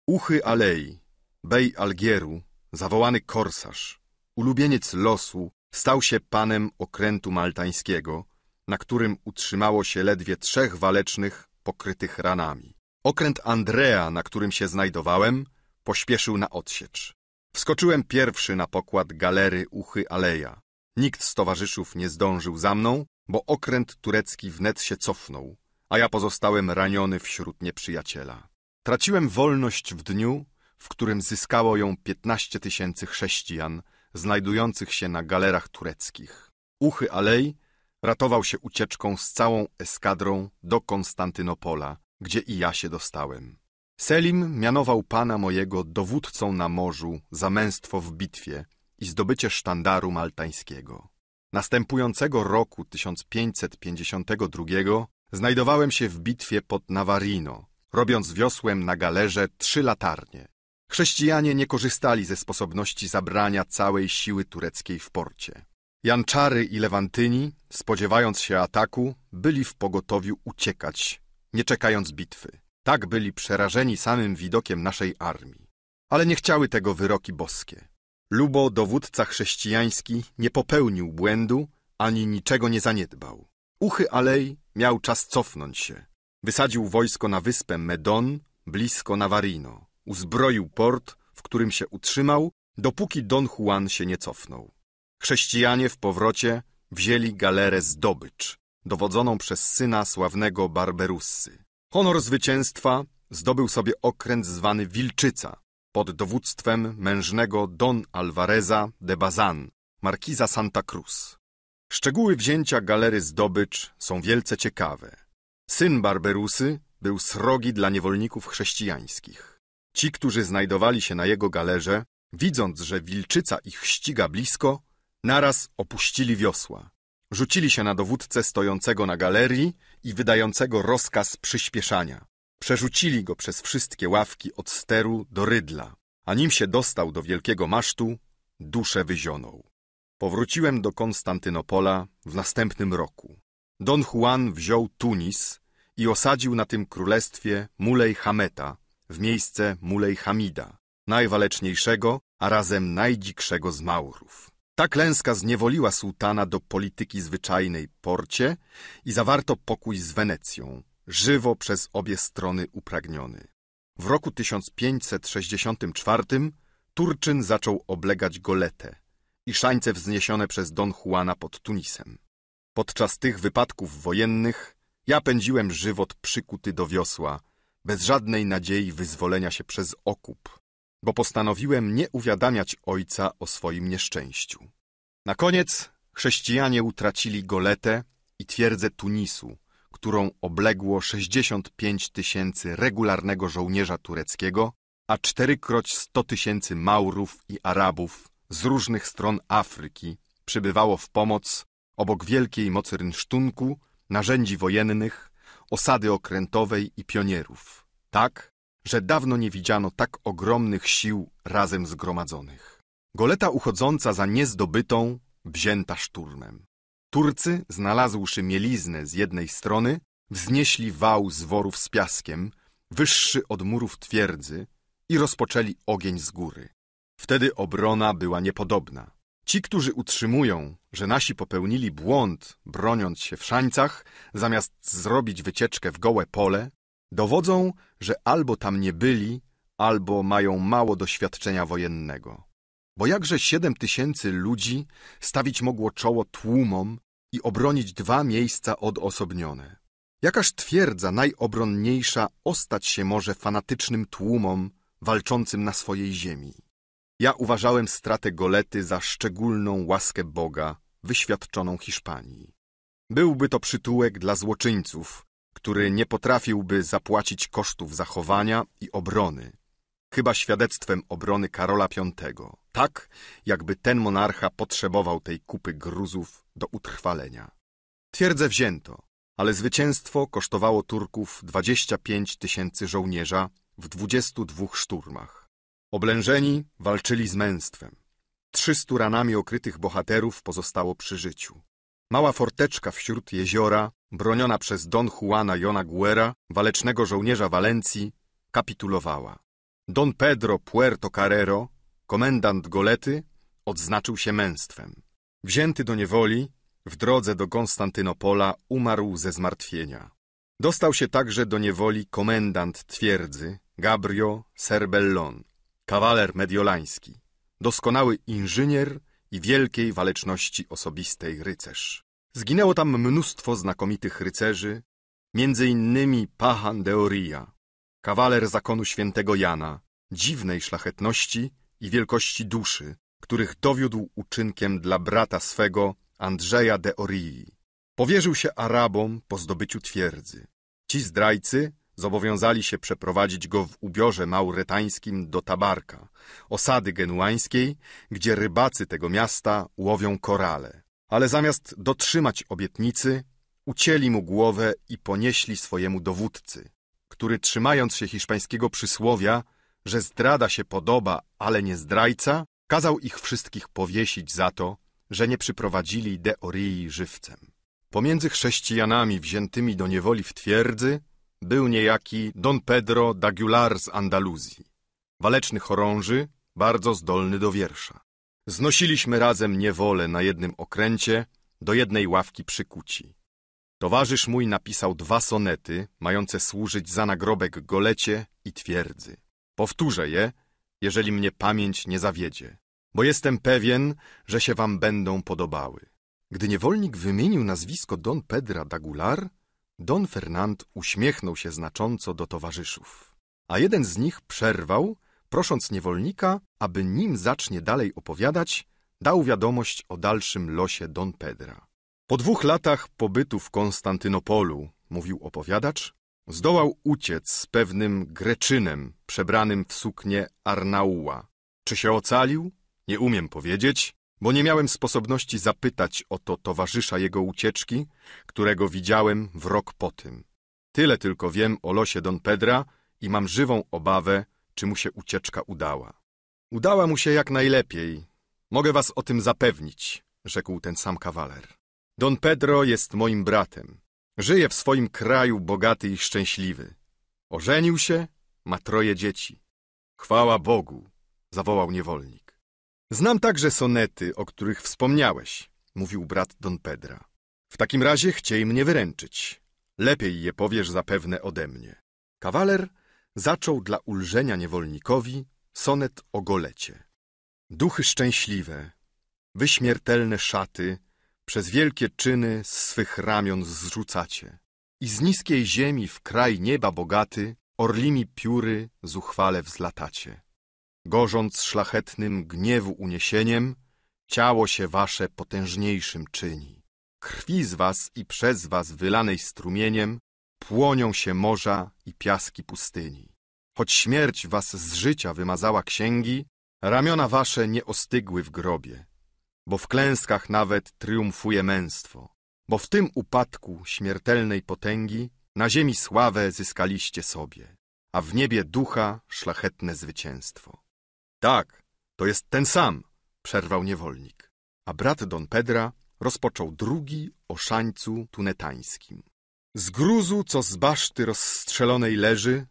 Uchy Alei, Bej Algieru, zawołany korsarz, ulubieniec losu, stał się panem okrętu maltańskiego, na którym utrzymało się ledwie trzech walecznych pokrytych ranami. Okręt Andrea, na którym się znajdowałem, pośpieszył na odsiecz. Wskoczyłem pierwszy na pokład galery Uchy Aleja. Nikt z towarzyszów nie zdążył za mną, bo okręt turecki wnet się cofnął, a ja pozostałem raniony wśród nieprzyjaciela. Traciłem wolność w dniu, w którym zyskało ją 15 tysięcy chrześcijan znajdujących się na galerach tureckich. Uchy Alej Ratował się ucieczką z całą eskadrą do Konstantynopola, gdzie i ja się dostałem. Selim mianował pana mojego dowódcą na morzu za męstwo w bitwie i zdobycie sztandaru maltańskiego. Następującego roku 1552 znajdowałem się w bitwie pod Navarino, robiąc wiosłem na galerze trzy latarnie. Chrześcijanie nie korzystali ze sposobności zabrania całej siły tureckiej w porcie. Janczary i Lewantyni, spodziewając się ataku, byli w pogotowiu uciekać, nie czekając bitwy. Tak byli przerażeni samym widokiem naszej armii. Ale nie chciały tego wyroki boskie. Lubo, dowódca chrześcijański, nie popełnił błędu ani niczego nie zaniedbał. Uchy Alej miał czas cofnąć się. Wysadził wojsko na wyspę Medon, blisko Navarino. Uzbroił port, w którym się utrzymał, dopóki Don Juan się nie cofnął. Chrześcijanie w powrocie wzięli galerę zdobycz, dowodzoną przez syna sławnego Barberussy. Honor zwycięstwa zdobył sobie okręt zwany Wilczyca pod dowództwem mężnego Don Alvareza de Bazan, markiza Santa Cruz. Szczegóły wzięcia galery zdobycz są wielce ciekawe. Syn Barberusy był srogi dla niewolników chrześcijańskich. Ci, którzy znajdowali się na jego galerze, widząc, że wilczyca ich ściga blisko, Naraz opuścili wiosła. Rzucili się na dowódcę stojącego na galerii i wydającego rozkaz przyspieszania. Przerzucili go przez wszystkie ławki od steru do rydla, a nim się dostał do wielkiego masztu, duszę wyzionął. Powróciłem do Konstantynopola w następnym roku. Don Juan wziął Tunis i osadził na tym królestwie Mulej Hameta w miejsce Mulej Hamida, najwaleczniejszego, a razem najdzikszego z Maurów. Ta klęska zniewoliła sułtana do polityki zwyczajnej porcie i zawarto pokój z Wenecją, żywo przez obie strony upragniony. W roku 1564 Turczyn zaczął oblegać Goletę i szańce wzniesione przez Don Juana pod Tunisem. Podczas tych wypadków wojennych ja pędziłem żywot przykuty do wiosła, bez żadnej nadziei wyzwolenia się przez okup, bo postanowiłem nie uwiadamiać ojca o swoim nieszczęściu. Na koniec chrześcijanie utracili Goletę i twierdzę Tunisu, którą obległo 65 tysięcy regularnego żołnierza tureckiego, a czterykroć 100 tysięcy Maurów i Arabów z różnych stron Afryki przybywało w pomoc obok wielkiej mocy rynsztunku, narzędzi wojennych, osady okrętowej i pionierów. Tak, że dawno nie widziano tak ogromnych sił razem zgromadzonych. Goleta uchodząca za niezdobytą, wzięta szturmem. Turcy, znalazłszy mieliznę z jednej strony, wznieśli wał z worów z piaskiem, wyższy od murów twierdzy i rozpoczęli ogień z góry. Wtedy obrona była niepodobna. Ci, którzy utrzymują, że nasi popełnili błąd, broniąc się w szańcach, zamiast zrobić wycieczkę w gołe pole, Dowodzą, że albo tam nie byli, albo mają mało doświadczenia wojennego. Bo jakże siedem tysięcy ludzi stawić mogło czoło tłumom i obronić dwa miejsca odosobnione? Jakaż twierdza najobronniejsza ostać się może fanatycznym tłumom walczącym na swojej ziemi? Ja uważałem stratę Golety za szczególną łaskę Boga wyświadczoną Hiszpanii. Byłby to przytułek dla złoczyńców, który nie potrafiłby zapłacić kosztów zachowania i obrony, chyba świadectwem obrony Karola V, tak jakby ten monarcha potrzebował tej kupy gruzów do utrwalenia. Twierdzę wzięto, ale zwycięstwo kosztowało Turków 25 tysięcy żołnierza w 22 szturmach. Oblężeni walczyli z męstwem. 300 ranami okrytych bohaterów pozostało przy życiu. Mała forteczka wśród jeziora broniona przez Don Juana Jona Guerra, walecznego żołnierza Walencji, kapitulowała. Don Pedro Puerto Carrero, komendant Golety, odznaczył się męstwem. Wzięty do niewoli, w drodze do Konstantynopola umarł ze zmartwienia. Dostał się także do niewoli komendant twierdzy Gabrio Serbellon, kawaler mediolański, doskonały inżynier i wielkiej waleczności osobistej rycerz. Zginęło tam mnóstwo znakomitych rycerzy, między innymi Pahan Deoria, kawaler zakonu świętego Jana, dziwnej szlachetności i wielkości duszy, których dowiódł uczynkiem dla brata swego Andrzeja Deorii. Powierzył się Arabom po zdobyciu twierdzy. Ci zdrajcy zobowiązali się przeprowadzić go w ubiorze mauretańskim do Tabarka, osady genuańskiej, gdzie rybacy tego miasta łowią korale ale zamiast dotrzymać obietnicy, ucięli mu głowę i ponieśli swojemu dowódcy, który trzymając się hiszpańskiego przysłowia, że zdrada się podoba, ale nie zdrajca, kazał ich wszystkich powiesić za to, że nie przyprowadzili Orii żywcem. Pomiędzy chrześcijanami wziętymi do niewoli w twierdzy był niejaki Don Pedro d'Aguilar z Andaluzji, waleczny chorąży, bardzo zdolny do wiersza. Znosiliśmy razem niewolę na jednym okręcie, do jednej ławki przykuci. Towarzysz mój napisał dwa sonety, mające służyć za nagrobek golecie i twierdzy. Powtórzę je, jeżeli mnie pamięć nie zawiedzie, bo jestem pewien, że się wam będą podobały. Gdy niewolnik wymienił nazwisko Don Pedra Dagular, Don Fernand uśmiechnął się znacząco do towarzyszów, a jeden z nich przerwał prosząc niewolnika, aby nim zacznie dalej opowiadać, dał wiadomość o dalszym losie Don Pedra. Po dwóch latach pobytu w Konstantynopolu, mówił opowiadacz, zdołał uciec z pewnym Greczynem przebranym w suknię Arnaua. Czy się ocalił? Nie umiem powiedzieć, bo nie miałem sposobności zapytać o to towarzysza jego ucieczki, którego widziałem w rok po tym. Tyle tylko wiem o losie Don Pedra i mam żywą obawę, czy mu się ucieczka udała. Udała mu się jak najlepiej. Mogę was o tym zapewnić, rzekł ten sam kawaler. Don Pedro jest moim bratem. Żyje w swoim kraju bogaty i szczęśliwy. Ożenił się, ma troje dzieci. Chwała Bogu, zawołał niewolnik. Znam także sonety, o których wspomniałeś, mówił brat Don Pedra. W takim razie chciej mnie wyręczyć. Lepiej je powiesz zapewne ode mnie. Kawaler zaczął dla ulżenia niewolnikowi sonet o golecie. Duchy szczęśliwe, wyśmiertelne szaty, przez wielkie czyny z swych ramion zrzucacie. I z niskiej ziemi w kraj nieba bogaty, orlimi pióry zuchwale wzlatacie. Gorząc szlachetnym gniewu uniesieniem, ciało się wasze potężniejszym czyni. Krwi z was i przez was wylanej strumieniem płonią się morza i piaski pustyni. Choć śmierć was z życia wymazała księgi, ramiona wasze nie ostygły w grobie, bo w klęskach nawet triumfuje męstwo, bo w tym upadku śmiertelnej potęgi na ziemi sławę zyskaliście sobie, a w niebie ducha szlachetne zwycięstwo. Tak, to jest ten sam, przerwał niewolnik, a brat Don Pedra rozpoczął drugi o szańcu tunetańskim. Z gruzu, co z baszty rozstrzelonej leży,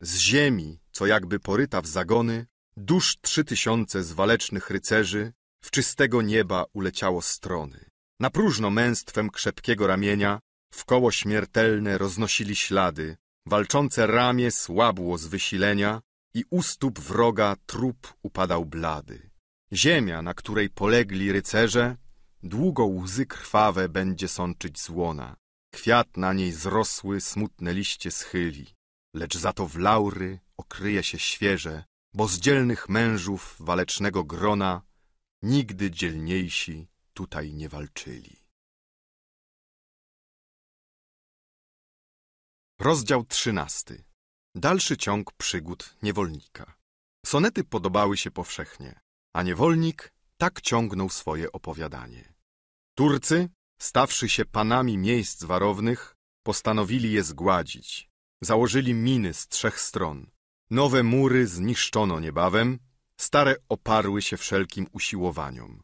z ziemi, co jakby poryta w zagony, dusz trzy tysiące z walecznych rycerzy w czystego nieba uleciało strony. Na próżno męstwem krzepkiego ramienia w koło śmiertelne roznosili ślady, walczące ramię słabło z wysilenia i u stóp wroga trup upadał blady. Ziemia, na której polegli rycerze, długo łzy krwawe będzie sączyć złona. Kwiat na niej zrosły smutne liście schyli, lecz za to w laury okryje się świeże, bo z dzielnych mężów walecznego grona
nigdy dzielniejsi tutaj nie walczyli. Rozdział trzynasty. Dalszy ciąg przygód niewolnika. Sonety podobały się powszechnie, a niewolnik
tak ciągnął swoje opowiadanie. Turcy stawszy się panami miejsc warownych, postanowili je zgładzić. Założyli miny z trzech stron. Nowe mury zniszczono niebawem, stare oparły się wszelkim usiłowaniom.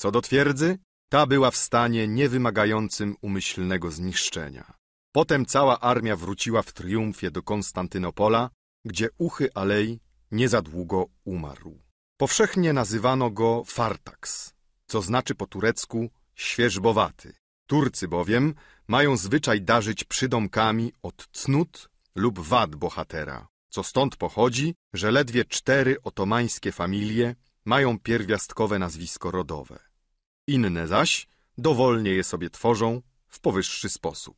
Co do twierdzy, ta była w stanie niewymagającym umyślnego zniszczenia. Potem cała armia wróciła w triumfie do Konstantynopola, gdzie Uchy Alej nie za długo umarł. Powszechnie nazywano go Fartaks, co znaczy po turecku świeżbowaty. Turcy bowiem mają zwyczaj darzyć przydomkami od cnót lub wad bohatera, co stąd pochodzi, że ledwie cztery otomańskie familie mają pierwiastkowe nazwisko rodowe. Inne zaś dowolnie je sobie tworzą w powyższy sposób.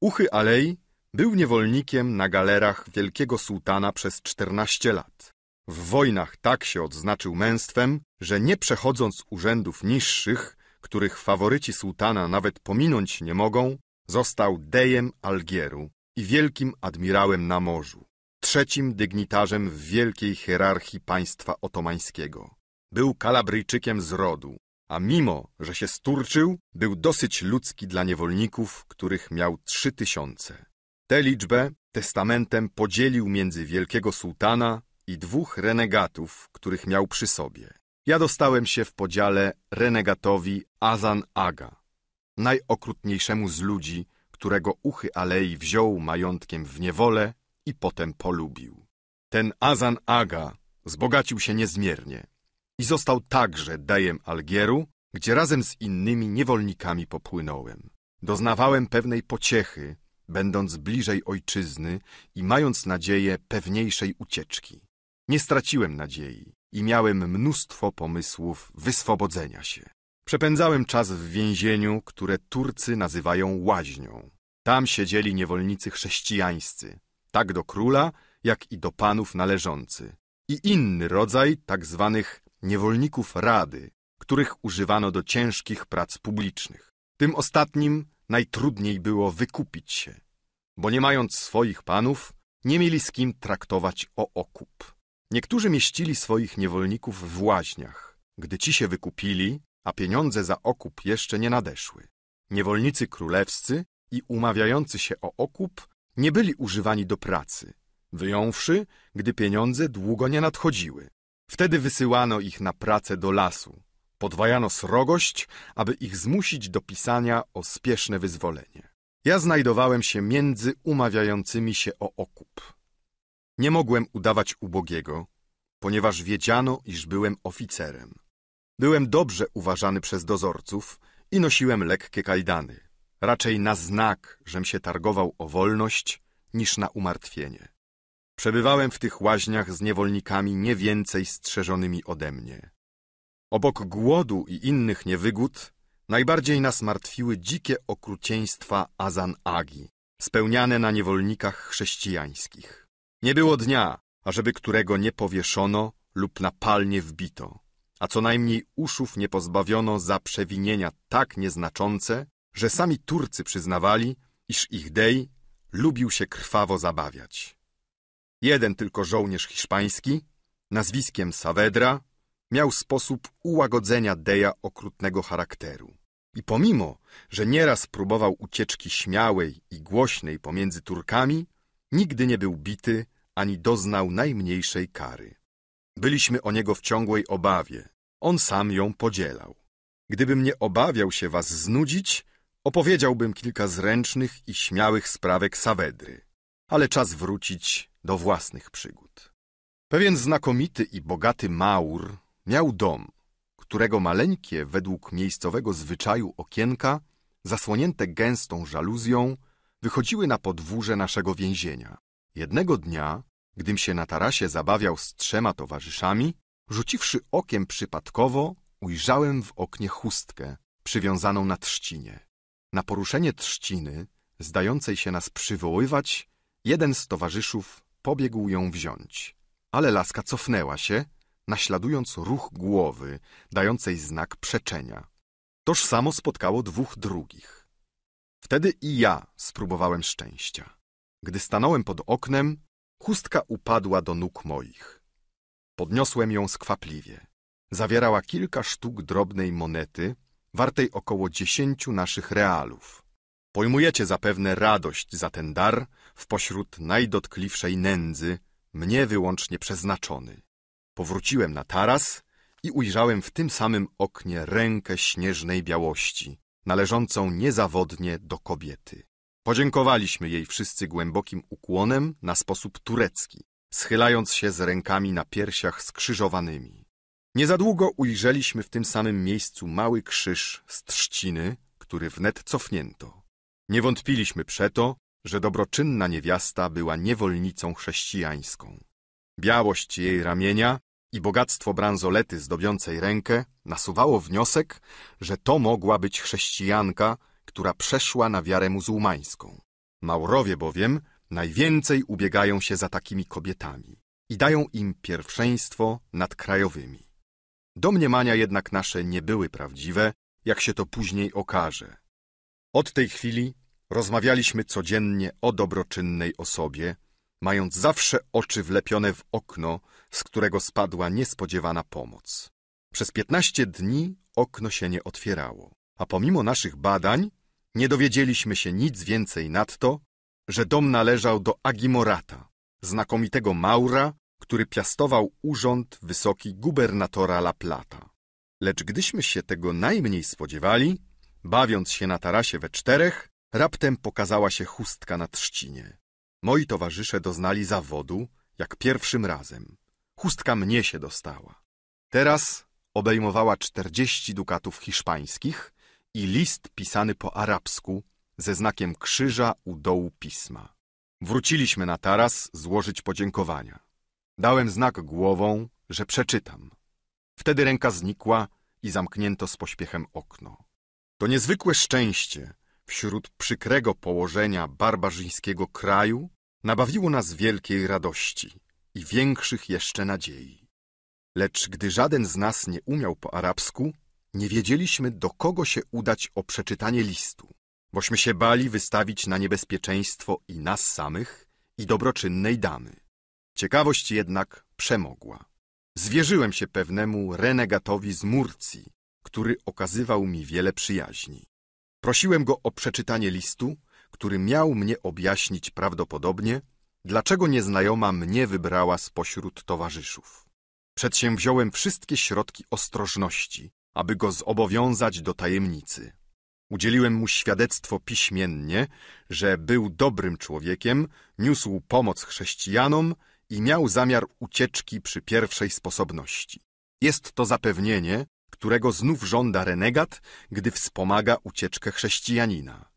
Uchy Alej był niewolnikiem na galerach wielkiego sułtana przez 14 lat. W wojnach tak się odznaczył męstwem, że nie przechodząc urzędów niższych, których faworyci sułtana nawet pominąć nie mogą, został dejem Algieru i wielkim admirałem na morzu, trzecim dygnitarzem w wielkiej hierarchii państwa otomańskiego. Był kalabryjczykiem z rodu, a mimo, że się sturczył, był dosyć ludzki dla niewolników, których miał trzy tysiące. Tę liczbę testamentem podzielił między wielkiego sułtana i dwóch renegatów, których miał przy sobie. Ja dostałem się w podziale renegatowi Azan Aga, najokrutniejszemu z ludzi, którego uchy Alei wziął majątkiem w niewolę i potem polubił. Ten Azan Aga zbogacił się niezmiernie i został także dajem Algieru, gdzie razem z innymi niewolnikami popłynąłem. Doznawałem pewnej pociechy, będąc bliżej ojczyzny i mając nadzieję pewniejszej ucieczki. Nie straciłem nadziei i miałem mnóstwo pomysłów wyswobodzenia się. Przepędzałem czas w więzieniu, które Turcy nazywają łaźnią. Tam siedzieli niewolnicy chrześcijańscy, tak do króla, jak i do panów należący. I inny rodzaj tak zwanych niewolników rady, których używano do ciężkich prac publicznych. Tym ostatnim najtrudniej było wykupić się, bo nie mając swoich panów, nie mieli z kim traktować o okup. Niektórzy mieścili swoich niewolników w łaźniach. Gdy ci się wykupili, a pieniądze za okup jeszcze nie nadeszły. Niewolnicy królewscy i umawiający się o okup nie byli używani do pracy, wyjąwszy, gdy pieniądze długo nie nadchodziły. Wtedy wysyłano ich na pracę do lasu. Podwajano srogość, aby ich zmusić do pisania o spieszne wyzwolenie. Ja znajdowałem się między umawiającymi się o okup. Nie mogłem udawać ubogiego, ponieważ wiedziano, iż byłem oficerem. Byłem dobrze uważany przez dozorców i nosiłem lekkie kajdany, raczej na znak, żem się targował o wolność niż na umartwienie. Przebywałem w tych łaźniach z niewolnikami nie więcej strzeżonymi ode mnie. Obok głodu i innych niewygód najbardziej nas martwiły dzikie okrucieństwa Azan-Agi, spełniane na niewolnikach chrześcijańskich. Nie było dnia, ażeby którego nie powieszono lub na wbito a co najmniej uszów nie pozbawiono za przewinienia tak nieznaczące, że sami Turcy przyznawali, iż ich dej lubił się krwawo zabawiać. Jeden tylko żołnierz hiszpański, nazwiskiem Saavedra, miał sposób ułagodzenia deja okrutnego charakteru. I pomimo, że nieraz próbował ucieczki śmiałej i głośnej pomiędzy Turkami, nigdy nie był bity ani doznał najmniejszej kary. Byliśmy o niego w ciągłej obawie. On sam ją podzielał. Gdybym nie obawiał się was znudzić, opowiedziałbym kilka zręcznych i śmiałych sprawek Sawedry. Ale czas wrócić do własnych przygód. Pewien znakomity i bogaty Maur miał dom, którego maleńkie, według miejscowego zwyczaju okienka, zasłonięte gęstą żaluzją, wychodziły na podwórze naszego więzienia. Jednego dnia Gdym się na tarasie zabawiał z trzema towarzyszami, rzuciwszy okiem przypadkowo, ujrzałem w oknie chustkę przywiązaną na trzcinie. Na poruszenie trzciny, zdającej się nas przywoływać, jeden z towarzyszów pobiegł ją wziąć. Ale laska cofnęła się, naśladując ruch głowy, dającej znak przeczenia. Toż samo spotkało dwóch drugich. Wtedy i ja spróbowałem szczęścia. Gdy stanąłem pod oknem, Chustka upadła do nóg moich. Podniosłem ją skwapliwie. Zawierała kilka sztuk drobnej monety, wartej około dziesięciu naszych realów. Pojmujecie zapewne radość za ten dar w pośród najdotkliwszej nędzy, mnie wyłącznie przeznaczony. Powróciłem na taras i ujrzałem w tym samym oknie rękę śnieżnej białości, należącą niezawodnie do kobiety. Podziękowaliśmy jej wszyscy głębokim ukłonem na sposób turecki, schylając się z rękami na piersiach skrzyżowanymi. Niezadługo ujrzeliśmy w tym samym miejscu mały krzyż z trzciny, który wnet cofnięto. Nie wątpiliśmy przeto, że dobroczynna niewiasta była niewolnicą chrześcijańską. Białość jej ramienia i bogactwo bransolety zdobiącej rękę nasuwało wniosek, że to mogła być chrześcijanka, która przeszła na wiarę muzułmańską. Maurowie bowiem najwięcej ubiegają się za takimi kobietami i dają im pierwszeństwo nad krajowymi. Domniemania jednak nasze nie były prawdziwe, jak się to później okaże. Od tej chwili rozmawialiśmy codziennie o dobroczynnej osobie, mając zawsze oczy wlepione w okno, z którego spadła niespodziewana pomoc. Przez piętnaście dni okno się nie otwierało a pomimo naszych badań nie dowiedzieliśmy się nic więcej nad to, że dom należał do Agimorata, znakomitego Maura, który piastował urząd wysoki gubernatora La Plata. Lecz gdyśmy się tego najmniej spodziewali, bawiąc się na tarasie we czterech, raptem pokazała się chustka na trzcinie. Moi towarzysze doznali zawodu, jak pierwszym razem. Chustka mnie się dostała. Teraz obejmowała czterdzieści dukatów hiszpańskich, i list pisany po arabsku ze znakiem krzyża u dołu pisma. Wróciliśmy na taras złożyć podziękowania. Dałem znak głową, że przeczytam. Wtedy ręka znikła i zamknięto z pośpiechem okno. To niezwykłe szczęście wśród przykrego położenia barbarzyńskiego kraju nabawiło nas wielkiej radości i większych jeszcze nadziei. Lecz gdy żaden z nas nie umiał po arabsku, nie wiedzieliśmy, do kogo się udać o przeczytanie listu, bośmy się bali wystawić na niebezpieczeństwo i nas samych, i dobroczynnej damy. Ciekawość jednak przemogła. Zwierzyłem się pewnemu renegatowi z Murcji, który okazywał mi wiele przyjaźni. Prosiłem go o przeczytanie listu, który miał mnie objaśnić prawdopodobnie, dlaczego nieznajoma mnie wybrała spośród towarzyszów. Przedsięwziąłem wszystkie środki ostrożności, aby go zobowiązać do tajemnicy. Udzieliłem mu świadectwo piśmiennie, że był dobrym człowiekiem, niósł pomoc chrześcijanom i miał zamiar ucieczki przy pierwszej sposobności. Jest to zapewnienie, którego znów żąda renegat, gdy wspomaga ucieczkę chrześcijanina.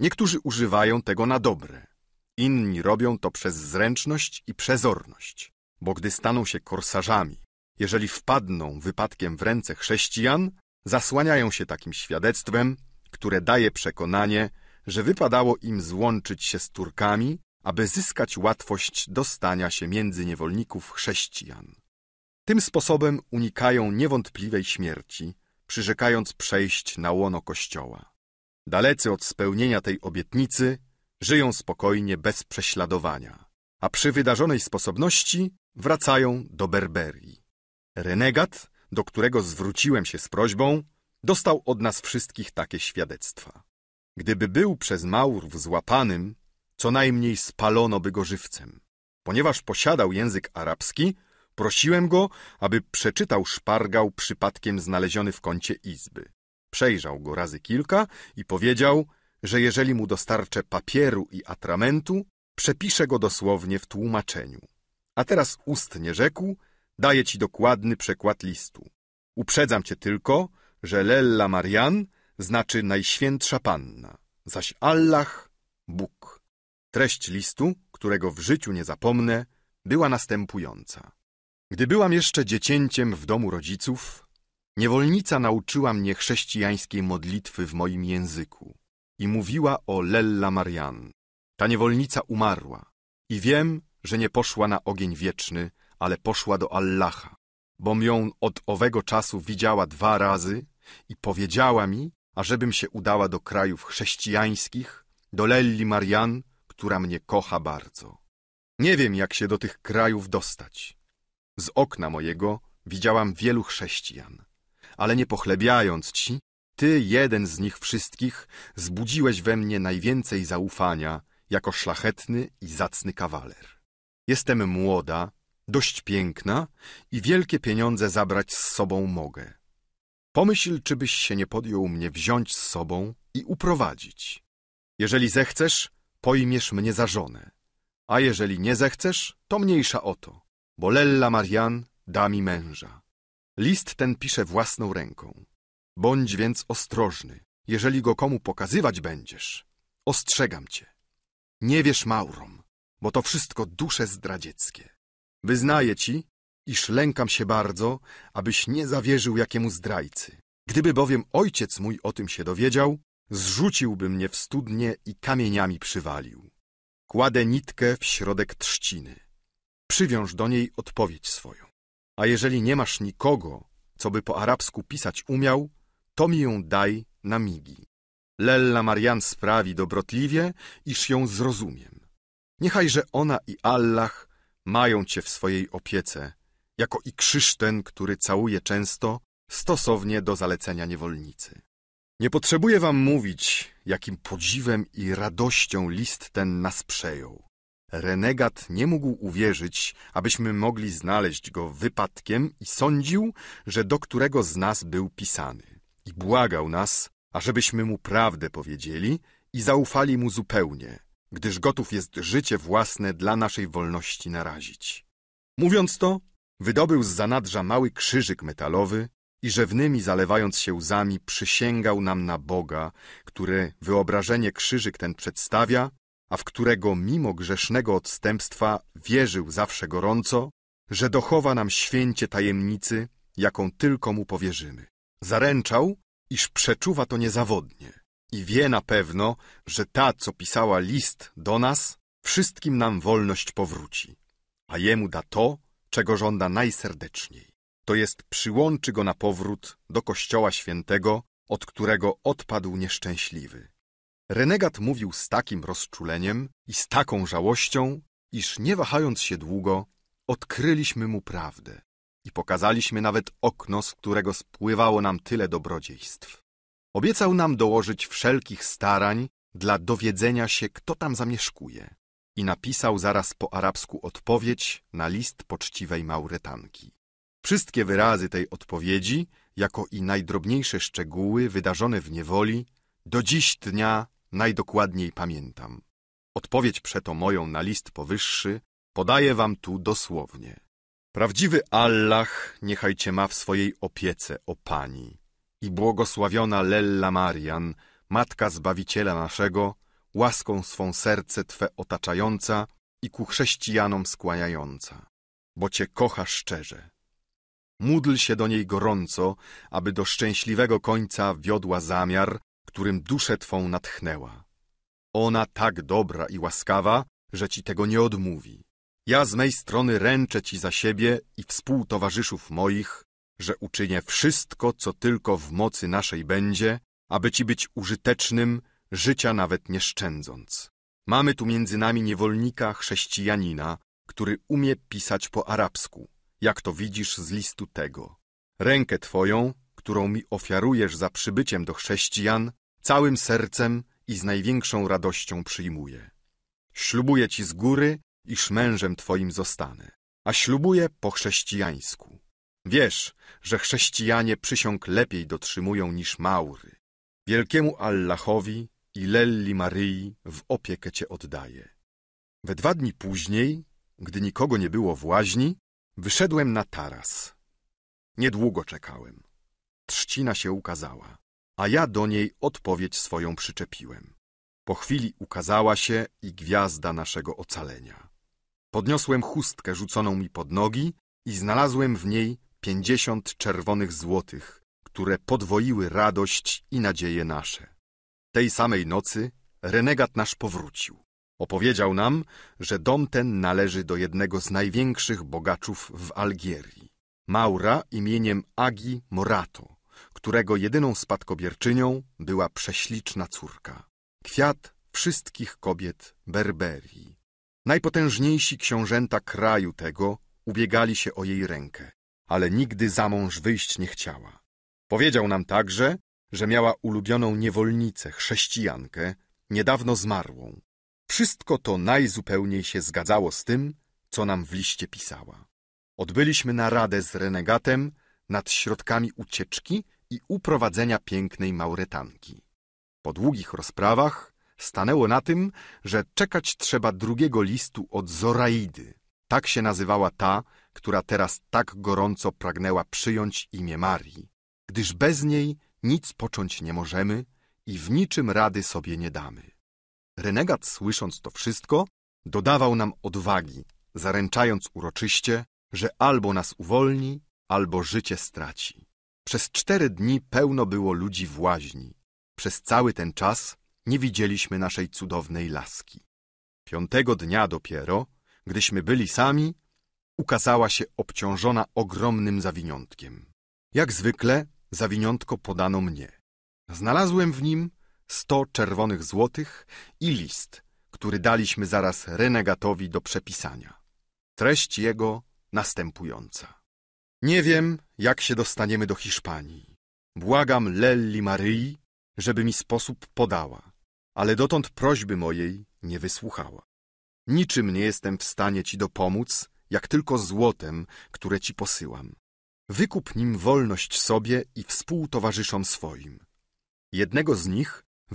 Niektórzy używają tego na dobre, inni robią to przez zręczność i przezorność, bo gdy staną się korsarzami, jeżeli wpadną wypadkiem w ręce chrześcijan, zasłaniają się takim świadectwem, które daje przekonanie, że wypadało im złączyć się z Turkami, aby zyskać łatwość dostania się między niewolników chrześcijan. Tym sposobem unikają niewątpliwej śmierci, przyrzekając przejść na łono Kościoła. Dalecy od spełnienia tej obietnicy, żyją spokojnie bez prześladowania, a przy wydarzonej sposobności wracają do Berberii. Renegat, do którego zwróciłem się z prośbą, dostał od nas wszystkich takie świadectwa. Gdyby był przez Maurów złapanym, co najmniej spalono by go żywcem. Ponieważ posiadał język arabski, prosiłem go, aby przeczytał szpargał przypadkiem znaleziony w kącie izby. Przejrzał go razy kilka i powiedział, że jeżeli mu dostarczę papieru i atramentu, przepiszę go dosłownie w tłumaczeniu. A teraz ustnie rzekł, Daję ci dokładny przekład listu. Uprzedzam cię tylko, że Lella Marian znaczy Najświętsza Panna, zaś Allah Bóg. Treść listu, którego w życiu nie zapomnę, była następująca. Gdy byłam jeszcze dziecięciem w domu rodziców, niewolnica nauczyła mnie chrześcijańskiej modlitwy w moim języku i mówiła o Lella Marian. Ta niewolnica umarła i wiem, że nie poszła na ogień wieczny, ale poszła do Allaha, bom ją od owego czasu widziała dwa razy i powiedziała mi, ażebym się udała do krajów chrześcijańskich, do Lelli Marian, która mnie kocha bardzo. Nie wiem, jak się do tych krajów dostać. Z okna mojego widziałam wielu chrześcijan, ale nie pochlebiając ci, ty, jeden z nich wszystkich, zbudziłeś we mnie najwięcej zaufania jako szlachetny i zacny kawaler. Jestem młoda, dość piękna i wielkie pieniądze zabrać z sobą mogę. Pomyśl, czy byś się nie podjął mnie wziąć z sobą i uprowadzić. Jeżeli zechcesz, pojmiesz mnie za żonę, a jeżeli nie zechcesz, to mniejsza o to, bo Lella Marian da mi męża. List ten pisze własną ręką. Bądź więc ostrożny, jeżeli go komu pokazywać będziesz. Ostrzegam cię. Nie wierz Maurom, bo to wszystko dusze zdradzieckie. Wyznaję ci, iż lękam się bardzo, abyś nie zawierzył jakiemu zdrajcy. Gdyby bowiem ojciec mój o tym się dowiedział, zrzuciłby mnie w studnie i kamieniami przywalił. Kładę nitkę w środek trzciny. Przywiąż do niej odpowiedź swoją. A jeżeli nie masz nikogo, co by po arabsku pisać umiał, to mi ją daj na migi. Lella Marian sprawi dobrotliwie, iż ją zrozumiem. Niechajże ona i Allah mają Cię w swojej opiece, jako i ten, który całuje często, stosownie do zalecenia niewolnicy. Nie potrzebuję Wam mówić, jakim podziwem i radością list ten nas przejął. Renegat nie mógł uwierzyć, abyśmy mogli znaleźć go wypadkiem i sądził, że do którego z nas był pisany. I błagał nas, ażebyśmy mu prawdę powiedzieli i zaufali mu zupełnie, gdyż gotów jest życie własne dla naszej wolności narazić. Mówiąc to, wydobył z zanadrza mały krzyżyk metalowy i rzewnymi zalewając się łzami przysięgał nam na Boga, który wyobrażenie krzyżyk ten przedstawia, a w którego mimo grzesznego odstępstwa wierzył zawsze gorąco, że dochowa nam święcie tajemnicy, jaką tylko mu powierzymy. Zaręczał, iż przeczuwa to niezawodnie i wie na pewno, że ta, co pisała list do nas, wszystkim nam wolność powróci, a jemu da to, czego żąda najserdeczniej. To jest przyłączy go na powrót do Kościoła Świętego, od którego odpadł nieszczęśliwy. Renegat mówił z takim rozczuleniem i z taką żałością, iż nie wahając się długo, odkryliśmy mu prawdę i pokazaliśmy nawet okno, z którego spływało nam tyle dobrodziejstw. Obiecał nam dołożyć wszelkich starań dla dowiedzenia się, kto tam zamieszkuje i napisał zaraz po arabsku odpowiedź na list poczciwej Mauretanki. Wszystkie wyrazy tej odpowiedzi, jako i najdrobniejsze szczegóły wydarzone w niewoli, do dziś dnia najdokładniej pamiętam. Odpowiedź przeto moją na list powyższy podaję wam tu dosłownie. Prawdziwy Allah niechaj cię ma w swojej opiece, o pani, i błogosławiona Lella Marian, Matka Zbawiciela naszego, łaską swą serce Twe otaczająca i ku chrześcijanom skłaniająca, bo Cię kocha szczerze. Módl się do niej gorąco, aby do szczęśliwego końca wiodła zamiar, którym duszę Twą natchnęła. Ona tak dobra i łaskawa, że Ci tego nie odmówi. Ja z mej strony ręczę Ci za siebie i współtowarzyszów moich, że uczynię wszystko, co tylko w mocy naszej będzie, aby Ci być użytecznym, życia nawet nie szczędząc. Mamy tu między nami niewolnika chrześcijanina, który umie pisać po arabsku, jak to widzisz z listu tego. Rękę Twoją, którą mi ofiarujesz za przybyciem do chrześcijan, całym sercem i z największą radością przyjmuję. Ślubuję Ci z góry, iż mężem Twoim zostanę, a ślubuję po chrześcijańsku Wiesz, że chrześcijanie przysiąg lepiej dotrzymują niż Maury. Wielkiemu Allahowi i Lelli Maryi w opiekę cię oddaję. We dwa dni później, gdy nikogo nie było w łaźni, wyszedłem na taras. Niedługo czekałem. Trzcina się ukazała, a ja do niej odpowiedź swoją przyczepiłem. Po chwili ukazała się i gwiazda naszego ocalenia. Podniosłem chustkę rzuconą mi pod nogi i znalazłem w niej pięćdziesiąt czerwonych złotych, które podwoiły radość i nadzieje nasze. Tej samej nocy renegat nasz powrócił. Opowiedział nam, że dom ten należy do jednego z największych bogaczów w Algierii. Maura imieniem Agi Morato, którego jedyną spadkobierczynią była prześliczna córka. Kwiat wszystkich kobiet Berberii. Najpotężniejsi książęta kraju tego ubiegali się o jej rękę, ale nigdy za mąż wyjść nie chciała. Powiedział nam także, że miała ulubioną niewolnicę, chrześcijankę, niedawno zmarłą. Wszystko to najzupełniej się zgadzało z tym, co nam w liście pisała. Odbyliśmy naradę z renegatem nad środkami ucieczki i uprowadzenia pięknej Mauretanki. Po długich rozprawach stanęło na tym, że czekać trzeba drugiego listu od Zoraidy. Tak się nazywała ta, która teraz tak gorąco pragnęła przyjąć imię Marii, gdyż bez niej nic począć nie możemy i w niczym rady sobie nie damy. Renegat słysząc to wszystko, dodawał nam odwagi, zaręczając uroczyście, że albo nas uwolni, albo życie straci. Przez cztery dni pełno było ludzi w łaźni. Przez cały ten czas nie widzieliśmy naszej cudownej laski. Piątego dnia dopiero, gdyśmy byli sami, ukazała się obciążona ogromnym zawiniątkiem. Jak zwykle zawiniątko podano mnie. Znalazłem w nim sto czerwonych złotych i list, który daliśmy zaraz renegatowi do przepisania. Treść jego następująca. Nie wiem, jak się dostaniemy do Hiszpanii. Błagam Lelli Maryi, żeby mi sposób podała, ale dotąd prośby mojej nie wysłuchała. Niczym nie jestem w stanie ci dopomóc, jak tylko złotem, które ci posyłam. Wykup nim wolność sobie i współtowarzyszom swoim. Jednego z nich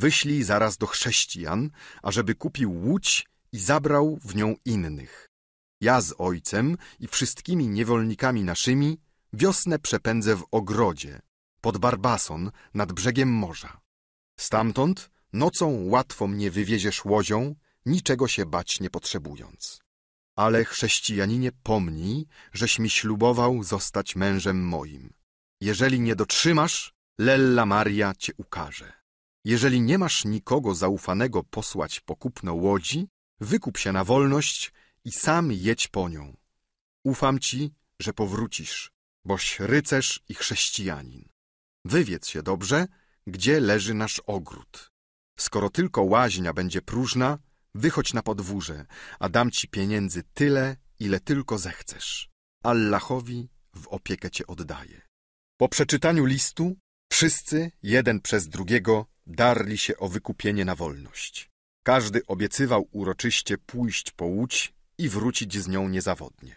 wyślij zaraz do chrześcijan, ażeby kupił łódź i zabrał w nią innych. Ja z ojcem i wszystkimi niewolnikami naszymi wiosnę przepędzę w ogrodzie, pod Barbason, nad brzegiem morza. Stamtąd nocą łatwo mnie wywieziesz łodzią, niczego się bać nie potrzebując ale chrześcijaninie pomnij, żeś mi ślubował zostać mężem moim. Jeżeli nie dotrzymasz, Lella Maria cię ukaże. Jeżeli nie masz nikogo zaufanego posłać po kupno łodzi, wykup się na wolność i sam jedź po nią. Ufam ci, że powrócisz, boś rycerz i chrześcijanin. Wywiedz się dobrze, gdzie leży nasz ogród. Skoro tylko łaźnia będzie próżna, Wychodź na podwórze, a dam ci pieniędzy tyle, ile tylko zechcesz. Allahowi w opiekę cię oddaję. Po przeczytaniu listu wszyscy, jeden przez drugiego, darli się o wykupienie na wolność. Każdy obiecywał uroczyście pójść po łódź i wrócić z nią niezawodnie.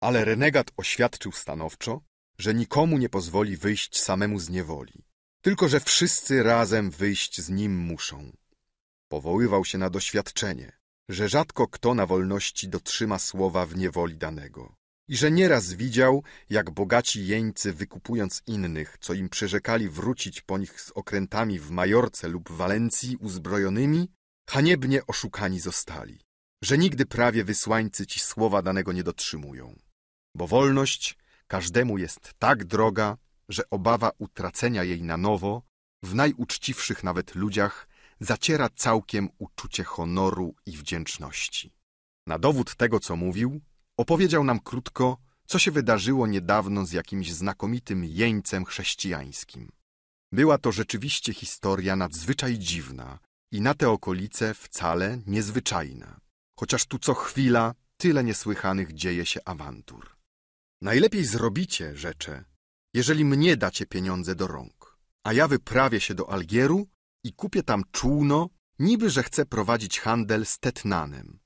Ale renegat oświadczył stanowczo, że nikomu nie pozwoli wyjść samemu z niewoli, tylko że wszyscy razem wyjść z nim muszą. Powoływał się na doświadczenie, że rzadko kto na wolności dotrzyma słowa w niewoli danego i że nieraz widział, jak bogaci jeńcy wykupując innych, co im przyrzekali wrócić po nich z okrętami w Majorce lub Walencji uzbrojonymi, haniebnie oszukani zostali, że nigdy prawie wysłańcy ci słowa danego nie dotrzymują. Bo wolność każdemu jest tak droga, że obawa utracenia jej na nowo w najuczciwszych nawet ludziach zaciera całkiem uczucie honoru i wdzięczności. Na dowód tego, co mówił, opowiedział nam krótko, co się wydarzyło niedawno z jakimś znakomitym jeńcem chrześcijańskim. Była to rzeczywiście historia nadzwyczaj dziwna i na te okolice wcale niezwyczajna, chociaż tu co chwila tyle niesłychanych dzieje się awantur. Najlepiej zrobicie, rzecze, jeżeli mnie dacie pieniądze do rąk, a ja wyprawię się do Algieru i kupię tam czółno, niby że chcę prowadzić handel z Tetnanem.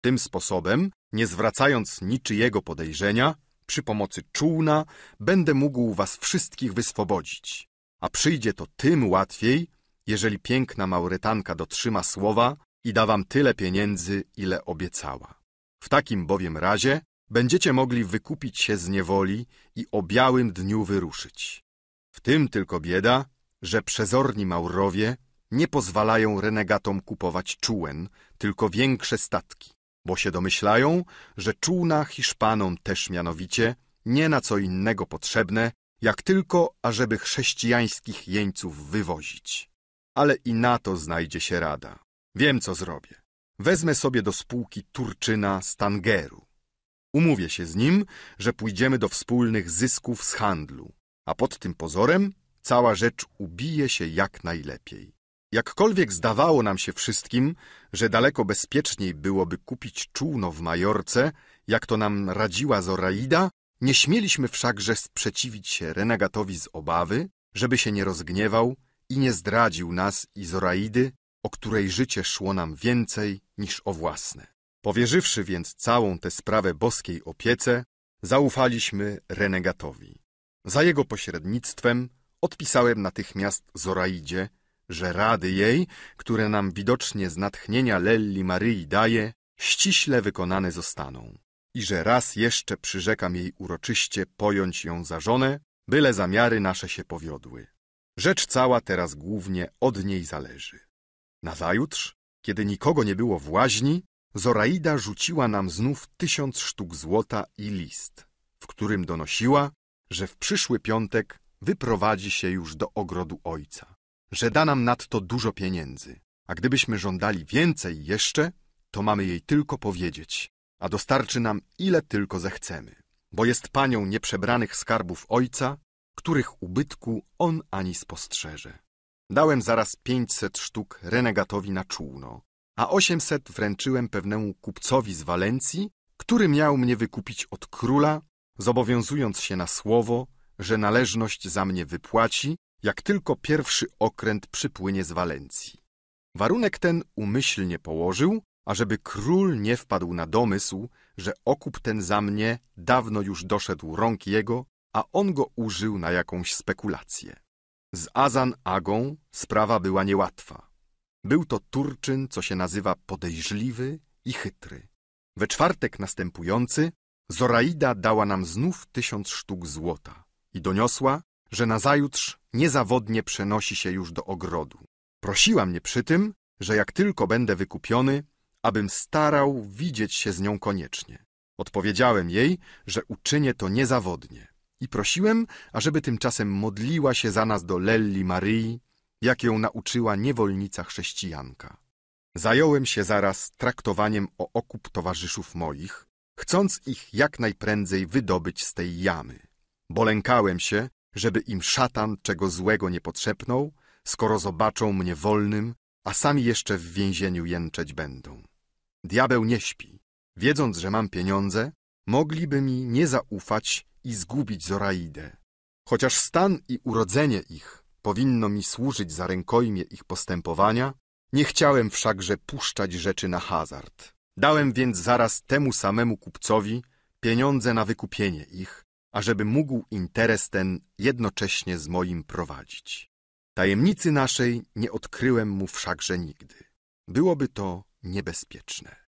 Tym sposobem, nie zwracając niczyjego podejrzenia, przy pomocy czółna będę mógł was wszystkich wyswobodzić. A przyjdzie to tym łatwiej, jeżeli piękna Mauretanka dotrzyma słowa i da wam tyle pieniędzy, ile obiecała. W takim bowiem razie będziecie mogli wykupić się z niewoli i o białym dniu wyruszyć. W tym tylko bieda, że przezorni Maurowie nie pozwalają renegatom kupować czółen, tylko większe statki, bo się domyślają, że czółna Hiszpanom też mianowicie nie na co innego potrzebne, jak tylko ażeby chrześcijańskich jeńców wywozić. Ale i na to znajdzie się rada. Wiem, co zrobię. Wezmę sobie do spółki Turczyna z Tangeru. Umówię się z nim, że pójdziemy do wspólnych zysków z handlu, a pod tym pozorem cała rzecz ubije się jak najlepiej. Jakkolwiek zdawało nam się wszystkim, że daleko bezpieczniej byłoby kupić czółno w Majorce, jak to nam radziła Zoraida, nie śmieliśmy wszakże sprzeciwić się renegatowi z obawy, żeby się nie rozgniewał i nie zdradził nas i Zoraidy, o której życie szło nam więcej niż o własne. Powierzywszy więc całą tę sprawę boskiej opiece, zaufaliśmy renegatowi. Za jego pośrednictwem Odpisałem natychmiast Zoraidzie, że rady jej, które nam widocznie z natchnienia Lelli Maryi daje, ściśle wykonane zostaną i że raz jeszcze przyrzekam jej uroczyście pojąć ją za żonę, byle zamiary nasze się powiodły. Rzecz cała teraz głównie od niej zależy. Nazajutrz, kiedy nikogo nie było w łaźni, Zoraida rzuciła nam znów tysiąc sztuk złota i list, w którym donosiła, że w przyszły piątek wyprowadzi się już do ogrodu Ojca, że da nam nadto dużo pieniędzy, a gdybyśmy żądali więcej jeszcze, to mamy jej tylko powiedzieć, a dostarczy nam ile tylko zechcemy, bo jest panią nieprzebranych skarbów Ojca, których ubytku on ani spostrzeże. Dałem zaraz pięćset sztuk renegatowi na czółno, a osiemset wręczyłem pewnemu kupcowi z Walencji, który miał mnie wykupić od króla, zobowiązując się na słowo, że należność za mnie wypłaci, jak tylko pierwszy okręt przypłynie z Walencji. Warunek ten umyślnie położył, ażeby król nie wpadł na domysł, że okup ten za mnie dawno już doszedł rąk jego, a on go użył na jakąś spekulację. Z Azan Agą sprawa była niełatwa. Był to Turczyn, co się nazywa podejrzliwy i chytry. We czwartek następujący Zoraida dała nam znów tysiąc sztuk złota i doniosła, że nazajutrz niezawodnie przenosi się już do ogrodu. Prosiła mnie przy tym, że jak tylko będę wykupiony, abym starał widzieć się z nią koniecznie. Odpowiedziałem jej, że uczynię to niezawodnie i prosiłem, ażeby tymczasem modliła się za nas do Lelli Maryi, jak ją nauczyła niewolnica chrześcijanka. Zająłem się zaraz traktowaniem o okup towarzyszów moich, chcąc ich jak najprędzej wydobyć z tej jamy bo lękałem się, żeby im szatan czego złego nie potrzepnął, skoro zobaczą mnie wolnym, a sami jeszcze w więzieniu jęczeć będą. Diabeł nie śpi. Wiedząc, że mam pieniądze, mogliby mi nie zaufać i zgubić Zoraidę. Chociaż stan i urodzenie ich powinno mi służyć za rękojmie ich postępowania, nie chciałem wszakże puszczać rzeczy na hazard. Dałem więc zaraz temu samemu kupcowi pieniądze na wykupienie ich, ażeby mógł interes ten jednocześnie z moim prowadzić.
Tajemnicy naszej nie odkryłem mu wszakże nigdy. Byłoby to niebezpieczne.